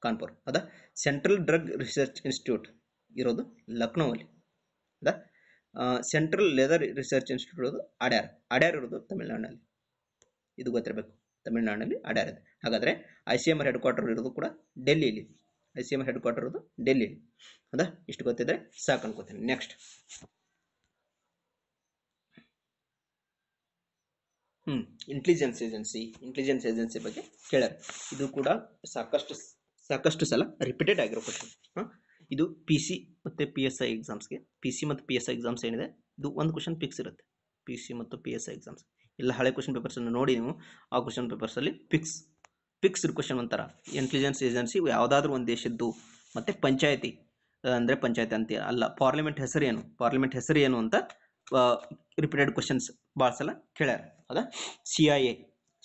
ಕಾನ್ಪುರ್ ಅದ ಸೆಂಟ್ರಲ್ ಡ್ರಗ್ ರಿಸರ್ಚ್ ಇನ್ಸ್ಟಿಟ್ಯೂಟ್ ಇರೋದು ಲಕ್ನೋವಲ್ಲಿ ಅದ ಸೆಂಟ್ರಲ್ ಲೆದರ್ ರಿಸರ್ಚ್ ಇನ್ಸ್ಟಿಟ್ಯೂಟ್ ಇರೋದು ಅಡ್ಯಾರ್ ಅಡ್ಯಾರ್ ಇರೋದು ತಮಿಳ್ನಾಡಿನಲ್ಲಿ ಇದು ಗೊತ್ತಿರಬೇಕು ತಮಿಳ್ನಾಡಿನಲ್ಲಿ ಅಡ್ಯಾರ್ ಇದೆ ಹಾಗಾದರೆ I C M R headquarter ಇರೋದು ಕೂಡ ಡೆಲ್ಲಿಯಲ್ಲಿ I C M headquarter ಅದು ಡೆಲ್ಲಿ ಹೌದಾ ಇಷ್ಟು ಗೊತ್ತಿದ್ರೆ ಸಾಕು ಅನ್ಕೋತೀನಿ next hmm intelligence agency intelligence agency ಬಗ್ಗೆ ಕೇಳ್ಯಾರ ಇದು ಕೂಡ ಸಾಕಷ್ಟು ಸಾಕಷ್ಟು ಸಲ ರಿಪೀಟೆಡ್ ಆಗಿರೋ ಕ್ವಶನ್ ಹಾಂ ಇದು ಪಿ ಸಿ ಮತ್ತು ಪಿ ಎಸ್ ಐ ಎಕ್ಸಾಮ್ಸ್ಗೆ ಪಿ ಸಿ ಮತ್ತು ಪಿ ಎಸ್ ಐ ಎಕ್ಸಾಮ್ಸ್ ಏನಿದೆ ಇದು ಒಂದು ಕ್ವಶನ್ ಫಿಕ್ಸ್ ಇರುತ್ತೆ ಪಿ ಸಿ ಮತ್ತು ಪಿ ಎಸ್ ಐ ಎಕ್ಸಾಮ್ಸ್ ಇಲ್ಲ ಹಳೆ ಕ್ವಶನ್ ಪೇಪರ್ಸನ್ನು ನೋಡಿ ನೀವು ಆ ಕ್ವಶನ್ ಪೇಪರ್ಸಲ್ಲಿ ಫಿಕ್ಸ್ ಫಿಕ್ಸ್ಡ್ ಕ್ವಶನ್ ಒಂಥರ ಇಂಟೆಲಿಜೆನ್ಸ್ ಏಜೆನ್ಸಿ ಯಾವುದಾದ್ರೂ ಒಂದು ದೇಶದ್ದು ಮತ್ತು ಪಂಚಾಯತಿ ಅಂದರೆ ಪಂಚಾಯತಿ ಅಂತ ಅಲ್ಲ ಪಾರ್ಲಿಮೆಂಟ್ ಹೆಸರು ಏನು ಪಾರ್ಲಿಮೆಂಟ್ ಹೆಸರು ಏನು ಅಂತ ರಿಪೀಟೆಡ್ ಕ್ವಶನ್ಸ್ ಭಾಳ ಸಲ ಕೇಳ್ಯಾರ ಅದ C I A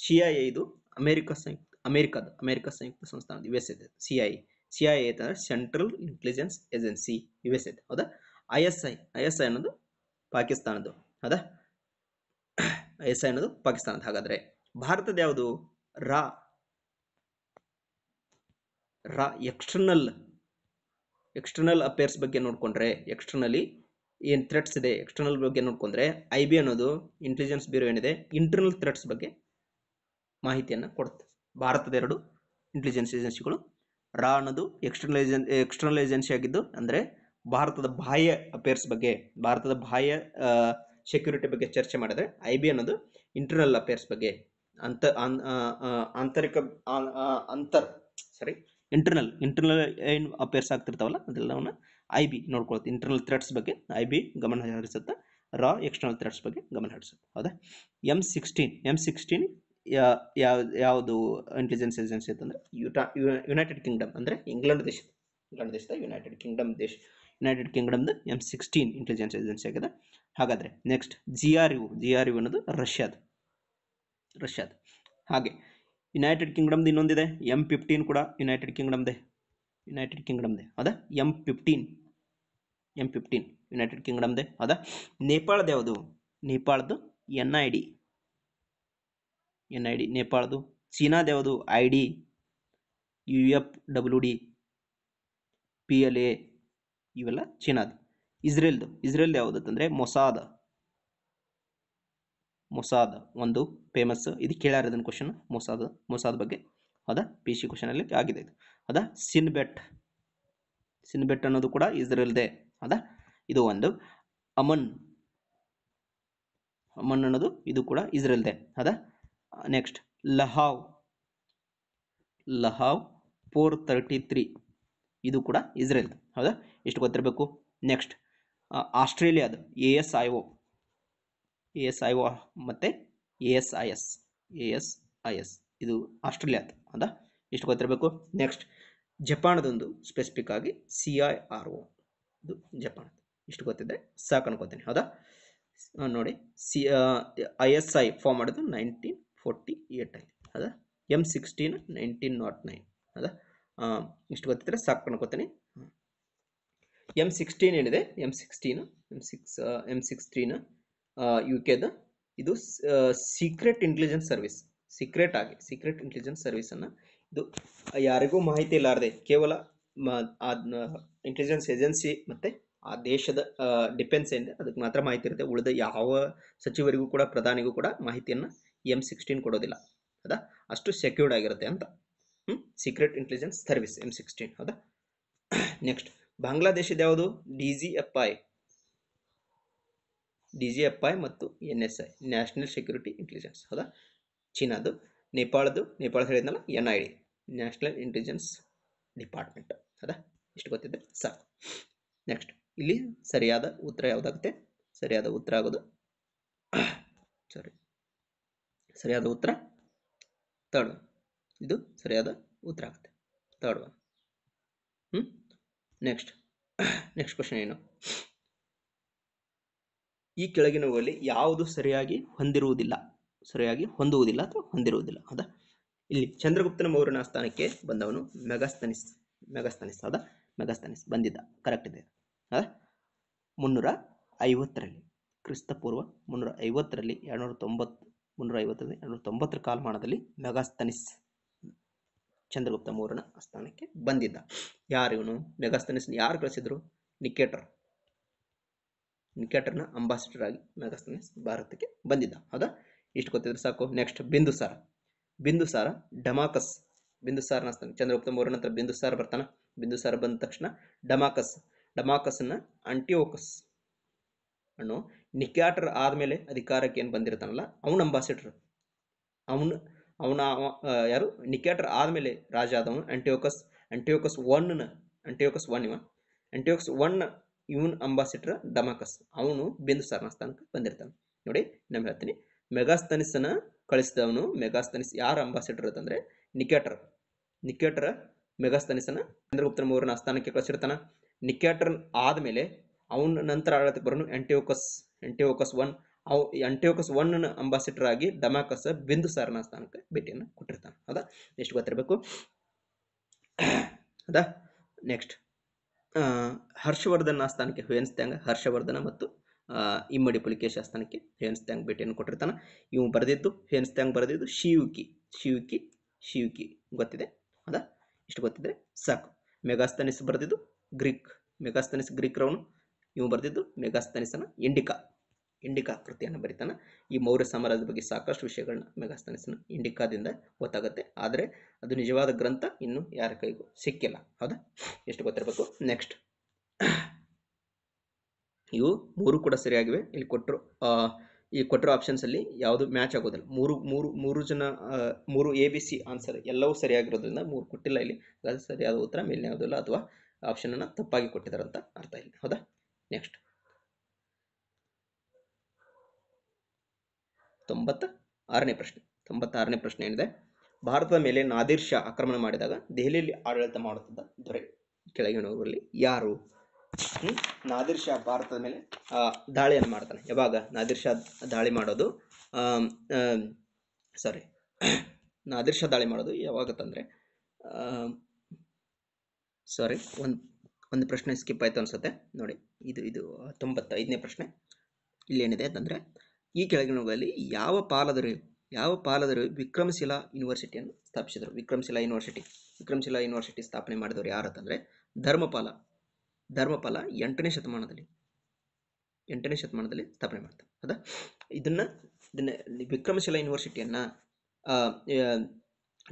C I A ಇದು ಅಮೇರಿಕ ಸಂಯುಕ್ತ ಅಮೇರಿಕಾದ ಅಮೇರಿಕ ಸಂಯುಕ್ತ ಸಂಸ್ಥಾನ U S A C I C I A ಅಂತಂದ್ರೆ central intelligence agency U S A ಹೌದಾ I S I I S I ಅನ್ನೋದು ಪಾಕಿಸ್ತಾನದ್ದು ಹೌದಾ ಐ ಎಸ್ ಐ ಅನ್ನೋದು ಪಾಕಿಸ್ತಾನದ ಹಾಗಾದರೆ ಭಾರತದ ಯಾವುದು ರಾ ರಾ ಎಕ್ಸ್ಟರ್ನಲ್ ಎಕ್ಸ್ಟರ್ನಲ್ ಅಫೇರ್ಸ್ ಬಗ್ಗೆ ನೋಡಿಕೊಂಡ್ರೆ ಎಕ್ಸ್ಟರ್ನಲಿ ಏನು ಥ್ರೆಟ್ಸ್ ಇದೆ ಎಕ್ಸ್ಟರ್ನಲ್ ಬಗ್ಗೆ ನೋಡ್ಕೊಂಡ್ರೆ ಐ ಬಿ ಅನ್ನೋದು ಇಂಟೆಲಿಜೆನ್ಸ್ ಬ್ಯೂರೋ ಏನಿದೆ ಇಂಟರ್ನಲ್ ಥ್ರೆಟ್ಸ್ ಬಗ್ಗೆ ಮಾಹಿತಿಯನ್ನು ಕೊಡುತ್ತೆ ಭಾರತದ ಎರಡು ಇಂಟೆಲಿಜೆನ್ಸ್ ಏಜೆನ್ಸಿಗಳು ರಾ ಅನ್ನೋದು ಎಕ್ಸ್ಟರ್ನಲ್ ಏಜೆನ್ ಎಕ್ಸ್ಟರ್ನಲ್ ಏಜೆನ್ಸಿ ಆಗಿದ್ದು ಅಂದರೆ ಭಾರತದ ಬಾಹ್ಯ ಅಫೇರ್ಸ್ ಬಗ್ಗೆ ಭಾರತದ ಬಾಹ್ಯ ಸೆಕ್ಯೂರಿಟಿ ಬಗ್ಗೆ ಚರ್ಚೆ ಮಾಡಿದ್ರೆ ಐ ಬಿ ಅನ್ನೋದು ಇಂಟರ್ನಲ್ ಅಫೇರ್ಸ್ ಬಗ್ಗೆ ಅಂತ ಆಂತರಿಕ ಅಂತರ್ ಸಾರಿ ಇಂಟರ್ನಲ್ ಇಂಟರ್ನಲ್ eh, ಏನು ಅಪೇರ್ಸ್ ಆಗ್ತಿರ್ತಾವಲ್ಲ ಅದೆಲ್ಲವನ್ನ ಐ ಬಿ ನೋಡ್ಕೊಳುತ್ತೆ ಇಂಟರ್ನಲ್ ಥ್ರೆಟ್ಸ್ ಬಗ್ಗೆ ಐ ಬಿ ಗಮನ ಹರಿಸುತ್ತೆ ರಾ ಎಕ್ಸ್ಟರ್ನಲ್ ಥ್ರೆಟ್ಸ್ ಬಗ್ಗೆ ಗಮನ ಹರಿಸುತ್ತೆ ಹೌದಾ ಎಮ್ ಸಿಕ್ಸ್ಟೀನ್ ಎಮ್ ಸಿಕ್ಸ್ಟೀನ್ ಯಾವ ಯಾವುದು ಇಂಟೆಲಿಜೆನ್ಸ್ ಏಜೆನ್ಸಿ ಅಂತಂದರೆ ಯುಟಾ ಯುನೈಟೆಡ್ ಕಿಂಗ್ಡಮ್ ಅಂದರೆ ಇಂಗ್ಲೆಂಡ್ ದೇಶ ಇಂಗ್ಲೆಂಡ್ ದೇಶದ ಯುನೈಟೆಡ್ ಕಿಂಗ್ಡಮ್ ದೇಶ ಯುನೈಟೆಡ್ ಕಿಂಗ್ಡಮ್ದು ಎಮ್ ಸಿಕ್ಸ್ಟೀನ್ ಇಂಟೆಲಿಜೆನ್ಸ್ ಏಜೆನ್ಸಿ ಆಗಿದೆ ಹಾಗಾದರೆ next G R U G R U ಅನ್ನೋದು ರಷ್ಯಾದ ರಷ್ಯಾದ ಹಾಗೆ ಯುನೈಟೆಡ್ ಕಿಂಗ್ಡಮ್ದು ಇನ್ನೊಂದಿದೆ ಎಮ್ ಫಿಫ್ಟೀನ್ ಕೂಡ ಯುನೈಟೆಡ್ ಕಿಂಗ್ಡಮ್ದೆ ಯುನೈಟೆಡ್ ಕಿಂಗ್ಡಮ್ದೆ ಅದ M fifteen M fifteen United ಕಿಂಗ್ಡಮ್ದೆ ಅದ ನೇಪಾಳದ ಯಾವುದು ನೇಪಾಳದ್ದು N I D N I D ನೇಪಾಳದು ಚೀನಾದ ಯಾವುದು I D U F W D P L A ಇವೆಲ್ಲ ಚೀನಾದ ಇಸ್ರೇಲ್ದು ಇಸ್ರೇಲ್ದು ಯಾವುದಂತಂದರೆ ಮೊಸಾದ ಮೊಸಾದ ಒಂದು ಫೇಮಸ್ ಇದು ಕೇಳ್ಯಾರ ಇದನ್ನು ಕ್ವಶನ್ ಮೋಸಾದ ಮೋಸಾದ ಬಗ್ಗೆ ಅದ ಪಿ ಸಿ ಕ್ವಶನಲ್ಲಿ ಆಗಿದೆ ಇದು ಹೌದಾ ಸಿನ್ಬೆಟ್ ಸಿನ್ಬೆಟ್ ಅನ್ನೋದು ಕೂಡ ಇದ್ರಲ್ಲದೆ ಅದ ಇದು ಒಂದು ಅಮನ್ ಅಮನ್ ಅನ್ನೋದು ಇದು ಕೂಡ ಇಸ್ರೇಲ್ದೆ ಅದ next Lahav Lahav four thirty three ಇದು ಕೂಡ ಇಸ್ರೇಲ್ ಹೌದಾ ಎಷ್ಟು ಗೊತ್ತಿರಬೇಕು ನೆಕ್ಸ್ಟ್ ಆಸ್ಟ್ರೇಲಿಯಾದ A S I O A S I O ಮತ್ತು A S I S A S I S ಇದು ಆಸ್ಟ್ರೇಲಿಯಾದ ಅದ ಎಷ್ಟು ಗೊತ್ತಿರಬೇಕು ನೆಕ್ಸ್ಟ್ ಜಪಾನದೊಂದು ಸ್ಪೆಸಿಫಿಕ್ ಆಗಿ ಸಿ ಐ ಆರ್ ಒ ಇದು ಜಪಾನ್ ಇಷ್ಟು ಗೊತ್ತಿದ್ದರೆ ಸಾಕು ಅನ್ಕೋತೀನಿ ಹೌದಾ ನೋಡಿ C I S I form ಮಾಡಿದ್ದು ನೈನ್ಟೀನ್ ಫೋರ್ಟಿ ಏಟಲ್ಲಿ ಅದ M sixteen nineteen not nine ಅದ ಇಷ್ಟು ಗೊತ್ತಿದ್ರೆ ಸಾಕು ಅನ್ಕೋತೀನಿ ಎಮ್ oh ಸಿಕ್ಸ್ಟೀನ್ ಏನಿದೆ M sixteen M six M six U ಕೆದ ಇದು ಸೀಕ್ರೆಟ್ ಇಂಟೆಲಿಜೆನ್ಸ್ ಸರ್ವಿಸ್ ಸೀಕ್ರೆಟ್ ಆಗಿ ಸೀಕ್ರೆಟ್ ಇಂಟೆಲಿಜೆನ್ಸ್ ಸರ್ವಿಸನ್ನು ಇದು ಯಾರಿಗೂ ಮಾಹಿತಿ ಇಲ್ಲಾರದೆ ಕೇವಲ ಇಂಟೆಲಿಜೆನ್ಸ್ ಏಜೆನ್ಸಿ ಮತ್ತು ಆ ದೇಶದ ಡಿಫೆನ್ಸ್ ಏನಿದೆ ಅದಕ್ಕೆ ಮಾತ್ರ ಮಾಹಿತಿ ಇರುತ್ತೆ ಉಳಿದ ಯಾವ ಸಚಿವರಿಗೂ ಕೂಡ ಪ್ರಧಾನಿಗೂ ಕೂಡ ಮಾಹಿತಿಯನ್ನು ಎಮ್ ಸಿಕ್ಸ್ಟೀನ್ ಕೊಡೋದಿಲ್ಲ ಹೌದಾ ಅಷ್ಟು ಸೆಕ್ಯೂರ್ಡ್ ಆಗಿರುತ್ತೆ ಅಂತ ಹ್ಞೂ secret intelligence service M sixteen ಹೌದಾ ನೆಕ್ಸ್ಟ್ ಬಾಂಗ್ಲಾದೇಶದ ಯಾವುದು D G F I D G F I ಮತ್ತು N S I national security intelligence ಹೌದಾ ಚೀನಾದು ನೇಪಾಳದು ನೇಪಾಳ ಹೇಳಿದ್ನಲ್ಲ N I D national intelligence department ಹೌದಾ ಇಷ್ಟು ಗೊತ್ತಿದೆ ಸಾಕು ನೆಕ್ಸ್ಟ್ ಇಲ್ಲಿ ಸರಿಯಾದ ಉತ್ತರ ಯಾವುದಾಗುತ್ತೆ ಸರಿಯಾದ ಉತ್ತರ ಆಗೋದು ಸಾರಿ ಸರಿಯಾದ ಉತ್ತರ ತರ್ಡ್ ಒನ್ ಇದು ಸರಿಯಾದ ಉತ್ತರ ಆಗುತ್ತೆ ತರ್ಡ್ ಒನ್ ಹ್ಞೂ ನೆಕ್ಸ್ಟ್ ನೆಕ್ಸ್ಟ್ ಕ್ವಶನ್ ಏನು ಈ ಕೆಳಗಿನವಲ್ಲಿ ಯಾವುದು ಸರಿಯಾಗಿ ಹೊಂದಿರುವುದಿಲ್ಲ ಸರಿಯಾಗಿ ಹೊಂದುವುದಿಲ್ಲ ಅಥವಾ ಹೊಂದಿರುವುದಿಲ್ಲ ಅದ ಇಲ್ಲಿ ಚಂದ್ರಗುಪ್ತನ ಮೌರ್ಯನ ಸ್ಥಾನಕ್ಕೆ ಬಂದವನು ಮೆಗಸ್ತನಿಸ್ ಮೆಗಸ್ತನಿಸ್ ಅದ ಮೆಗಸ್ತನಿಸ್ ಬಂದಿದ್ದ ಕರೆಕ್ಟ್ ಇದೆ ಮುನ್ನೂರ ಐವತ್ತರಲ್ಲಿ ಕ್ರಿಸ್ತಪೂರ್ವ ಮುನ್ನೂರ ಐವತ್ತರಲ್ಲಿ ಎರಡುನೂರ ತೊಂಬತ್ತು ಮುನ್ನೂರ ಐವತ್ತರಲ್ಲಿ ನೂರ ತೊಂಬತ್ತರ ಕಾಲಮಾನದಲ್ಲಿ ಮೆಗಾಸ್ತನಿಸ್ ಚಂದ್ರಗುಪ್ತ ಮೌರ್ಯನ ಸ್ಥಾನಕ್ಕೆ ಬಂದಿದ್ದ ಯಾರು ಇವನು ಮೆಗಾಸ್ತನಿಸ್ನ ಯಾರು ಕಳಿಸಿದ್ರು ನಿಕೇಟರ್ ನಿಕೆಟರ್ನ ಅಂಬಾಸಿಡರ್ ಆಗಿ ಮೆಗಸ್ತನೀಸ್ ಭಾರತಕ್ಕೆ ಬಂದಿದ್ದ ಹೌದಾ ಇಷ್ಟು ಗೊತ್ತಿದ್ರೆ ಸಾಕು ನೆಕ್ಸ್ಟ್ ಬಿಂದುಸಾರ ಬಿಂದುಸಾರ ಡಮಾಕಸ್ ಬಿಂದುಸಾರನ ಚಂದ್ರಗುಪ್ತ ಮೌರ್ಯ ನಂತರ ಬಿಂದುಸಾರ ಬರ್ತಾನ ಬಿಂದುಸಾರ ಬಂದ ತಕ್ಷಣ ಡಮಾಕಸ್ ಡಮಾಕಸ್ನ ಅಂಟಿಯೋಕಸ್ ಅನ್ನೋ ನಿಕ್ಯಾಟರ್ ಆದಮೇಲೆ ಅಧಿಕಾರಕ್ಕೆ ಏನು ಬಂದಿರ್ತಾನಲ್ಲ ಅವನ ಅಂಬಾಸಿಡರ್ ಅವನು ಅವನ ಯಾರು ನಿಕ್ಯಾಟರ್ ಆದಮೇಲೆ ರಾಜ ಆದವನು ಅಂಟಿಯೋಕಸ್ ಅಂಟಿಯೋಕಸ್ ಒನ್ನ ಅಂಟಿಯೋಕಸ್ ಒನ್ ಇವ ಅಂಟಿಯೋಕಸ್ ಒನ್ ಇವನ್ ಅಂಬಾಸಿಡರ್ ಡಮಾಕಸ್ ಅವನು ಬಿಂದು ಸಾರ್ನ ಸ್ಥಾನಕ್ಕೆ ಬಂದಿರ್ತಾನೆ ನೋಡಿ ನಾನು ಹೇಳ್ತೀನಿ ಮೆಗಾಸ್ತನಿಸನ ಕಳಿಸಿದವನು ಮೆಗಾಸ್ತನಿಸ್ ಯಾರು ಅಂಬಾಸಿಡರ್ ಅಂತಂದ್ರೆ ನಿಕೇಟರ್ ನಿಕೇಟರ್ ಮೆಗಾಸ್ತನಿಸನ ಚಂದ್ರಗುಪ್ತನ ಮೂರನ ಸ್ಥಾನಕ್ಕೆ ಕಳಿಸಿರ್ತಾನ ನಿಕೇಟರ್ ಆದಮೇಲೆ ಅವನ ನಂತರ ಆಡಳಿತಕ್ಕೆ ಬರೋನು ಎಂಟಿಯೋಕಸ್ ಎಂಟಿಯೋಕಸ್ ಒನ್ ಅವ್ ಎಂಟಿಯೋಕಸ್ ಒನ್ ಅಂಬಾಸಿಡರ್ ಆಗಿ ಡಮಾಕಸ್ ಬಿಂದು ಸಾರನ ಸ್ಥಾನಕ್ಕೆ ಭೇಟಿಯನ್ನು ಕೊಟ್ಟಿರ್ತಾನೆ ಹೌದಾ ಎಷ್ಟು ಗೊತ್ತಿರಬೇಕು ಹೌದಾ ನೆಕ್ಸ್ಟ್ ಹರ್ಷವರ್ಧನ್ ಆಸ್ಥಾನಕ್ಕೆ ಹ್ವೇನ್ಸ್ತ್ಯಾಂಗ್ ಹರ್ಷವರ್ಧನ ಮತ್ತು ಇಮ್ಮಡಿ ಪುಲಿಕೇಶ್ ಆಸ್ಥಾನಕ್ಕೆ ಹ್ವೇನ್ಸ್ತ್ಯಾಂಗ್ ಭೇಟಿಯನ್ನು ಕೊಟ್ಟಿರ್ತಾನೆ ಇವು ಬರೆದಿದ್ದು ಹ್ವೇನ್ಸ್ತ್ಯಾಂಗ್ ಬರೆದಿದ್ದು ಶಿಯುಕಿ ಶಿಯುಕಿ ಶಿಯುಕಿ ಗೊತ್ತಿದೆ ಅದ ಇಷ್ಟು ಗೊತ್ತಿದ್ರೆ ಸಾಕು ಮೆಗಾಸ್ತನಿಸ್ ಬರೆದಿದ್ದು ಗ್ರೀಕ್ ಮೆಗಾಸ್ತನಿಸ್ ಗ್ರೀಕ್ ರವನು ಇವು ಬರೆದಿದ್ದು ಮೆಗಾಸ್ತನಿಸನ ಇಂಡಿಕಾ ಇಂಡಿಕಾ ಕೃತಿಯನ್ನು ಬರಿತಾನೆ ಈ ಮೌರ್ಯ ಸಾಮ್ರಾಜ್ಯದ ಬಗ್ಗೆ ಸಾಕಷ್ಟು ವಿಷಯಗಳನ್ನ ಮೆಗಾಸ್ತನಿಸ್ನ ಇಂಡಿಕಾದಿಂದ ಗೊತ್ತಾಗುತ್ತೆ ಆದರೆ ಅದು ನಿಜವಾದ ಗ್ರಂಥ ಇನ್ನೂ ಯಾರ ಕೈಗೂ ಸಿಕ್ಕಿಲ್ಲ ಹೌದಾ ಎಷ್ಟು ಗೊತ್ತಿರಬೇಕು ನೆಕ್ಸ್ಟ್ ಇವು ಮೂರು ಕೂಡ ಸರಿಯಾಗಿವೆ ಇಲ್ಲಿ ಕೊಟ್ಟರು ಈ ಕೊಟ್ಟಿರೋ ಆಪ್ಷನ್ಸಲ್ಲಿ ಯಾವುದು ಮ್ಯಾಚ್ ಆಗೋದಿಲ್ಲ ಮೂರು ಮೂರು ಮೂರು ಜನ ಮೂರು ಎ ಬಿ ಸಿ ಆನ್ಸರ್ ಎಲ್ಲವೂ ಸರಿಯಾಗಿರೋದ್ರಿಂದ ಮೂರು ಕೊಟ್ಟಿಲ್ಲ ಇಲ್ಲಿ ಸರಿಯಾದ ಉತ್ತರ ಮೇಲೆ ಯಾವುದಿಲ್ಲ ಅಥವಾ ಆಪ್ಷನನ್ನು ತಪ್ಪಾಗಿ ಕೊಟ್ಟಿದ್ದಾರೆ ಅಂತ ಅರ್ಥ ಇಲ್ಲ ಹೌದಾ ನೆಕ್ಸ್ಟ್ ತೊಂಬತ್ತ ಆರನೇ ಪ್ರಶ್ನೆ ತೊಂಬತ್ತಾರನೇ ಪ್ರಶ್ನೆ ಏನಿದೆ ಭಾರತದ ಮೇಲೆ ನಾದಿರ್ ಶಾ ಆಕ್ರಮಣ ಮಾಡಿದಾಗ ದೆಹಲಿಯಲ್ಲಿ ಆಡಳಿತ ಮಾಡುತ್ತಿದ್ದ ದೊರೆ ಕೆಳಗಿನವರಲ್ಲಿ ಯಾರು ನಾದಿರ್ ಶಾ ಭಾರತದ ಮೇಲೆ ದಾಳಿಯನ್ನು ಮಾಡ್ತಾನೆ ಯಾವಾಗ ನಾದಿರ್ ಶಾ ದಾಳಿ ಮಾಡೋದು ಸಾರಿ ನಾದಿರ್ ಶಾ ದಾಳಿ ಮಾಡೋದು ಯಾವಾಗ ತಂದರೆ ಸಾರಿ ಒಂದು ಒಂದು ಪ್ರಶ್ನೆ ಸ್ಕಿಪ್ ಆಯಿತು ಅನ್ಸುತ್ತೆ ನೋಡಿ ಇದು ಇದು ತೊಂಬತ್ತೈದನೇ ಪ್ರಶ್ನೆ ಇಲ್ಲೇನಿದೆ ಅಂತಂದ್ರೆ ಈ ಕೆಳಗಿನವುಗಳಲ್ಲಿ ಯಾವ ಪಾಲದರು ಯಾವ ಪಾಲದರು ವಿಕ್ರಮಶಿಲಾ ಯೂನಿವರ್ಸಿಟಿಯನ್ನು ಸ್ಥಾಪಿಸಿದರು ವಿಕ್ರಮಶಿಲಾ ಯೂನಿವರ್ಸಿಟಿ ವಿಕ್ರಮಶಿಲಾ ಯೂನಿವರ್ಸಿಟಿ ಸ್ಥಾಪನೆ ಮಾಡಿದವರು ಯಾರಂತಂದರೆ ಧರ್ಮಪಾಲ ಧರ್ಮಪಾಲ ಎಂಟನೇ ಶತಮಾನದಲ್ಲಿ ಎಂಟನೇ ಶತಮಾನದಲ್ಲಿ ಸ್ಥಾಪನೆ ಮಾಡ್ತಾರೆ ಹೌದಾ ಇದನ್ನು ಇದನ್ನ ವಿಕ್ರಮಶಿಲಾ ಯೂನಿವರ್ಸಿಟಿಯನ್ನು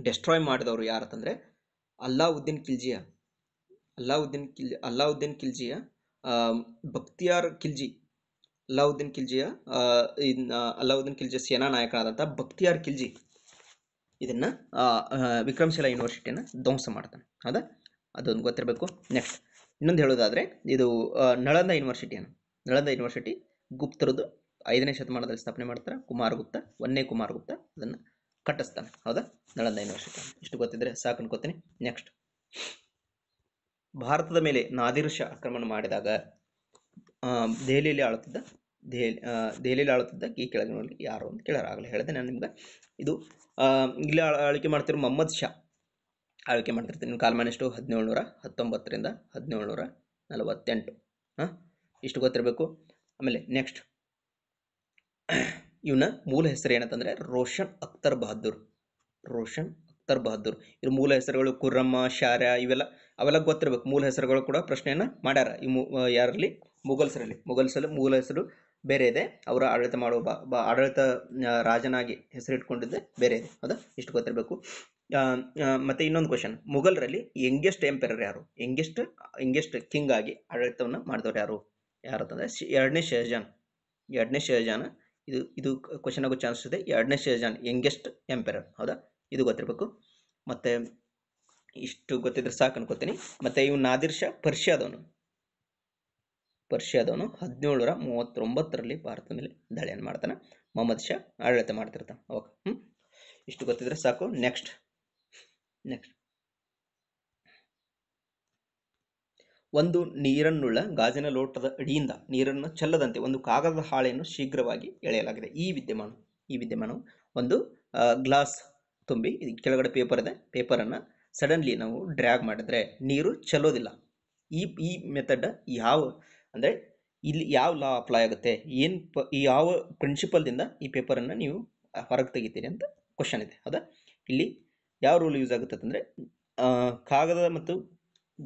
ಡೆಸ್ಟ್ರಾಯ್ ಮಾಡಿದವರು ಯಾರಂತಂದರೆ ಅಲ್ಲಾವುದ್ದೀನ್ ಖಿಲ್ಜಿಯ ಅಲ್ಲಾವುದ್ದೀನ್ ಖಿಲ್ ಅಲ್ಲಾವುದ್ದೀನ್ ಖಿಲ್ಜಿಯ ಭಕ್ತಿಯಾರ್ ಖಿಲ್ಜಿ ಅಲಾವುದ್ದೀನ್ ಖಿಲ್ಜಿಯ ಅಲ್ಲಾವುದ್ದೀನ್ ಖಿಲ್ಜಿಯ ಸೇನಾ ನಾಯಕನಾದಂಥ ಭಕ್ತಿಯಾರ್ ಖಿಲ್ಜಿ ಇದನ್ನು ವಿಕ್ರಮಶಿಲಾ ಯೂನಿವರ್ಸಿಟಿಯನ್ನು ಧ್ವಂಸ ಮಾಡ್ತಾನೆ ಹೌದಾ ಅದೊಂದು ಗೊತ್ತಿರಬೇಕು ನೆಕ್ಸ್ಟ್ ಇನ್ನೊಂದು ಹೇಳೋದಾದರೆ ಇದು ನಳಂದ ಯೂನಿವರ್ಸಿಟಿಯನ್ನು ನಳಂದ ಯೂನಿವರ್ಸಿಟಿ ಗುಪ್ತರದ್ದು ಐದನೇ ಶತಮಾನದಲ್ಲಿ ಸ್ಥಾಪನೆ ಮಾಡ್ತಾರೆ ಕುಮಾರಗುಪ್ತ ಒಂದನೇ ಕುಮಾರಗುಪ್ತ ಅದನ್ನು ಕಟ್ಟಿಸ್ತಾನೆ ಹೌದಾ ನಳಂದ ಯೂನಿವರ್ಸಿಟಿ ಇಷ್ಟು ಗೊತ್ತಿದ್ರೆ ಸಾಕು ಅನ್ಕೋತೀನಿ ನೆಕ್ಸ್ಟ್ ಭಾರತದ ಮೇಲೆ ನಾದಿರ್ ಆಕ್ರಮಣ ಮಾಡಿದಾಗ ದೆಹಲಿಯಲ್ಲಿ ಆಳುತ್ತಿದ್ದ ದೆಹಲಿ ದೆಹಲಿಯಲ್ಲಿ ಆಳ್ತಿದ್ದಾಗ ಈ ಕೆಳಗಿನಲ್ಲಿ ಯಾರು ಅಂತ ಕೇಳಾರ ಆಗಲೇ ಹೇಳಿದೆ ನಾನು ನಿಮ್ಗೆ ಇದು ಇಲ್ಲಿ ಆಳ್ವಿಕೆ ಮಾಡ್ತಿರೋ ಮೊಹಮ್ಮದ್ ಶಾ ಆಳ್ಕೆ ಮಾಡ್ತಿರ್ತೀನಿ ಕಾಲಮಾನ ಹದಿನೇಳು ನೂರ ಹತ್ತೊಂಬತ್ತರಿಂದ ಹದಿನೇಳು ನೂರ ನಲವತ್ತೆಂಟು ಹಾಂ ಇಷ್ಟು ಗೊತ್ತಿರಬೇಕು ಆಮೇಲೆ ನೆಕ್ಸ್ಟ್ ಇವನ ಮೂಲ ಹೆಸರು ಏನಂತಂದರೆ ರೋಷನ್ ಅಖ್ತರ್ ಬಹದ್ದೂರ್ ರೋಷನ್ ಅಖ್ತರ್ ಬಹದ್ದೂರ್ ಇವ್ರ ಮೂಲ ಹೆಸರುಗಳು ಕುರ್ರಮ್ಮ ಶಾರ್ಯ ಇವೆಲ್ಲ ಅವೆಲ್ಲ ಗೊತ್ತಿರಬೇಕು ಮೂಲ ಹೆಸರುಗಳು ಕೂಡ ಪ್ರಶ್ನೆಯನ್ನು ಮಾಡ್ಯಾರ ಈ ಮೂ ಯಾರಲ್ಲಿ ಮುಗಲ್ಸರಲ್ಲಿ ಮುಗಲ್ಸಲ್ಲಿ ಮೂಲ ಹೆಸರು ಬೇರೆ ಇದೆ ಅವರ ಆಡಳಿತ ಮಾಡುವ ಆಡಳಿತ ರಾಜನಾಗಿ ಹೆಸರಿಟ್ಕೊಂಡಿದ್ದೆ ಬೇರೆ ಇದೆ ಹೌದಾ ಇಷ್ಟು ಗೊತ್ತಿರಬೇಕು ಮತ್ತೆ ಇನ್ನೊಂದು ಕ್ವಶನ್ ಮುಘಲ್ರಲ್ಲಿ ಯಂಗೆಸ್ಟ್ ಎಂಪೈರರ್ ಯಾರು ಯಂಗೆಸ್ಟ್ ಯಂಗೆಸ್ಟ್ ಕಿಂಗ್ ಆಗಿ ಆಡಳಿತವನ್ನು ಮಾಡಿದವರು ಯಾರು ಯಾರು ಅಂತಂದ್ರೆ ಎರಡನೇ ಶಹಜಾನ್ ಎರಡನೇ ಶಹಜಾನ್ ಇದು ಇದು ಕ್ವಶನ್ ಆಗೋ ಚಾನ್ಸ್ ಇದೆ ಎರಡನೇ ಶಹಜಾನ್ ಯಂಗೆಸ್ಟ್ ಎಂಪೈರರ್ ಹೌದಾ ಇದು ಗೊತ್ತಿರಬೇಕು ಮತ್ತೆ ಇಷ್ಟು ಗೊತ್ತಿದ್ರೆ ಸಾಕು ಅನ್ಕೋತೀನಿ ಮತ್ತೆ ಇವನು ನಾದಿರ್ ಪರ್ಷಿಯಾದವನು ಪರ್ಷಿಯಾದವನು ಹದಿನೇಳರ ಮೂವತ್ತೊಂಬತ್ತರಲ್ಲಿ ಭಾರತ ಮೇಲೆ ದಾಳಿಯನ್ನು ಮಾಡ್ತಾನೆ ಮೊಹಮ್ಮದ್ ಶಾ ಆಡಳಿತ ಮಾಡ್ತಿರ್ತಾನೆ ಓಕೆ ಹ್ಞೂ ಇಷ್ಟು ಗೊತ್ತಿದ್ರೆ ಸಾಕು ನೆಕ್ಸ್ಟ್ ನೆಕ್ಸ್ಟ್ ಒಂದು ನೀರನ್ನುಳ್ಳ ಗಾಜಿನ ಲೋಟದ ಅಡಿಯಿಂದ ನೀರನ್ನು ಚೆಲ್ಲದಂತೆ ಒಂದು ಕಾಗದದ ಹಾಳೆಯನ್ನು ಶೀಘ್ರವಾಗಿ ಎಳೆಯಲಾಗಿದೆ ಈ ವಿದ್ಯಮಾನ ಈ ವಿದ್ಯಮಾನವು ಒಂದು ಗ್ಲಾಸ್ ತುಂಬಿ ಕೆಳಗಡೆ ಪೇಪರ್ ಇದೆ ಪೇಪರನ್ನು ಸಡನ್ಲಿ ನಾವು ಡ್ರ್ಯಾಗ್ ಮಾಡಿದ್ರೆ ನೀರು ಚೆಲ್ಲೋದಿಲ್ಲ ಈ ಈ ಮೆಥಡ್ ಯಾವ ಅಂದರೆ ಇಲ್ಲಿ ಯಾವ ಲಾ ಅಪ್ಲೈ ಆಗುತ್ತೆ ಏನು ಪ ಯಾವ ಪ್ರಿನ್ಸಿಪಲ್ದಿಂದ ಈ ಪೇಪರನ್ನು ನೀವು ಹೊರಗೆ ತೆಗಿತೀರಿ ಅಂತ ಕ್ವಶನ್ ಇದೆ ಹೌದಾ ಇಲ್ಲಿ ಯಾವ ರೂಲ್ ಯೂಸ್ ಆಗುತ್ತೆ ಅಂತಂದರೆ ಕಾಗದ ಮತ್ತು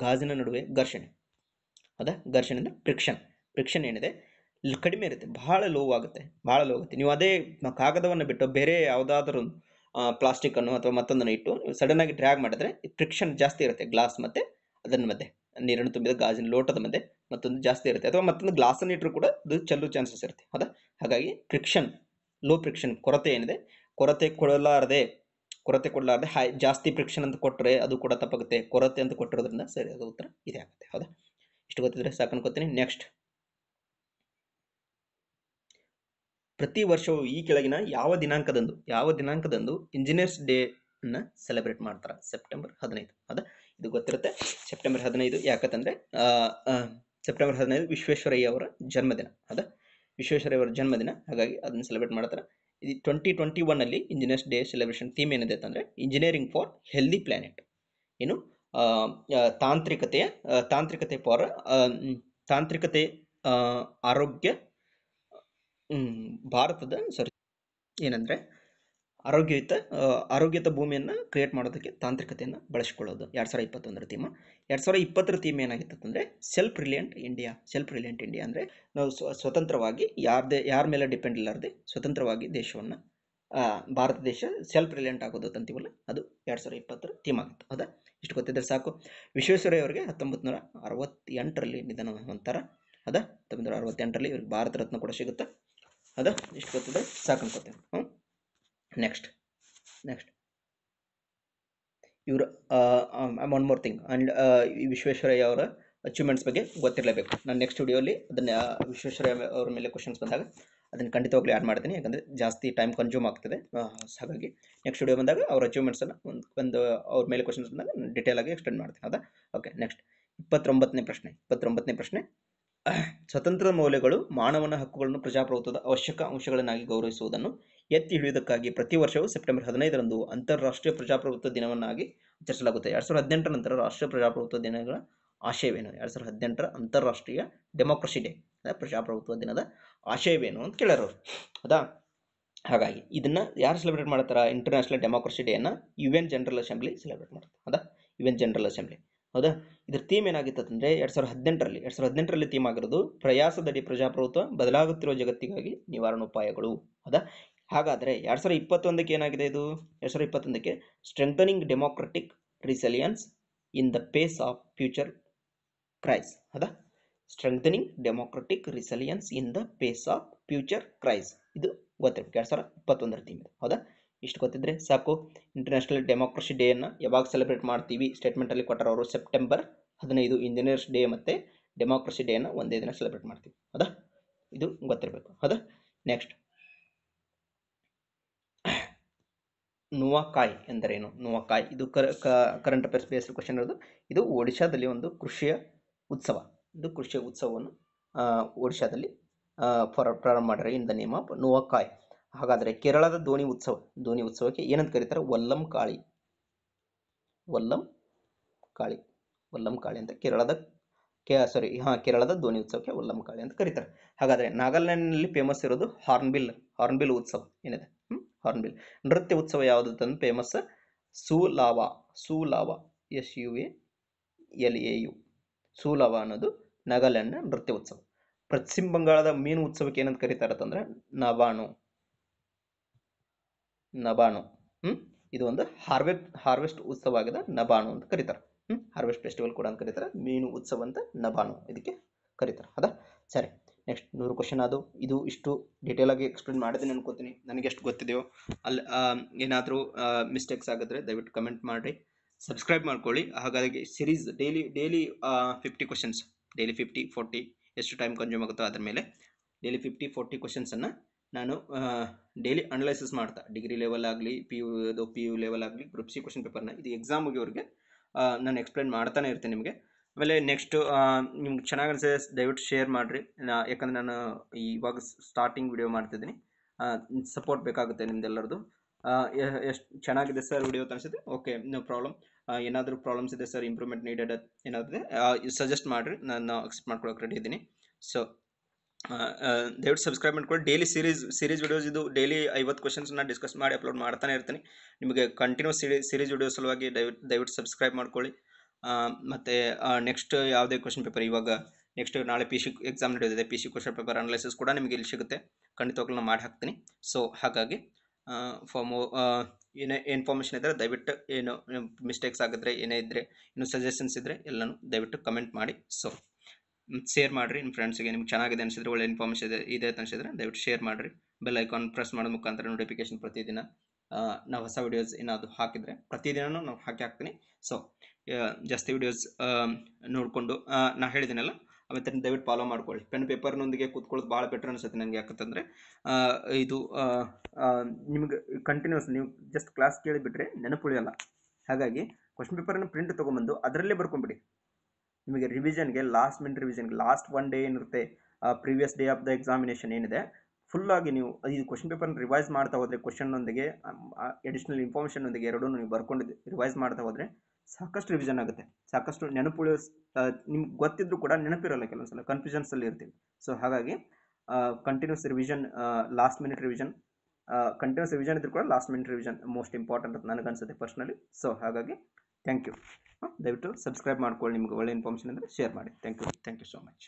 ಗಾಜಿನ ನಡುವೆ ಘರ್ಷಣೆ ಹೌದಾ ಘರ್ಷಣೆ ಅಂದರೆ ಫ್ರಿಕ್ಷನ್ ಫ್ರಿಕ್ಷನ್ ಏನಿದೆ ಕಡಿಮೆ ಇರುತ್ತೆ ಬಹಳ ಲೋ ಆಗುತ್ತೆ ಭಾಳ ಲೋ ಆಗುತ್ತೆ ನೀವು ಅದೇ ಕಾಗದವನ್ನು ಬಿಟ್ಟು ಬೇರೆ ಯಾವುದಾದ್ರೂ ಪ್ಲಾಸ್ಟಿಕ್ಕನ್ನು ಅಥವಾ ಮತ್ತೊಂದನ್ನು ಇಟ್ಟು ನೀವು ಸಡನ್ನಾಗಿ ಡ್ರ್ಯಾಗ್ ಮಾಡಿದ್ರೆ ಫ್ರಿಕ್ಷನ್ ಜಾಸ್ತಿ ಇರುತ್ತೆ ಗ್ಲಾಸ್ ಮತ್ತು ಅದನ್ನ ಮಧ್ಯೆ ನೀರನ್ನು ತುಂಬಿದ ಗಾಜಿನ ಲೋಟದ ಮುಂದೆ ಮತ್ತೊಂದು ಜಾಸ್ತಿ ಇರುತ್ತೆ ಅಥವಾ ಮತ್ತೊಂದು ಗ್ಲಾಸನ್ನು ಇಟ್ಟರು ಕೂಡ ಅದು ಚೆಲ್ಲೋ ಚಾನ್ಸಸ್ ಇರುತ್ತೆ ಹೌದಾ ಹಾಗಾಗಿ ಫ್ರಿಕ್ಷನ್ ಲೋ ಫ್ರಿಕ್ಷನ್ ಕೊರತೆ ಏನಿದೆ ಕೊರತೆ ಕೊಡಲಾರದೆ ಕೊರತೆ ಕೊಡಲಾರದೆ ಹೈ ಜಾಸ್ತಿ ಫ್ರಿಕ್ಷನ್ ಅಂತ ಕೊಟ್ಟರೆ ಅದು ಕೂಡ ತಪ್ಪಾಗುತ್ತೆ ಕೊರತೆ ಅಂತ ಕೊಟ್ಟಿರೋದ್ರಿಂದ ಸರಿ ಅದು ಉತ್ತರ ಇದೇ ಆಗುತ್ತೆ ಹೌದಾ ಇಷ್ಟು ಗೊತ್ತಿದ್ರೆ ಸಾಕು ನೆಕ್ಸ್ಟ್ ಪ್ರತಿ ವರ್ಷವೂ ಈ ಕೆಳಗಿನ ಯಾವ ದಿನಾಂಕದಂದು ಯಾವ ದಿನಾಂಕದಂದು ಇಂಜಿನಿಯರ್ಸ್ ಡೇ ಅನ್ನ ಸೆಲೆಬ್ರೇಟ್ ಮಾಡ್ತಾರೆ ಸೆಪ್ಟೆಂಬರ್ ಹದಿನೈದು ಹೌದಾ ಇದು ಗೊತ್ತಿರುತ್ತೆ ಸೆಪ್ಟೆಂಬರ್ ಹದಿನೈದು ಯಾಕಂತಂದರೆ ಸೆಪ್ಟೆಂಬರ್ ಹದಿನೈದು ವಿಶ್ವೇಶ್ವರಯ್ಯ ಅವರ ಜನ್ಮದಿನ ಅದ ವಿಶ್ವೇಶ್ವರಯ್ಯ ಅವರ ಜನ್ಮದಿನ ಹಾಗಾಗಿ ಅದನ್ನ ಸೆಲೆಬ್ರೇಟ್ ಮಾಡ್ತಾರೆ ಇದು ಟ್ವೆಂಟಿ ಟ್ವೆಂಟಿ ಒನ್ನಲ್ಲಿ ಇಂಜಿನಿಯರ್ಸ್ ಡೇ ಸೆಲೆಬ್ರೇಷನ್ ಥೀಮ್ ಏನಿದೆ ಅಂತಂದರೆ ಇಂಜಿನಿಯರಿಂಗ್ ಫಾರ್ ಹೆಲ್ದಿ ಪ್ಲಾನೆಟ್ ಏನು ತಾಂತ್ರಿಕತೆಯ ತಾಂತ್ರಿಕತೆ ಫಾರ್ ತಾಂತ್ರಿಕತೆ ಆರೋಗ್ಯ ಭಾರತದ ಸಾರಿ ಏನಂದರೆ ಆರೋಗ್ಯಯುತ ಆರೋಗ್ಯಯುತ ಭೂಮಿಯನ್ನು ಕ್ರಿಯೇಟ್ ಮಾಡೋದಕ್ಕೆ ತಾಂತ್ರಿಕತೆಯನ್ನು ಬಳಸ್ಕೊಳ್ಳೋದು ಎರಡು ಸಾವಿರ ಇಪ್ಪತ್ತೊಂದರ ಥೀಮ್ ಎರಡು ಸಾವಿರ ಇಪ್ಪತ್ತರ ಥೀಮ್ ಏನಾಗಿತ್ತು self reliant India self reliant India ಅಂದರೆ ನಾವು ಸ್ವತಂತ್ರವಾಗಿ ಯಾರದೇ ಯಾರ ಮೇಲೆ ಡಿಪೆಂಡ್ ಇಲ್ಲಾರದೆ ಸ್ವತಂತ್ರವಾಗಿ ದೇಶವನ್ನು ಭಾರತ ದೇಶ ಸೆಲ್ಫ್ ರಿಲಿಯಂಟ್ ಆಗೋದು ಅಂತೀವಲ್ಲ ಅದು ಎರಡು ಸಾವಿರ ಇಪ್ಪತ್ತರ ಥೀಮ್ ಆಗುತ್ತೆ ಹೌದಾ ಇಷ್ಟು ಗೊತ್ತಿದ್ದರೆ ಸಾಕು ವಿಶ್ವೇಶ್ವರಯ್ಯ ಅವರಿಗೆ ಹತ್ತೊಂಬತ್ತು ನೂರ ಅರವತ್ತೆಂಟರಲ್ಲಿ ನಿಧನ ಹೊಂತಾರೆ ಅದ ಹತ್ತೊಂಬತ್ತು ನೂರ ಅರವತ್ತೆಂಟರಲ್ಲಿ ಇವ್ರಿಗೆ ಭಾರತ ರತ್ನ ಕೂಡ ಸಿಗುತ್ತೆ ಅದ ಇಷ್ಟು ಗೊತ್ತಿದ್ದರೆ ಸಾಕು ಅನ್ಕೋತೇವೆ ಹ್ಞೂ ನೆಕ್ಸ್ಟ್ ನೆಕ್ಸ್ಟ್ ಇವರು one more thing and Visvesvaraya ಅವರ ಅಚೀವ್ಮೆಂಟ್ಸ್ ಬಗ್ಗೆ ಗೊತ್ತಿರಲೇಬೇಕು ನಾನು ನೆಕ್ಸ್ಟ್ ವಿಡಿಯೋಲಿ ಅದನ್ನು ವಿಶ್ವೇಶ್ವರಯ್ಯ ಅವರ ಮೇಲೆ ಕ್ವಶನ್ಸ್ ಬಂದಾಗ ಅದನ್ನು ಖಂಡಿತವಾಗ್ಲೂ ಆ್ಯಡ್ ಮಾಡ್ತೀನಿ ಯಾಕಂದರೆ ಜಾಸ್ತಿ ಟೈಮ್ ಕನ್ಸ್ಯೂಮ್ ಆಗ್ತದೆ ಹಾಗಾಗಿ ನೆಕ್ಸ್ಟ್ ವಿಡಿಯೋ ಬಂದಾಗ ಅವ್ರ ಅಚೀವ್ಮೆಂಟ್ಸನ್ನು ಒಂದು ಅವ್ರ ಮೇಲೆ ಕ್ವಶನ್ಸ್ ಬಂದಾಗ ಆಗಿ ಎಕ್ಸ್ಟೆಂಡ್ ಮಾಡ್ತೀನಿ ಹೌದಾ ಓಕೆ ನೆಕ್ಸ್ಟ್ ಇಪ್ಪತ್ತೊಂಬತ್ತನೇ ಪ್ರಶ್ನೆ ಇಪ್ಪತ್ತೊಂಬತ್ತನೇ ಪ್ರಶ್ನೆ ಸ್ವತಂತ್ರ ಮೌಲ್ಯಗಳು ಮಾನವನ ಹಕ್ಕುಗಳನ್ನು ಪ್ರಜಾಪ್ರಭುತ್ವದ ಅವಶ್ಯಕ ಅಂಶಗಳನ್ನಾಗಿ ಗೌರವಿಸುವುದನ್ನು ಎತ್ತಿ ಹಿಡಿಯುವುದಕ್ಕಾಗಿ ಪ್ರತಿ ವರ್ಷವೂ ಸೆಪ್ಟೆಂಬರ್ ಹದಿನೈದರಂದು ಅಂತಾರಾಷ್ಟ್ರೀಯ ಪ್ರಜಾಪ್ರಭುತ್ವ ದಿನವನ್ನಾಗಿ ಆಚರಿಸಲಾಗುತ್ತೆ ಎರಡು ಸಾವಿರದ ಹದಿನೆಂಟರ ನಂತರ ರಾಷ್ಟ್ರೀಯ ಪ್ರಜಾಪ್ರಭುತ್ವ ದಿನಗಳ ಆಶಯವೇನು ಎರಡು ಸಾವಿರದ ಹದಿನೆಂಟರ ಅಂತಾರಾಷ್ಟ್ರೀಯ ಡೆಮೋಕ್ರಸಿ ಡೇ ಪ್ರಜಾಪ್ರಭುತ್ವ ದಿನದ ಆಶಯವೇನು ಅಂತ ಕೇಳೋರು ಅದಾ ಹಾಗಾಗಿ ಇದನ್ನು ಯಾರು ಸೆಲೆಬ್ರೇಟ್ ಮಾಡ್ತಾರೆ ಇಂಟರ್ನ್ಯಾಷನಲ್ ಡೆಮೋಕ್ರಸಿ ಡೇನ U N general assembly celebrate ಮಾಡ್ತಾರೆ ಅದ ಯು ಎನ್ ಜನರಲ್ ಅಸೆಂಬ್ಲಿ ಹೌದಾ ಇದ್ರ ಥೀಮ್ ಏನಾಗಿತ್ತಂದರೆ ಎರಡು ಸಾವಿರದ ಹದಿನೆಂಟರಲ್ಲಿ ಎರಡು ಸಾವಿರದ ಹದಿನೆಂಟರಲ್ಲಿ ಥೀಮ್ ಆಗಿರೋದು ಪ್ರಯಾಸದಡಿ ಪ್ರಜಾಪ್ರಭುತ್ವ ಬದಲಾಗುತ್ತಿರುವ ಜಗತ್ತಿಗಾಗಿ ನಿವಾರಣೋಪಾಯಗಳು ಹೌದಾ ಹಾಗಾದರೆ ಎರಡು ಸಾವಿರದ ಇಪ್ಪತ್ತೊಂದಕ್ಕೆ ಏನಾಗಿದೆ ಇದು ಎರಡು ಸಾವಿರದ ಇಪ್ಪತ್ತೊಂದಕ್ಕೆ strengthening democratic resilience in the face of future crises ಹೌದಾ strengthening democratic resilience in the face of future crises ಇದು ಗೊತ್ತಿರಬೇಕು ಎರಡು ಸಾವಿರದ ಇಪ್ಪತ್ತೊಂದರ ಥೀಮ್ ಹೌದಾ ಇಷ್ಟು ಗೊತ್ತಿದ್ರೆ ಸಾಕು ಇಂಟರ್ನ್ಯಾಷನಲ್ ಡೆಮೋಕ್ರಸಿ ಡೇಯನ್ನು ಯಾವಾಗ ಸೆಲೆಬ್ರೇಟ್ ಮಾಡ್ತೀವಿ ಸ್ಟೇಟ್ಮೆಂಟಲ್ಲಿ ಕೊಟ್ಟರೆ ಅವರು ಸೆಪ್ಟೆಂಬರ್ ಹದಿನೈದು ಇಂಜಿನಿಯರ್ಸ್ ಡೇ ಮತ್ತು ಡೆಮೋಕ್ರಸಿ ಅನ್ನ ಒಂದೇ ದಿನ ಸೆಲೆಬ್ರೇಟ್ ಮಾಡ್ತೀವಿ ಹೌದಾ ಇದು ಗೊತ್ತಿರಬೇಕು ಹೌದಾ ನೆಕ್ಸ್ಟ್ ನುವಾಕಾಯ್ ಎಂದರೇನು ನುವಾಕಾಯ್ ಇದು ಕರೆಂಟ್ ಅಫೇರ್ಸ್ ಬೇಸ್ ಕ್ವಶನ್ ಇರೋದು ಇದು ಒಡಿಶಾದಲ್ಲಿ ಒಂದು ಕೃಷಿಯ ಉತ್ಸವ ಇದು ಕೃಷಿಯ ಉತ್ಸವವನ್ನು ಒಡಿಶಾದಲ್ಲಿ ಪ್ರಾರಂಭ ಮಾಡಿದರೆ in the name of Nuakhai ಹಾಗಾದರೆ ಕೇರಳದ ದೋಣಿ ಉತ್ಸವ ದೋಣಿ ಉತ್ಸವಕ್ಕೆ ಏನಂತ ಕರೀತಾರೆ ವಲ್ಲಂ ಕಾಳಿ ವಲ್ಲಂ ಕಾಳಿ ವಲ್ಲಂ ಕಾಳಿ ಅಂತ ಕೇರಳದ ಕೆ ಸಾರಿ ಹಾಂ ಕೇರಳದ ದೋಣಿ ಉತ್ಸವಕ್ಕೆ ವಲ್ಲಂ ಕಾಳಿ ಅಂತ ಕರೀತಾರೆ ಹಾಗಾದರೆ ನಾಗಾಲ್ಯಾಂಡ್ನಲ್ಲಿ ಫೇಮಸ್ ಇರೋದು ಹಾರ್ನ್ಬಿಲ್ ಹಾರ್ನ್ಬಿಲ್ ಉತ್ಸವ ಏನಿದೆ ಹಾರ್ನ್ಬಿಲ್ ನೃತ್ಯ ಉತ್ಸವ ಯಾವುದು ಅಂತಂದು ಫೇಮಸ್ ಸೂಲಾವಾ ಸೂಲಾವಾ S U A L A U ಸೂಲಾವಾ ಅನ್ನೋದು ನಾಗಾಲ್ಯಾಂಡ್ನ ನೃತ್ಯ ಉತ್ಸವ ಪಶ್ಚಿಮ ಬಂಗಾಳದ ಮೀನು ಉತ್ಸವಕ್ಕೆ ಏನಂತ ಕರೀತಾರೆ ಅಂತಂದರೆ ನವಾನು ನಬಾಣು ಇದು ಒಂದು ಹಾರ್ವೆಸ್ಟ್ ಹಾರ್ವೆಸ್ಟ್ ಉತ್ಸವ ಆಗಿದೆ ನಬಾಣು ಅಂತ ಕರೀತಾರೆ ಹ್ಞೂ ಹಾರ್ವೆಸ್ಟ್ ಫೆಸ್ಟಿವಲ್ ಕೂಡ ಅಂತ ಕರೀತಾರೆ ಮೀನು ಉತ್ಸವ ಅಂತ ನಬಾಣು ಇದಕ್ಕೆ ಕರೀತಾರೆ ಅದ ಸರಿ ನೆಕ್ಸ್ಟ್ ನೂರು ಕ್ವಶನ್ ಅದು ಇದು ಇಷ್ಟು ಡೀಟೇಲಾಗಿ ಎಕ್ಸ್ಪ್ಲೇನ್ ಮಾಡಿದ್ದೀನಿ ಅನ್ಕೋತೀನಿ ನನಗೆ ಎಷ್ಟು ಗೊತ್ತಿದೆಯೋ ಅಲ್ಲಿ ಏನಾದರೂ ಮಿಸ್ಟೇಕ್ಸ್ ಆಗಿದ್ರೆ ದಯವಿಟ್ಟು ಕಮೆಂಟ್ ಮಾಡಿರಿ ಸಬ್ಸ್ಕ್ರೈಬ್ ಮಾಡ್ಕೊಳ್ಳಿ ಹಾಗಾಗಿ series daily daily fifty questions daily fifty forty ಎಷ್ಟು ಟೈಮ್ ಕನ್ಸ್ಯೂಮ್ ಆಗುತ್ತೋ ಅದ್ರ ಮೇಲೆ ಡೈಲಿ ಫಿಫ್ಟಿ ಫೋರ್ಟಿ ಕ್ವಶನ್ಸನ್ನು ನಾನು ಡೈಲಿ ಅನಲೈಸಿಸ್ ಮಾಡ್ತಾ ಡಿಗ್ರಿ ಲೆವೆಲ್ ಆಗಲಿ ಪಿ ಯು ಅದು ಪಿ ಯು ಲೆವೆಲ್ ಆಗಲಿ ಗ್ರೂಪ್ ಸಿ ಕ್ವಶನ್ ಪೇಪರ್ನ ಇದು ಎಕ್ಸಾಮ್ ಮುಗಿಯೋರಿಗೆ ನಾನು ಎಕ್ಸ್ಪ್ಲೈನ್ ಮಾಡ್ತಾನೆ ಇರ್ತೀನಿ ನಿಮಗೆ ಆಮೇಲೆ ನೆಕ್ಸ್ಟು ನಿಮ್ಗೆ ಚೆನ್ನಾಗಿ ಅನಿಸಿದೆ ದಯವಿಟ್ಟು ಶೇರ್ ಮಾಡಿರಿ ಯಾಕಂದರೆ ನಾನು ಇವಾಗ ಸ್ಟಾರ್ಟಿಂಗ್ ವಿಡಿಯೋ ಮಾಡ್ತಿದ್ದೀನಿ ಸಪೋರ್ಟ್ ಬೇಕಾಗುತ್ತೆ ನಿಮ್ದೆಲ್ಲರದು ಎಷ್ಟು ಚೆನ್ನಾಗಿದೆ ಸರ್ ವಿಡಿಯೋ ತನಿಸಿದೆ ಓಕೆ ನೋ ಪ್ರಾಬ್ಲಮ್ ಏನಾದರೂ ಪ್ರಾಬ್ಲಮ್ಸ್ ಇದೆ ಸರ್ ಇಂಪ್ರೂವ್ಮೆಂಟ್ ನೀಡೆಡ್ ಏನಾದರೂ ಸಜೆಸ್ಟ್ ಮಾಡಿರಿ ನಾನು ಅಕ್ಸೆಪ್ಟ್ ಮಾಡ್ಕೊಳ್ಳೋಕೆ ರೆಡಿ ಇದ್ದೀನಿ ಸೊ ದಯವಿಟ್ಟು ಸಬ್ಸ್ಕ್ರೈಬ್ ಮಾಡ್ಕೊಳ್ಳಿ ಡೈಲಿ ಸೀರೀಸ್ ಸೀರೀಸ್ ವೀಡಿಯೋಸ್ ಇದು ಡೈಲಿ ಐವತ್ತು ಕ್ವಶನ್ಸ್ನ ಡಿಸ್ಕಸ್ ಮಾಡಿ ಅಪ್ಲೋಡ್ ಮಾಡ್ತಾನೆ ಇರ್ತೀನಿ ನಿಮಗೆ ಕಂಟಿನ್ಯೂಸ್ ಸಿರಿ ಸೀರೀಸ್ ವೀಡಿಯೋ ಸಲುವಾಗಿ ದಯವಿಟ್ಟು ದಯವಿಟ್ಟು ಸಬ್ಸ್ಕ್ರೈಬ್ ಮಾಡ್ಕೊಳ್ಳಿ ಮತ್ತು ನೆಕ್ಸ್ಟ್ ಯಾವುದೇ ಕ್ವಶನ್ ಪೇಪರ್ ಇವಾಗ ನೆಕ್ಸ್ಟ್ ನಾಳೆ ಪಿ ಸಿ ಎಕ್ಸಾಮ್ ನಡೆಯೋದಿದೆ P C question paper analysis ಕೂಡ ನಿಮಗೆ ಇಲ್ಲಿ ಸಿಗುತ್ತೆ ಖಂಡಿತವಾಗ್ಲೂ ನಾನು ಮಾಡಿ ಹಾಕ್ತೀನಿ ಸೊ ಹಾಗಾಗಿ ಮೋ ಏನೇ ಇನ್ಫಾರ್ಮೇಷನ್ ಇದ್ದರೆ ದಯವಿಟ್ಟು ಏನು ಮಿಸ್ಟೇಕ್ಸ್ ಆಗಿದ್ರೆ ಏನೇ ಇದ್ದರೆ ಇನ್ನು ಸಜೆಷನ್ಸ್ ಇದ್ದರೆ ಎಲ್ಲನೂ ದಯವಿಟ್ಟು ಕಮೆಂಟ್ ಮಾಡಿ ಸೊ ಶೇರ್ ಮಾಡಿರಿ ನಿಮ್ಮ ಫ್ರೆಂಡ್ಸ್ಗೆ ನಿಮ್ಗೆ ಚೆನ್ನಾಗಿದೆ ಅನಿಸಿದ್ರೆ ಒಳ್ಳೆ ಇನ್ಫಾರ್ಮೇಷನ್ ಇದೆ ಇದೆ ಅಂತ ಅನಿಸಿದ್ರೆ ದಯವಿಟ್ಟು ಶೇರ್ ಮಾಡಿರಿ ಬೆಲ್ ಐಕಾನ್ ಪ್ರೆಸ್ ಮಾಡೋ ಮುಖಾಂತರ ನೋಟಿಫಿಕೇಶನ್ ಪ್ರತಿದಿನ ನಾವು ಹೊಸ ವೀಡಿಯೋಸ್ ಏನಾದರೂ ಹಾಕಿದರೆ ಪ್ರತಿದಿನವೂ ನಾವು ಹಾಕಿ ಹಾಕ್ತೀನಿ ಸೊ ಜಾಸ್ತಿ ವೀಡಿಯೋಸ್ ನೋಡಿಕೊಂಡು ನಾ ಹೇಳಿದ್ದೀನಲ್ಲ ಆಮೇಲೆ ದಯವಿಟ್ಟು ಫಾಲೋ ಮಾಡ್ಕೊಳ್ಳಿ ಪೆನ್ ಪೇಪರ್ನೊಂದಿಗೆ ಕೂತ್ಕೊಳ್ಳೋದು ಭಾಳ ಬೆಟ್ರ್ ಅನಿಸುತ್ತೆ ನನಗೆ ಯಾಕಂತಂದರೆ ಇದು ನಿಮ್ಗೆ ಕಂಟಿನ್ಯೂಸ್ ನೀವು ಜಸ್ಟ್ ಕ್ಲಾಸ್ ಕೇಳಿಬಿಟ್ರೆ ನೆನಪುಳಿಯಲ್ಲ ಹಾಗಾಗಿ ಕ್ವಶನ್ ಪೇಪರನ್ನು ಪ್ರಿಂಟ್ ತೊಗೊಂಬಂದು ಅದರಲ್ಲೇ ಬರ್ಕೊಂಬಿಡಿ ನಿಮಗೆ ರಿವಿಷನ್ಗೆ ಲಾಸ್ಟ್ ಮಿನಿಟ್ ರಿವಿಷನ್ಗೆ ಲಾಸ್ಟ್ ಒನ್ ಡೇ ಏನಿರುತ್ತೆ previous day of the examination ಏನಿದೆ ಫುಲ್ಲಾಗಿ ನೀವು ಈ ಕ್ವಶನ್ ಪೇಪರ್ನ ರಿವೈಸ್ ಮಾಡ್ತಾ ಹೋದರೆ ಕ್ವಶನ್ನೊಂದಿಗೆ ಅಡಿಷ್ನಲ್ ಇನ್ಫಾರ್ಮೇಷನ್ನೊಂದಿಗೆ ಎರಡೂ ನೀವು ಬರ್ಕೊಂಡು ರಿವೈಸ್ ಮಾಡ್ತಾ ಹೋದರೆ ಸಾಕಷ್ಟು ರಿವಿಷನ್ ಆಗುತ್ತೆ ಸಾಕಷ್ಟು ನೆನಪು ನಿಮ್ಗೆ ಗೊತ್ತಿದ್ರು ಕೂಡ ನೆನಪಿರಲ್ಲ ಕೆಲವೊಂದು ಸಲ ಕನ್ಫ್ಯೂಷನ್ಸಲ್ಲಿ ಇರ್ತೀವಿ ಸೊ ಹಾಗಾಗಿ continuous revision last minute revision continuous revision ಇದ್ರೂ ಕೂಡ last minute revision most important ಅಂತ ನನಗನ್ಸುತ್ತೆ ಪರ್ಸ್ನಲಿ ಸೊ ಹಾಗಾಗಿ ಥ್ಯಾಂಕ್ ಯು ದಯವಿಟ್ಟು ಸಬ್ಸ್ಕ್ರೈಬ್ ಮಾಡ್ಕೊಳ್ಳಿ ನಿಮ್ಗೆ ಒಳ್ಳೆ ಇನ್ಫಾರ್ಮೇಷನ್ ಅಂದರೆ ಶೇರ್ ಮಾಡಿ thank you thank you so much